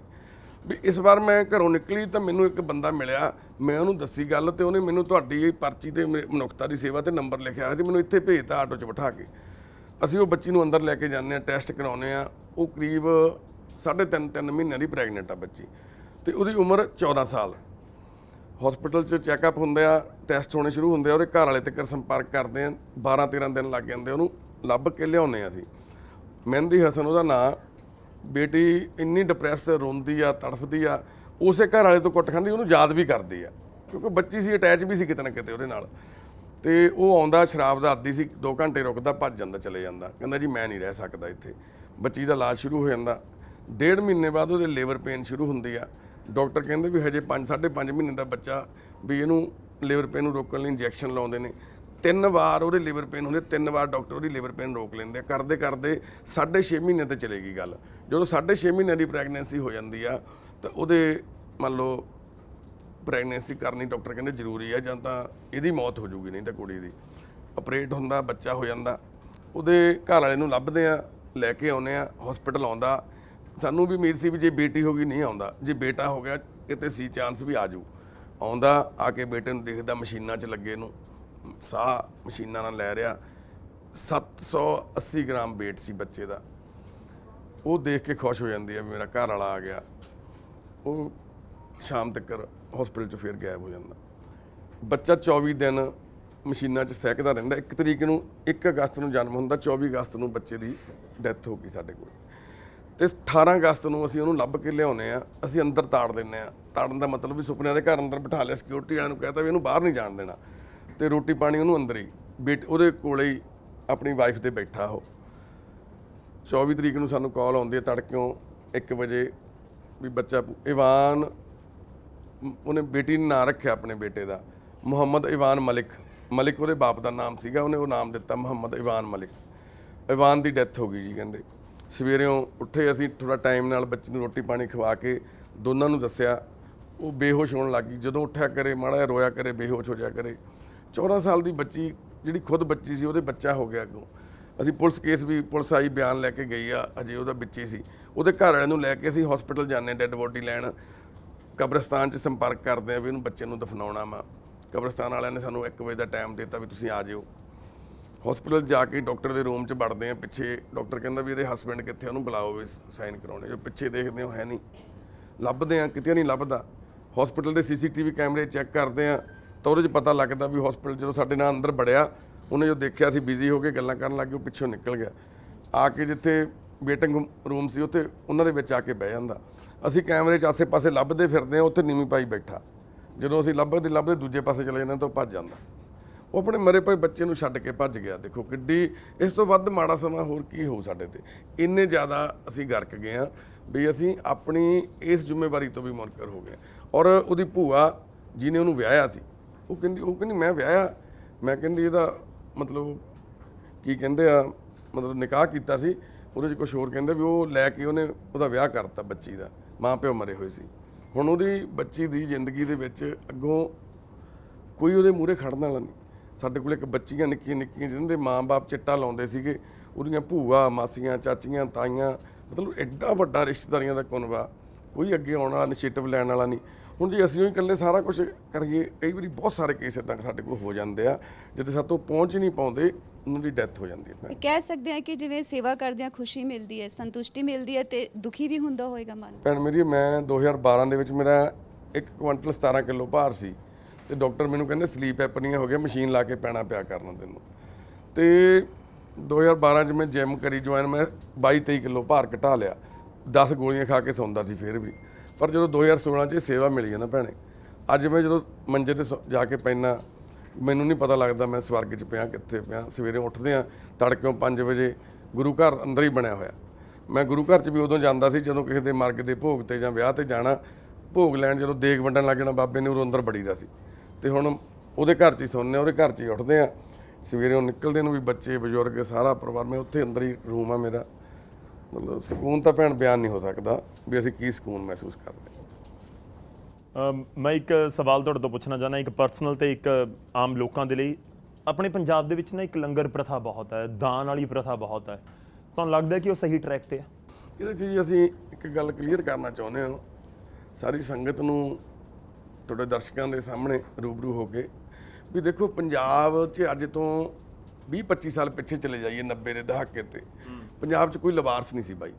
ਵੀ ਇਸ ਵਾਰ ਮੈਂ ਘਰੋਂ ਨਿਕਲੀ ਤਾਂ ਮੈਨੂੰ ਇੱਕ ਬੰਦਾ ਮਿਲਿਆ ਮੈਂ ਉਹਨੂੰ ਦੱਸੀ ਗੱਲ ਤੇ ਉਹਨੇ ਮੈਨੂੰ ਤੁਹਾਡੀ ਪਰਚੀ ਤੇ ਮਨੁੱਖਤਾ ਦੀ ਸੇਵਾ ਤੇ ਨੰਬਰ ਲਿਖਿਆ ਹੋਇਆ ਸੀ ਮੈਨੂੰ ਇੱਥੇ ਭੇਜਤਾ ਆਟੋ 'ਚ ਬਿਠਾ ਕੇ ਅਸੀਂ ਉਹ ਬੱਚੀ ਨੂੰ ਅੰਦਰ ਲੈ ਕੇ ਜਾਂਦੇ ਆ ਟੈਸਟ ਕਰਾਉਨੇ ਆ ਉਹ ਕਰੀਬ 3.5 3 ਮਹੀਨਿਆਂ ਦੀ ਪ੍ਰੈਗਨੈਂਟ ਆ ਬੱਚੀ ਤੇ ਉਹਦੀ ਉਮਰ 14 ਸਾਲ ਹਸਪੀਟਲ 'ਚ ਚੈੱਕਅਪ ਹੁੰਦੇ ਆ ਟੈਸਟ ਹੋਣੇ ਸ਼ੁਰੂ ਹੁੰਦੇ ਆ ਉਹਦੇ ਘਰ ਵਾਲੇ ਤੇਕਰ ਸੰਪਰਕ ਕਰਦੇ ਆ 12 13 ਦਿਨ ਲੱਗ ਜਾਂਦੇ ਉਹਨੂੰ ਲੱਭ ਕੇ ਲਿਆਉਨੇ ਆ ਅਸੀਂ ਮਹਿੰਦੀ ਹਸਨ ਉਹਦਾ ਨਾਂ ਬੇਟੀ ਇੰਨੀ ਡਿਪਰੈਸ ਰੋਂਦੀ ਆ ਤੜਫਦੀ ਆ ਉਸੇ ਘਰ ਵਾਲੇ ਤੋਂ ਕੁੱਟ ਖਾਂਦੀ ਉਹਨੂੰ ਯਾਦ ਵੀ ਕਰਦੀ ਆ ਕਿਉਂਕਿ ਬੱਚੀ ਸੀ ਅਟੈਚ ਵੀ ਸੀ ਕਿਤੇ ਨਾ ਕਿਤੇ ਉਹਦੇ ਨਾਲ ਤੇ ਉਹ ਆਉਂਦਾ ਸ਼ਰਾਬ ਦਾ ਆਦੀ ਸੀ 2 ਘੰਟੇ ਰੁਕਦਾ ਭੱਜ ਜਾਂਦਾ ਚਲੇ ਜਾਂਦਾ ਕਹਿੰਦਾ ਜੀ ਮੈਂ ਨਹੀਂ ਰਹਿ ਸਕਦਾ ਇੱਥੇ ਬੱਚੀ ਦਾ ਇਲਾਜ ਸ਼ੁਰੂ ਹੋ ਜਾਂਦਾ 1.5 ਮਹੀਨੇ ਬਾਅਦ ਉਹਦੇ ਲੀਵਰ ਪੇਨ ਸ਼ੁਰੂ ਹੁੰਦੀ ਆ ਡਾਕਟਰ ਕਹਿੰਦੇ ਵੀ ਹਜੇ 5 5.5 ਮਹੀਨੇ ਦਾ ਬੱਚਾ ਵੀ ਇਹਨੂੰ ਲਿਵਰ ਪੇਨ ਨੂੰ ਰੋਕਣ ਲਈ ਇੰਜੈਕਸ਼ਨ ਲਾਉਂਦੇ ਨੇ ਤਿੰਨ ਵਾਰ ਉਹਦੇ ਲਿਵਰ ਪੇਨ ਹੁੰਦੇ ਤਿੰਨ ਵਾਰ ਡਾਕਟਰ ਉਹਦੀ ਲਿਵਰ ਪੇਨ ਰੋਕ ਲੈਂਦੇ ਆ ਕਰਦੇ ਕਰਦੇ 6.5 ਮਹੀਨੇ ਤੇ ਚਲੇਗੀ ਗੱਲ ਜਦੋਂ 6.5 ਮਹੀਨੇ ਦੀ ਪ੍ਰੈਗਨੈਂਸੀ ਹੋ ਜਾਂਦੀ ਆ ਤਾਂ ਉਹਦੇ ਮੰਨ ਲਓ ਪ੍ਰੈਗਨੈਂਸੀ ਕਰਨੀ ਡਾਕਟਰ ਕਹਿੰਦੇ ਜ਼ਰੂਰੀ ਆ ਜਾਂ ਤਾਂ ਇਹਦੀ ਮੌਤ ਹੋ ਜੂਗੀ ਨਹੀਂ ਤਾਂ ਕੁੜੀ ਦੀ ਆਪਰੇਟ ਹੁੰਦਾ ਬੱਚਾ ਹੋ ਜਾਂਦਾ ਉਹਦੇ ਘਰ ਵਾਲੇ ਨੂੰ ਲੱਭਦੇ ਆ ਲੈ ਕੇ ਆਉਨੇ ਆ ਹਸਪੀਟਲ ਆਉਂਦਾ ਸਾਨੂੰ ਵੀ ਮੀਰ ਸੀ ਵੀ ਜੇ ਬੇਟੀ ਹੋਗੀ ਨਹੀਂ ਆਉਂਦਾ ਜੇ ਬੇਟਾ ਹੋ ਗਿਆ ਕਿਤੇ ਸੀ ਚਾਂਸ ਵੀ ਆਜੂ ਆਉਂਦਾ ਆ ਕੇ ਬੇਟੇ ਨੂੰ ਦੇਖਦਾ ਮਸ਼ੀਨਾਂ 'ਚ ਲੱਗੇ ਨੂੰ ਸਾਹ ਮਸ਼ੀਨਾਂ ਨਾਲ ਲੈ ਰਿਆ 780 ਗ੍ਰਾਮ weight ਸੀ ਬੱਚੇ ਦਾ ਉਹ ਦੇਖ ਕੇ ਖੁਸ਼ ਹੋ ਜਾਂਦੀ ਹੈ ਮੇਰਾ ਘਰ ਵਾਲਾ ਆ ਗਿਆ ਉਹ ਸ਼ਾਮ ਤੱਕ ਹਸਪੀਟਲ 'ਚ ਫੇਰ ਗਾਇਬ ਹੋ ਜਾਂਦਾ ਬੱਚਾ 24 ਦਿਨ ਮਸ਼ੀਨਾਂ 'ਚ ਸਹਿਕਦਾ ਰਹਿੰਦਾ 1 ਤਰੀਕ ਨੂੰ 1 ਅਗਸਤ ਨੂੰ ਜਨਮ ਹੁੰਦਾ 24 ਅਗਸਤ ਨੂੰ ਬੱਚੇ ਦੀ ਡੈਥ ਹੋ ਗਈ ਸਾਡੇ ਕੋਲ ਤੇ 18 ਅਗਸਤ ਨੂੰ ਅਸੀਂ ਉਹਨੂੰ ਲੱਭ ਕੇ ਲਿਆਉਨੇ ਆ ਅਸੀਂ ਅੰਦਰ ਤਾੜ ਦਿੰਨੇ ਆ ਤਾੜਨ ਦਾ ਮਤਲਬ ਵੀ ਸੁਪਨਿਆਂ ਦੇ ਘਰ ਅੰਦਰ ਬਿਠਾ ਲਿਆ ਸਿਕਿਉਰਿਟੀ ਵਾਲਿਆਂ ਨੂੰ ਕਹਤਾ ਵੀ ਇਹਨੂੰ ਬਾਹਰ ਨਹੀਂ ਜਾਣ ਦੇਣਾ ਤੇ ਰੋਟੀ ਪਾਣੀ ਉਹਨੂੰ ਅੰਦਰ ਹੀ ਬੇਟ ਉਹਦੇ ਕੋਲੇ ਹੀ ਆਪਣੀ ਵਾਈਫ ਤੇ ਬੈਠਾ ਉਹ 24 ਤਰੀਕ ਨੂੰ ਸਾਨੂੰ ਕਾਲ ਆਉਂਦੀ ਹੈ ਤੜਕਿਓਂ 1 ਵਜੇ ਵੀ ਬੱਚਾ ਇਵਾਨ ਉਹਨੇ ਬੇਟੀ ਨੇ ਨਾਂ ਰੱਖਿਆ ਆਪਣੇ ਬੇਟੇ ਦਾ ਮੁਹੰਮਦ ਇਵਾਨ ਮਲਿਕ ਮਲਿਕ ਉਹਦੇ ਬਾਪ ਦਾ ਨਾਮ ਸੀਗਾ ਉਹਨੇ ਉਹ ਨਾਮ ਦਿੱਤਾ ਮੁਹੰਮਦ ਇਵਾਨ ਮਲਿਕ ਇਵਾਨ ਦੀ ਡੈਥ ਹੋ ਗਈ ਜੀ ਕਹਿੰਦੇ ਸਵੇਰੇ ਉੱਠੇ ਅਸੀਂ ਥੋੜਾ ਟਾਈਮ ਨਾਲ ਬੱਚੇ ਨੂੰ ਰੋਟੀ ਪਾਣੀ ਖਵਾ ਕੇ ਦੋਨਾਂ ਨੂੰ ਦੱਸਿਆ ਉਹ ਬੇਹੋਸ਼ ਹੋਣ ਲੱਗੀ ਜਦੋਂ ਉੱਠਿਆ ਕਰੇ ਮਾੜਾ ਰੋਇਆ ਕਰੇ ਬੇਹੋਸ਼ ਹੋ ਜਾਇਆ ਕਰੇ 14 ਸਾਲ ਦੀ ਬੱਚੀ ਜਿਹੜੀ ਖੁਦ ਬੱਚੀ ਸੀ ਉਹਦੇ ਬੱਚਾ ਹੋ ਗਿਆ ਅੱਗੋਂ ਅਸੀਂ ਪੁਲਿਸ ਕੇਸ ਵੀ ਪੁਲਿਸ ਆਈ ਬਿਆਨ ਲੈ ਕੇ ਗਈ ਆ ਅਜੇ ਉਹਦਾ ਬੱਚੀ ਸੀ ਉਹਦੇ ਘਰ ਵਾਲਿਆਂ ਨੂੰ ਲੈ ਕੇ ਅਸੀਂ ਹਸਪੀਟਲ ਜਾਂਦੇ ਡੈੱਡ ਬੋਡੀ ਲੈਣ ਕਬਰਸਤਾਨ 'ਚ ਸੰਪਰਕ ਕਰਦੇ ਆ ਵੀ ਉਹਨੂੰ ਬੱਚੇ ਨੂੰ ਦਫਨਾਉਣਾ ਵਾ ਕਬਰਸਤਾਨ ਵਾਲਿਆਂ ਨੇ ਸਾਨੂੰ 1 ਵਜੇ ਦਾ ਟਾਈਮ ਦਿੱਤਾ ਵੀ ਤੁਸੀਂ ਆ ਜਿਓ ਹਸਪੀਟਲ ਜਾ ਕੇ ਡਾਕਟਰ ਦੇ ਰੂਮ 'ਚ ਵੜਦੇ ਆ ਪਿੱਛੇ ਡਾਕਟਰ ਕਹਿੰਦਾ ਵੀ ਇਹਦੇ ਹਸਬੰਡ ਕਿੱਥੇ ਉਹਨੂੰ ਬੁਲਾਓ ਵੀ ਸਾਈਨ ਕਰਾਉਣੇ ਜੋ ਪਿੱਛੇ ਦੇਖਦੇ ਹੋ ਹੈ ਨਹੀਂ ਲੱਭਦੇ ਆ ਕਿਤੇ ਨਹੀਂ ਲੱਭਦਾ ਹਸਪੀਟਲ ਦੇ ਸੀਸੀਟੀਵੀ ਕੈਮਰੇ ਚੈੱਕ ਕਰਦੇ ਆ ਤਾਂ ਉਹਦੇ 'ਚ ਪਤਾ ਲੱਗਦਾ ਵੀ ਹਸਪੀਟਲ ਜਦੋਂ ਸਾਡੇ ਨਾਲ ਅੰਦਰ ਵੜਿਆ ਉਹਨੇ ਜੋ ਦੇਖਿਆ ਸੀ ਬਿਜ਼ੀ ਹੋ ਕੇ ਗੱਲਾਂ ਕਰਨ ਲੱਗ ਗਿਆ ਉਹ ਪਿੱਛੋਂ ਨਿਕਲ ਗਿਆ ਆ ਕੇ ਜਿੱਥੇ ਵੇਟਿੰਗ ਰੂਮ ਸੀ ਉੱਥੇ ਉਹਨਾਂ ਦੇ ਵਿੱਚ ਆ ਕੇ ਬਹਿ ਜਾਂਦਾ ਅਸੀਂ ਕੈਮਰੇ 'ਚ ਆਸੇ-ਪਾਸੇ ਲੱਭਦੇ ਫਿਰਦੇ ਆ ਉੱਥੇ ਨੀਵੀਂ ਪਾਈ ਬੈਠਾ ਜਦੋਂ ਅਸੀਂ ਲੱਭਦੇ ਲੱਭਦੇ ਦੂਜੇ ਪਾਸੇ ਚਲੇ ਜਾਂਦੇ ਤਾਂ ਭੱਜ ਜਾਂਦਾ ਉਹ ਆਪਣੇ ਮਰੇ ਪਏ ਬੱਚੇ ਨੂੰ ਛੱਡ ਕੇ ਭੱਜ ਗਿਆ ਦੇਖੋ ਕਿੱਡੀ ਇਸ ਤੋਂ ਵੱਧ ਮਾੜਾ ਸਮਾਂ ਹੋਰ ਕੀ ਹੋਊ ਸਾਡੇ ਤੇ ਇੰਨੇ ਜ਼ਿਆਦਾ ਅਸੀਂ ਗਰਕ ਗਏ ਆ ਵੀ ਅਸੀਂ ਆਪਣੀ ਇਸ ਜ਼ਿੰਮੇਵਾਰੀ ਤੋਂ ਵੀ ਮੁਨਕਰ ਹੋ ਗਏ ਔਰ ਉਹਦੀ ਭੂਆ ਜਿਹਨੇ ਉਹਨੂੰ ਵਿਆਹਿਆ ਸੀ ਉਹ ਕਹਿੰਦੀ ਉਹ ਕਹਿੰਦੀ ਮੈਂ ਵਿਆਹਿਆ ਮੈਂ ਕਹਿੰਦੀ ਇਹਦਾ ਮਤਲਬ ਕੀ ਕਹਿੰਦੇ ਆ ਮਤਲਬ ਨਿਕਾਹ ਕੀਤਾ ਸੀ ਉਹਦੇ 'ਚ ਕੁਝ ਹੋਰ ਕਹਿੰਦੇ ਵੀ ਉਹ ਲੈ ਕੇ ਉਹਨੇ ਉਹਦਾ ਵਿਆਹ ਕਰਤਾ ਬੱਚੀ ਦਾ ਮਾਂ ਪਿਓ ਮਰੇ ਹੋਏ ਸੀ ਹੁਣ ਉਹਦੀ ਬੱਚੀ ਦੀ ਜ਼ਿੰਦਗੀ ਦੇ ਵਿੱਚ ਅੱਗੋਂ ਕੋਈ ਉਹਦੇ ਮੂਹਰੇ ਖੜਨ ਵਾਲਾ ਨਹੀਂ ਸਾਡੇ ਕੋਲ ਇੱਕ ਬੱਚੀਆਂ ਨਿੱਕੀਆਂ ਨਿੱਕੀਆਂ ਜਿਹਨਾਂ ਦੇ ਮਾਪੇ ਚਿੱਟਾ ਲਾਉਂਦੇ ਸੀਗੇ ਉਹਦੀਆਂ ਭੂਆ ਮਾਸੀਆਂ ਚਾਚੀਆਂ ਤਾਈਆਂ ਮਤਲਬ ਐਡਾ ਵੱਡਾ ਰਿਸ਼ਤੇਦਾਰੀਆਂ ਦਾ ਕੁਨਵਾ ਕੋਈ ਅੱਗੇ ਆਉਣ ਵਾਲਾ ਇਨੀਸ਼ੀਏਟਿਵ ਲੈਣ ਵਾਲਾ ਨਹੀਂ ਹੁਣ ਜੇ ਅਸੀਂ ਉਹ ਇਕੱਲੇ ਸਾਰਾ ਕੁਝ ਕਰੀਏ ਕਈ ਵਾਰੀ ਬਹੁਤ ਸਾਰੇ ਕੇਸ ਇਦਾਂ ਸਾਡੇ ਕੋਲ ਹੋ ਜਾਂਦੇ ਆ ਜਿੱਥੇ ਸਾਤੋਂ ਪਹੁੰਚ ਨਹੀਂ ਪਾਉਂਦੇ ਉਹਨਾਂ ਦੀ ਡੈਥ ਹੋ ਜਾਂਦੀ ਹੈ ਕਹਿ ਸਕਦੇ ਆ ਕਿ ਜਿਵੇਂ ਸੇਵਾ ਕਰਦੇ ਆ ਖੁਸ਼ੀ ਮਿਲਦੀ ਹੈ ਸੰਤੁਸ਼ਟੀ ਮਿਲਦੀ ਹੈ ਤੇ ਦੁਖੀ ਵੀ ਹੁੰਦਾ ਹੋਏਗਾ ਮਨ ਪਰ ਮੇਰੀ ਮੈਂ 2012 ਦੇ ਵਿੱਚ ਮੇਰਾ 1 ਕੁਇੰਟਲ 17 ਕਿਲੋ ਭਾਰ ਸੀ ਤੇ ਡਾਕਟਰ ਮੈਨੂੰ ਕਹਿੰਦੇ ਸਲੀਪ ਐਪਨੀਆ ਹੋ ਗਿਆ ਮਸ਼ੀਨ ਲਾ ਕੇ ਪੈਣਾ ਪਿਆ ਕਰਨਾ ਤੈਨੂੰ ਤੇ 2012 ਚ ਮੈਂ ਜਿਮ ਕਰੀ ਜੁਆਇਨ ਮੈਂ 22 23 ਕਿਲੋ ਭਾਰ ਘਟਾ ਲਿਆ 10 ਗੋਲੀਆਂ ਖਾ ਕੇ ਸੌਂਦਾ ਸੀ ਫੇਰ ਵੀ ਪਰ ਜਦੋਂ 2016 ਚ ਸੇਵਾ ਮਿਲੀ ਨਾ ਭੈਣੇ ਅੱਜ ਮੈਂ ਜਦੋਂ ਮੰਜੇ ਤੇ ਜਾ ਕੇ ਪੈਣਾ ਮੈਨੂੰ ਨਹੀਂ ਪਤਾ ਲੱਗਦਾ ਮੈਂ ਸਵਰਗ 'ਚ ਪਿਆ ਕਿੱਥੇ ਪਿਆ ਸਵੇਰੇ ਉੱਠਦੇ ਆ ਤੜਕਿਓਂ 5 ਵਜੇ ਗੁਰੂ ਘਰ ਅੰਦਰ ਹੀ ਬਣਿਆ ਹੋਇਆ ਮੈਂ ਗੁਰੂ ਘਰ 'ਚ ਵੀ ਉਦੋਂ ਜਾਂਦਾ ਸੀ ਜਦੋਂ ਕਿਸੇ ਦੇ ਮਰਗ ਦੇ ਭੋਗ ਤੇ ਜਾਂ ਵਿਆਹ ਤੇ ਜਾਣਾ ਭੋਗ ਲੈਣ ਜਦੋਂ ਦੇਗ ਵੰਡਣ ਲੱਗਣਾ ਬਾਬੇ ਨੇ ਉਹ ਅੰਦਰ ਬੜੀਦਾ ਸੀ ਤੇ ਹੁਣ ਉਹਦੇ ਘਰ 'ਚ ਹੀ ਸੌਂਦੇ ਆ ਉਹਦੇ ਘਰ 'ਚ ਹੀ ਉੱਠਦੇ ਆ ਸਵੇਰੇ ਉਹ ਨਿਕਲਦੇ ਨੂੰ ਵੀ ਬੱਚੇ ਬਜ਼ੁਰਗ ਸਾਰਾ ਪਰਿਵਾਰ ਮੈਂ ਉੱਥੇ ਅੰਦਰ ਹੀ ਰੂਮ ਆ ਮੇਰਾ ਮਤਲਬ ਸਕੂਨ ਤਾਂ ਭੈਣ ਬਿਆਨ ਨਹੀਂ ਹੋ ਸਕਦਾ ਵੀ ਅਸੀਂ ਕੀ ਸਕੂਨ ਮਹਿਸੂਸ ਕਰਦੇ ਮੈਂ ਇੱਕ ਸਵਾਲ ਤੁਹਾਡੇ ਤੋਂ ਪੁੱਛਣਾ ਚਾਹਨਾ ਇੱਕ ਪਰਸਨਲ ਤੇ ਇੱਕ ਆਮ ਲੋਕਾਂ ਦੇ ਲਈ ਆਪਣੇ ਪੰਜਾਬ ਦੇ ਵਿੱਚ ਨਾ ਇੱਕ ਲੰਗਰ ਪ੍ਰਥਾ ਬਹੁਤ ਹੈ ਦਾਨ ਵਾਲੀ ਪ੍ਰਥਾ ਬਹੁਤ ਹੈ ਤੁਹਾਨੂੰ ਲੱਗਦਾ ਕਿ ਉਹ ਸਹੀ ਟਰੈਕ ਤੇ ਹੈ ਇਹਦੇ ਚੀਜ਼ ਜੀ ਅਸੀਂ ਇੱਕ ਗੱਲ ਕਲੀਅਰ ਕਰਨਾ ਚਾਹੁੰਦੇ ਹਾਂ ਸਾਰੀ ਸੰਗਤ ਨੂੰ ਤੁਹਾਡੇ ਦਰਸ਼ਕਾਂ ਦੇ ਸਾਹਮਣੇ ਰੂਬਰੂ ਹੋ ਕੇ ਵੀ ਦੇਖੋ ਪੰਜਾਬ 'ਚ ਅੱਜ ਤੋਂ 20-25 ਸਾਲ ਪਿੱਛੇ ਚਲੇ ਜਾਈਏ 90 ਦੇ ਦਹਾਕੇ ਤੇ ਪੰਜਾਬ 'ਚ ਕੋਈ ਲਵਾਰਸ ਨਹੀਂ ਸੀ ਬਾਈ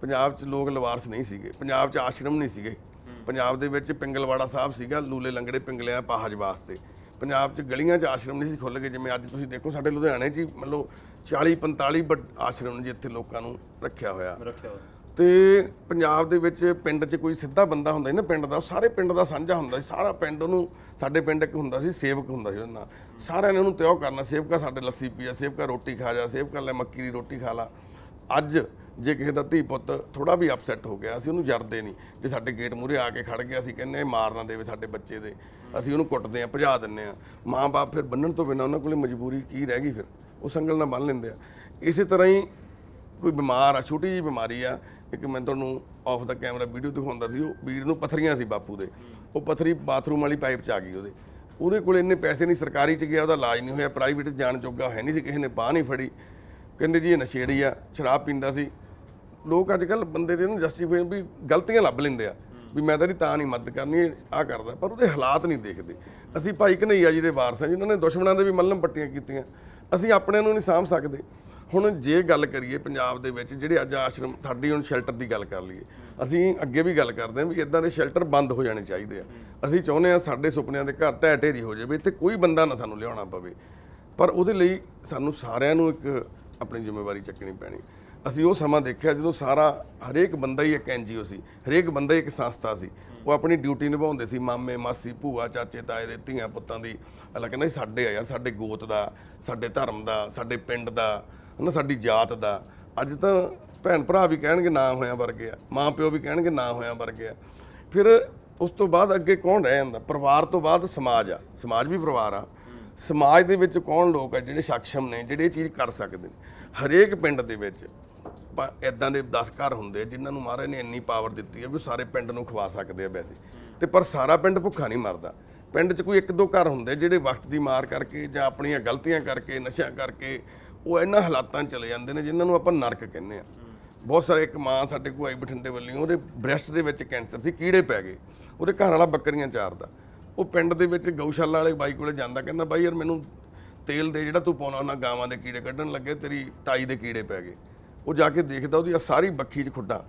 ਪੰਜਾਬ 'ਚ ਲੋਕ ਲਵਾਰਸ ਨਹੀਂ ਸੀਗੇ ਪੰਜਾਬ 'ਚ ਆਸ਼ਰਮ ਨਹੀਂ ਸੀਗੇ ਪੰਜਾਬ ਦੇ ਵਿੱਚ ਪਿੰਗਲਵਾੜਾ ਸਾਹਿਬ ਸੀਗਾ ਲੂਲੇ ਲੰਗੜੇ ਪਿੰਗਲਿਆਂ ਪਾਹਜ ਵਾਸਤੇ ਪੰਜਾਬ 'ਚ ਗਲੀਆਂ 'ਚ ਆਸ਼ਰਮ ਨਹੀਂ ਸੀ ਖੁੱਲ ਗਏ ਜਿਵੇਂ ਅੱਜ ਤੁਸੀਂ ਦੇਖੋ ਸਾਡੇ ਲੁਧਿਆਣੇ 'ਚ ਮਤਲਬ 40 45 ਆਸ਼ਰਮ ਜਿੱਥੇ ਲੋਕਾਂ ਨੂੰ ਰੱਖਿਆ ਹੋਇਆ ਰੱਖਿਆ ਹੋਇਆ ਤੇ ਪੰਜਾਬ ਦੇ ਵਿੱਚ ਪਿੰਡ 'ਚ ਕੋਈ ਸਿੱਧਾ ਬੰਦਾ ਹੁੰਦਾ ਸੀ ਨਾ ਪਿੰਡ ਦਾ ਉਹ ਸਾਰੇ ਪਿੰਡ ਦਾ ਸਾਂਝਾ ਹੁੰਦਾ ਸੀ ਸਾਰਾ ਪਿੰਡ ਉਹਨੂੰ ਸਾਡੇ ਪਿੰਡ ਇੱਕ ਹੁੰਦਾ ਸੀ ਸੇਵਕ ਹੁੰਦਾ ਸੀ ਉਹਨਾਂ ਸਾਰਿਆਂ ਨੇ ਉਹਨੂੰ ਤਿਉ ਕਰਨਾ ਸੇਵਕਾ ਸਾਡੇ ਲੱਸੀ ਪੀਆ ਸੇਵਕਾ ਰੋਟੀ ਖਾ ਜਾ ਸੇਵਕਾ ਲੈ ਮੱਕੀ ਦੀ ਰੋਟੀ ਖਾ ਲਾ ਅੱਜ ਜੇ ਕਿਸੇ ਦਾ ਧੀ ਪੁੱਤ ਥੋੜਾ ਵੀ ਅਪਸੈਟ ਹੋ ਗਿਆ ਅਸੀਂ ਉਹਨੂੰ ਜਰਦੇ ਨਹੀਂ ਜੇ ਸਾਡੇ ਗੇਟ ਮੂਰੇ ਆ ਕੇ ਖੜ ਗਿਆ ਅਸੀਂ ਕਹਿੰਨੇ ਮਾਰਨਾ ਦੇਵੇ ਸਾਡੇ ਬੱਚੇ ਦੇ ਅਸੀਂ ਉਹਨੂੰ ਕੁੱਟਦੇ ਆ ਭਜਾ ਦਿੰਨੇ ਆ ਮਾਂ-ਬਾਪ ਫਿਰ ਬੰਨਣ ਤੋਂ ਬਿਨਾ ਉਹਨਾਂ ਕੋਲੇ ਮਜਬੂਰੀ ਕੀ ਰਹਿ ਗਈ ਫਿਰ ਉਹ ਸੰਗਲ ਨਾਲ ਬੰਨ ਲੈਂਦੇ ਆ ਇਸੇ ਤਰ੍ਹਾਂ ਹੀ ਕੋਈ ਬਿਮਾਰ ਆ ਛੋਟੀ ਜੀ ਬਿਮਾਰੀ ਆ ਇੱਕ ਮੈਂ ਤੁਹਾਨੂੰ ਆਫ ਦਾ ਕੈਮਰਾ ਵੀਡੀਓ ਦਿਖਾਉਂਦਾ ਸੀ ਉਹ ਵੀਰ ਨੂੰ ਪਥਰੀਆਂ ਸੀ ਬਾਪੂ ਦੇ ਉਹ ਪਥਰੀ ਬਾਥਰੂਮ ਵਾਲੀ ਪਾਈਪ ਚ ਆ ਗਈ ਉਹਦੇ ਉਹਦੇ ਕੋਲ ਇੰਨੇ ਪੈਸੇ ਨਹੀਂ ਸਰਕਾਰੀ ਚ ਗਿਆ ਉਹਦਾ ਇਲਾਜ ਨਹੀਂ ਹੋਇਆ ਪ੍ਰਾਈਵੇਟ ਜਾਣ ਜੋਗਾ ਹੈ ਨਹੀਂ ਸੀ ਕਿਸੇ ਨੇ ਬਾਹ ਨਹੀਂ ਫੜੀ ਕਹਿੰਦੇ ਜੀ ਇਹ ਨਸ਼ੇੜੀ ਆ ਸ਼ਰਾਬ ਪੀਂਦਾ ਸੀ ਲੋਕ ਅੱਜ ਕੱਲ ਬੰਦੇ ਦੇ ਨੂੰ ਜਸਟੀਫਾਈ ਵੀ ਗਲਤੀਆਂ ਲੱਭ ਲੈਂਦੇ ਆ ਵੀ ਮੈਂ ਤਾਂ ਨਹੀਂ ਤਾਂ ਨਹੀਂ ਮਦਦ ਕਰਨੀ ਆ ਕਰਦਾ ਪਰ ਉਹਦੇ ਹਾਲਾਤ ਨਹੀਂ ਦੇਖਦੇ ਅਸੀਂ ਭਾਈ ਕਨਈਆ ਜੀ ਦੇ ਵਾਰਸ ਆ ਜਿਨ੍ਹਾਂ ਨੇ ਦੁਸ਼ਮਣਾਂ ਦੇ ਵੀ ਮੱਲਮ ਪੱਟੀਆਂ ਕੀਤੀਆਂ ਅਸੀਂ ਆਪਣੇ ਨੂੰ ਨਹੀਂ ਸਾਂਭ ਸਕਦੇ ਹੁਣ ਜੇ ਗੱਲ ਕਰੀਏ ਪੰਜਾਬ ਦੇ ਵਿੱਚ ਜਿਹੜੇ ਅੱਜ ਆਸ਼ਰਮ ਸਾਡੀ ਹੁਣ ਸ਼ੈਲਟਰ ਦੀ ਗੱਲ ਕਰ ਲਈਏ ਅਸੀਂ ਅੱਗੇ ਵੀ ਗੱਲ ਕਰਦੇ ਹਾਂ ਵੀ ਇਦਾਂ ਦੇ ਸ਼ੈਲਟਰ ਬੰਦ ਹੋ ਜਾਣੇ ਚਾਹੀਦੇ ਆ ਅਸੀਂ ਚਾਹੁੰਦੇ ਆ ਸਾਡੇ ਸੁਪਨਿਆਂ ਦੇ ਘਰ ਢਹਿ ਢੇਰੀ ਹੋ ਜਾਵੇ ਇੱਥੇ ਕੋਈ ਬੰਦਾ ਨਾ ਸਾਨੂੰ ਲਿਆਉਣਾ ਪਵੇ ਪਰ ਉਹਦੇ ਲਈ ਸਾਨੂੰ ਸਾਰਿਆਂ ਨੂੰ ਇੱਕ ਆਪਣੀ ਜ਼ਿੰਮੇਵਾਰੀ ਚੱਕਣੀ ਪੈਣੀ ਅਸੀਂ ਉਹ ਸਮਾਂ ਦੇਖਿਆ ਜਦੋਂ ਸਾਰਾ ਹਰੇਕ ਬੰਦਾ ਹੀ ਇੱਕ ਐਨਜੀਓ ਸੀ ਹਰੇਕ ਬੰਦਾ ਹੀ ਇੱਕ ਸੰਸਥਾ ਸੀ ਉਹ ਆਪਣੀ ਡਿਊਟੀ ਨਿਭਾਉਂਦੇ ਸੀ ਮਾਮੇ ਮਾਸੀ ਭੂਆ ਚਾਚੇ ਤਾਏ ਦੇ ਧੀਆਂ ਪੁੱਤਾਂ ਦੀ ਅਲਾ ਕਹਿੰਦਾ ਸਾਡੇ ਆ ਯਾਰ ਸਾਡੇ ਗੋਤ ਦਾ ਸਾਡੇ ਧਰਮ ਦਾ ਸਾਡੇ ਪਿੰਡ ਦਾ ਹਨਾ ਸਾਡੀ ਜਾਤ ਦਾ ਅੱਜ ਤਾਂ ਭੈਣ ਭਰਾ ਵੀ ਕਹਿਣਗੇ ਨਾ ਹੋਇਆ ਵਰਗੇ ਆ ਮਾਂ ਪਿਓ ਵੀ ਕਹਿਣਗੇ ਨਾ ਹੋਇਆ ਵਰਗੇ ਆ ਫਿਰ ਉਸ ਤੋਂ ਬਾਅਦ ਅੱਗੇ ਕੌਣ ਰਹਿ ਜਾਂਦਾ ਪਰਿਵਾਰ ਤੋਂ ਬਾਅਦ ਸਮਾਜ ਆ ਸਮਾਜ ਵੀ ਪਰਿਵਾਰ ਆ ਸਮਾਜ ਦੇ ਵਿੱਚ ਕੌਣ ਲੋਕ ਆ ਜਿਹੜੇ ਸક્ષਮ ਨੇ ਜਿਹੜੇ ਇਹ ਚੀਜ਼ ਕਰ ਸਕਦੇ ਨੇ ਹਰੇਕ ਪਿੰਡ ਦੇ ਵਿੱਚ ਇਦਾਂ ਦੇ 10 ਘਰ ਹੁੰਦੇ ਜਿਨ੍ਹਾਂ ਨੂੰ ਮਹਾਰਾਜ ਨੇ ਇੰਨੀ ਪਾਵਰ ਦਿੱਤੀ ਆ ਵੀ ਸਾਰੇ ਪਿੰਡ ਨੂੰ ਖਵਾ ਸਕਦੇ ਆ ਵੈਸੇ ਤੇ ਪਰ ਸਾਰਾ ਪਿੰਡ ਭੁੱਖਾ ਨਹੀਂ ਮਰਦਾ ਪਿੰਡ 'ਚ ਕੋਈ ਇੱਕ ਦੋ ਘਰ ਹੁੰਦੇ ਜਿਹੜੇ ਵਕਤ ਦੀ ਮਾਰ ਕਰਕੇ ਜਾਂ ਆਪਣੀਆਂ ਗਲਤੀਆਂ ਕਰਕੇ ਨਸ਼ਿਆਂ ਕਰਕੇ ਉਹ ਇਹਨਾਂ ਹਾਲਾਤਾਂ ਚਲੇ ਜਾਂਦੇ ਨੇ ਜਿਨ੍ਹਾਂ ਨੂੰ ਆਪਾਂ ਨਰਕ ਕਹਿੰਦੇ ਆ ਬਹੁਤ ਸਾਰੇ ਇੱਕ ਮਾਂ ਸਾਡੇ ਕੋਲ ਆਈ ਬਠਿੰਡੇ ਵੱਲੋਂ ਉਹਦੇ ਬ੍ਰੈਸਟ ਦੇ ਵਿੱਚ ਕੈਂਸਰ ਸੀ ਕੀੜੇ ਪੈ ਗਏ ਉਹਦੇ ਘਰ ਵਾਲਾ ਬੱਕਰੀਆਂ ਚਾਰਦਾ ਉਹ ਪਿੰਡ ਦੇ ਵਿੱਚ ਗਊਸ਼ਾਲਾ ਵਾਲੇ ਬਾਈ ਕੋਲੇ ਜਾਂਦਾ ਕਹਿੰਦਾ ਬਾਈ ਯਾਰ ਮੈਨੂੰ ਤੇਲ ਦੇ ਜਿਹੜਾ ਤੂੰ ਪਾਉਣਾ ਉਹਨਾਂ ਗਾਵਾਂ ਦੇ ਕੀੜੇ ਕੱਢਣ ਲੱਗੇ ਤੇਰੀ ਤਾਈ ਦੇ ਕੀੜੇ ਪੈ ਗਏ ਉਹ ਜਾ ਕੇ ਦੇਖਦਾ ਉਹਦੀ ਸਾਰੀ ਬੱਖੀ 'ਚ ਖੁੱਡਾ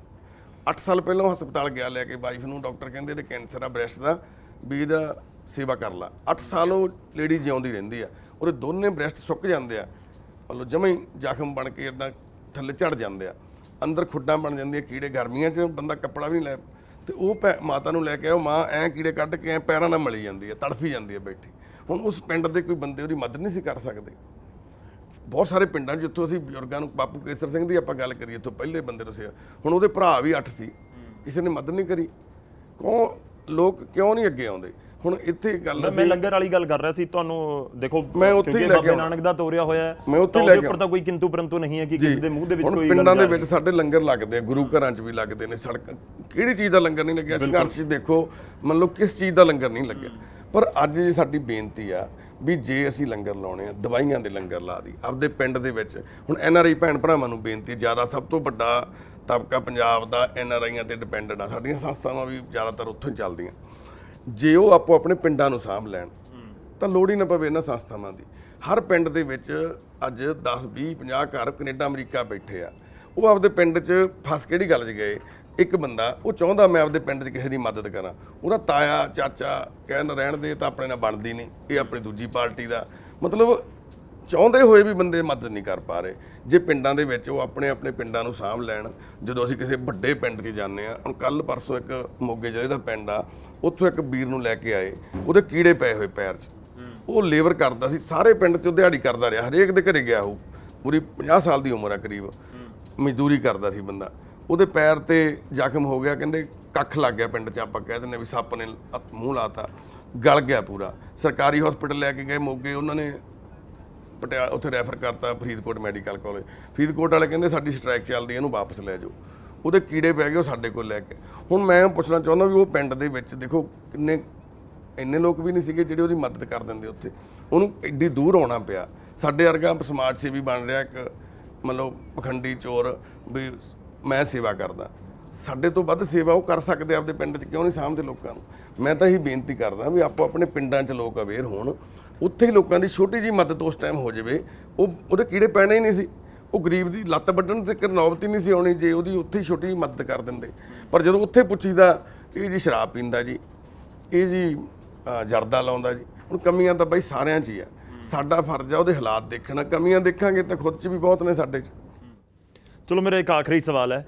8 ਸਾਲ ਪਹਿਲਾਂ ਹਸਪਤਾਲ ਗਿਆ ਲੈ ਕੇ ਵਾਈਫ ਨੂੰ ਡਾਕਟਰ ਕਹਿੰਦੇ ਇਹਦੇ ਕੈਂਸਰ ਆ ਬ੍ਰੈਸਟ ਦਾ ਵੀ ਇਹਦਾ ਸੇਵਾ ਕਰ ਲਾ 8 ਸਾਲ ਉਹ ਲੇਡੀ ਜਿਉਂਦੀ ਰਹਿੰਦੀ ਆ ਉਹਦੇ ਦੋਨੇ ਬ੍ਰੈਸਟ ਸੁੱਕ ਜਾਂਦੇ ਆ ਵੱਲੋਂ ਜਮੇ ਜ਼ਖਮ ਬਣ ਕੇ ਇਦਾਂ ਥੱਲੇ ਝੜ ਜਾਂਦੇ ਆ ਅੰਦਰ ਖੁੱਡਾਂ ਬਣ ਜਾਂਦੀਆਂ ਕੀੜੇ ਗਰਮੀਆਂ 'ਚ ਬੰਦਾ ਕੱਪੜਾ ਵੀ ਨਹੀਂ ਲੈ ਤੇ ਉਹ ਮਾਤਾ ਨੂੰ ਲੈ ਕੇ ਆਓ ਮਾਂ ਐ ਕੀੜੇ ਕੱਢ ਕੇ ਐ ਪੈਰਾਂ ਨਾਲ ਮਲੀ ਜਾਂਦੀ ਹੈ ਤੜਫੀ ਜਾਂਦੀ ਹੈ ਬੈਠੀ ਹੁਣ ਉਸ ਪਿੰਡ ਦੇ ਕੋਈ ਬੰਦੇ ਉਹਦੀ ਮਦਦ ਨਹੀਂ ਸੀ ਕਰ ਸਕਦੇ ਬਹੁਤ ਸਾਰੇ ਪਿੰਡਾਂ ਜਿੱਥੋਂ ਅਸੀਂ ਬਜ਼ੁਰਗਾਂ ਨੂੰ ਬਾਪੂ ਕੇਸਰ ਸਿੰਘ ਦੀ ਆਪਾਂ ਗੱਲ ਕਰੀਏ ਤੋਂ ਪਹਿਲੇ ਬੰਦੇ ਸੀ ਹੁਣ ਉਹਦੇ ਭਰਾ ਵੀ 8 ਸੀ ਕਿਸੇ ਨੇ ਮਦਦ ਨਹੀਂ ਕਰੀ ਕਿਉਂ ਲੋਕ ਕਿਉਂ ਨਹੀਂ ਅੱਗੇ ਆਉਂਦੇ ਹੁਣ ਇੱਥੇ ਗੱਲ ਮੈਂ ਲੰਗਰ ਵਾਲੀ ਗੱਲ ਕਰ ਰਿਹਾ ਸੀ ਤੁਹਾਨੂੰ ਦੇਖੋ ਮੈਂ ਉੱਥੇ ਹੀ ਲੈ ਕੇ ਨਾਨਕ ਦਾ ਤੋਰਿਆ ਹੋਇਆ ਹੈ ਮੈਂ ਉੱਥੇ ਲੈ ਕੇ ਉੱਪਰ ਤਾਂ ਕੋਈ ਕਿੰਤੂ ਪਰੰਤੂ ਨਹੀਂ ਹੈ ਕਿ ਕਿਸੇ ਦੇ ਮੂੰਹ ਦੇ ਵਿੱਚ ਕੋਈ ਪਿੰਡਾਂ ਦੇ ਵਿੱਚ ਸਾਡੇ ਲੰਗਰ ਲੱਗਦੇ ਆ ਗੁਰੂ ਘਰਾਂ 'ਚ ਵੀ ਲੱਗਦੇ ਨੇ ਸੜਕ ਕਿਹੜੀ ਚੀਜ਼ ਦਾ ਲੰਗਰ ਨਹੀਂ ਲੱਗਿਆ ਸੰਘਰਸ਼ ਦੇਖੋ ਮੰਨ ਲਓ ਕਿਸ ਚੀਜ਼ ਦਾ ਲੰਗਰ ਨਹੀਂ ਲੱਗਿਆ ਪਰ ਅੱਜ ਜੀ ਸਾਡੀ ਬੇਨਤੀ ਆ ਵੀ ਜੇ ਅਸੀਂ ਲੰਗਰ ਲਾਉਣੇ ਆ ਦਵਾਈਆਂ ਦੇ ਲੰਗਰ ਲਾ ਦੀ ਆਪਦੇ ਪਿੰਡ ਦੇ ਵਿੱਚ ਹੁਣ ਐਨ ਆਰ ਆਈ ਭੈਣ ਭਰਾਵਾਂ ਨੂੰ ਬੇਨਤੀ ਜ਼ਿਆਦਾ ਸਭ ਤੋਂ ਵੱਡਾ ਤਬਕਾ ਪੰਜਾਬ ਦਾ ਐਨ ਆਰ ਆਈਆਂ ਤੇ ਡਿਪੈਂਡੈਂਟ ਆ ਸਾਡੀਆਂ ਸੰਸਥਾਵਾਂ ਵੀ ਜ਼ਿਆਦਾਤਰ ਉੱਥੋਂ ਚੱਲਦੀਆਂ ਜੇ ਉਹ ਆਪੋ ਆਪਣੇ ਪਿੰਡਾਂ ਨੂੰ ਸਾਂਭ ਲੈਣ ਤਾਂ ਲੋੜ ਹੀ ਨਾ ਪਵੇ ਇਹਨਾਂ ਸੰਸਥਾਵਾਂ ਦੀ ਹਰ ਪਿੰਡ ਦੇ ਵਿੱਚ ਅੱਜ 10 20 50 ਘਰ ਕੈਨੇਡਾ ਅਮਰੀਕਾ ਬੈਠੇ ਆ ਉਹ ਆਪਦੇ ਪਿੰਡ 'ਚ ਫਸ ਕਿਹੜੀ ਗੱਲ 'ਚ ਗਏ ਇੱਕ ਬੰਦਾ ਉਹ ਚਾਹੁੰਦਾ ਮੈਂ ਆਪਦੇ ਪਿੰਡ 'ਚ ਕਿਸੇ ਦੀ ਮਦਦ ਕਰਾਂ ਉਹਦਾ ਤਾਇਆ ਚਾਚਾ ਕਹਿਣ ਰਹਿਣ ਦੇ ਤਾਂ ਆਪਣੇ ਨਾਲ ਬਣਦੀ ਨਹੀਂ ਇਹ ਆਪਣੀ ਦੂਜੀ ਪਾਰਟੀ ਦਾ ਮਤਲਬ ਚਾਹੁੰਦੇ ਹੋਏ ਵੀ ਬੰਦੇ ਮਦਦ ਨਹੀਂ ਕਰ ਪਾ ਰਹੇ ਜੇ ਪਿੰਡਾਂ ਦੇ ਵਿੱਚ ਉਹ ਆਪਣੇ ਆਪਣੇ ਪਿੰਡਾਂ ਨੂੰ ਸਾਂਭ ਲੈਣ ਜਦੋਂ ਅਸੀਂ ਕਿਸੇ ਵੱਡੇ ਪਿੰਡ 'ਚ ਜਾਂਦੇ ਆ ਹੁਣ ਕੱਲ ਪਰਸੋਂ ਇੱਕ ਮੋਗੇ ਜਿਹੜੇ ਦਾ ਪਿੰਡ ਆ ਉੱਥੋਂ ਇੱਕ ਵੀਰ ਨੂੰ ਲੈ ਕੇ ਆਏ ਉਹਦੇ ਕੀੜੇ ਪਏ ਹੋਏ ਪੈਰ 'ਚ ਉਹ ਲੇਬਰ ਕਰਦਾ ਸੀ ਸਾਰੇ ਪਿੰਡ 'ਚ ਦਿਹਾੜੀ ਕਰਦਾ ਰਿਹਾ ਹਰੇਕ ਦੇ ਘਰੇ ਗਿਆ ਉਹ ਪੂਰੀ 50 ਸਾਲ ਦੀ ਉਮਰ ਆ ਕਰੀਬ ਮਜ਼ਦੂਰੀ ਕਰਦਾ ਸੀ ਬੰਦਾ ਉਹਦੇ ਪੈਰ ਤੇ ਜ਼ਖਮ ਹੋ ਗਿਆ ਕਹਿੰਦੇ ਕੱਖ ਲੱਗ ਗਿਆ ਪਿੰਡ 'ਚ ਆਪਾਂ ਕਹਿ ਦਿੰਦੇ ਵੀ ਸੱਪ ਨੇ ਮੂੰਹ ਲਾਤਾ ਗਲ ਗਿਆ ਪੂਰਾ ਸਰਕਾਰੀ ਹਸਪੀਟਲ ਲੈ ਕੇ ਗਏ ਮੋਗੇ ਉਹਨਾਂ ਨੇ ਪਟਿਆਲਾ ਉੱਥੇ ਰੈਫਰ ਕਰਤਾ ਫਰੀਦਕੋਟ ਮੈਡੀਕਲ ਕਾਲਜ ਫਰੀਦਕੋਟ ਵਾਲੇ ਕਹਿੰਦੇ ਸਾਡੀ ਸਟ੍ਰਾਈਕ ਚੱਲਦੀ ਇਹਨੂੰ ਵਾਪਸ ਲੈ ਜਾਓ ਉਹਦੇ ਕੀੜੇ ਪੈ ਗਏ ਉਹ ਸਾਡੇ ਕੋਲ ਲੈ ਕੇ ਹੁਣ ਮੈਂ ਪੁੱਛਣਾ ਚਾਹੁੰਦਾ ਵੀ ਉਹ ਪਿੰਡ ਦੇ ਵਿੱਚ ਦੇਖੋ ਕਿੰਨੇ ਇੰਨੇ ਲੋਕ ਵੀ ਨਹੀਂ ਸੀਗੇ ਜਿਹੜੇ ਉਹਦੀ ਮਦਦ ਕਰ ਦਿੰਦੇ ਉੱਥੇ ਉਹਨੂੰ ਐਡੀ ਦੂਰ ਆਉਣਾ ਪਿਆ ਸਾਡੇ ਵਰਗਾ ਸਮਾਜ ਸੇਵੀ ਬਣ ਰਿਹਾ ਇੱਕ ਮਤਲਬ ਪਖੰਡੀ ਚੋਰ ਵੀ ਮੈਂ ਸੇਵਾ ਕਰਦਾ ਸਾਡੇ ਤੋਂ ਵੱਧ ਸੇਵਾ ਉਹ ਕਰ ਸਕਦੇ ਆਪਦੇ ਪਿੰਡ 'ਚ ਕਿਉਂ ਨਹੀਂ ਸਾਹਮਣੇ ਲੋਕਾਂ ਨੂੰ ਮੈਂ ਤਾਂ ਇਹੀ ਬੇਨਤੀ ਕਰਦਾ ਵੀ ਆਪੋ ਆਪਣੇ ਪਿੰਡਾਂ 'ਚ ਲੋਕ ਅਵੇਅਰ ਹੋਣ ਉੱਥੇ ਲੋਕਾਂ ਦੀ ਛੋਟੀ ਜੀ ਮਦਦ ਉਸ ਟਾਈਮ ਹੋ ਜਾਵੇ ਉਹ ਉਹਦੇ ਕੀੜੇ ਪੈਣੇ ਹੀ ਨਹੀਂ ਸੀ ਉਹ ਗਰੀਬ ਦੀ ਲੱਤ ਵੱਢਣ ਤੇ ਨੌਬਤ ਨਹੀਂ ਸੀ ਆਉਣੀ ਜੇ ਉਹਦੀ ਉੱਥੇ ਛੋਟੀ ਜੀ ਮਦਦ ਕਰ ਦਿੰਦੇ ਪਰ ਜਦੋਂ ਉੱਥੇ ਪੁੱਛੀਦਾ ਇਹ ਜੀ ਸ਼ਰਾਬ ਪੀਂਦਾ ਜੀ ਇਹ ਜੀ ਜਰਦਾ ਲਾਉਂਦਾ ਜੀ ਹੁਣ ਕਮੀਆਂ ਤਾਂ ਬਾਈ ਸਾਰਿਆਂ 'ਚ ਹੀ ਆ ਸਾਡਾ ਫਰਜ਼ ਆ ਉਹਦੇ ਹਾਲਾਤ ਦੇਖਣਾ ਕਮੀਆਂ ਦੇਖਾਂਗੇ ਤਾਂ ਖੁਦ 'ਚ ਵੀ ਬਹੁਤ ਨੇ ਸਾਡੇ 'ਚ ਚਲੋ ਮੇਰਾ ਇੱਕ ਆਖਰੀ ਸਵਾਲ ਹੈ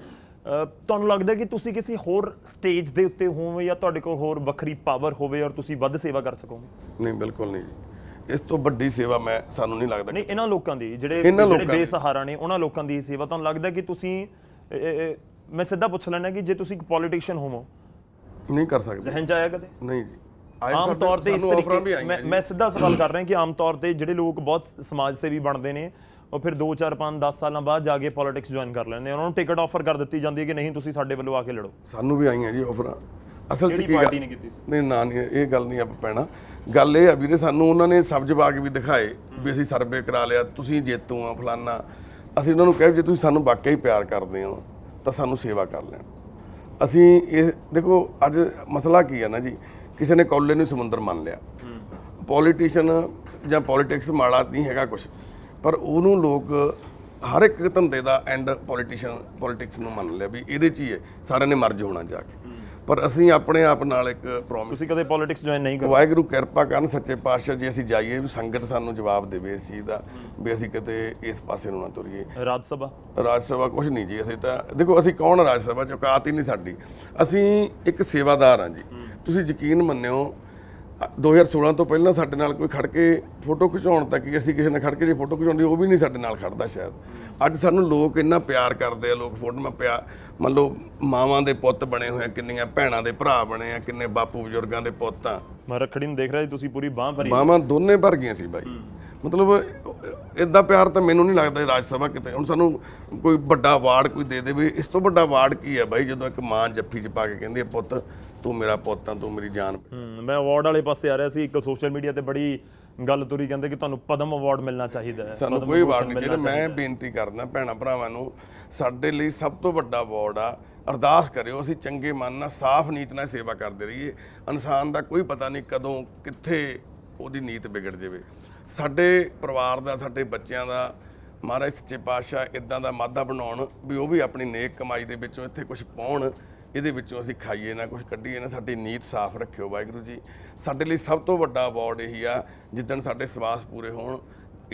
ਤੁਹਾਨੂੰ ਲੱਗਦਾ ਕਿ ਤੁਸੀਂ ਕਿਸੇ ਹੋਰ ਸਟੇਜ ਦੇ ਉੱਤੇ ਹੋਵੋ ਜਾਂ ਤੁਹਾਡੇ ਕੋਲ ਹੋਰ ਵੱਖਰੀ ਪਾਵਰ ਹੋਵੇ ਔਰ ਤੁਸੀਂ ਵੱਧ ਸੇਵਾ ਕਰ ਸਕੋਗੇ ਨਹੀਂ ਬਿਲਕੁਲ ਨਹੀਂ ਜੀ ਇਸ ਤੋਂ ਵੱਡੀ ਸੇਵਾ ਮੈਂ ਸਾਨੂੰ ਨਹੀਂ ਲੱਗਦਾ ਨਹੀਂ ਇਹਨਾਂ ਲੋਕਾਂ ਦੀ ਜਿਹੜੇ ਜਿਹੜੇ ਬੇਸਹਾਰਾ ਨੇ ਉਹਨਾਂ ਲੋਕਾਂ ਦੀ ਸੇਵਾ ਤੁਹਾਨੂੰ ਲੱਗਦਾ ਕਿ ਤੁਸੀਂ ਮੈਂ ਸਿੱਧਾ ਪੁੱਛ ਲੈਣਾ ਕਿ ਜੇ ਤੁਸੀਂ ਇੱਕ ਪੋਲੀਟੀਸ਼ੀਅਨ ਹੋਵੋ ਨਹੀਂ ਕਰ ਸਕਦੇ ਜਹਨ ਚ ਆਇਆ ਕਦੇ ਨਹੀਂ ਜੀ ਆਮ ਤੌਰ ਤੇ ਇਸ ਤਰੀਕੇ ਮੈਂ ਸਿੱਧਾ ਸਵਾਲ ਕਰ ਰਿਹਾ ਕਿ ਆਮ ਤੌਰ ਤੇ ਜਿਹੜੇ ਲੋਕ ਬਹੁਤ ਸਮਾਜ ਸੇਵੀ ਬਣਦੇ ਨੇ ਉਹ ਫਿਰ 2 4 5 10 ਸਾਲਾਂ ਬਾਅਦ ਜਾ ਕੇ ਪੋਲਿਟਿਕਸ ਜੁਆਇਨ ਕਰ ਲੈਂਦੇ ਉਹਨਾਂ ਨੂੰ ਟਿਕਟ ਆਫਰ ਕਰ ਦਿੱਤੀ ਜਾਂਦੀ ਹੈ ਕਿ ਨਹੀਂ ਤੁਸੀਂ ਸਾਡੇ ਵੱਲੋਂ ਆ ਕੇ ਲੜੋ ਸਾਨੂੰ ਵੀ ਆਈਆਂ ਜੀ ਆਫਰਾਂ ਅਸਲ ਚ ਕੀ ਗੱਲ ਨਹੀਂ ਨਾ ਨਹੀਂ ਇਹ ਗੱਲ ਨਹੀਂ ਆਪ ਪੈਣਾ ਗੱਲ ਇਹ ਆ ਵੀਰੇ ਸਾਨੂੰ ਉਹਨਾਂ ਨੇ ਸਬਜ਼ ਬਾਗ ਵੀ ਦਿਖਾਏ ਵੀ ਅਸੀਂ ਸਰਵੇ ਕਰਾ ਲਿਆ ਤੁਸੀਂ ਜੇਤੂ ਆ ਫਲਾਨਾ ਅਸੀਂ ਉਹਨਾਂ ਨੂੰ ਕਹਿ ਜੇ ਤੁਸੀਂ ਸਾਨੂੰ ਵਾਕਿਆ ਹੀ ਪਿਆਰ ਕਰਦੇ ਹੋ ਤਾਂ ਸਾਨੂੰ ਸੇਵਾ ਕਰ ਲੈਣ ਅਸੀਂ ਇਹ ਦੇਖੋ ਅੱਜ ਮਸਲਾ ਕੀ ਹੈ ਨਾ ਜੀ ਕਿਸੇ ਨੇ ਕੌਲੇ ਨੂੰ ਸਮੁੰਦਰ ਮੰਨ ਲਿਆ ਪੋਲੀਟੀਸ਼ੀਅਨ ਜਾਂ ਪੋਲਿਟਿਕਸ ਮਾੜਾ ਨਹੀਂ ਹੈਗਾ ਕੁਝ ਪਰ ਉਹਨੂੰ ਲੋਕ ਹਰ ਇੱਕ ਧੰਦੇ ਦਾ ਐਂਡ ਪੋਲੀਟੀਸ਼ੀਅਨ ਪੋਲਿਟਿਕਸ ਨੂੰ ਮੰਨ ਲਿਆ ਵੀ ਇਹਦੇ 'ਚ ਹੀ ਹੈ ਸਾਰਿਆਂ ਨੇ ਮਰਜ ਹੋਣਾ ਜਾ ਕੇ ਪਰ ਅਸੀਂ ਆਪਣੇ ਆਪ ਨਾਲ ਇੱਕ ਪ੍ਰੋਮਿਸ ਤੁਸੀਂ ਕਦੇ ਪੋਲਿਟਿਕਸ ਜੁਆਇਨ ਨਹੀਂ ਕਰੋ ਵਾਹਿਗੁਰੂ ਕਿਰਪਾ ਕਰਨ ਸੱਚੇ ਪਾਤਸ਼ਾਹ ਜੀ ਅਸੀਂ ਜਾਈਏ ਵੀ ਸੰਗਤ ਸਾਨੂੰ ਜਵਾਬ ਦੇਵੇ ਇਸ ਚੀਜ਼ ਦਾ ਵੀ ਅਸੀਂ ਕਿਤੇ ਇਸ ਪਾਸੇ ਨੂੰ ਨਾ ਤੁਰੀਏ ਰਾਜ ਸਭਾ ਰਾਜ ਸਭਾ ਕੁਝ ਨਹੀਂ ਜੀ ਅਸੀਂ ਤਾਂ ਦੇਖੋ ਅਸੀਂ ਕੌਣ ਰਾਜ ਸਭਾ ਚੁਕਾਤ ਹੀ ਨਹੀਂ ਸਾਡੀ ਅਸੀਂ ਇੱਕ ਸੇਵਾਦਾਰ ਹਾਂ ਜੀ ਤੁਸੀਂ ਯਕੀਨ ਮੰਨਿਓ 2016 ਤੋਂ ਪਹਿਲਾਂ ਸਾਡੇ ਨਾਲ ਕੋਈ ਖੜ ਕੇ ਫੋਟੋ ਖਿਚਾਉਣ ਤੱਕ ਕਿ ਅਸੀਂ ਕਿਸੇ ਨਾਲ ਖੜ ਕੇ ਜੇ ਫੋਟੋ ਖਿਚਾਉਂਦੇ ਉਹ ਵੀ ਨਹੀਂ ਸਾਡੇ ਨਾਲ ਖੜਦਾ ਸ਼ਾਇਦ ਅੱਜ ਸਾਨੂੰ ਲੋਕ ਇੰਨਾ ਪਿਆਰ ਕਰਦੇ ਆ ਲੋਕ ਫੋਟੋ ਮੈਂ ਪਿਆ ਮੰਨ ਲਓ ਮਾਵਾਂ ਦੇ ਪੁੱਤ ਬਣੇ ਹੋਏ ਆ ਕਿੰਨੀਆਂ ਭੈਣਾਂ ਦੇ ਭਰਾ ਬਣੇ ਆ ਕਿੰਨੇ ਬਾਪੂ ਬਜ਼ੁਰਗਾਂ ਦੇ ਪੁੱਤ ਆ ਮੈਂ ਰੱਖੜੀ ਨੂੰ ਦੇਖ ਰਿਹਾ ਜੀ ਤੁਸੀਂ ਪੂਰੀ ਬਾਹ ਭਰੀ ਮਾਵਾਂ ਦੋਨੇ ਭਰ ਗਈਆਂ ਸੀ ਬਾਈ ਮਤਲਬ ਇਦਾਂ ਪਿਆਰ ਤਾਂ ਮੈਨੂੰ ਨਹੀਂ ਲੱਗਦਾ ਰਾਜ ਸਭਾ ਕਿਤੇ ਹੁਣ ਸਾਨੂੰ ਕੋਈ ਵੱਡਾ ਅਵਾਰਡ ਕੋਈ ਦੇ ਦੇਵੇ ਇਸ ਤੋਂ ਵੱਡਾ ਅਵਾਰਡ ਕੀ ਹੈ ਬਾਈ ਜਦੋਂ ਇੱਕ ਮਾਂ ਜੱਫੀ 'ਚ ਪਾ ਕੇ ਕਹਿੰਦੀ ਹੈ ਪੁੱਤ ਤੂੰ ਮੇਰਾ ਪੁੱਤ ਆ ਤੂੰ ਮੇਰੀ ਜਾਨ ਮੈਂ ਅਵਾਰਡ ਵਾਲੇ ਪਾਸੇ ਆ ਰਿਹਾ ਸੀ ਇੱਕ ਸੋਸ਼ਲ ਮੀਡੀਆ ਤੇ ਬੜੀ ਗੱਲ ਤੁਰੀ ਕਹਿੰਦੇ ਕਿ ਤੁਹਾਨੂੰ ਪਦਮ ਅਵਾਰਡ ਮਿਲਣਾ ਚਾਹੀਦਾ ਹੈ ਸਾਨੂੰ ਪਦਮ ਕੋਈ ਵਾਰ ਨਹੀਂ ਚਾਹੀਦਾ ਮੈਂ ਬੇਨਤੀ ਕਰਦਾ ਭੈਣਾ ਭਰਾਵਾਂ ਨੂੰ ਸਾਡੇ ਲਈ ਸਭ ਤੋਂ ਵੱਡਾ ਅਵਾਰਡ ਆ ਅਰਦਾਸ ਕਰਿਓ ਅਸੀਂ ਚੰਗੇ ਮਨ ਨਾਲ ਸਾਫ਼ ਨੀਤ ਨਾਲ ਸੇਵਾ ਕਰਦੇ ਰਹੀਏ ਇਨਸਾਨ ਦਾ ਕੋਈ ਪਤਾ ਨਹੀਂ ਕਦੋਂ ਕਿੱਥੇ ਉਹਦੀ ਨੀਤ ਵਿਗੜ ਜਾਵੇ ਸਾਡੇ ਪਰਿਵਾਰ ਦਾ ਸਾਡੇ ਬੱਚਿਆਂ ਦਾ ਮਹਾਰਾਜ ਸੱਚੇ ਪਾਤਸ਼ਾਹ ਇਦਾਂ ਦਾ ਮਾਦਾ ਬਣਾਉਣ ਵੀ ਉਹ ਵੀ ਆਪਣੀ ਨੇਕ ਕਮਾਈ ਦੇ ਵਿੱਚੋਂ ਇੱਥੇ ਕੁਝ ਪਾਉਣ ਇਹਦੇ ਵਿੱਚੋਂ ਅਸੀਂ ਖਾਈਏ ਨਾ ਕੁਝ ਕੱਢੀਏ ਨਾ ਸਾਡੀ ਨੀਤ ਸਾਫ਼ ਰੱਖਿਓ ਵਾਹਿਗੁਰੂ ਜੀ ਸਾਡੇ ਲਈ ਸਭ ਤੋਂ ਵੱਡਾ ਅਵਾਰਡ ਇਹੀ ਆ ਜਿੱਦਣ ਸਾਡੇ ਸਵਾਸ ਪੂਰੇ ਹੋਣ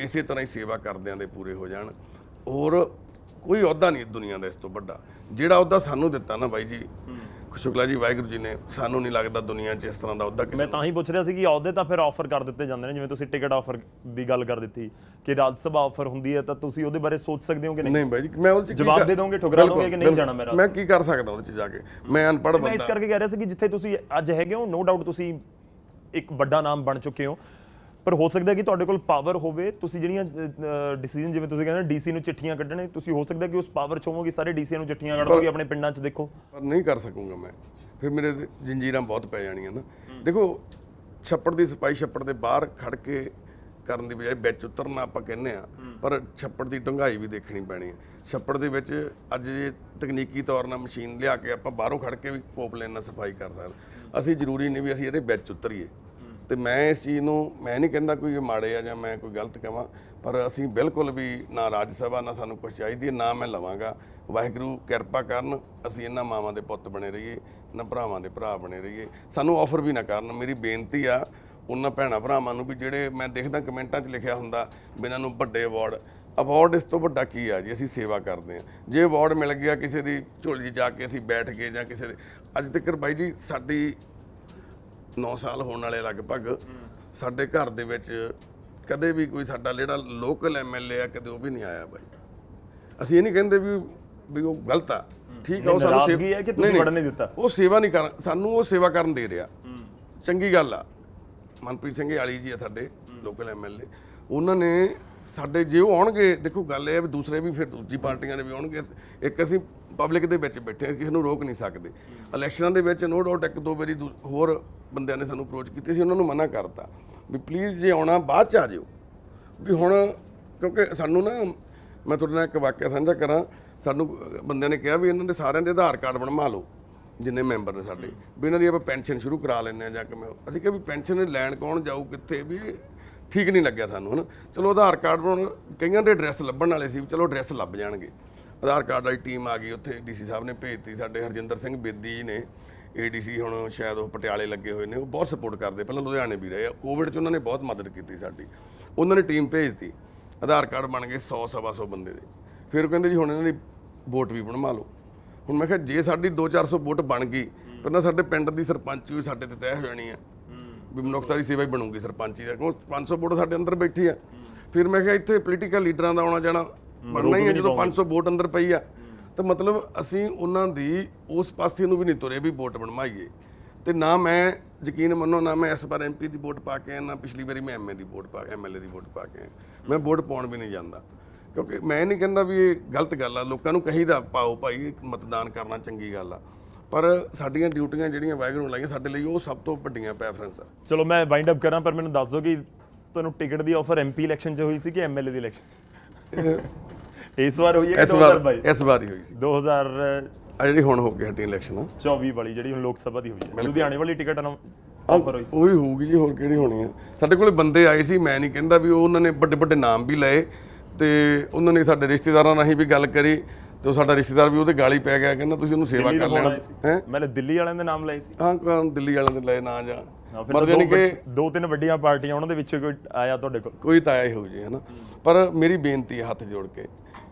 ਇਸੇ ਤਰ੍ਹਾਂ ਹੀ ਸੇਵਾ ਕਰਦਿਆਂ ਦੇ ਪੂਰੇ ਹੋ ਜਾਣ ਔਰ ਕੋਈ ਅਹੁਦਾ ਨਹੀਂ ਦੁਨੀਆ ਦਾ ਇਸ ਤੋਂ ਵੱਡਾ ਜਿਹੜਾ ਅਹੁਦਾ ਸਾਨੂੰ ਦਿੱਤਾ ਨਾ ਬਾਈ ਜੀ ਸ਼ੁਕਲਾ ਜੀ ਵਾਹਿਗੁਰੂ ਜੀ ਨੇ ਸਾਨੂੰ ਨਹੀਂ ਲੱਗਦਾ ਦੁਨੀਆ 'ਚ ਇਸ ਤਰ੍ਹਾਂ ਦਾ ਅਹੁਦਾ ਕਿਸੇ ਮੈਂ ਤਾਂ ਹੀ ਪੁੱਛ ਰਿਹਾ ਸੀ ਕਿ ਅਹੁਦੇ ਤਾਂ ਫਿਰ ਆਫਰ ਕਰ ਦਿੱਤੇ ਜਾਂਦੇ ਨੇ ਜਿਵੇਂ ਤੁਸੀਂ ਟਿਕਟ ਆਫਰ ਦੀ ਗੱਲ ਕਰ ਦਿੱਤੀ ਕਿ ਰਾਜ ਸਭਾ ਆਫਰ ਹੁੰਦੀ ਹੈ ਤਾਂ ਤੁਸੀਂ ਉਹਦੇ ਬਾਰੇ ਸੋਚ ਸਕਦੇ ਹੋ ਕਿ ਨਹੀਂ ਨਹੀਂ ਬਾਈ ਜੀ ਮੈਂ ਉਹਦੇ 'ਚ ਜਵਾਬ ਦੇ ਦੋਗੇ ਠੁਕਰਾ ਲੋਗੇ ਕਿ ਨਹੀਂ ਜਾਣਾ ਮੇਰਾ ਮੈਂ ਕੀ ਕਰ ਸਕਦਾ ਉਹਦੇ 'ਚ ਜਾ ਕੇ ਮੈਂ ਅਨਪੜ੍ਹ ਬੰਦਾ ਮੈਂ ਇਸ ਕਰਕੇ ਕਹਿ ਰਿਹਾ ਸੀ ਕਿ ਜਿੱਥੇ ਤੁਸੀਂ ਅੱਜ ਹੈਗੇ ਹੋ ਨੋ ਡਾਊਟ ਤੁਸੀਂ ਇੱਕ ਵੱਡਾ ਨਾਮ ਬਣ ਚੁੱਕੇ ਹੋ ਪਰ ਹੋ ਸਕਦਾ ਕਿ ਤੁਹਾਡੇ ਕੋਲ ਪਾਵਰ ਹੋਵੇ ਤੁਸੀਂ ਜਿਹੜੀਆਂ ਡਿਸੀਜਨ ਜਿਵੇਂ ਤੁਸੀਂ ਕਹਿੰਦੇ ਡੀਸੀ ਨੂੰ ਚਿੱਠੀਆਂ ਕੱਢਣੇ ਤੁਸੀਂ ਹੋ ਸਕਦਾ ਕਿ ਉਸ ਪਾਵਰ ਚੋਵੋਗੇ ਸਾਰੇ ਡੀਸੀ ਨੂੰ ਚਿੱਠੀਆਂ ਕੱਢੋਗੇ ਆਪਣੇ ਪਿੰਡਾਂ 'ਚ ਦੇਖੋ ਪਰ ਨਹੀਂ ਕਰ ਸਕੂੰਗਾ ਮੈਂ ਫਿਰ ਮੇਰੇ ਜੰਜੀਰਾਂ ਬਹੁਤ ਪੈ ਜਾਣੀਆਂ ਨਾ ਦੇਖੋ ਛੱਪੜ ਦੀ ਸਪਾਈ ਛੱਪੜ ਦੇ ਬਾਹਰ ਖੜ ਕੇ ਕਰਨ ਦੀ ਬਜਾਏ ਵਿੱਚ ਉਤਰਨਾ ਆਪਾਂ ਕਹਿੰਨੇ ਆ ਪਰ ਛੱਪੜ ਦੀ ਡੰਗਾਈ ਵੀ ਦੇਖਣੀ ਪੈਣੀ ਹੈ ਛੱਪੜ ਦੇ ਵਿੱਚ ਅੱਜ ਜੇ ਤਕਨੀਕੀ ਤੌਰ ਨਾਲ ਮਸ਼ੀਨ ਲਿਆ ਕੇ ਆਪਾਂ ਬਾਹਰੋਂ ਖੜ ਕੇ ਵੀ ਪੋਪ ਲੈਣਾ ਸਫਾਈ ਕਰ ਸਕਦੇ ਅਸੀਂ ਜ਼ਰੂਰੀ ਨਹੀਂ ਵੀ ਅਸੀਂ ਇਹਦੇ ਵਿੱਚ ਉਤਰੀਏ ਤੇ ਮੈਂ ਇਸ ਚੀਜ਼ ਨੂੰ ਮੈਂ ਨਹੀਂ ਕਹਿੰਦਾ ਕੋਈ ਮਾੜੇ ਆ ਜਾਂ ਮੈਂ ਕੋਈ ਗਲਤ ਕਹਾਂ ਪਰ ਅਸੀਂ ਬਿਲਕੁਲ ਵੀ ਨਾ ਰਾਜ ਸਭਾ ਨਾ ਸਾਨੂੰ ਕੁਝ ਚਾਹੀਦੀ ਹੈ ਨਾ ਮੈਂ ਲਵਾਂਗਾ ਵਾਹਿਗੁਰੂ ਕਿਰਪਾ ਕਰਨ ਅਸੀਂ ਇਹਨਾਂ ਮਾਵਾਂ ਦੇ ਪੁੱਤ ਬਣੇ ਰਹੀਏ ਇਹਨਾਂ ਭਰਾਵਾਂ ਦੇ ਭਰਾ ਬਣੇ ਰਹੀਏ ਸਾਨੂੰ ਆਫਰ ਵੀ ਨਾ ਕਰਨ ਮੇਰੀ ਬੇਨਤੀ ਆ ਉਹਨਾਂ ਭੈਣਾ ਭਰਾਵਾਂ ਨੂੰ ਵੀ ਜਿਹੜੇ ਮੈਂ ਦੇਖਦਾ ਕਮੈਂਟਾਂ 'ਚ ਲਿਖਿਆ ਹੁੰਦਾ ਬਿਨਾਂ ਨੂੰ ਵੱਡੇ ਅਵਾਰਡ ਅਵਾਰਡ ਇਸ ਤੋਂ ਵੱਡਾ ਕੀ ਆ ਜੀ ਅਸੀਂ ਸੇਵਾ ਕਰਦੇ ਆ ਜੇ ਅਵਾਰਡ ਮਿਲ ਗਿਆ ਕਿਸੇ ਦੀ ਝੋਲੀ 'ਚ ਜਾ ਕੇ ਅਸੀਂ ਬੈਠ ਗਏ ਜਾਂ ਕਿਸੇ ਦੇ ਅੱਜ ਤੱਕ ਬਾਈ ਜੀ ਸਾਡੀ 9 ਸਾਲ ਹੋਣ ਵਾਲੇ ਲਗਭਗ ਸਾਡੇ ਘਰ ਦੇ ਵਿੱਚ ਕਦੇ ਵੀ ਕੋਈ ਸਾਡਾ ਜਿਹੜਾ ਲੋਕਲ ਐਮਐਲਏ ਆ ਕਦੇ ਉਹ ਵੀ ਨਹੀਂ ਆਇਆ ਬਾਈ ਅਸੀਂ ਇਹ ਨਹੀਂ ਕਹਿੰਦੇ ਵੀ ਵੀ ਉਹ ਗਲਤ ਆ ਠੀਕ ਆ ਉਹ ਸਾਨੂੰ ਸੇਵਾ ਹੈ ਕਿ ਤੁਸੀਂ ਵੜਨ ਨਹੀਂ ਦਿੱਤਾ ਉਹ ਸੇਵਾ ਨਹੀਂ ਕਰ ਸਾਨੂੰ ਉਹ ਸੇਵਾ ਕਰਨ ਦੇ ਰਿਹਾ ਚੰਗੀ ਗੱਲ ਆ ਮਨਪ੍ਰੀਤ ਸਿੰਘ ਵਾਲੀ ਜੀ ਆ ਸਾਡੇ ਲੋਕਲ ਐਮਐਲਏ ਉਹਨਾਂ ਨੇ ਸਾਡੇ ਜੇ ਉਹ ਆਉਣਗੇ ਦੇਖੋ ਗੱਲ ਇਹ ਹੈ ਵੀ ਦੂਸਰੇ ਵੀ ਫਿਰ ਦੂਜੀ ਪਾਰਟੀਆਂ ਨੇ ਵੀ ਆਉਣਗੇ ਇੱਕ ਅਸੀਂ ਪਬਲਿਕ ਦੇ ਵਿੱਚ ਬੈਠੇ ਕਿਸੇ ਨੂੰ ਰੋਕ ਨਹੀਂ ਸਕਦੇ ਇਲੈਕਸ਼ਨਾਂ ਦੇ ਵਿੱਚ ਨੋ ਡਾਊਟ ਇੱਕ ਦੋ ਵਾਰੀ ਹੋਰ ਬੰਦਿਆਂ ਨੇ ਸਾਨੂੰ ਅਪਰੋਚ ਕੀਤੀ ਸੀ ਉਹਨਾਂ ਨੂੰ ਮਨਾ ਕਰਤਾ ਵੀ ਪਲੀਜ਼ ਜੇ ਆਉਣਾ ਬਾਅਦ ਚ ਆ ਜਿਓ ਵੀ ਹੁਣ ਕਿਉਂਕਿ ਸਾਨੂੰ ਨਾ ਮੈਂ ਤੁਹਾਡੇ ਨਾਲ ਇੱਕ ਵਾਕਿਆ ਸਾਂਝਾ ਕਰਾਂ ਸਾਨੂੰ ਬੰਦਿਆਂ ਨੇ ਕਿਹਾ ਵੀ ਇਹਨਾਂ ਦੇ ਸਾਰਿਆਂ ਦੇ ਆਧਾਰ ਕਾਰਡ ਬਣਵਾ ਲਓ ਜਿੰਨੇ ਮੈਂਬਰ ਨੇ ਸਾਡੇ ਵੀ ਇਹਨਾਂ ਦੀ ਆਪਾਂ ਪੈਨਸ਼ਨ ਸ਼ੁਰੂ ਕਰਾ ਲੈਂਦੇ ਆ ਜਾਂ ਕਿਵੇਂ ਅਸੀਂ ਕਿਹਾ ਵੀ ਪੈਨਸ਼ਨ ਲੈਣ ਕੌਣ ਜਾਊ ਕਿੱਥੇ ਵੀ ਠੀਕ ਨਹੀਂ ਲੱਗਿਆ ਸਾਨੂੰ ਹਨ ਚਲੋ ਆਧਾਰ ਕਾਰਡ ਬਣ ਕਈਆਂ ਦੇ ਐਡਰੈਸ ਲੱਭਣ ਵਾਲੇ ਸੀ ਚਲੋ ਐਡਰੈਸ ਲੱਭ ਜਾਣਗੇ ਆਧਾਰ ਕਾਰਡ ਵਾਲੀ ਟੀਮ ਆ ਗਈ ਉੱਥੇ ਡੀਸੀ ਸਾਹਿਬ ਨੇ ਭੇਜਤੀ ਸਾਡੇ ਹਰਜਿੰਦਰ ਸਿੰਘ ਬੇਦੀ ਜੀ ਨੇ ਏਡੀਸੀ ਹੁਣ ਸ਼ਾਇਦ ਉਹ ਪਟਿਆਲੇ ਲੱਗੇ ਹੋਏ ਨੇ ਉਹ ਬਹੁਤ ਸਪੋਰਟ ਕਰਦੇ ਪਹਿਲਾਂ ਲੁਧਿਆਣੇ ਵੀ ਰਹੇ ਆ ਕੋਵਿਡ 'ਚ ਉਹਨਾਂ ਨੇ ਬਹੁਤ ਮਦਦ ਕੀਤੀ ਸਾਡੀ ਉਹਨਾਂ ਨੇ ਟੀਮ ਭੇਜਤੀ ਆਧਾਰ ਕਾਰਡ ਬਣ ਗਏ 100 ਸਵਾ 100 ਬੰਦੇ ਦੇ ਫਿਰ ਕਹਿੰਦੇ ਜੀ ਹੁਣ ਇਹਨਾਂ ਦੀ ਵੋਟ ਵੀ ਬਣਵਾ ਲਓ ਹੁਣ ਮੈਂ ਕਿਹਾ ਜੇ ਸਾਡੀ 2-400 ਵੋਟ ਬਣ ਗਈ ਪਹਿਲਾਂ ਸਾਡੇ ਪਿੰਡ ਦੀ ਸਰਪੰਚ ਵੀ ਸਾਡੇ ਤੇ ਤੈਅ ਹੋ ਜਾਣੀ ਆ ਵੀ ਮਨੁੱਖਤਾਰੀ ਸੇਵਾ ਹੀ ਬਣੂਗੀ ਸਰਪੰਚੀ ਦਾ ਕਿਉਂ 500 ਵੋਟ ਸਾਡੇ ਅੰਦਰ ਬੈਠੀ ਆ ਫਿਰ ਮੈਂ ਕਿਹਾ ਇੱਥੇ ਪੋਲੀਟੀਕਲ ਲੀਡਰਾਂ ਦਾ ਆਉਣਾ ਜਾਣਾ ਬਣਨਾ ਹੀ ਹੈ ਜਦੋਂ 500 ਵੋਟ ਅੰਦਰ ਪਈ ਆ ਤਾਂ ਮਤਲਬ ਅਸੀਂ ਉਹਨਾਂ ਦੀ ਉਸ ਪਾਸੇ ਨੂੰ ਵੀ ਨਹੀਂ ਤੁਰੇ ਵੀ ਵੋਟ ਬਣਵਾਈਏ ਤੇ ਨਾ ਮੈਂ ਯਕੀਨ ਮੰਨੋ ਨਾ ਮੈਂ ਇਸ ਵਾਰ ਐਮਪੀ ਦੀ ਵੋਟ ਪਾ ਕੇ ਆਇਆ ਨਾ ਪਿਛਲੀ ਵਾਰੀ ਮੈਂ ਐਮਏ ਦੀ ਵੋਟ ਪਾ ਕੇ ਐਮਐਲਏ ਦੀ ਵੋਟ ਪਾ ਕੇ ਮੈਂ ਵੋਟ ਪਾਉਣ ਵੀ ਨਹੀਂ ਜਾਂਦਾ ਕਿਉਂਕਿ ਮੈਂ ਨਹੀਂ ਕਹਿੰਦਾ ਵੀ ਇਹ ਗਲਤ ਗੱਲ ਆ ਲੋਕਾਂ ਨੂੰ ਕਹੀਦਾ ਪਾਓ ਭਾਈ ਮਤਦਾਨ ਕਰਨਾ ਚੰਗੀ ਗੱਲ ਆ ਪਰ ਸਾਡੀਆਂ ਡਿਊਟੀਆਂ ਜਿਹੜੀਆਂ ਵਾਇਗਰੂ ਲਾਈਆਂ ਸਾਡੇ ਲਈ ਉਹ ਸਭ ਤੋਂ ਵੱਡੀਆਂ ਪ੍ਰੈਫਰੈਂਸ ਆ ਚਲੋ ਮੈਂ ਵਾਈਂਡ ਅਪ ਕਰਾਂ ਪਰ ਮੈਨੂੰ ਦੱਸ ਦਿਓ ਕਿ ਤੁਹਾਨੂੰ ਟਿਕਟ ਦੀ ਆਫਰ ਐਮਪੀ ਇਲੈਕਸ਼ਨ 'ਚ ਹੋਈ ਸੀ ਕਿ ਐਮਐਲਏ ਦੀ ਇਲੈਕਸ਼ਨ 'ਚ ਇਸ ਵਾਰ ਹੋਈ ਹੈ 2022 ਇਸ ਵਾਰ ਹੀ ਹੋਈ ਸੀ 2000 ਆ ਜਿਹੜੀ ਹੁਣ ਹੋ ਗਈ ਹਟੀ ਇਲੈਕਸ਼ਨ 24 ਵਾਲੀ ਜਿਹੜੀ ਹੁਣ ਲੋਕ ਸਭਾ ਦੀ ਹੋਈ ਹੈ ਲੁਧਿਆਣੇ ਵਾਲੀ ਟਿਕਟ ਆਫਰ ਹੋਈ ਸੀ ਉਹੀ ਹੋਊਗੀ ਜੀ ਹੋਰ ਕਿਹੜੀ ਹੋਣੀ ਹੈ ਸਾਡੇ ਕੋਲੇ ਬੰਦੇ ਆਏ ਸੀ ਮੈਂ ਨਹੀਂ ਕਹਿੰਦਾ ਵੀ ਉਹਨਾਂ ਨੇ ਵੱਡੇ ਵੱਡੇ ਨਾਮ ਵੀ ਲਏ ਤੇ ਉਹਨਾਂ ਨੇ ਸਾਡੇ ਰਿਸ਼ਤੇਦਾਰਾਂ ਨਾਲ ਹੀ ਵੀ ਗੱਲ ਕਰੀ ਤੇ ਉਹ ਸਾਡਾ ਰਿਸ਼ਤੇਦਾਰ ਵੀ ਉਹਦੇ ਗਾਲੀ ਪੈ ਗਿਆ ਕਹਿੰਦਾ ਤੁਸੀਂ ਉਹਨੂੰ ਸੇਵਾ ਕਰ ਲੈਣਾ ਹੈ ਮੈਂ ਦਿੱਲੀ ਵਾਲਿਆਂ ਦੇ ਨਾਮ ਲਏ ਸੀ ਹਾਂ ਦਿੱਲੀ ਵਾਲਿਆਂ ਦੇ ਲਏ ਨਾਂ ਜਾਂ ਮਤਲਬ ਯਾਨੀ ਕਿ ਦੋ ਤਿੰਨ ਵੱਡੀਆਂ ਪਾਰਟੀਆਂ ਉਹਨਾਂ ਦੇ ਵਿੱਚ ਕੋਈ ਆਇਆ ਤੁਹਾਡੇ ਕੋਲ ਕੋਈ ਤਾਂ ਆਇਆ ਹੀ ਹੋ ਜੀ ਹਨਾ ਪਰ ਮੇਰੀ ਬੇਨਤੀ ਹੈ ਹੱਥ ਜੋੜ ਕੇ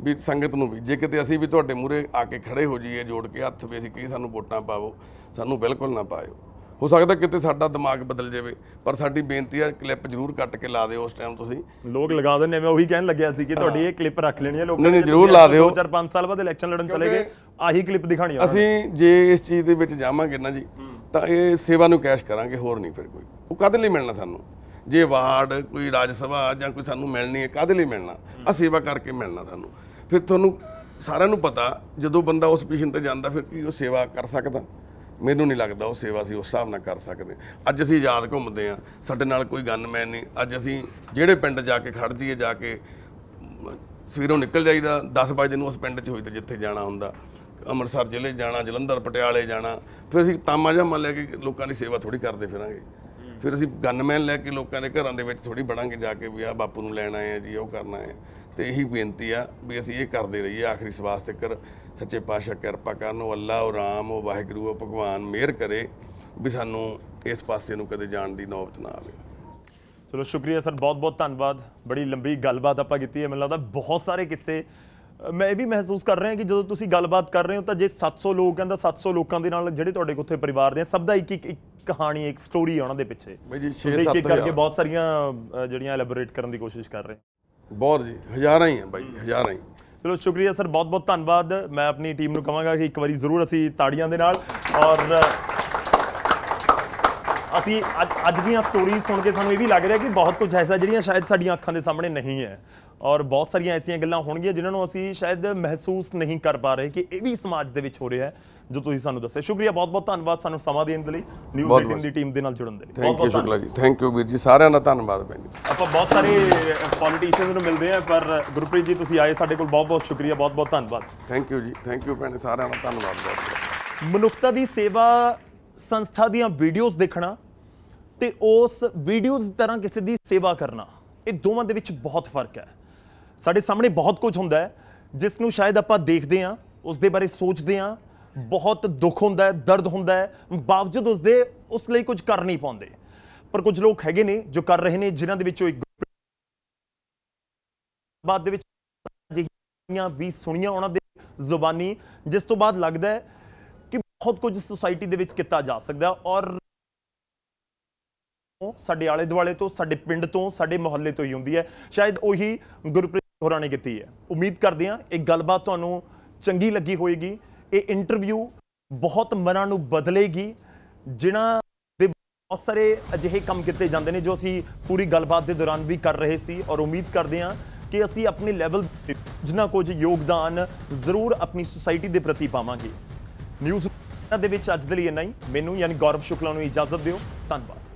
ਵੀ ਸੰਗਤ ਨੂੰ ਵੀ ਜੇ ਕਿਤੇ ਅਸੀਂ ਵੀ ਤੁਹਾਡੇ ਮੂਹਰੇ ਆ ਕੇ ਖੜੇ ਹੋ ਜਾਈਏ ਜੋੜ ਕੇ ਹੱਥ ਵੀ ਅਸੀਂ ਕਹੀ ਸਾਨੂੰ ਵੋਟਾਂ ਪਾਵੋ ਸਾਨੂੰ ਬਿਲਕੁਲ ਨਾ ਪਾਇਓ ਹੋ ਸਕਦਾ ਕਿਤੇ ਸਾਡਾ ਦਿਮਾਗ ਬਦਲ ਜਾਵੇ ਪਰ ਸਾਡੀ ਬੇਨਤੀ ਹੈ ਕਲਿੱਪ ਜ਼ਰੂਰ ਕੱਟ ਕੇ ਲਾ ਦਿਓ ਉਸ ਟਾਈਮ ਤੁਸੀਂ ਲੋਕ ਲਗਾ ਦਿੰਨੇ ਮੈਂ ਉਹੀ ਕਹਿਣ ਲੱਗਿਆ ਸੀ ਕਿ ਤੁਹਾਡੀ ਇਹ ਕਲਿੱਪ ਰੱਖ ਲੈਣੀ ਹੈ ਲੋਕਾਂ ਨੇ ਨਹੀਂ ਜ਼ਰੂਰ ਲਾ ਦਿਓ 2-4-5 ਸਾਲ ਬਾਅਦ ਇਲੈਕਸ਼ਨ ਲੜਨ ਚਲੇ ਗਏ ਆਹੀ ਕਲਿੱਪ ਦਿਖਾਣੀ ਆ ਅਸੀਂ ਜੇ ਇਸ ਚੀਜ਼ ਦੇ ਵਿੱਚ ਜਾਵਾਂਗੇ ਨਾ ਜੀ ਤਾਂ ਇਹ ਸੇਵਾ ਨੂੰ ਕੈਸ਼ ਕਰਾਂਗੇ ਹੋਰ ਨਹੀਂ ਫਿਰ ਕੋਈ ਉਹ ਕਦੇ ਲਈ ਮਿਲਣਾ ਸਾਨੂੰ ਜੇ ਵਾਰਡ ਕੋਈ ਰਾਜ ਸਭਾ ਜਾਂ ਕੋਈ ਸਾਨੂੰ ਮਿਲਣੀ ਹੈ ਕਦੇ ਲਈ ਮਿਲਣਾ ਆ ਸੇਵਾ ਕਰਕੇ ਮਿਲਣਾ ਸਾਨੂੰ ਫਿਰ ਤੁਹਾਨੂੰ ਸਾਰਿਆਂ ਨੂੰ ਪਤਾ ਜਦੋਂ ਬੰਦਾ ਉਸ ਪੋਜੀਸ਼ਨ ਤੇ ਜਾਂਦਾ ਫਿਰ ਕੀ ਉਹ ਸੇਵਾ ਕਰ ਸਕਦਾ ਮੈਨੂੰ ਨਹੀਂ ਲੱਗਦਾ ਉਹ ਸੇਵਾ ਸੀ ਉਸ ਹਿਸਾਬ ਨਾਲ ਕਰ ਸਕਦੇ ਅੱਜ ਅਸੀਂ ਆਜ਼ਾਦ ਘੁੰਮਦੇ ਆ ਸਾਡੇ ਨਾਲ ਕੋਈ ਗਨਮੈਨ ਨਹੀਂ ਅੱਜ ਅਸੀਂ ਜਿਹੜੇ ਪਿੰਡ ਜਾ ਕੇ ਖੜ ਜੀਏ ਜਾ ਕੇ ਸਵੇਰੋਂ ਨਿਕਲ ਜਾਈਦਾ 10 ਵਜੇ ਨੂੰ ਉਸ ਪਿੰਡ 'ਚ ਹੋਈਦਾ ਜਿੱਥੇ ਜਾਣਾ ਹੁੰਦਾ ਅੰਮ੍ਰਿਤਸਰ ਜ਼ਿਲ੍ਹੇ ਜਾਣਾ ਜਲੰਧਰ ਪਟਿਆਲੇ ਜਾਣਾ ਫਿਰ ਅਸੀਂ ਤਾਮਾ ਜਾਂ ਮੰਨ ਲੈ ਕੇ ਲੋਕਾਂ ਦੀ ਸੇਵਾ ਥੋੜੀ ਕਰਦੇ ਫਿਰਾਂਗੇ ਫਿਰ ਅਸੀਂ ਗਨਮੈਨ ਲੈ ਕੇ ਲੋਕਾਂ ਦੇ ਘਰਾਂ ਦੇ ਵਿੱਚ ਥੋੜੀ ਬੜਾਂਗੇ ਜਾ ਕੇ ਵੀ ਆ ਬਾਪੂ ਨੂੰ ਲੈਣ ਆਏ ਆ ਜੀ ਉਹ ਕਰਨਾ ਹੈ ਤੇ ਇਹੀ ਬੇਨਤੀ ਆ ਵੀ ਅਸੀਂ ਇਹ ਕਰਦੇ ਰਹੀਏ ਆਖਰੀ ਸਵਾਸ ਕਰ ਸੱਚੇ ਪਾਤਸ਼ਾਹ ਕਿਰਪਾ ਕਰਨ ਉਹ ਅੱਲਾਹ ਉਹ ਰਾਮ ਉਹ ਵਾਹਿਗੁਰੂ ਉਹ ਭਗਵਾਨ ਮਿਹਰ ਕਰੇ ਵੀ ਸਾਨੂੰ ਇਸ ਪਾਸੇ ਨੂੰ ਕਦੇ ਜਾਣ ਦੀ ਨੌਬਤ ਨਾ ਆਵੇ ਚਲੋ ਸ਼ੁਕਰੀਆ ਸਰ ਬਹੁਤ ਬਹੁਤ ਧੰਨਵਾਦ ਬੜੀ ਲੰਬੀ ਗੱਲਬਾਤ ਆਪਾਂ ਕੀਤੀ ਹੈ ਮੈਨੂੰ ਲੱਗਦਾ ਬਹੁਤ ਸਾਰੇ ਕਿੱਸੇ ਮੈਂ ਇਹ ਵੀ ਮਹਿਸੂਸ ਕਰ ਰਿਹਾ ਕਿ ਜਦੋਂ ਤੁਸੀਂ ਗੱਲਬਾਤ ਕਰ ਰਹੇ ਹੋ ਤਾਂ ਜੇ 700 ਲੋਕ ਕਹਿੰਦਾ 700 ਲੋਕਾਂ ਦੇ ਨਾਲ ਜਿਹੜੇ ਤੁਹਾਡੇ ਕੋਥੇ ਪਰਿਵਾਰ ਦੇ ਸਭ ਦਾ ਇੱਕ ਇੱਕ ਕਹਾਣੀ ਇੱਕ ਸਟੋਰੀ ਆ ਉਹਨਾਂ ਦੇ ਪਿੱਛੇ ਬਈ ਜੀ 6-7 ਕਰਕੇ ਬਹੁਤ ਸਾਰੀਆਂ ਜਿਹੜੀਆਂ ਐਲੈਬੋਰੇਟ ਕਰਨ ਦੀ ਕੋਸ਼ਿਸ਼ ਕਰ ਰਹੇ ਬਹੁਤ ਜੀ ਹਜ਼ਾਰਾਂ ਹੀ ਆ ਬਾਈ ਹਜ਼ਾਰਾਂ ਹੀ ਚਲੋ ਸ਼ੁਕਰੀਆ ਸਰ ਬਹੁਤ ਬਹੁਤ ਧੰਨਵਾਦ ਮੈਂ ਆਪਣੀ ਟੀਮ ਨੂੰ ਕਹਾਂਗਾ ਕਿ ਇੱਕ ਵਾਰੀ ਜ਼ਰੂਰ ਅਸੀਂ ਤਾੜੀਆਂ ਦੇ ਨਾਲ ਔਰ ਅਸੀਂ ਅੱਜ ਦੀਆਂ ਸਟੋਰੀਜ਼ ਸੁਣ ਕੇ ਸਾਨੂੰ ਇਹ ਵੀ ਲੱਗ ਰਿਹਾ ਕਿ ਬਹੁਤ ਕੁਝ ਐਸਾ ਜਿਹੜੀਆਂ ਸ਼ਾਇਦ ਸਾਡੀਆਂ ਅੱਖਾਂ ਦੇ ਸਾਹਮਣੇ ਨਹੀਂ ਹੈ ਔਰ ਬਹੁਤ ਸਾਰੀਆਂ ਐਸੀਆਂ ਗੱਲਾਂ ਹੋਣਗੀਆਂ ਜਿਨ੍ਹਾਂ ਨੂੰ ਅਸੀਂ ਸ਼ਾਇਦ ਮਹਿਸੂਸ ਨਹੀਂ ਕਰ ਪਾ ਰਹੇ ਕਿ ਇਹ ਵੀ ਸਮਾਜ ਦੇ ਵਿੱਚ ਹੋ ਰਿਹਾ ਹੈ ਜੋ ਤੁਸੀਂ ਸਾਨੂੰ ਦੱਸਿਆ ਸ਼ੁਕਰੀਆ ਬਹੁਤ ਬਹੁਤ ਧੰਨਵਾਦ ਸਾਨੂੰ ਸਮਾਂ ਦੇਣ ਦੇ ਲਈ ਨਿਊਜ਼ 18 ਦੀ ਟੀਮ ਦੇ ਨਾਲ ਜੁੜਨ ਦੇ ਲਈ ਬਹੁਤ ਬਹੁਤ ਸ਼ੁਕਲਾ ਜੀ ਥੈਂਕ ਯੂ ਵੀਰ ਜੀ ਸਾਰਿਆਂ ਦਾ ਧੰਨਵਾਦ ਭੈਣ ਜੀ ਆਪਾਂ ਬਹੁਤ ਸਾਰੇ ਪੋਲੀਟੀਸ਼ੀਅਨਸ ਨੂੰ ਮਿਲਦੇ ਆ ਪਰ ਗੁਰਪ੍ਰੀਤ ਜੀ ਤੁਸੀਂ ਆਏ ਸਾਡੇ ਕੋਲ ਬਹੁਤ ਬਹੁਤ ਸ਼ੁਕਰੀਆ ਬਹੁਤ ਬਹੁਤ ਧੰਨਵਾਦ ਥੈਂਕ ਯੂ ਜੀ ਥੈਂਕ ਯੂ ਭੈਣ ਸਾਰਿਆਂ ਦਾ ਧੰਨਵਾਦ ਬਹੁਤ ਮਨੁੱਖਤਾ ਦੀ ਸੇਵਾ ਸੰਸਥਾ ਦੀਆਂ ਵੀਡੀਓਜ਼ ਦੇਖਣਾ ਤੇ ਉਸ ਵੀਡੀਓਜ਼ ਤਰ੍ਹਾਂ ਕਿਸੇ ਦੀ ਸੇਵਾ ਕਰਨਾ ਇਹ ਦੋਵਾਂ ਦੇ ਵਿੱਚ ਬਹੁਤ ਫਰਕ ਹੈ ਸਾਡੇ ਸਾਹਮਣੇ ਬਹੁਤ ਕੁਝ ਹੁੰਦਾ ਹੈ ਜਿਸ ਨੂੰ ਸ਼ਾਇਦ ਆਪਾਂ ਦੇਖਦੇ ਆਂ ਉਸ ਦੇ ਬਾਰੇ ਸੋਚਦੇ ਆਂ ਬਹੁਤ ਦੁੱਖ ਹੁੰਦਾ ਹੈ ਦਰਦ ਹੁੰਦਾ ਹੈ ਬਾਵਜੂਦ ਉਸ ਦੇ ਉਸ ਲਈ ਕੁਝ ਕਰ ਨਹੀਂ ਪਾਉਂਦੇ ਪਰ ਕੁਝ ਲੋਕ ਹੈਗੇ ਨੇ ਜੋ ਕਰ ਰਹੇ ਨੇ ਜਿਨ੍ਹਾਂ ਦੇ ਵਿੱਚੋਂ ਇੱਕ ਬਾਅਦ ਦੇ ਵਿੱਚ ਜਿਹੀਆਂ ਵੀ ਸੁਣੀਆਂ ਉਹਨਾਂ ਦੇ ਜ਼ੁਬਾਨੀ ਜਿਸ ਤੋਂ ਬਾਅਦ ਲੱਗਦਾ ਹੈ ਕਿ ਬਹੁਤ ਕੁਝ ਸੋਸਾਇਟੀ ਦੇ ਵਿੱਚ ਕੀਤਾ ਜਾ ਸਕਦਾ ਔਰ ਸਾਡੇ ਆਲੇ ਦੁਆਲੇ ਤੋਂ ਸਾਡੇ ਪਿੰਡ ਤੋਂ ਸਾਡੇ ਮੁਹੱਲੇ ਤੋਂ ਹੀ ਹੁੰਦੀ ਹੈ ਸ਼ਾਇਦ ਉਹੀ ਗੁਰਪ੍ਰੀਤ ਹੋਰਾਂ ਨੇ ਕੀਤੀ ਹੈ ਉਮੀਦ ਕਰਦੇ ਹਾਂ ਇਹ ਗੱਲਬਾਤ ਤੁਹਾਨੂੰ ਚੰਗੀ ਲੱਗੀ ਹੋਏਗੀ ਇਹ ਇੰਟਰਵਿਊ ਬਹੁਤ ਮਨਾਂ ਨੂੰ ਬਦਲੇਗੀ ਜਿਨ੍ਹਾਂ ਦੇ ਬਹੁਤ ਸਾਰੇ ਅਜਿਹੇ ਕੰਮ ਕੀਤੇ ਜਾਂਦੇ ਨੇ ਜੋ ਅਸੀਂ ਪੂਰੀ ਗੱਲਬਾਤ ਦੇ ਦੌਰਾਨ ਵੀ ਕਰ ਰਹੇ ਸੀ ਔਰ ਉਮੀਦ ਕਰਦੇ ਹਾਂ ਕਿ ਅਸੀਂ ਆਪਣੇ ਲੈਵਲ ਤੇ ਜਿੰਨਾ ਕੁਝ ਯੋਗਦਾਨ ਜ਼ਰੂਰ ਆਪਣੀ ਸੁਸਾਇਟੀ ਦੇ ਪ੍ਰਤੀ ਪਾਵਾਂਗੇ ਨਿਊਜ਼ ਦੇ ਵਿੱਚ ਅੱਜ ਦੇ ਲਈ ਇੰਨਾ ਹੀ ਮੈਨੂੰ ਯਾਨੀ ਗੌਰਵ ਸ਼ੁਕਲਾ ਨੂੰ ਇਜਾਜ਼ਤ ਦਿਓ ਧੰਨਵਾਦ